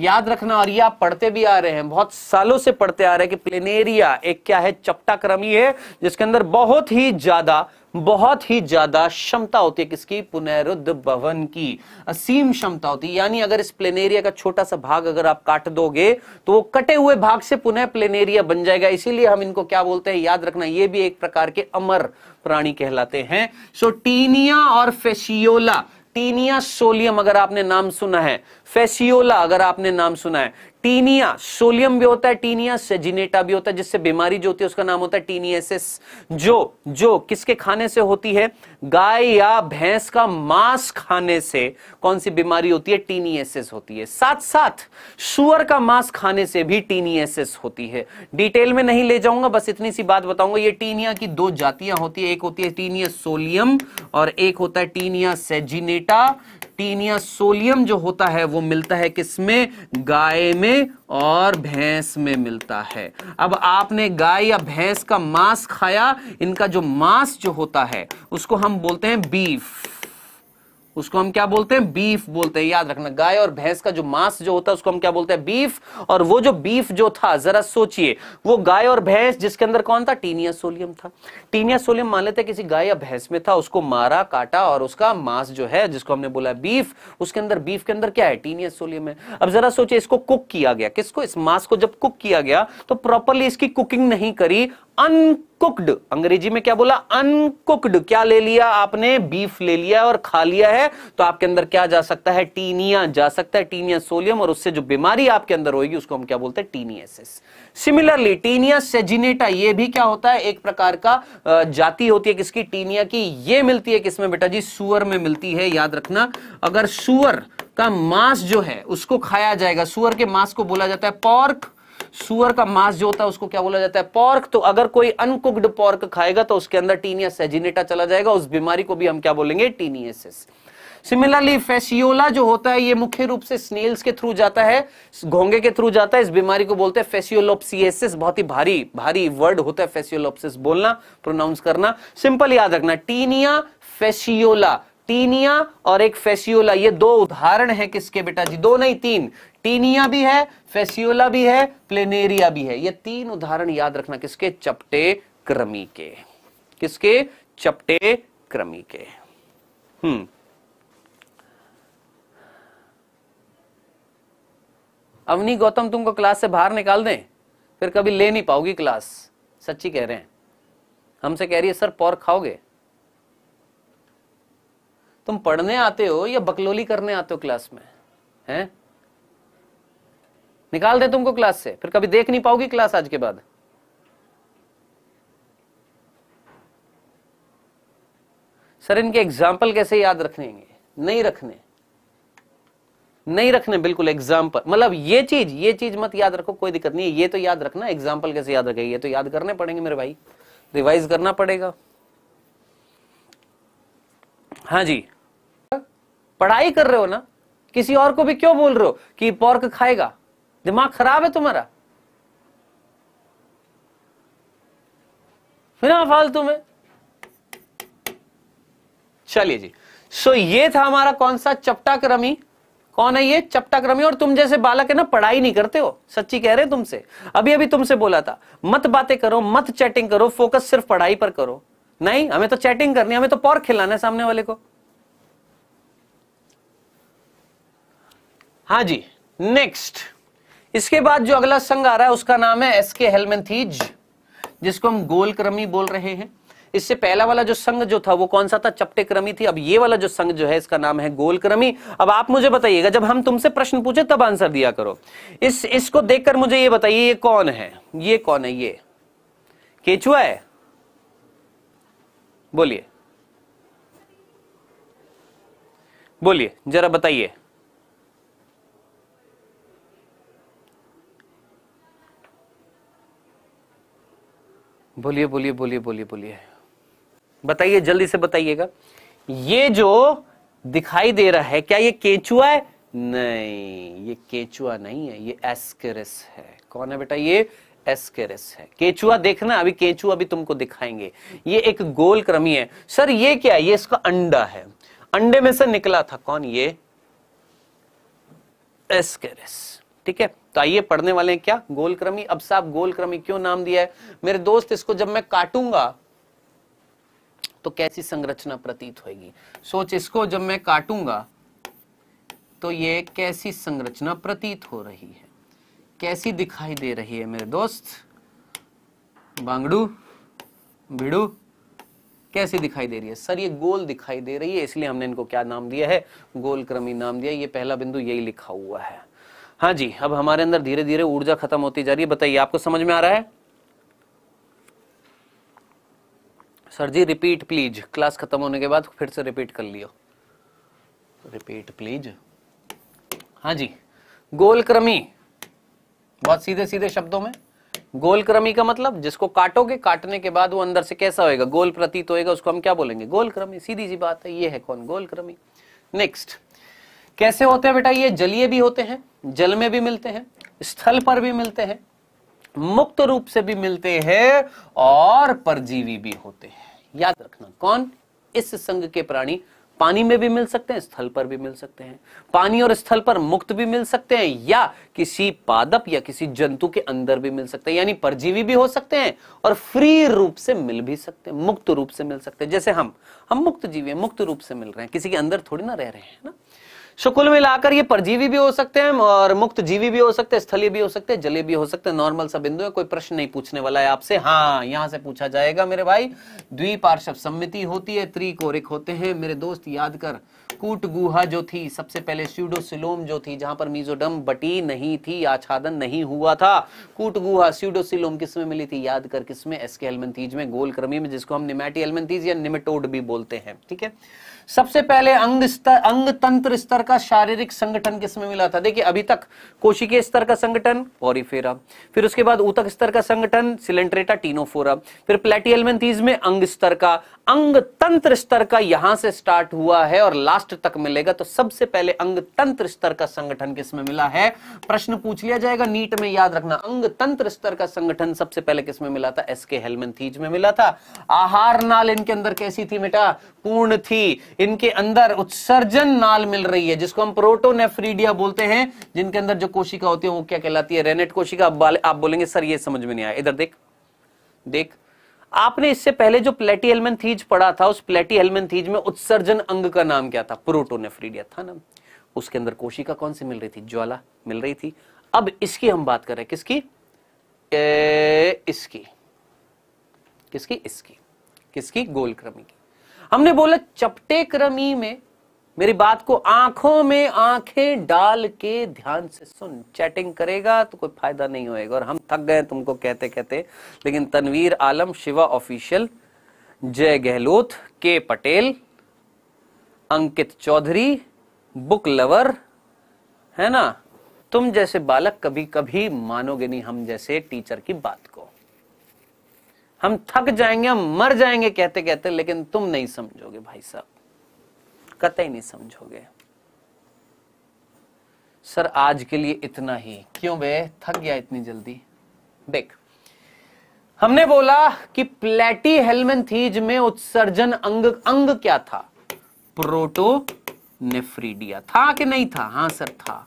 Speaker 1: याद रखना और ये आप पढ़ते भी आ रहे हैं बहुत सालों से पढ़ते आ रहे हैं कि प्लेनेरिया एक क्या है चपटा क्रमी है जिसके अंदर बहुत ही ज्यादा बहुत ही ज्यादा क्षमता होती है किसकी पुनरुद्ध भवन की असीम क्षमता होती है यानी अगर इस प्लेनेरिया का छोटा सा भाग अगर आप काट दोगे तो वो कटे हुए भाग से पुनः प्लेनेरिया बन जाएगा इसीलिए हम इनको क्या बोलते हैं याद रखना ये भी एक प्रकार के अमर प्राणी कहलाते हैं सो टीनिया और फेशियोला एक्टिनिया सोलियम अगर आपने नाम सुना है फेसियोला अगर आपने नाम सुना है टीनिया सोलियम भी होता है टीनिया सेजिनेटा भी होता है जिससे बीमारी जो होती है उसका नाम होता है टीनियसिस जो जो किसके खाने से होती है गाय या भैंस का मांस खाने से कौन सी बीमारी होती है टीनियसिस होती है साथ साथ सुअर का मांस खाने से भी टीनियसिस होती है डिटेल में नहीं ले जाऊंगा बस इतनी सी बात बताऊंगा ये टीनिया की दो जातियां होती है एक होती है टीनिया सोलियम और एक होता है टीनिया सेजिनेटा टीन या सोलियम जो होता है वो मिलता है किसमें गाय में और भैंस में मिलता है अब आपने गाय या भैंस का मांस खाया इनका जो मांस जो होता है उसको हम बोलते हैं बीफ उसको हम क्या बोलते हैं बीफ बोलते हैं याद रखना गाय और भैंस का जो मांस जो होता है उसको हम क्या बोलते हैं बीफ और वो जो बीफ जो था जरा सोचिए वो गाय और भैंस जिसके अंदर कौन था टीनिया सोलियम था टीनिया सोलियम मान लेते किसी गाय या भैंस में था उसको मारा काटा और उसका मांस जो है जिसको हमने बोला बीफ उसके अंदर बीफ के अंदर क्या है टीनिया सोलियम है अब जरा सोचिए इसको कुक किया गया किसको इस मांस को जब कुक किया गया तो प्रॉपरली इसकी कुकिंग नहीं करी अनकुक्ड अंग्रेजी में क्या बोला अनकुक्ड क्या ले लिया आपने बीफ ले लिया और खा लिया है तो आपके अंदर क्या जा सकता है टीनिया जा सकता है टीनिया सोलियम और उससे जो बीमारी आपके अंदर होगी उसको हम क्या बोलते हैं टीनियसिस सिमिलरली टीनिया सेजिनेटा ये भी क्या होता है एक प्रकार का जाति होती है किसकी टीनिया की ये मिलती है किसमें बेटा जी सुअर में मिलती है याद रखना अगर सुअर का मांस जो है उसको खाया जाएगा सुअर के मांस को बोला जाता है पॉर्क सुअर का मांस जो होता है उसको क्या बोला जाता है पॉर्क तो अगर कोई अनकुक्ड पॉर्क खाएगा तो उसके अंदर टीनिया सेजिनेटा चला जाएगा उस बीमारी को भी हम क्या बोलेंगे टीनियसिस सिमिलरली फेसियोला जो होता है ये मुख्य रूप से स्नेल्स के थ्रू जाता है घोंगे के थ्रू जाता है इस बीमारी को बोलते हैं फेसियोलोपसियसिस बहुत ही भारी भारी वर्ड होता है फेसियोलोपसिस बोलना प्रोनाउंस करना सिंपल याद रखना टीनिया फेसियोला टीनिया और एक फेसियोला ये दो उदाहरण है किसके बेटा जी दो नहीं तीन टीनिया भी है फेसियोला भी है प्लेनेरिया भी है ये तीन उदाहरण याद रखना किसके चपटे क्रमी के किसके चपटे क्रमी के हम्म अवनी गौतम तुमको क्लास से बाहर निकाल दें फिर कभी ले नहीं पाओगी क्लास सच्ची कह रहे हैं हमसे कह रही है सर पौर खाओगे तुम पढ़ने आते हो या बकलोली करने आते हो क्लास में हैं निकाल दे तुमको क्लास से फिर कभी देख नहीं पाओगी क्लास आज के बाद सर इनके एग्जाम्पल कैसे याद रखेंगे नहीं रखने नहीं रखने बिल्कुल एग्जाम्पल मतलब ये चीज ये चीज मत याद रखो कोई दिक्कत नहीं है ये तो याद रखना एग्जाम्पल कैसे याद रखेगी ये तो याद करने पड़ेंगे मेरे भाई रिवाइज करना पड़ेगा हाँ जी पढ़ाई कर रहे हो ना किसी और को भी क्यों बोल रहे हो कि पोर्क खाएगा दिमाग खराब है तुम्हारा बिना फालतू में चलिए जी सो so, ये था हमारा कौन सा क्रमी कौन है ये क्रमी और तुम जैसे बालक है ना पढ़ाई नहीं करते हो सच्ची कह रहे तुमसे अभी अभी तुमसे बोला था मत बातें करो मत चैटिंग करो फोकस सिर्फ पढ़ाई पर करो नहीं हमें तो चैटिंग करनी हमें तो पौर खिलाना है सामने वाले को हाँ जी नेक्स्ट इसके बाद जो अगला संघ आ रहा है उसका नाम है एसके हेलमेंथीज जिसको हम गोल क्रमी बोल रहे हैं इससे पहला वाला जो संघ जो था वो कौन सा था चपटे क्रमी थी अब ये वाला जो संघ जो है इसका नाम है गोल क्रमी अब आप मुझे बताइएगा जब हम तुमसे प्रश्न पूछे तब आंसर दिया करो इस इसको देखकर मुझे ये बताइए ये कौन है ये कौन है ये केचुआ है बोलिए बोलिए जरा बताइए बोलिए बोलिए बोलिए बोलिए बोलिए बताइए जल्दी से बताइएगा ये जो दिखाई दे रहा है क्या ये केचुआ है नहीं ये केचुआ नहीं है ये एस्केरिस है कौन है बेटा ये एस्केरिस है केचुआ देखना अभी केचुआ भी तुमको दिखाएंगे ये एक गोल क्रमी है सर ये क्या है ये इसका अंडा है अंडे में से निकला था कौन ये एस्केरिस ठीक है तो आइए पढ़ने वाले हैं क्या गोलक्रमी अब साहब गोलक्रमी क्यों नाम दिया है मेरे दोस्त इसको जब मैं काटूंगा तो कैसी संरचना प्रतीत होगी सोच इसको जब मैं काटूंगा तो ये कैसी संरचना प्रतीत हो रही है कैसी दिखाई दे रही है मेरे दोस्त बांगड़ू भिड़ू कैसी दिखाई दे रही है सर ये गोल दिखाई दे रही है इसलिए हमने इनको क्या नाम दिया है गोलक्रमी नाम दिया ये पहला बिंदु यही लिखा हुआ है हाँ जी अब हमारे अंदर धीरे धीरे ऊर्जा खत्म होती जा रही है बताइए आपको समझ में आ रहा है sir ji repeat please class खत्म होने के बाद फिर से रिपीट कर लियो रिपीट प्लीज हाँ जी गोलक्रमी बहुत सीधे सीधे शब्दों में गोलक्रमी का मतलब जिसको काटोगे काटने के बाद वो अंदर से कैसा होएगा गोल प्रतीत होएगा उसको हम क्या बोलेंगे गोलक्रमी सीधी सी बात है ये है कौन गोलक्रमी नेक्स्ट कैसे होते हैं बेटा ये जलीय भी होते हैं जल में भी मिलते हैं स्थल पर भी मिलते हैं मुक्त रूप से भी मिलते हैं और परजीवी भी होते हैं याद रखना कौन इस संघ के प्राणी पानी में भी मिल सकते हैं स्थल पर भी मिल सकते हैं पानी और स्थल पर मुक्त भी मिल सकते हैं या किसी पादप या किसी जंतु के अंदर भी मिल सकते हैं यानी परजीवी भी हो सकते हैं और फ्री रूप से मिल भी सकते हैं मुक्त रूप से मिल सकते हैं जैसे हम हम मुक्त जीवी हैं मुक्त रूप से मिल रहे हैं किसी के अंदर थोड़ी ना रह रहे हैं ना सो कुल मिलाकर ये परजीवी भी हो सकते हैं और मुक्त जीवी भी हो सकते हैं स्थलीय भी हो सकते हैं जलीय भी हो सकते हैं नॉर्मल सा बिंदु है कोई प्रश्न नहीं पूछने वाला है आपसे हाँ यहाँ से पूछा जाएगा मेरे भाई द्विपार्श्व सम्मिति होती है त्रिकोरिक होते हैं मेरे दोस्त याद कर कूट गुहा जो थी सबसे पहले स्यूडोसिलोम जो थी जहां पर मीजोडम बटी नहीं थी आच्छादन नहीं हुआ था कूट गुहा स्यूडोसिलोम किसमें मिली थी याद कर किसमें एसके एलमेंथीज में गोलक्रमी में जिसको हम निमेटी एलमेंथीज या निमेटोड भी बोलते हैं ठीक है सबसे पहले अंग स्तर अंग तंत्र स्तर का शारीरिक संगठन किसमें मिला था देखिए अभी तक कोशिके स्तर का संगठन ऑरिफेरा फिर उसके बाद ऊतक स्तर का संगठन सिलेंट्रेटा टीनोफोरा फिर प्लेटियल में अंग स्तर का अंग तंत्र स्तर का यहां से स्टार्ट हुआ है और लास्ट तक मिलेगा तो सबसे पहले अंग तंत्र स्तर का संगठन किसमें मिला है प्रश्न पूछ लिया जाएगा नीट में याद रखना अंग तंत्र स्तर का संगठन सबसे पहले किसमें मिला था एसके हेलमेंथीज में मिला था आहार नाल इनके अंदर कैसी थी बेटा पूर्ण थी इनके अंदर उत्सर्जन नाल मिल रही है जिसको हम प्रोटोनेफ्रीडिया बोलते हैं जिनके अंदर जो कोशिका होती है वो क्या कहलाती है रेनेट कोशिका आप बोलेंगे सर ये समझ में नहीं आया इधर देख देख आपने इससे पहले जो प्लेटी थीज पढ़ा था उस प्लेटी थीज में उत्सर्जन अंग का नाम क्या था प्रोटोनेफ्रीडिया था ना उसके अंदर कोशिका कौन सी मिल रही थी ज्वाला मिल रही थी अब इसकी हम बात कर रहे हैं किसकी ए, इसकी किसकी इसकी किसकी गोलक्रमी की हमने बोला चपटे क्रमी में मेरी बात को आंखों में आंखें डाल के ध्यान से सुन चैटिंग करेगा तो कोई फायदा नहीं होएगा और हम थक गए तुमको कहते कहते लेकिन तनवीर आलम शिवा ऑफिशियल जय गहलोत के पटेल अंकित चौधरी बुक लवर है ना तुम जैसे बालक कभी कभी मानोगे नहीं हम जैसे टीचर की बात को हम थक जाएंगे हम मर जाएंगे कहते कहते लेकिन तुम नहीं समझोगे भाई साहब कतई नहीं समझोगे सर आज के लिए इतना ही क्यों बे थक गया इतनी जल्दी देख हमने बोला कि प्लेटी हेलमेंथीज में उत्सर्जन अंग अंग क्या था प्रोटो नेफ्रीडिया था कि नहीं था हां सर था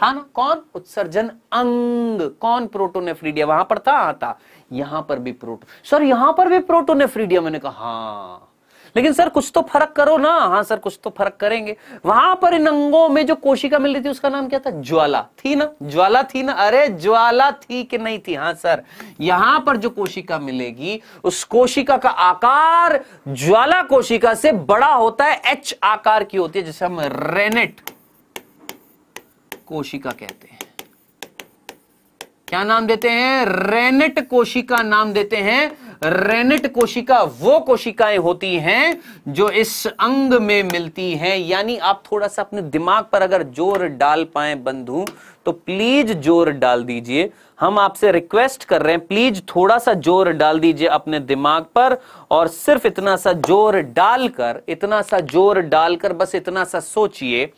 Speaker 1: था ना कौन उत्सर्जन अंग कौन प्रोटोनेफ्रीडिया वहां पर था आता यहां पर भी प्रोटो सर यहां पर भी प्रोटोनेफ्रीडिया मैंने कहा हाँ लेकिन सर कुछ तो फर्क करो ना हाँ सर कुछ तो फर्क करेंगे वहां पर इन अंगों में जो कोशिका मिल रही थी उसका नाम क्या था ज्वाला थी ना ज्वाला थी ना अरे ज्वाला थी कि नहीं थी हाँ सर यहां पर जो कोशिका मिलेगी उस कोशिका का आकार ज्वाला कोशिका से बड़ा होता है एच आकार की होती है जिसे हम रेनेट कोशिका कहते हैं क्या नाम देते हैं रेनेट कोशिका नाम देते हैं रेनेट कोशिका वो कोशिकाएं होती हैं जो इस अंग में मिलती हैं यानी आप थोड़ा सा अपने दिमाग पर अगर जोर डाल पाए बंधु तो प्लीज जोर डाल दीजिए हम आपसे रिक्वेस्ट कर रहे हैं प्लीज थोड़ा सा जोर डाल दीजिए अपने दिमाग पर और सिर्फ इतना सा जोर डालकर इतना सा जोर डालकर बस इतना सा सोचिए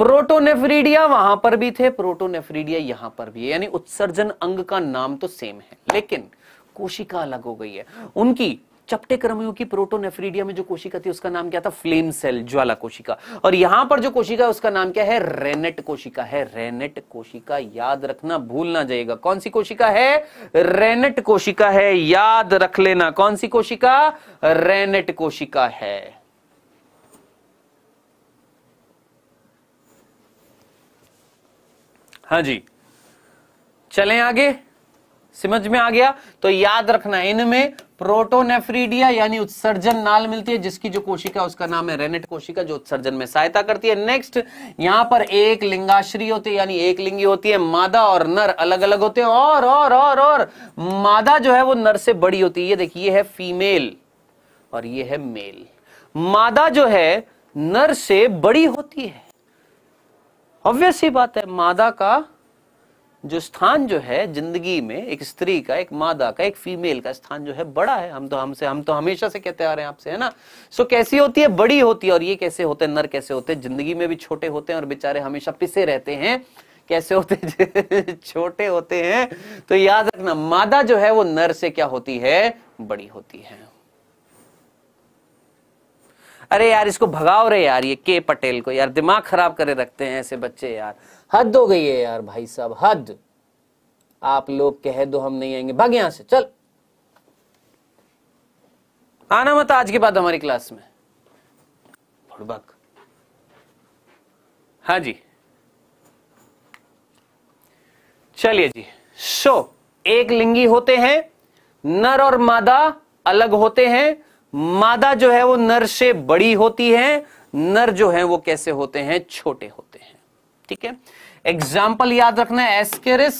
Speaker 1: प्रोटोनेफ्रीडिया वहां पर भी थे प्रोटोनेफ्रीडिया यहां पर भी है यानी उत्सर्जन अंग का नाम तो सेम है लेकिन कोशिका अलग हो गई है उनकी चपटे क्रमियों की प्रोटोनेफ्रीडिया में जो कोशिका थी उसका नाम क्या था फ्लेम सेल ज्वाला कोशिका और यहां पर जो कोशिका है उसका नाम क्या है रेनेट कोशिका है रेनेट कोशिका याद रखना भूल ना जाएगा कौन सी कोशिका है रेनेट कोशिका है याद रख लेना कौन सी कोशिका रेनेट कोशिका है हाँ जी चले आगे समझ में आ गया तो याद रखना इनमें प्रोटोनेफ्रीडिया यानी उत्सर्जन नाल मिलती है जिसकी जो कोशिका उसका नाम है रेनेट कोशिका जो उत्सर्जन में सहायता करती है नेक्स्ट यहां पर एक लिंगाश्री होती है यानी एक लिंगी होती है मादा और नर अलग अलग होते हैं और और और और मादा जो है वो नर से बड़ी होती है ये देखिए है फीमेल और ये है मेल मादा जो है नर से बड़ी होती है ऑब्वियस ही बात है मादा का जो स्थान जो है जिंदगी में एक स्त्री का एक मादा का एक फीमेल का स्थान जो है बड़ा है हम तो हमसे हम तो हमेशा से कहते आ रहे हैं आपसे है ना सो कैसी होती है बड़ी होती है और ये कैसे होते हैं नर कैसे होते हैं जिंदगी में भी छोटे होते हैं और बेचारे हमेशा पिसे रहते हैं कैसे होते हैं छोटे होते हैं तो याद रखना मादा जो है वो नर से क्या होती है बड़ी होती है अरे यार इसको भगाओ रे यार ये के पटेल को यार दिमाग खराब करे रखते हैं ऐसे बच्चे यार हद हो गई है यार भाई साहब हद आप लोग कह दो हम नहीं आएंगे भाग यहां से चल आना मत आज के बाद हमारी क्लास में फुड़बक हाँ जी चलिए जी सो एक लिंगी होते हैं नर और मादा अलग होते हैं मादा जो है वो नर से बड़ी होती है नर जो है वो कैसे होते हैं छोटे होते हैं ठीक है एग्जाम्पल याद रखना है एस्केरिस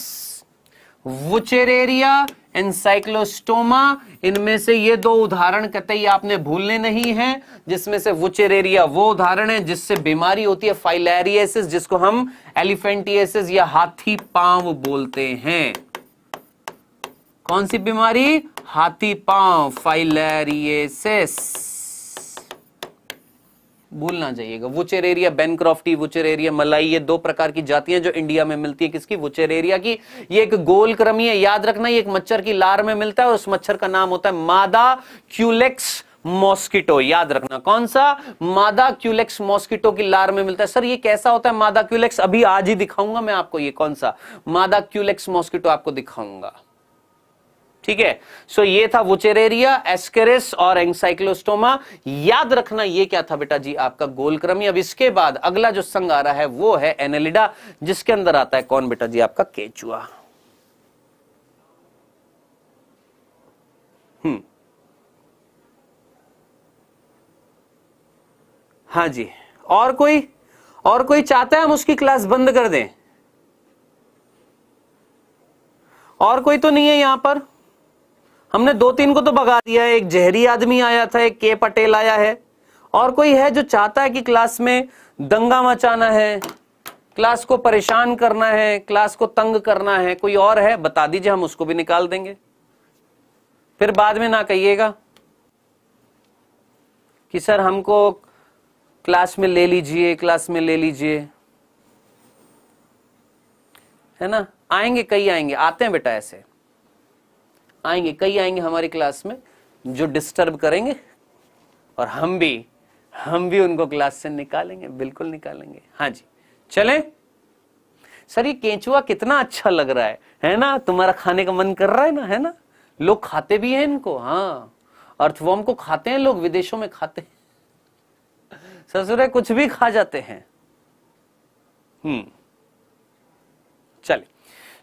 Speaker 1: वुचेरेरिया एनसाइक्लोस्टोमा इनमें से ये दो उदाहरण कतई आपने भूलने नहीं है जिसमें से वुचेरेरिया वो उदाहरण है जिससे बीमारी होती है फाइलेरियसिस जिसको हम एलिफेंटियसिस या हाथी पांव बोलते हैं कौन सी बीमारी हाथी पांव फाइलरिएसिस भूलना जाइएगा एरिया बेनक्रॉफ्टी एरिया मलाई ये दो प्रकार की जातियां जो इंडिया में मिलती है किसकी एरिया की ये एक गोल क्रमी है याद रखना ये एक मच्छर की लार में मिलता है और उस मच्छर का नाम होता है मादा क्यूलेक्स मॉस्किटो याद रखना कौन सा मादा क्यूलेक्स मॉस्किटो की लार में मिलता है सर ये कैसा होता है मादा क्यूलेक्स अभी आज ही दिखाऊंगा मैं आपको ये कौन सा मादा क्यूलेक्स मॉस्किटो आपको दिखाऊंगा ठीक है सो ये था वुचेरेरिया एस्केरिस और एंगसाइक्लोस्टोमा याद रखना ये क्या था बेटा जी आपका गोलक्रमी अब इसके बाद अगला जो संघ आ रहा है वो है एनेलिडा जिसके अंदर आता है कौन बेटा जी आपका केचुआ हम्म। हाँ जी और कोई और कोई चाहता है हम उसकी क्लास बंद कर दें और कोई तो नहीं है यहां पर हमने दो तीन को तो भगा दिया है एक जहरी आदमी आया था एक के पटेल आया है और कोई है जो चाहता है कि क्लास में दंगा मचाना है क्लास को परेशान करना है क्लास को तंग करना है कोई और है बता दीजिए हम उसको भी निकाल देंगे फिर बाद में ना कहिएगा कि सर हमको क्लास में ले लीजिए क्लास में ले लीजिए है ना आएंगे कई आएंगे आते हैं बेटा ऐसे आएंगे कई आएंगे हमारी क्लास में जो डिस्टर्ब करेंगे और हम भी हम भी उनको क्लास से निकालेंगे बिल्कुल निकालेंगे हाँ जी चले सर ये केंचुआ कितना अच्छा लग रहा है है ना तुम्हारा खाने का मन कर रहा है ना है ना लोग खाते भी हैं इनको हाँ अर्थवॉर्म को खाते हैं लोग विदेशों में खाते हैं ससुरे कुछ भी खा जाते हैं हम्म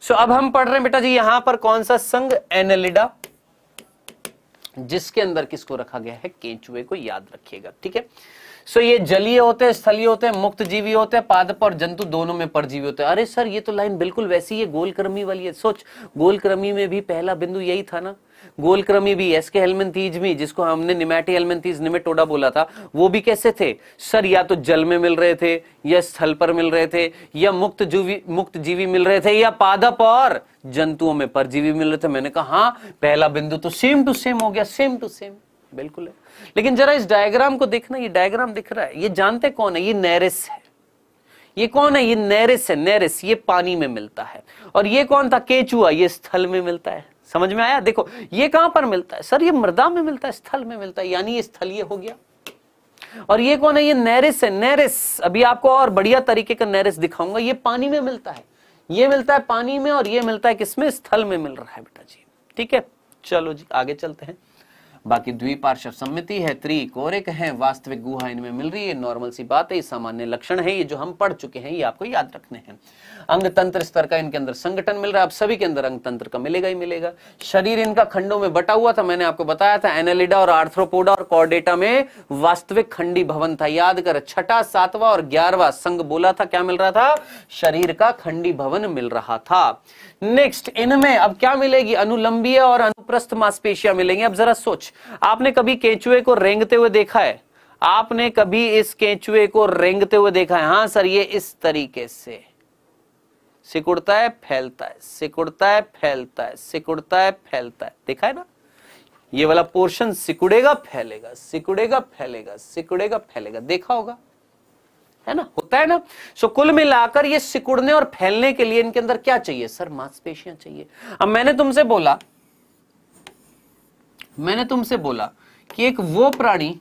Speaker 1: सो अब हम पढ़ रहे हैं बेटा जी यहां पर कौन सा संघ एनलिडा जिसके अंदर किसको रखा गया है केंचुए को याद रखिएगा ठीक है सो ये जलीय होते हैं स्थलीय होते हैं मुक्त जीवी होते हैं पादप और जंतु दोनों में परजीवी होते हैं अरे सर ये तो लाइन बिल्कुल वैसी है गोलक्रमी वाली है सोच गोलक्रमी में भी पहला बिंदु यही था ना गोलक्रमी भी एस के हेलमेंथीज भी जिसको हमने निमेटी हेलमेंथीज निमेटोडा बोला था वो भी कैसे थे सर या तो जल में मिल रहे थे या स्थल पर मिल रहे थे या मुक्त जीवी मुक्त जीवी मिल रहे थे या पादप और जंतुओं में परजीवी मिल रहे थे मैंने कहा हाँ पहला बिंदु तो सेम टू सेम हो गया सेम टू सेम बिल्कुल है लेकिन जरा इस डायग्राम को देखना ये डायग्राम दिख रहा है ये जानते कौन है ये नैरिस है ये कौन है ये नैरिस है नैरिस ये पानी में मिलता है और ये कौन था केचुआ ये स्थल में मिलता है समझ में आया देखो ये कहां पर मिलता है सर ये मृदा में मिलता है स्थल में मिलता है यानी ये स्थलीय हो गया और ये कौन है ये नैरिस है नैरिस अभी आपको और बढ़िया तरीके का नैरिस दिखाऊंगा ये पानी में मिलता है ये मिलता है पानी में और ये मिलता है किसमें स्थल में मिल रहा है बेटा जी ठीक है चलो जी आगे चलते हैं बाकी द्विपार्श्व सम्मिति है त्री और है वास्तविक गुहा इनमें मिल रही है नॉर्मल सी बात है सामान्य लक्षण है ये जो हम पढ़ चुके हैं ये आपको याद रखने हैं अंग तंत्र स्तर का इनके अंदर संगठन मिल रहा है आप सभी के अंदर अंग तंत्र का मिलेगा ही मिलेगा शरीर इनका खंडों में बटा हुआ था मैंने आपको बताया था एनालिडा और आर्थ्रोपोडा और कॉर्डेटा में वास्तविक खंडी भवन था याद कर छठा सातवा और ग्यारहवा संघ बोला था क्या मिल रहा था शरीर का खंडी भवन मिल रहा था नेक्स्ट इनमें अब क्या मिलेगी अनुलंबीय और अनुप्रस्थ मांसपेशियां मिलेंगी अब जरा सोच आपने कभी केंचुए को रेंगते हुए देखा है आपने कभी इस केंचुए को रेंगते हुए देखा है हाँ सर ये इस तरीके से सिकुड़ता है फैलता है सिकुड़ता है फैलता है सिकुड़ता है फैलता है देखा है ना ये वाला पोर्शन सिकुड़ेगा फैलेगा सिकुड़ेगा फैलेगा सिकुड़ेगा फैलेगा देखा होगा है ना होता है ना सो कुल मिलाकर ये सिकुड़ने और फैलने के लिए इनके अंदर क्या चाहिए सर मांसपेशियां चाहिए अब मैंने तुमसे बोला मैंने तुमसे बोला कि एक वो प्राणी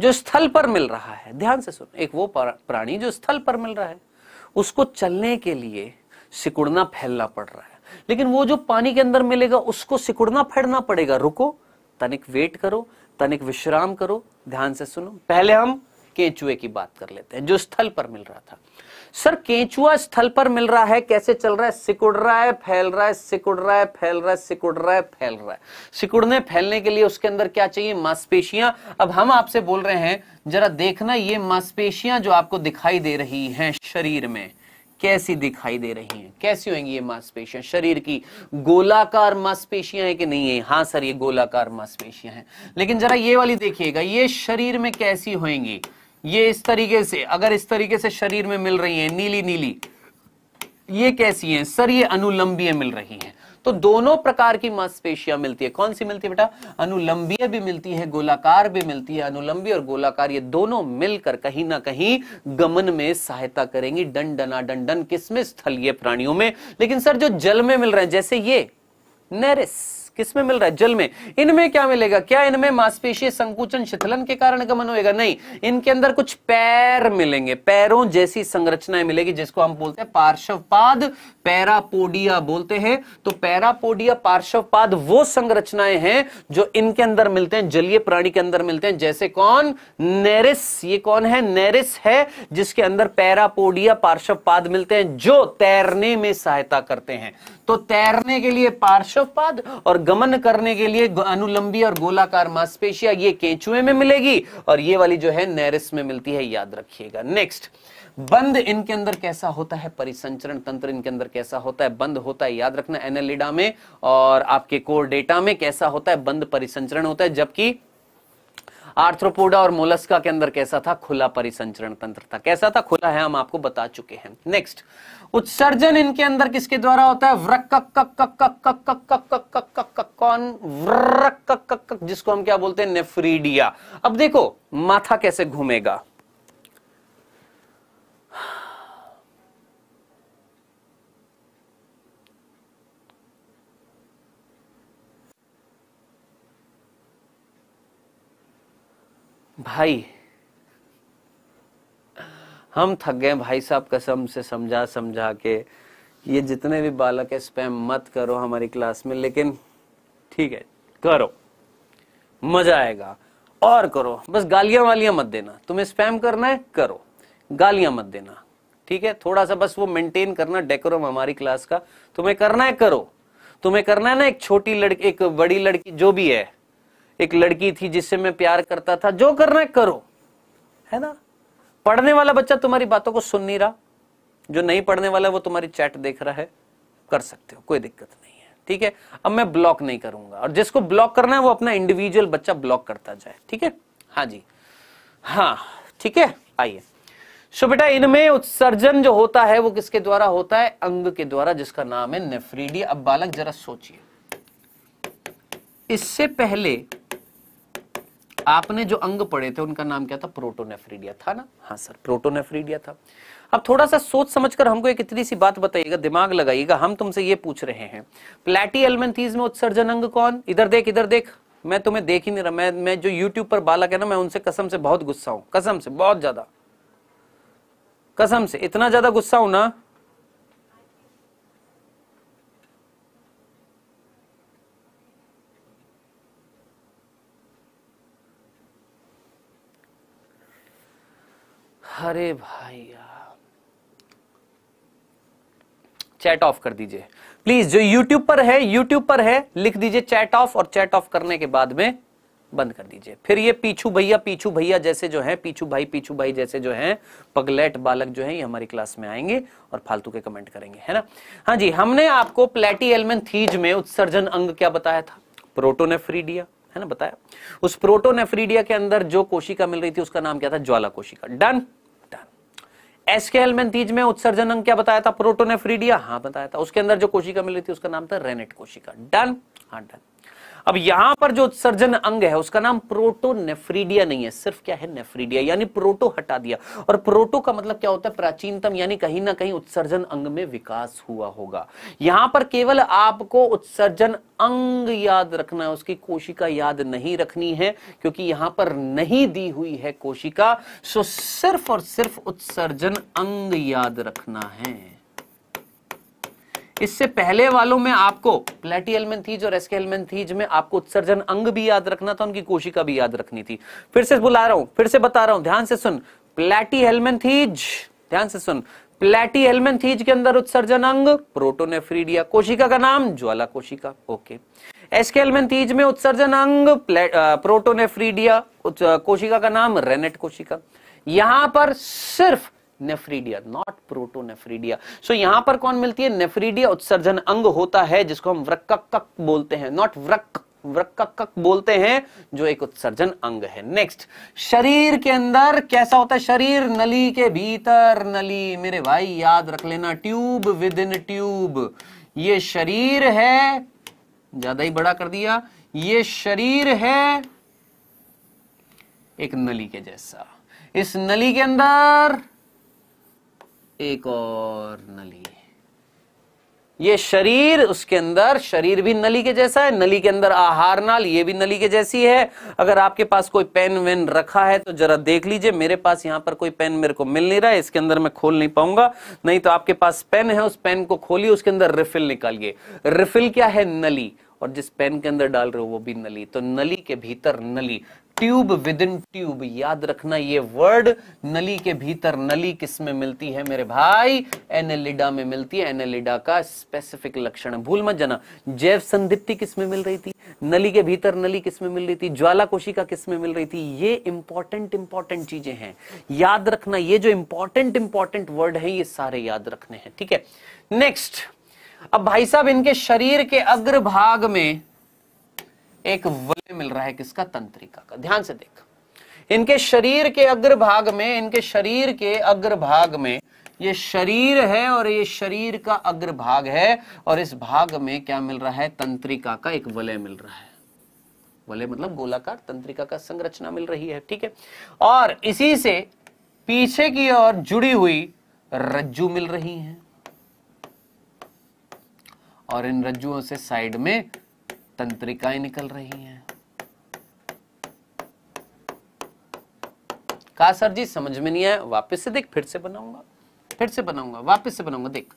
Speaker 1: जो स्थल पर मिल रहा है ध्यान से सुन एक वो प्राणी जो स्थल पर मिल रहा है उसको चलने के लिए सिकुड़ना फैलना पड़ रहा है लेकिन वो जो पानी के अंदर मिलेगा उसको सिकुड़ना फैलना पड़ेगा रुको तनिक वेट करो तनिक विश्राम करो ध्यान से सुनो पहले हम केंचुए की बात कर लेते हैं जो स्थल पर मिल रहा था सर केंचुआ स्थल पर मिल रहा है कैसे चल रहा है सिकुड़ रहा है फैल रहा है सिकुड़ रहा है फैल रहा है सिकुड़ रहा है फैल रहा है सिकुड़ने फैलने के लिए उसके अंदर क्या चाहिए मांसपेशियां अब हम आपसे बोल रहे हैं जरा देखना ये मांसपेशियां जो आपको दिखाई दे रही हैं शरीर में कैसी दिखाई दे रही हैं कैसी होंगी ये मांसपेशियां शरीर की गोलाकार मांसपेशियां हैं कि नहीं है हाँ सर ये गोलाकार मांसपेशियां हैं लेकिन जरा ये वाली देखिएगा ये शरीर में कैसी होंगी ये इस तरीके से अगर इस तरीके से शरीर में मिल रही है नीली नीली ये कैसी है सर ये अनुलंबीय मिल रही है तो दोनों प्रकार की मांसपेशियां मिलती है कौन सी मिलती है बेटा अनुलंबीय भी मिलती है गोलाकार भी मिलती है अनुलंबी और गोलाकार ये दोनों मिलकर कहीं ना कहीं गमन में सहायता करेंगी डन डना किसमें स्थलीय प्राणियों में लेकिन सर जो जल में मिल रहे हैं जैसे ये नेरिस किस में मिल रहा है जल में इनमें क्या मिलेगा क्या इनमें मांसपेशीय संकुचन शिथिलन के कारण गमन होएगा नहीं इनके अंदर कुछ पैर मिलेंगे पैरों जैसी संरचनाएं मिलेगी जिसको हम बोलते हैं पार्श्वपाद पैरापोडिया बोलते हैं तो पैरापोडिया पार्श्वपाद वो संरचनाएं हैं जो इनके अंदर मिलते हैं जलीय प्राणी के अंदर मिलते हैं जैसे कौन नेरिस ये कौन है नेरिस है जिसके अंदर पैरापोडिया पार्श्वपाद मिलते हैं जो तैरने में सहायता करते हैं तो तैरने के लिए पार्श्व और गमन करने के लिए अनुलंबी और गोलाकार मांसपेशिया ये केंचुए में मिलेगी और ये वाली जो है नैरिस में मिलती है याद रखिएगा नेक्स्ट बंद इनके अंदर कैसा होता है परिसंचरण तंत्र इनके अंदर कैसा होता है बंद होता है याद रखना एनालिडा में और आपके कोर डेटा में कैसा होता है बंद परिसंचरण होता है जबकि आर्थ्रोपोडा और मोलस्का के अंदर कैसा था खुला परिसंचरण तंत्र था कैसा था खुला है हम आपको बता चुके हैं नेक्स्ट उत्सर्जन इनके अंदर किसके द्वारा होता है कौन जिसको हम क्या बोलते हैं नेफ्रीडिया अब देखो माथा कैसे घूमेगा भाई हम थक गए भाई साहब कसम से समझा समझा के ये जितने भी बालक है स्पैम मत करो हमारी क्लास में लेकिन ठीक है करो मजा आएगा और करो बस गालियां वालियां मत देना तुम्हें स्पैम करना है करो गालियां मत देना ठीक है थोड़ा सा बस वो मेंटेन करना डेकोरम हमारी क्लास का तुम्हें करना है करो तुम्हें करना है ना एक छोटी लड़की एक बड़ी लड़की जो भी है एक लड़की थी जिससे मैं प्यार करता था जो करना है करो है ना पढ़ने वाला बच्चा तुम्हारी बातों को सुन नहीं रहा जो नहीं पढ़ने वाला वो तुम्हारी चैट देख रहा है कर सकते हो कोई दिक्कत नहीं है ठीक है अब मैं ब्लॉक नहीं करूंगा और जिसको ब्लॉक करना है वो अपना इंडिविजुअल बच्चा ब्लॉक करता जाए ठीक है हाँ जी हाँ ठीक है आइए सो बेटा इनमें उत्सर्जन जो होता है वो किसके द्वारा होता है अंग के द्वारा जिसका नाम है नेफ्रीडी अब बालक जरा सोचिए इससे पहले आपने जो अंग पढ़े थे उनका नाम क्या था प्रोटोनेफ्रीडिया था ना हाँ सर प्रोटोनेफ्रीडिया था अब थोड़ा सा सोच समझकर हमको एक इतनी सी बात बताइएगा दिमाग लगाइएगा हम तुमसे ये पूछ रहे हैं प्लेटी एलमेंथीज में उत्सर्जन अंग कौन इधर देख इधर देख मैं तुम्हें देख ही नहीं रहा मैं मैं जो यूट्यूब पर बालक है ना मैं उनसे कसम से बहुत गुस्सा हूं कसम से बहुत ज्यादा कसम से इतना ज्यादा गुस्सा हूं ना अरे भाई चैट ऑफ कर दीजिए प्लीज जो यूट्यूब पर है यूट्यूब पर है लिख दीजिए चैट ऑफ और चैट ऑफ करने के बाद में बंद कर दीजिए फिर ये पीछू भैया पीछू भैया जैसे जो है पीछू भाई पीछू भाई जैसे जो है पगलेट बालक जो है ये हमारी क्लास में आएंगे और फालतू के कमेंट करेंगे है ना हाँ जी हमने आपको प्लेटी एलमेन थीज में उत्सर्जन अंग क्या बताया था प्रोटोनेफ्रीडिया है ना बताया उस प्रोटोनेफ्रीडिया के अंदर जो कोशिका मिल रही थी उसका नाम क्या था ज्वाला कोशिका डन एस के तीज में उत्सर्जन अंग क्या बताया था प्रोटोनेफ्रीडिया हाँ बताया था उसके अंदर जो कोशिका मिली थी उसका नाम था रेनेट कोशिका डन हाँ डन अब यहां पर जो उत्सर्जन अंग है उसका नाम प्रोटो नेफ्रीडिया नहीं है सिर्फ क्या है नेफ्रीडिया यानी प्रोटो हटा दिया और प्रोटो का मतलब क्या होता है प्राचीनतम यानी कहीं ना कहीं उत्सर्जन अंग में विकास हुआ होगा यहां पर केवल आपको उत्सर्जन अंग याद रखना है उसकी कोशिका याद नहीं रखनी है क्योंकि यहां पर नहीं दी हुई है कोशिका सो सिर्फ और सिर्फ उत्सर्जन अंग याद रखना है इससे पहले वालों में आपको प्लेटी और एसके में आपको उत्सर्जन अंग भी याद रखना था उनकी कोशिका भी याद रखनी थी फिर से बुला रहा हूं फिर से बता रहा हूं ध्यान से सुन प्लेटी हेलमेंथीज ध्यान से सुन प्लेटी हेलमेंथीज के अंदर उत्सर्जन अंग प्रोटोनेफ्रीडिया कोशिका का नाम ज्वाला कोशिका ओके एसके में उत्सर्जन अंग प्रोटोनेफ्रीडिया कोशिका का नाम रेनेट कोशिका यहां पर सिर्फ नेफ्रीडिया नॉट नेफ्रीडिया सो यहां पर कौन मिलती है नेफ्रीडिया उत्सर्जन अंग होता है जिसको हम वृक्क बोलते हैं नॉट व्रक वृक्क बोलते हैं जो एक उत्सर्जन अंग है नेक्स्ट शरीर के अंदर कैसा होता है शरीर नली के भीतर नली मेरे भाई याद रख लेना ट्यूब विद इन ट्यूब ये शरीर है ज्यादा ही बड़ा कर दिया ये शरीर है एक नली के जैसा इस नली के अंदर एक और नली ये शरीर उसके अंदर शरीर भी नली के जैसा है नली के अंदर आहार नाल ये भी नली के जैसी है अगर आपके पास कोई पेन वेन रखा है तो जरा देख लीजिए मेरे पास यहां पर कोई पेन मेरे को मिल नहीं रहा है इसके अंदर मैं खोल नहीं पाऊंगा नहीं तो आपके पास पेन है उस पेन को खोलिए उसके अंदर रिफिल निकालिए रिफिल क्या है नली और जिस पेन के अंदर डाल रहे हो वो भी नली तो नली के भीतर नली ट्यूब विद इन ट्यूब याद रखना ये वर्ड नली के भीतर नली किस में मिलती है मेरे भाई एनेलिडा में मिलती है एनेलिडा का स्पेसिफिक लक्षण भूल मत जाना जैव संदिप्ति किस में मिल रही थी नली के भीतर नली किस में मिल रही थी ज्वाला कोशिका किस में मिल रही थी ये इंपॉर्टेंट इंपॉर्टेंट चीजें हैं याद रखना ये जो इंपॉर्टेंट इंपॉर्टेंट वर्ड है ये सारे याद रखने हैं ठीक है नेक्स्ट अब भाई साहब इनके शरीर के अग्र भाग में एक वलय मिल रहा है किसका तंत्रिका का ध्यान से देख इनके शरीर के अग्रभाग में इनके शरीर के अग्र भाग में ये शरीर है और ये शरीर का अग्रभाग है और इस भाग में क्या मिल रहा है तंत्रिका का एक वलय मिल रहा है वलय मतलब गोलाकार तंत्रिका का संरचना मिल रही है ठीक है और इसी से पीछे की ओर जुड़ी हुई रज्जु मिल रही है और इन रज्जुओं से साइड में तंत्रिकाएं निकल रही हैं कहा सर जी समझ में नहीं आया वापस से देख फिर से बनाऊंगा फिर से बनाऊंगा वापस से बनाऊंगा देख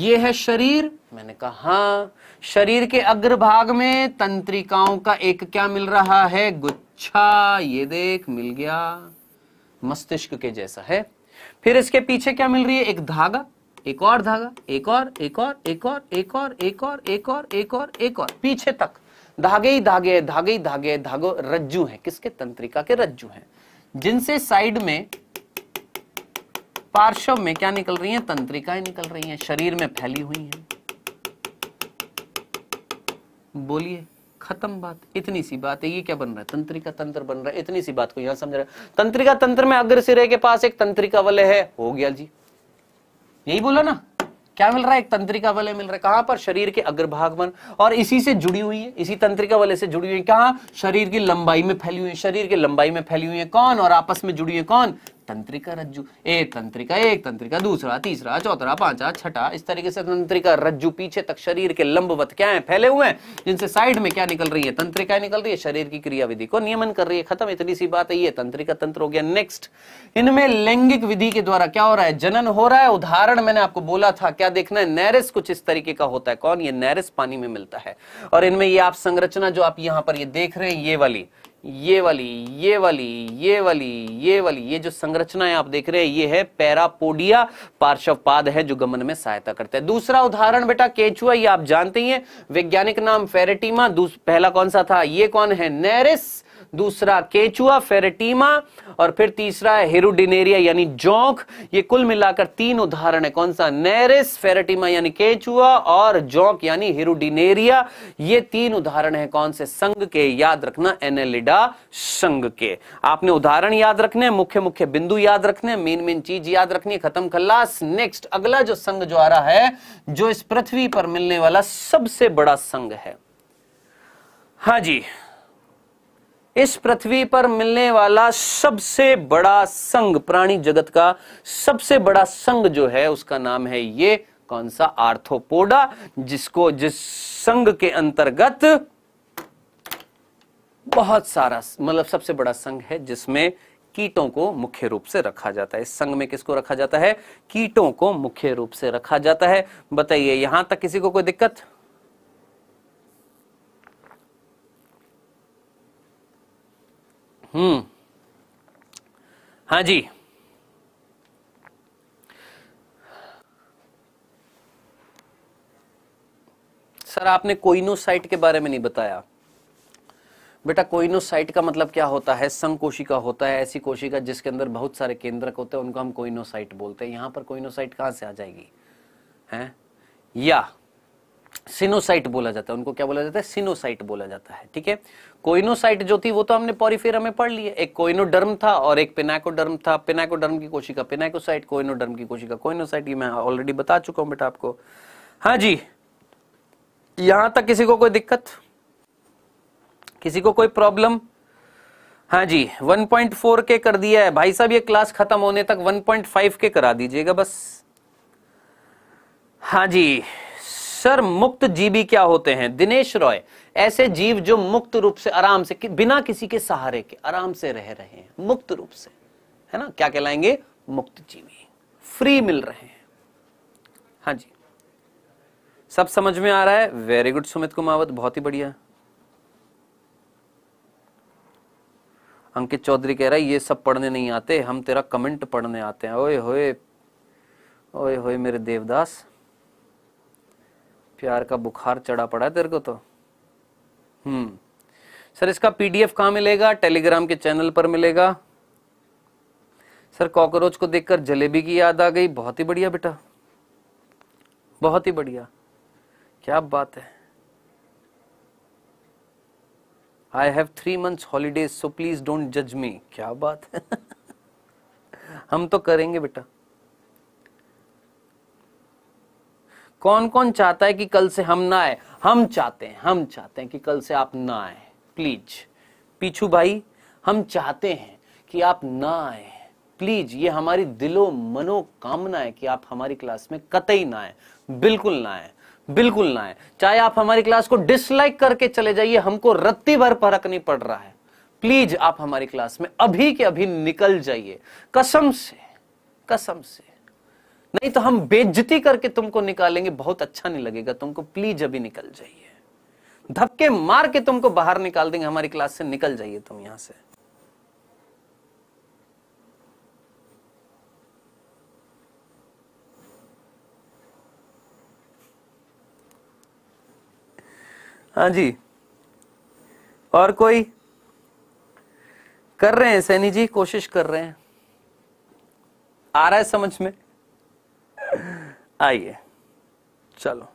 Speaker 1: ये है शरीर मैंने कहा हाँ शरीर के अग्रभाग में तंत्रिकाओं का एक क्या मिल रहा है गुच्छा ये देख मिल गया मस्तिष्क के जैसा है फिर इसके पीछे क्या मिल रही है एक धागा एक और धागा एक और एक और एक और एक और एक और एक और एक और एक और पीछे तक धागे ही धागे धागे ही धागे धागो रज्जू हैं किसके तंत्रिका के रज्जू हैं जिनसे साइड में पार्श्व में क्या निकल रही हैं तंत्रिकाएं निकल रही हैं शरीर में फैली हुई हैं बोलिए खत्म बात इतनी सी बात है ये क्या बन रहा है तंत्रिका तंत्र बन रहा है इतनी सी बात को यहां समझ रहा है तंत्रिका तंत्र में अग्र सिरे के पास एक तंत्रिका वलय है हो गया जी यही बोला ना क्या मिल रहा है एक तंत्रिका वलय मिल रहा है कहां पर शरीर के अग्रभाग पर और इसी से जुड़ी हुई है इसी तंत्रिका वलय से जुड़ी हुई है कहा शरीर की लंबाई में फैली हुई है शरीर की लंबाई में फैली हुई है कौन और आपस में जुड़ी हुई है कौन तंत्रिका रज्जु एक तंत्रिका एक तंत्रिका दूसरा तीसरा चौथा पांचवा छठा इस तरीके से तंत्रिका रज्जु पीछे तक शरीर के लंबवत क्या है फैले हुए हैं जिनसे साइड में क्या निकल रही है तंत्रिका निकल रही है शरीर की क्रियाविधि को नियमन कर रही है खत्म इतनी सी बात है ये तंत्रिका तंत्र हो गया नेक्स्ट इनमें लैंगिक विधि के द्वारा क्या हो रहा है जनन हो रहा है उदाहरण मैंने आपको बोला था क्या देखना है नैरिस कुछ इस तरीके का होता है कौन ये नैरिस पानी में मिलता है और इनमें ये आप संरचना जो आप यहां पर ये देख रहे हैं ये वाली ये वाली ये वाली ये वाली ये वाली ये जो संरचनाएं आप देख रहे हैं ये है पैरापोडिया पार्श्वपाद है जो गमन में सहायता करते हैं दूसरा उदाहरण बेटा केचुआ ये आप जानते ही हैं वैज्ञानिक नाम फेरेटिमा पहला कौन सा था ये कौन है नेरिस दूसरा केचुआ फेरेटीमा और फिर तीसरा है हेरुडिनेरिया यानी जोंक ये कुल मिलाकर तीन उदाहरण है कौन सा नेरिस फेरेटीमा यानी केचुआ और जोंक यानी हेरुडिनेरिया ये तीन उदाहरण है कौन से संघ के याद रखना एनेलिडा संघ के आपने उदाहरण याद रखने मुख्य मुख्य बिंदु याद रखने मेन मेन चीज याद रखनी खत्म खल्लास नेक्स्ट अगला जो संघ जो आ रहा है जो इस पृथ्वी पर मिलने वाला सबसे बड़ा संघ है हाँ जी इस पृथ्वी पर मिलने वाला सबसे बड़ा संघ प्राणी जगत का सबसे बड़ा संघ जो है उसका नाम है ये कौन सा आर्थोपोडा जिसको जिस संघ के अंतर्गत बहुत सारा मतलब सबसे बड़ा संघ है जिसमें कीटों को मुख्य रूप से रखा जाता है इस संघ में किसको रखा जाता है कीटों को मुख्य रूप से रखा जाता है बताइए यहां तक किसी को कोई दिक्कत हम्म हाँ जी सर आपने साइट के बारे में नहीं बताया बेटा कोइनो साइट का मतलब क्या होता है संघ कोशिका होता है ऐसी कोशिका जिसके अंदर बहुत सारे केंद्रक होते हैं उनको हम कोइनो साइट बोलते हैं यहां पर साइट कहां से आ जाएगी हैं या सिनोसाइट बोला जाता है उनको क्या बोला जाता है सिनोसाइट बोला जाता है ठीक है कोइनोसाइट जो थी वो तो हमने पॉरीफेरा में पढ़ लिया एक कोइनोडर्म था और एक पिनाकोडर्म था पिनाकोडर्म की कोशिका पिनाकोसाइट कोइनोडर्म की कोशिका कोइनोसाइट ये मैं ऑलरेडी बता चुका हूं बेटा आपको हाँ जी यहां तक किसी को कोई दिक्कत किसी को कोई प्रॉब्लम हाँ जी 1.4 के कर दिया है भाई साहब ये क्लास खत्म होने तक 1.5 के करा दीजिएगा बस हाँ जी सर मुक्त जीबी क्या होते हैं दिनेश रॉय ऐसे जीव जो मुक्त रूप से आराम से कि, बिना किसी के सहारे के आराम से रह रहे हैं मुक्त रूप से है ना क्या कहलाएंगे मुक्त जीवी फ्री मिल रहे हैं हाँ जी सब समझ में आ रहा है वेरी गुड सुमित कुमावत बहुत ही बढ़िया अंकित चौधरी कह रहा है ये सब पढ़ने नहीं आते हम तेरा कमेंट पढ़ने आते हैं ओए होए ओए होए मेरे देवदास प्यार का बुखार चढ़ा पड़ा है तेरे को तो हम्म सर इसका पीडीएफ कहाँ मिलेगा टेलीग्राम के चैनल पर मिलेगा सर कॉकरोच को देखकर जलेबी की याद आ गई बहुत ही बढ़िया बेटा बहुत ही बढ़िया क्या बात है I have three months holidays so please don't जज मी क्या बात है हम तो करेंगे बेटा कौन कौन चाहता है कि कल से हम ना आए हम चाहते हैं हम चाहते हैं कि कल से आप ना आए प्लीज पीछू भाई हम चाहते हैं कि आप ना आए प्लीज ये हमारी दिलो मनोकामना है कि आप हमारी क्लास में कतई ना आए बिल्कुल ना आए बिल्कुल ना आए चाहे आप हमारी क्लास को डिसलाइक करके चले जाइए हमको रत्ती भर फर्क नहीं पड़ रहा है प्लीज आप हमारी क्लास में अभी के अभी निकल जाइए कसम से कसम से नहीं तो हम बेज्जती करके तुमको निकालेंगे बहुत अच्छा नहीं लगेगा तुमको प्लीज अभी निकल जाइए धक्के मार के तुमको बाहर निकाल देंगे हमारी क्लास से निकल जाइए तुम यहां से हाँ जी और कोई कर रहे हैं सैनी जी कोशिश कर रहे हैं आ रहा है समझ में आइए चलो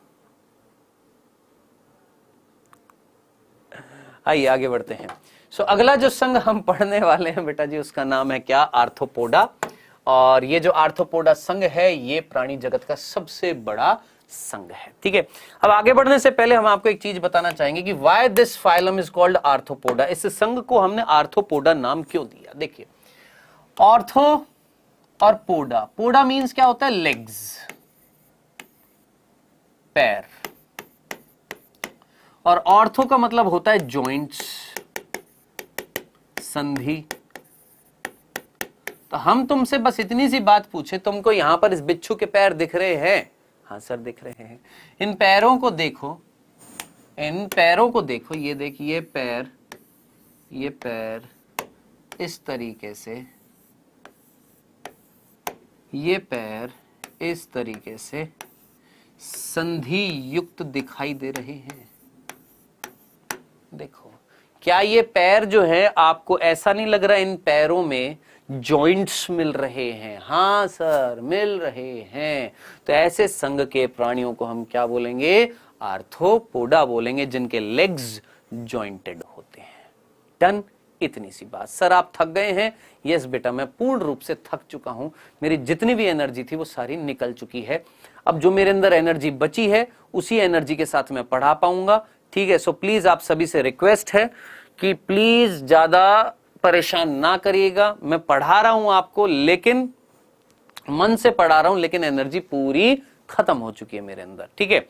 Speaker 1: आइए आगे बढ़ते हैं सो so, अगला जो संघ हम पढ़ने वाले हैं बेटा जी उसका नाम है क्या आर्थोपोडा और ये जो आर्थोपोडा संघ है ये प्राणी जगत का सबसे बड़ा संघ है ठीक है अब आगे बढ़ने से पहले हम आपको एक चीज बताना चाहेंगे कि why this phylum is called Arthropoda इस संघ को हमने आर्थोपोडा नाम क्यों दिया देखिए ऑर्थो और पोडा पोडा मीन्स क्या होता है लेग्स पैर और ऑर्थो का मतलब होता है जॉइंट्स संधि तो हम तुमसे बस इतनी सी बात पूछे तुमको यहां पर इस बिच्छू के पैर दिख रहे हैं हाँ सर दिख रहे हैं इन पैरों को देखो इन पैरों को देखो ये देखिए पैर ये पैर इस तरीके से ये पैर इस तरीके से संधि युक्त दिखाई दे रहे हैं देखो क्या ये पैर जो है आपको ऐसा नहीं लग रहा इन पैरों में जॉइंट्स मिल रहे हैं हाँ सर मिल रहे हैं तो ऐसे संघ के प्राणियों को हम क्या बोलेंगे आर्थोपोडा बोलेंगे जिनके लेग्स जॉइंटेड होते हैं डन इतनी सी बात सर आप थक गए हैं यस बेटा मैं पूर्ण रूप से थक चुका हूं मेरी जितनी भी एनर्जी थी वो सारी निकल चुकी है अब जो मेरे अंदर एनर्जी बची है उसी एनर्जी के साथ मैं पढ़ा पाऊंगा ठीक है सो प्लीज आप सभी से रिक्वेस्ट है कि प्लीज ज्यादा परेशान ना करिएगा मैं पढ़ा रहा हूं आपको लेकिन मन से पढ़ा रहा हूं लेकिन एनर्जी पूरी खत्म हो चुकी है मेरे अंदर ठीक है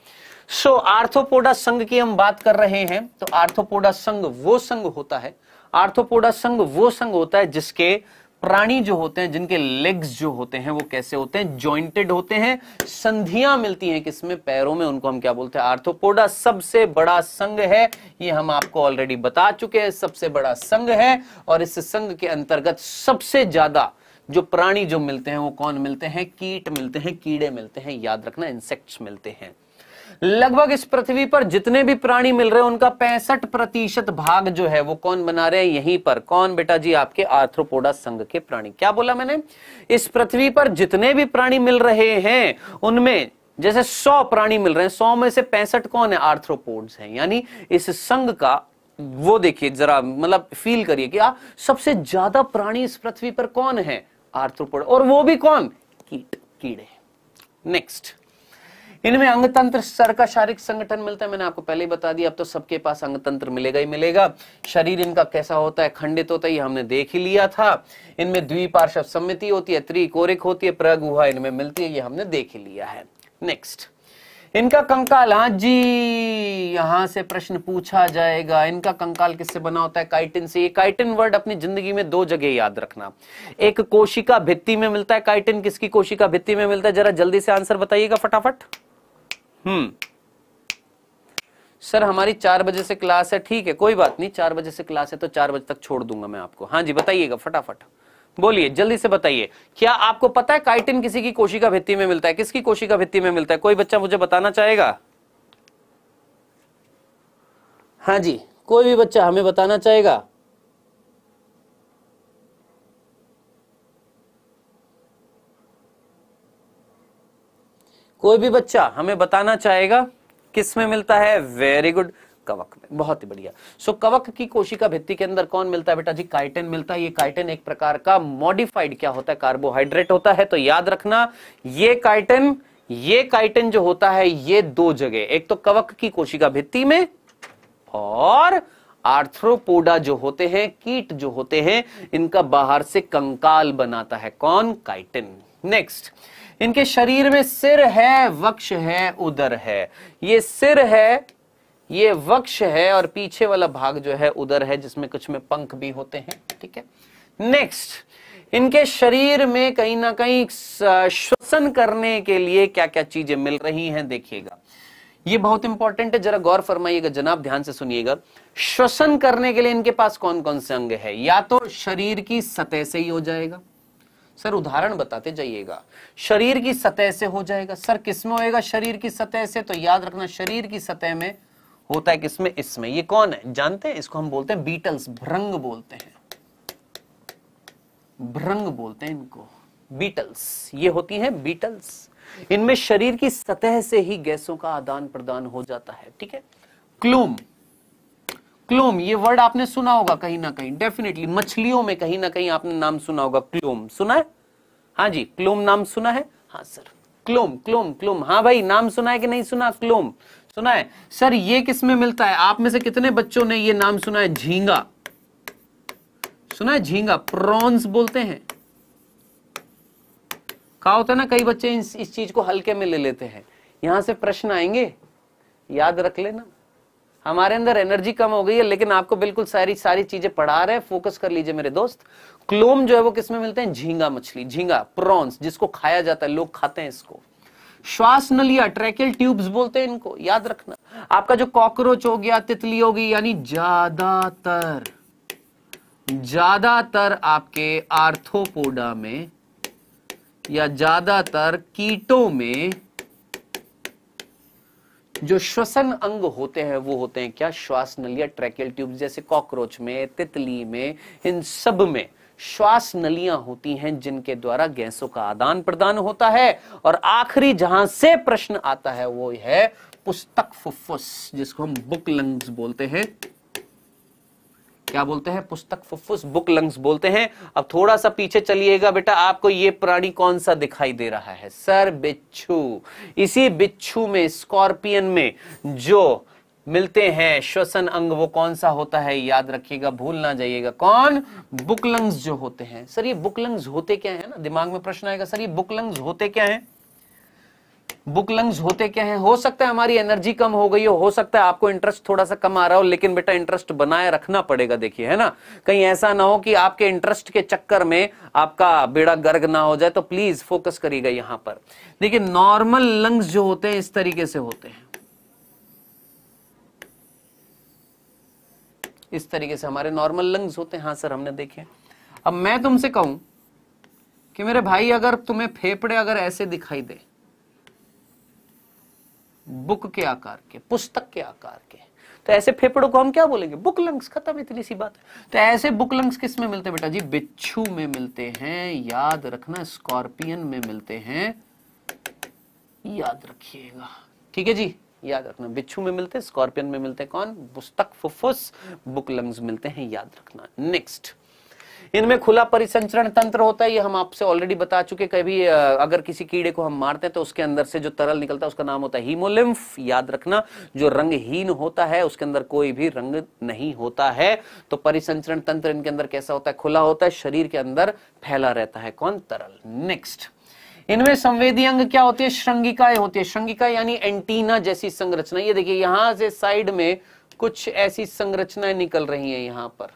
Speaker 1: सो आर्थोपोडा संघ की हम बात कर रहे हैं तो आर्थोपोडा संघ वो संघ होता है आर्थोपोडा संघ वो संघ होता है जिसके प्राणी जो होते हैं जिनके लेग्स जो होते हैं वो कैसे होते हैं जॉइंटेड होते हैं संधियां मिलती हैं किसमें पैरों में उनको हम क्या बोलते हैं आर्थोपोडा सबसे बड़ा संघ है ये हम आपको ऑलरेडी बता चुके हैं सबसे बड़ा संघ है और इस संघ के अंतर्गत सबसे ज्यादा जो प्राणी जो मिलते हैं वो कौन मिलते हैं कीट मिलते हैं कीड़े मिलते हैं याद रखना इंसेक्ट्स मिलते हैं लगभग इस पृथ्वी पर जितने भी प्राणी मिल रहे हैं उनका पैंसठ प्रतिशत भाग जो है वो कौन बना रहे हैं यहीं पर कौन बेटा जी आपके आर्थ्रोपोडा संघ के प्राणी क्या बोला मैंने इस पृथ्वी पर जितने भी प्राणी मिल रहे हैं उनमें जैसे सौ प्राणी मिल रहे हैं सौ में से पैंसठ कौन है आर्थ्रोपोड है यानी इस संघ का वो देखिए जरा मतलब फील करिए कि आ, सबसे ज्यादा प्राणी इस पृथ्वी पर कौन है आर्थ्रोपोड और वो भी कौन कीट कीड़े नेक्स्ट इनमें अंगतंत्र सर का शारीरिक संगठन मिलता है मैंने आपको पहले ही बता दिया अब तो सबके पास अंगतंत्र मिलेगा ही मिलेगा शरीर इनका कैसा होता है खंडित होता है ये हमने देख ही लिया था इनमें द्विपार्श्व सम्मिति होती है त्रिकोरिक होती है प्रगुहा इनमें मिलती है ये हमने देख ही लिया है नेक्स्ट इनका कंकाल हाँ जी यहां से प्रश्न पूछा जाएगा इनका कंकाल किससे बना होता है काइटिन से ये काइटिन वर्ड अपनी जिंदगी में दो जगह याद रखना एक कोशिका भित्ति में मिलता है काइटिन किसकी कोशिका भित्ति में मिलता है जरा जल्दी से आंसर बताइएगा फटाफट हम्म सर हमारी चार बजे से क्लास है ठीक है कोई बात नहीं चार बजे से क्लास है तो चार बजे तक छोड़ दूंगा मैं आपको हाँ जी बताइएगा फटाफट बोलिए जल्दी से बताइए क्या आपको पता है काइटिन किसी की कोशिका भित्ति में मिलता है किसकी कोशिका भित्ति में मिलता है कोई बच्चा मुझे बताना चाहेगा हाँ जी कोई भी बच्चा हमें बताना चाहेगा कोई भी बच्चा हमें बताना चाहेगा किस में मिलता है वेरी गुड कवक में बहुत ही बढ़िया सो so, कवक की कोशिका भित्ति के अंदर कौन मिलता है बेटा जी काइटेन मिलता है ये काइटेन एक प्रकार का मॉडिफाइड क्या होता है कार्बोहाइड्रेट होता है तो याद रखना ये काइटेन ये काइटेन जो होता है ये दो जगह एक तो कवक की कोशिका भित्ति में और आर्थ्रोपोडा जो होते हैं कीट जो होते हैं इनका बाहर से कंकाल बनाता है कौन काइटिन नेक्स्ट इनके शरीर में सिर है वक्ष है उदर है ये सिर है ये वक्ष है और पीछे वाला भाग जो है उदर है जिसमें कुछ में पंख भी होते हैं ठीक है नेक्स्ट इनके शरीर में कहीं ना कहीं श्वसन करने के लिए क्या क्या चीजें मिल रही हैं देखिएगा ये बहुत इंपॉर्टेंट है जरा गौर फरमाइएगा जनाब ध्यान से सुनिएगा श्वसन करने के लिए इनके पास कौन कौन से अंग है या तो शरीर की सतह से ही हो जाएगा सर उदाहरण बताते जाइएगा शरीर की सतह से हो जाएगा सर किसमें होएगा शरीर की सतह से तो याद रखना शरीर की सतह में होता है किसमें इसमें ये कौन है जानते हैं इसको हम बोलते हैं बीटल्स भ्रंग बोलते हैं भ्रंग बोलते हैं इनको बीटल्स ये होती है बीटल्स इनमें शरीर की सतह से ही गैसों का आदान प्रदान हो जाता है ठीक है क्लूम क्लोम ये वर्ड आपने सुना होगा कहीं ना कहीं डेफिनेटली मछलियों में कहीं ना कहीं आपने नाम सुना होगा क्लोम सुना है हाँ जी क्लोम नाम सुना है हाँ सर क्लोम क्लोम क्लोम हाँ भाई नाम सुना है कि नहीं सुना क्लोम सुना है सर ये किस में मिलता है आप में से कितने बच्चों ने ये नाम सुना है झींगा सुना है झींगा प्रॉन्स बोलते हैं कहा होता है ना कई बच्चे इस, इस चीज को हल्के में ले लेते हैं यहां से प्रश्न आएंगे याद रख लेना हमारे अंदर एनर्जी कम हो गई है लेकिन आपको बिल्कुल सारी सारी चीजें पढ़ा रहे हैं फोकस कर लीजिए मेरे दोस्त क्लोम जो है वो किसमें मिलते हैं झींगा मछली झींगा प्रॉन्स जिसको खाया जाता है लोग खाते हैं इसको श्वास नलिया ट्रैकिल ट्यूब्स बोलते हैं इनको याद रखना आपका जो कॉकरोच हो गया तितली होगी यानी ज्यादातर ज्यादातर आपके आर्थोपोडा में या ज्यादातर कीटों में जो श्वसन अंग होते हैं वो होते हैं क्या श्वास नलिया ट्रैकियल ट्यूब जैसे कॉकरोच में तितली में इन सब में श्वास नलियां होती हैं जिनके द्वारा गैसों का आदान प्रदान होता है और आखिरी जहां से प्रश्न आता है वो है पुस्तक फुफ्फुस जिसको हम बुक लंग्स बोलते हैं क्या बोलते हैं पुस्तक फुफ्फुस बुक लंग्स बोलते हैं अब थोड़ा सा पीछे चलिएगा बेटा आपको ये प्राणी कौन सा दिखाई दे रहा है सर बिच्छू इसी बिच्छू में स्कॉर्पियन में जो मिलते हैं श्वसन अंग वो कौन सा होता है याद रखिएगा भूल ना जाइएगा कौन बुकलंग्स जो होते हैं सर ये बुकलंग्स होते क्या है ना दिमाग में प्रश्न आएगा सर ये बुकलंग्स होते क्या है बुक लंग्स होते क्या हैं हो सकता है हमारी एनर्जी कम हो गई हो हो सकता है आपको इंटरेस्ट थोड़ा सा कम आ रहा हो लेकिन बेटा इंटरेस्ट बनाए रखना पड़ेगा देखिए है ना कहीं ऐसा ना हो कि आपके इंटरेस्ट के चक्कर में आपका बेड़ा गर्ग ना हो जाए तो प्लीज फोकस करिएगा यहां पर देखिए नॉर्मल लंग्स जो होते हैं इस तरीके से होते हैं इस तरीके से हमारे नॉर्मल लंग्स होते हैं हाँ सर हमने देखे अब मैं तुमसे कहूं कि मेरे भाई अगर तुम्हें फेफड़े अगर ऐसे दिखाई दे बुक के आकार के पुस्तक के आकार के तो ऐसे फेफड़ों को हम क्या बोलेंगे बुक लंग्स खत्म इतनी सी बात है तो ऐसे बुक लंग्स किस में मिलते हैं बेटा जी बिच्छू में मिलते हैं याद रखना स्कॉर्पियन में मिलते हैं याद रखिएगा ठीक है जी याद रखना बिच्छू में मिलते हैं स्कॉर्पियन में मिलते हैं कौन पुस्तक फुफुस बुक लंग्स मिलते हैं याद रखना नेक्स्ट इनमें खुला परिसंचरण तंत्र होता है ये हम आपसे ऑलरेडी बता चुके कभी अगर किसी कीड़े को हम मारते हैं तो उसके अंदर से जो तरल निकलता है उसका नाम होता है हीमोलिम्फ याद रखना जो रंगहीन होता है उसके अंदर कोई भी रंग नहीं होता है तो परिसंचरण तंत्र इनके अंदर कैसा होता है खुला होता है शरीर के अंदर फैला रहता है कौन तरल नेक्स्ट इनमें संवेदी अंग क्या होती है श्रृंगिकाएं होती है श्रृंगिका यानी एंटीना जैसी संरचना ये देखिए यहां से साइड में कुछ ऐसी संरचनाएं निकल रही हैं यहां पर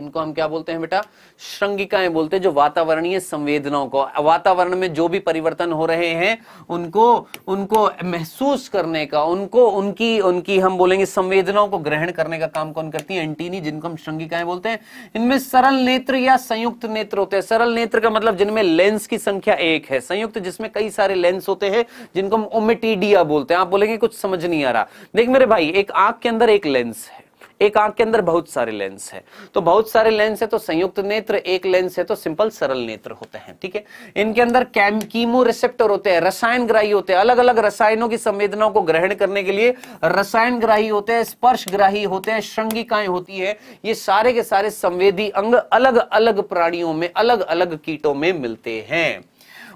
Speaker 1: इनको हम क्या बोलते हैं बेटा श्रृंगिकाएं बोलते हैं जो वातावरणीय संवेदनाओं को वातावरण में जो भी परिवर्तन हो रहे हैं उनको उनको महसूस करने का उनको उनकी उनकी हम बोलेंगे संवेदनाओं को ग्रहण करने का काम कौन करती है एंटीनी जिनको हम श्रृंगिकाएं बोलते हैं इनमें सरल नेत्र या संयुक्त नेत्र होते हैं सरल नेत्र का मतलब जिनमें लेंस की संख्या एक है संयुक्त जिसमें कई सारे लेंस होते हैं जिनको हम ओमिटीडिया बोलते हैं आप बोलेंगे कुछ समझ नहीं आ रहा देख मेरे भाई एक आंख के अंदर एक लेंस है एक आंख के अंदर बहुत सारे लेंस है तो बहुत सारे लेंस है तो संयुक्त नेत्र एक लेंस है तो सिंपल सरल नेत्र होते हैं ठीक है इनके अंदर कैमकीमो रिसेप्टर होते हैं रसायन ग्राही होते हैं अलग अलग रसायनों की संवेदनाओं को ग्रहण करने के लिए रसायन ग्राही होते हैं स्पर्श ग्राही होते हैं श्रंगिकाएं होती है ये सारे के सारे संवेदी अंग अलग अलग प्राणियों में अलग अलग कीटों में मिलते हैं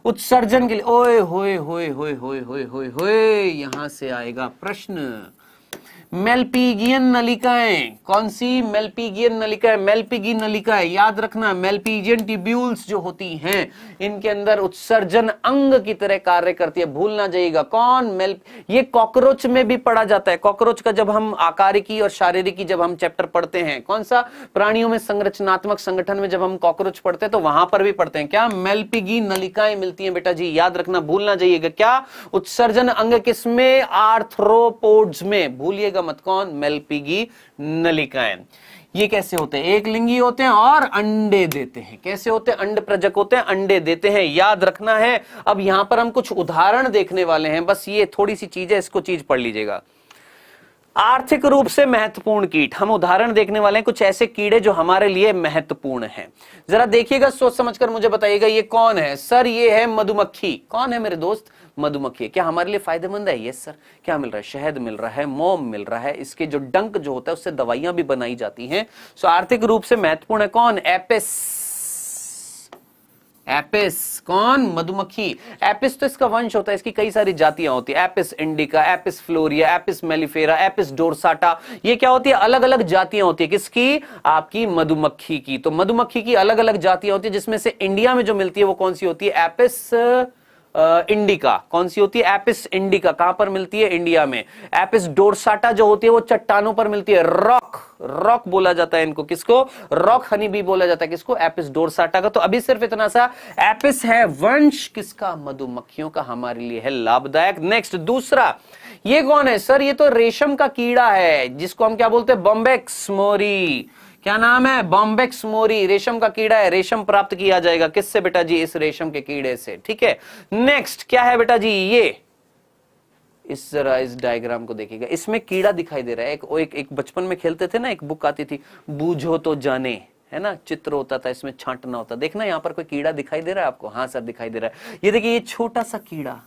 Speaker 1: उत्सर्जन के लिए ओए होए होए होए होए होए होए यहां से आएगा प्रश्न मेलपीगियन नलिकाएं कौन सी मेलपीगियन नलिकाएं मेलपीगी नलिकाएं याद रखना मेलपीजियन टिब्यूल्स जो होती हैं इनके अंदर उत्सर्जन अंग की तरह कार्य करती है भूल ना जाइएगा कौन मेल ये कॉकरोच में भी पढ़ा जाता है कॉकरोच का जब हम आकारिकी और शारीरिकी जब हम चैप्टर पढ़ते हैं कौन सा प्राणियों में संरचनात्मक संगठन में जब हम कॉकरोच पढ़ते हैं तो वहां पर भी पढ़ते हैं क्या मेलपीगी नलिकाएं मिलती है बेटा जी याद रखना भूलना जाइएगा क्या उत्सर्जन अंग किसमें आर्थ्रोपोड्स में भूलिएगा का मत कौन मेलपिगी नलिकाएं ये कैसे होते हैं एक लिंगी होते हैं और अंडे देते हैं कैसे होते हैं अंड प्रजक होते हैं अंडे देते हैं याद रखना है अब यहां पर हम कुछ उदाहरण देखने वाले हैं बस ये थोड़ी सी चीज है इसको चीज पढ़ लीजिएगा आर्थिक रूप से महत्वपूर्ण कीट हम उदाहरण देखने वाले हैं कुछ ऐसे कीड़े जो हमारे लिए महत्वपूर्ण हैं जरा देखिएगा सोच समझकर मुझे बताइएगा ये कौन है सर ये है मधुमक्खी कौन है मेरे दोस्त मधुमक्खी है क्या हमारे लिए फायदेमंद है यस सर क्या मिल रहा है शहद मिल रहा है मोम मिल रहा है इसके जो डंक जो होता है उससे दवाइयां भी बनाई जाती हैं सो आर्थिक रूप से महत्वपूर्ण है कौन एपिस एपिस कौन मधुमक्खी एपिस तो इसका वंश होता है इसकी कई सारी जातियां होती है Apis indica Apis florea Apis mellifera Apis dorsata ये क्या होती है अलग अलग जातियां होती है किसकी आपकी मधुमक्खी की तो मधुमक्खी की अलग अलग जातियां होती है जिसमें से इंडिया में जो मिलती है वो कौन सी होती है एपिस इंडिका कौन सी होती है एपिस इंडिका कहां पर मिलती है इंडिया में एपिस डोरसाटा जो होती है वो चट्टानों पर मिलती है रॉक रॉक बोला जाता है इनको किसको रॉक हनी भी बोला जाता है किसको एपिस डोरसाटा का तो अभी सिर्फ इतना सा एपिस है वंश किसका मधुमक्खियों का हमारे लिए है लाभदायक नेक्स्ट दूसरा ये कौन है सर ये तो रेशम का कीड़ा है जिसको हम क्या बोलते हैं बॉम्बेक्स मोरी क्या नाम है बॉम्बेक्स मोरी रेशम का कीड़ा है रेशम प्राप्त किया जाएगा किससे बेटा जी इस रेशम के कीड़े से ठीक है नेक्स्ट क्या है बेटा जी ये इस जरा इस डायग्राम को देखिएगा इसमें कीड़ा दिखाई दे रहा है एक एक, एक बचपन में खेलते थे ना एक बुक आती थी बूझो तो जाने है ना चित्र होता था इसमें छांटना होता देखना यहां पर कोई कीड़ा दिखाई दे रहा है आपको हाँ सर दिखाई दे रहा है ये देखिए ये छोटा सा कीड़ा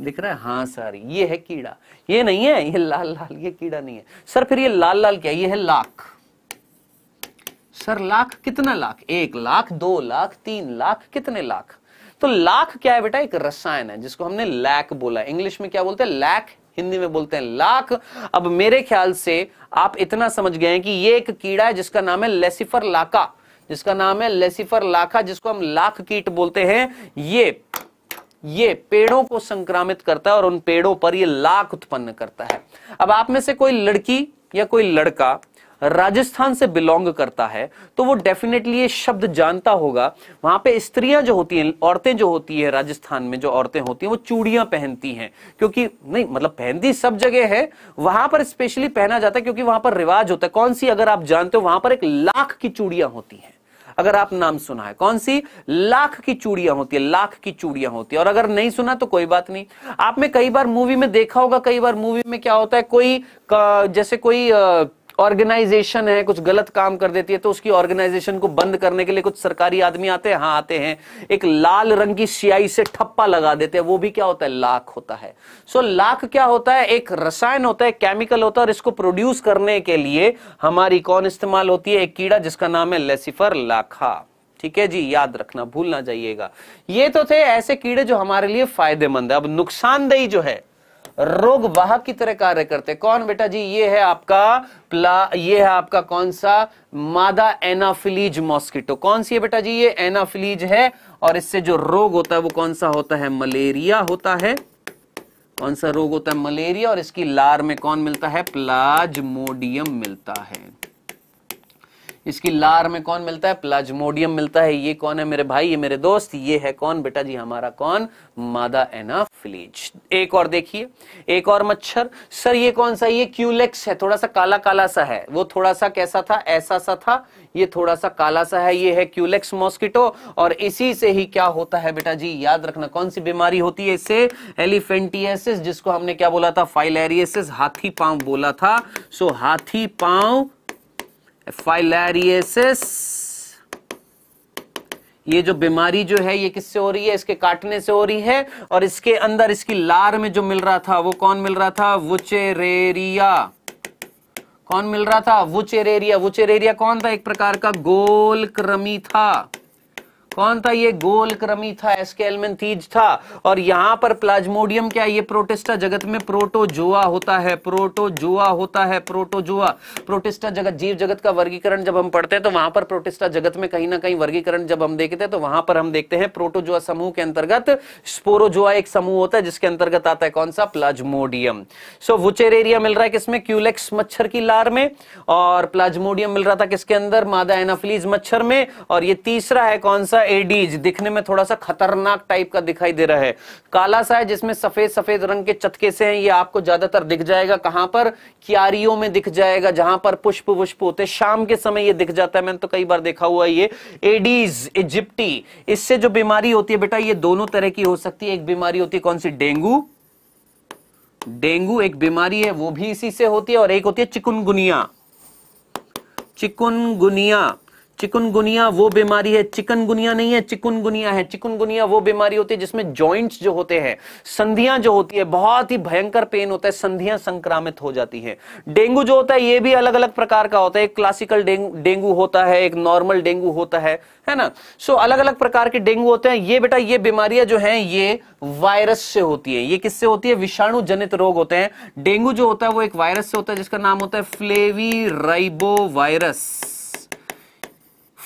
Speaker 1: दिख रहा है हाँ सर ये है कीड़ा ये नहीं है ये लाल लाल ये कीड़ा नहीं है सर फिर ये लाल लाल क्या ये है लाख सर लाख कितना लाख एक लाख दो लाख तीन लाख कितने लाख तो लाख क्या है बेटा एक रसायन है जिसको हमने लैक बोला इंग्लिश में क्या बोलते हैं लैक हिंदी में बोलते हैं लाख अब मेरे ख्याल से आप इतना समझ गए हैं कि ये एक कीड़ा है जिसका नाम है लेसिफर लाका जिसका नाम है लेसिफर लाखा जिसको हम लाख कीट बोलते हैं ये ये पेड़ों को संक्रामित करता है और उन पेड़ों पर ये लाख उत्पन्न करता है अब आप में से कोई लड़की या कोई लड़का राजस्थान से बिलोंग करता है तो वो डेफिनेटली ये शब्द जानता होगा वहां पे स्त्रियां जो होती हैं औरतें जो होती है राजस्थान में जो औरतें होती हैं वो चूड़ियां पहनती हैं क्योंकि नहीं मतलब पहनती सब जगह है वहां पर स्पेशली पहना जाता है क्योंकि वहां पर रिवाज होता है कौन सी अगर आप जानते हो वहां पर एक लाख की चूड़ियां होती हैं अगर आप नाम सुना है कौन सी लाख की चूड़ियां होती है लाख की चूड़ियां होती है और अगर नहीं सुना तो कोई बात नहीं आपने कई बार मूवी में देखा होगा कई बार मूवी में क्या होता है कोई जैसे कोई ऑर्गेनाइजेशन है कुछ गलत काम कर देती है तो उसकी ऑर्गेनाइजेशन को बंद करने के लिए कुछ सरकारी आदमी आते हैं हाँ आते हैं एक लाल रंग की सियाई से ठप्पा लगा देते हैं वो भी क्या होता है लाख होता है सो so, लाख क्या होता है एक रसायन होता है केमिकल होता है और इसको प्रोड्यूस करने के लिए हमारी कौन इस्तेमाल होती है एक कीड़ा जिसका नाम है लेसिफर लाखा ठीक है जी याद रखना भूल ना जाइएगा ये तो थे ऐसे कीड़े जो हमारे लिए फायदेमंद है अब नुकसानदेही जो है रोग वाहक की तरह कार्य करते कौन बेटा जी ये है आपका प्ला ये है आपका कौन सा मादा एनाफिलीज मॉस्किटो कौन सी है बेटा जी ये एनाफिलीज है और इससे जो रोग होता है वो कौन सा होता है मलेरिया होता है कौन सा रोग होता है मलेरिया और इसकी लार में कौन मिलता है प्लाज्मोडियम मिलता है इसकी लार में कौन मिलता है प्लाज्मोडियम मिलता है ये कौन है मेरे भाई ये मेरे दोस्त ये है कौन बेटा जी हमारा कौन मादा एनाफिलीज एक और देखिए एक और मच्छर सर ये कौन सा ये क्यूलेक्स है थोड़ा सा काला काला सा है वो थोड़ा सा कैसा था ऐसा सा था ये थोड़ा सा काला सा है ये है क्यूलेक्स मॉस्किटो और इसी से ही क्या होता है बेटा जी याद रखना कौन सी बीमारी होती है इससे एलिफेंटियसिस जिसको हमने क्या बोला था फाइलेरियसिस हाथी पांव बोला था सो हाथी पांव फाइलरियसिस ये जो बीमारी जो है ये किससे हो रही है इसके काटने से हो रही है और इसके अंदर इसकी लार में जो मिल रहा था वो कौन मिल रहा था वुचेरेरिया कौन मिल रहा था वुचेरेरिया वुचेरेरिया कौन था एक प्रकार का गोल क्रमी था कौन था ये गोलक्रमी था एस्केलमेंथीज था और यहां पर प्लाज्मोडियम क्या ये प्रोटेस्टा जगत में प्रोटोजोआ होता है प्रोटोजोआ होता है प्रोटोजोआ प्रोटेस्टा जगत जीव जगत का वर्गीकरण जब हम पढ़ते हैं तो वहां पर प्रोटेस्टा जगत में कहीं ना कहीं वर्गीकरण जब हम देखते हैं तो वहां पर हम देखते हैं प्रोटोजोआ समूह के अंतर्गत स्पोरोजोआ एक समूह होता है जिसके अंतर्गत आता है कौन सा प्लाज्मोडियम सो वुचेर एरिया मिल रहा है किसमें क्यूलेक्स मच्छर की लार में और प्लाज्मोडियम मिल रहा था किसके अंदर मादा एनाफिलीज मच्छर में और ये तीसरा है कौन सा सा एडीज दिखने में थोड़ा सा खतरनाक टाइप का दिखाई दे रहा है काला सा है जिसमें सफेद सफेद रंग के चतके से हैं ये आपको ज्यादातर दिख जाएगा कहां पर क्यारियों में दिख जाएगा जहां पर पुष्प पुष्प होते शाम के समय ये दिख जाता है मैंने तो कई बार देखा हुआ ये एडीज इजिप्टी इससे जो बीमारी होती है बेटा ये दोनों तरह की हो सकती है एक बीमारी होती है कौन सी डेंगू डेंगू एक बीमारी है वो भी इसी से होती है और एक होती है चिकुनगुनिया चिकुनगुनिया चिकनगुनिया वो बीमारी है चिकनगुनिया नहीं है चिकनगुनिया है चिकनगुनिया वो बीमारी होती है जिसमें जॉइंट्स जो होते हैं संधियां जो होती है बहुत ही भयंकर पेन होता है संधियां संक्रामित हो जाती हैं डेंगू जो होता है ये भी अलग अलग प्रकार का होता है एक क्लासिकल डेंगू डेंगू होता है एक नॉर्मल डेंगू होता है है ना सो so, अलग अलग प्रकार के डेंगू होते हैं ये बेटा ये बीमारियां जो है ये वायरस से होती है ये किससे होती है विषाणु जनित रोग होते हैं डेंगू जो होता है वो एक वायरस से होता है जिसका नाम होता है flavi ribo virus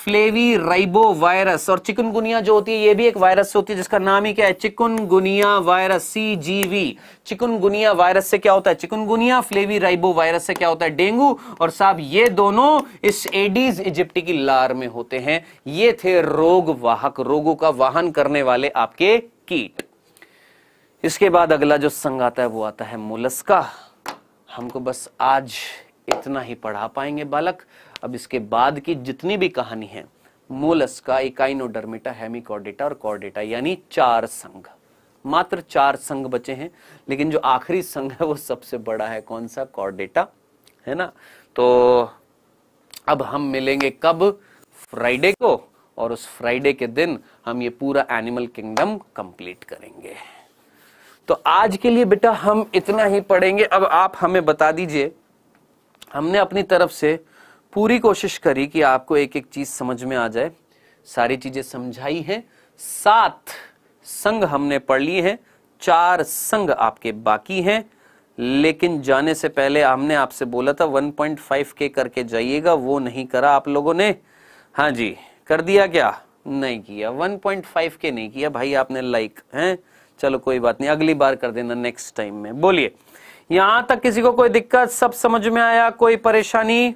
Speaker 1: flavi ribo virus और चिकनगुनिया जो होती है ये भी एक वायरस होती है जिसका नाम ही क्या है chikungunya virus C G V chikungunya virus से क्या होता है चिकनगुनिया फ्लेवी राइबो वायरस से क्या होता है डेंगू और साहब ये दोनों इस एडीज इजिप्टी की लार में होते हैं ये थे रोग वाहक रोगों का वाहन करने वाले आपके कीट इसके बाद अगला जो संग आता है वो आता है मुलस्का हमको बस आज इतना ही पढ़ा पाएंगे बालक अब इसके बाद की जितनी भी कहानी है मोलस्का इकाइनोडर्मिटा हेमिकॉर्डेटा और कॉर्डेटा यानी चार संघ मात्र चार संघ बचे हैं लेकिन जो आखिरी संघ है वो सबसे बड़ा है कौन सा कॉर्डेटा है ना तो अब हम मिलेंगे कब फ्राइडे को और उस फ्राइडे के दिन हम ये पूरा एनिमल किंगडम कंप्लीट करेंगे तो आज के लिए बेटा हम इतना ही पढ़ेंगे अब आप हमें बता दीजिए हमने अपनी तरफ से पूरी कोशिश करी कि आपको एक एक चीज समझ में आ जाए सारी चीजें समझाई हैं सात संग हमने पढ़ लिए हैं चार संग आपके बाकी हैं लेकिन जाने से पहले हमने आपसे बोला था 1.5 के करके जाइएगा वो नहीं करा आप लोगों ने हाँ जी कर दिया क्या नहीं किया 1.5 के नहीं किया भाई आपने लाइक हैं चलो कोई बात नहीं अगली बार कर देना नेक्स्ट टाइम में बोलिए यहां तक किसी को कोई दिक्कत सब समझ में आया कोई परेशानी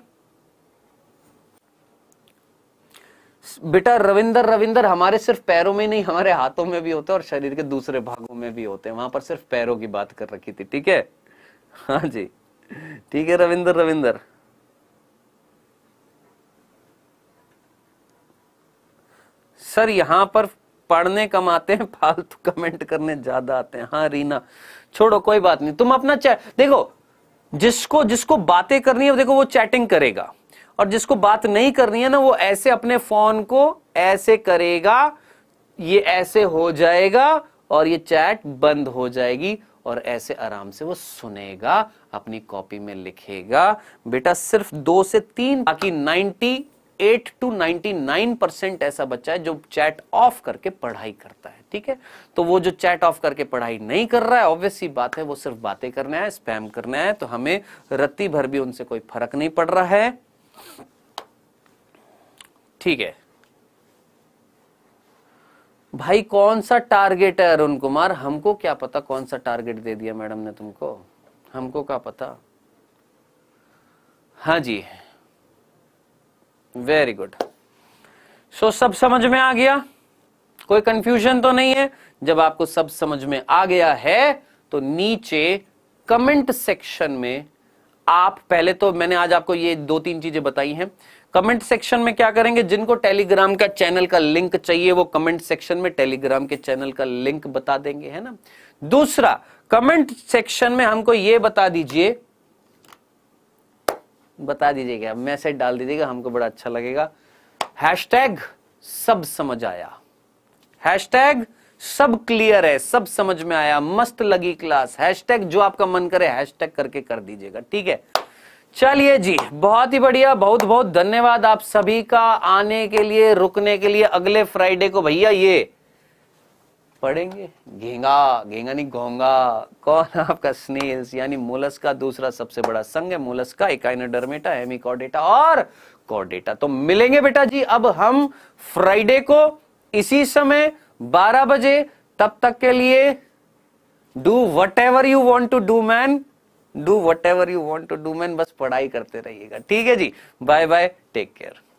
Speaker 1: बेटा रविंदर रविंदर हमारे सिर्फ पैरों में नहीं हमारे हाथों में भी होते हैं और शरीर के दूसरे भागों में भी होते हैं वहां पर सिर्फ पैरों की बात कर रखी थी ठीक है हाँ जी ठीक है रविंदर रविंदर सर यहां पर पढ़ने कमाते हैं फालतू कमेंट करने ज्यादा आते हैं हाँ रीना छोड़ो कोई बात नहीं तुम अपना चैट देखो जिसको जिसको बातें करनी है देखो वो चैटिंग करेगा और जिसको बात नहीं करनी है ना वो ऐसे अपने फोन को ऐसे करेगा ये ऐसे हो जाएगा और ये चैट बंद हो जाएगी और ऐसे आराम से वो सुनेगा अपनी कॉपी में लिखेगा बेटा सिर्फ दो से तीन बाकी ninety eight to ninety nine percent ऐसा बच्चा है जो चैट ऑफ करके पढ़ाई करता है ठीक है तो वो जो चैट ऑफ करके पढ़ाई नहीं कर रहा है ऑब्वियसली बात है वो सिर्फ बातें करना है स्पैम करना है तो हमें रत्ती भर भी उनसे कोई फर्क नहीं पड़ रहा है ठीक है भाई कौन सा टारगेट है अरुण कुमार हमको क्या पता कौन सा टारगेट दे दिया मैडम ने तुमको हमको क्या पता हाँ जी वेरी गुड सो सब समझ में आ गया कोई कंफ्यूजन तो नहीं है जब आपको सब समझ में आ गया है तो नीचे कमेंट सेक्शन में आप पहले तो मैंने आज आपको ये दो तीन चीजें बताई हैं कमेंट सेक्शन में क्या करेंगे जिनको टेलीग्राम का चैनल का लिंक चाहिए वो कमेंट सेक्शन में टेलीग्राम के चैनल का लिंक बता देंगे है ना दूसरा कमेंट सेक्शन में हमको ये बता दीजिए बता दीजिएगा मैसेज डाल दीजिएगा हमको बड़ा अच्छा लगेगा हैशटैग सब समझ आया हैशटैग सब क्लियर है सब समझ में आया मस्त लगी क्लास हैशटैग जो आपका मन करे हैशटैग करके कर दीजिएगा ठीक है चलिए जी बहुत ही बढ़िया बहुत बहुत धन्यवाद आप सभी का आने के लिए रुकने के लिए अगले फ्राइडे को भैया ये पढ़ेंगे घेंगा घेंगा नहीं घोंगा कौन आपका स्नेल्स यानी मोलस का दूसरा सबसे बड़ा संघ है मोलस का इकाइनोडर्मेटा हेमिकॉडेटा और कॉडेटा तो मिलेंगे बेटा जी अब हम फ्राइडे को इसी समय 12 बजे तब तक के लिए do whatever you want to do man do whatever you want to do man बस पढ़ाई करते रहिएगा ठीक है जी बाय बाय टेक केयर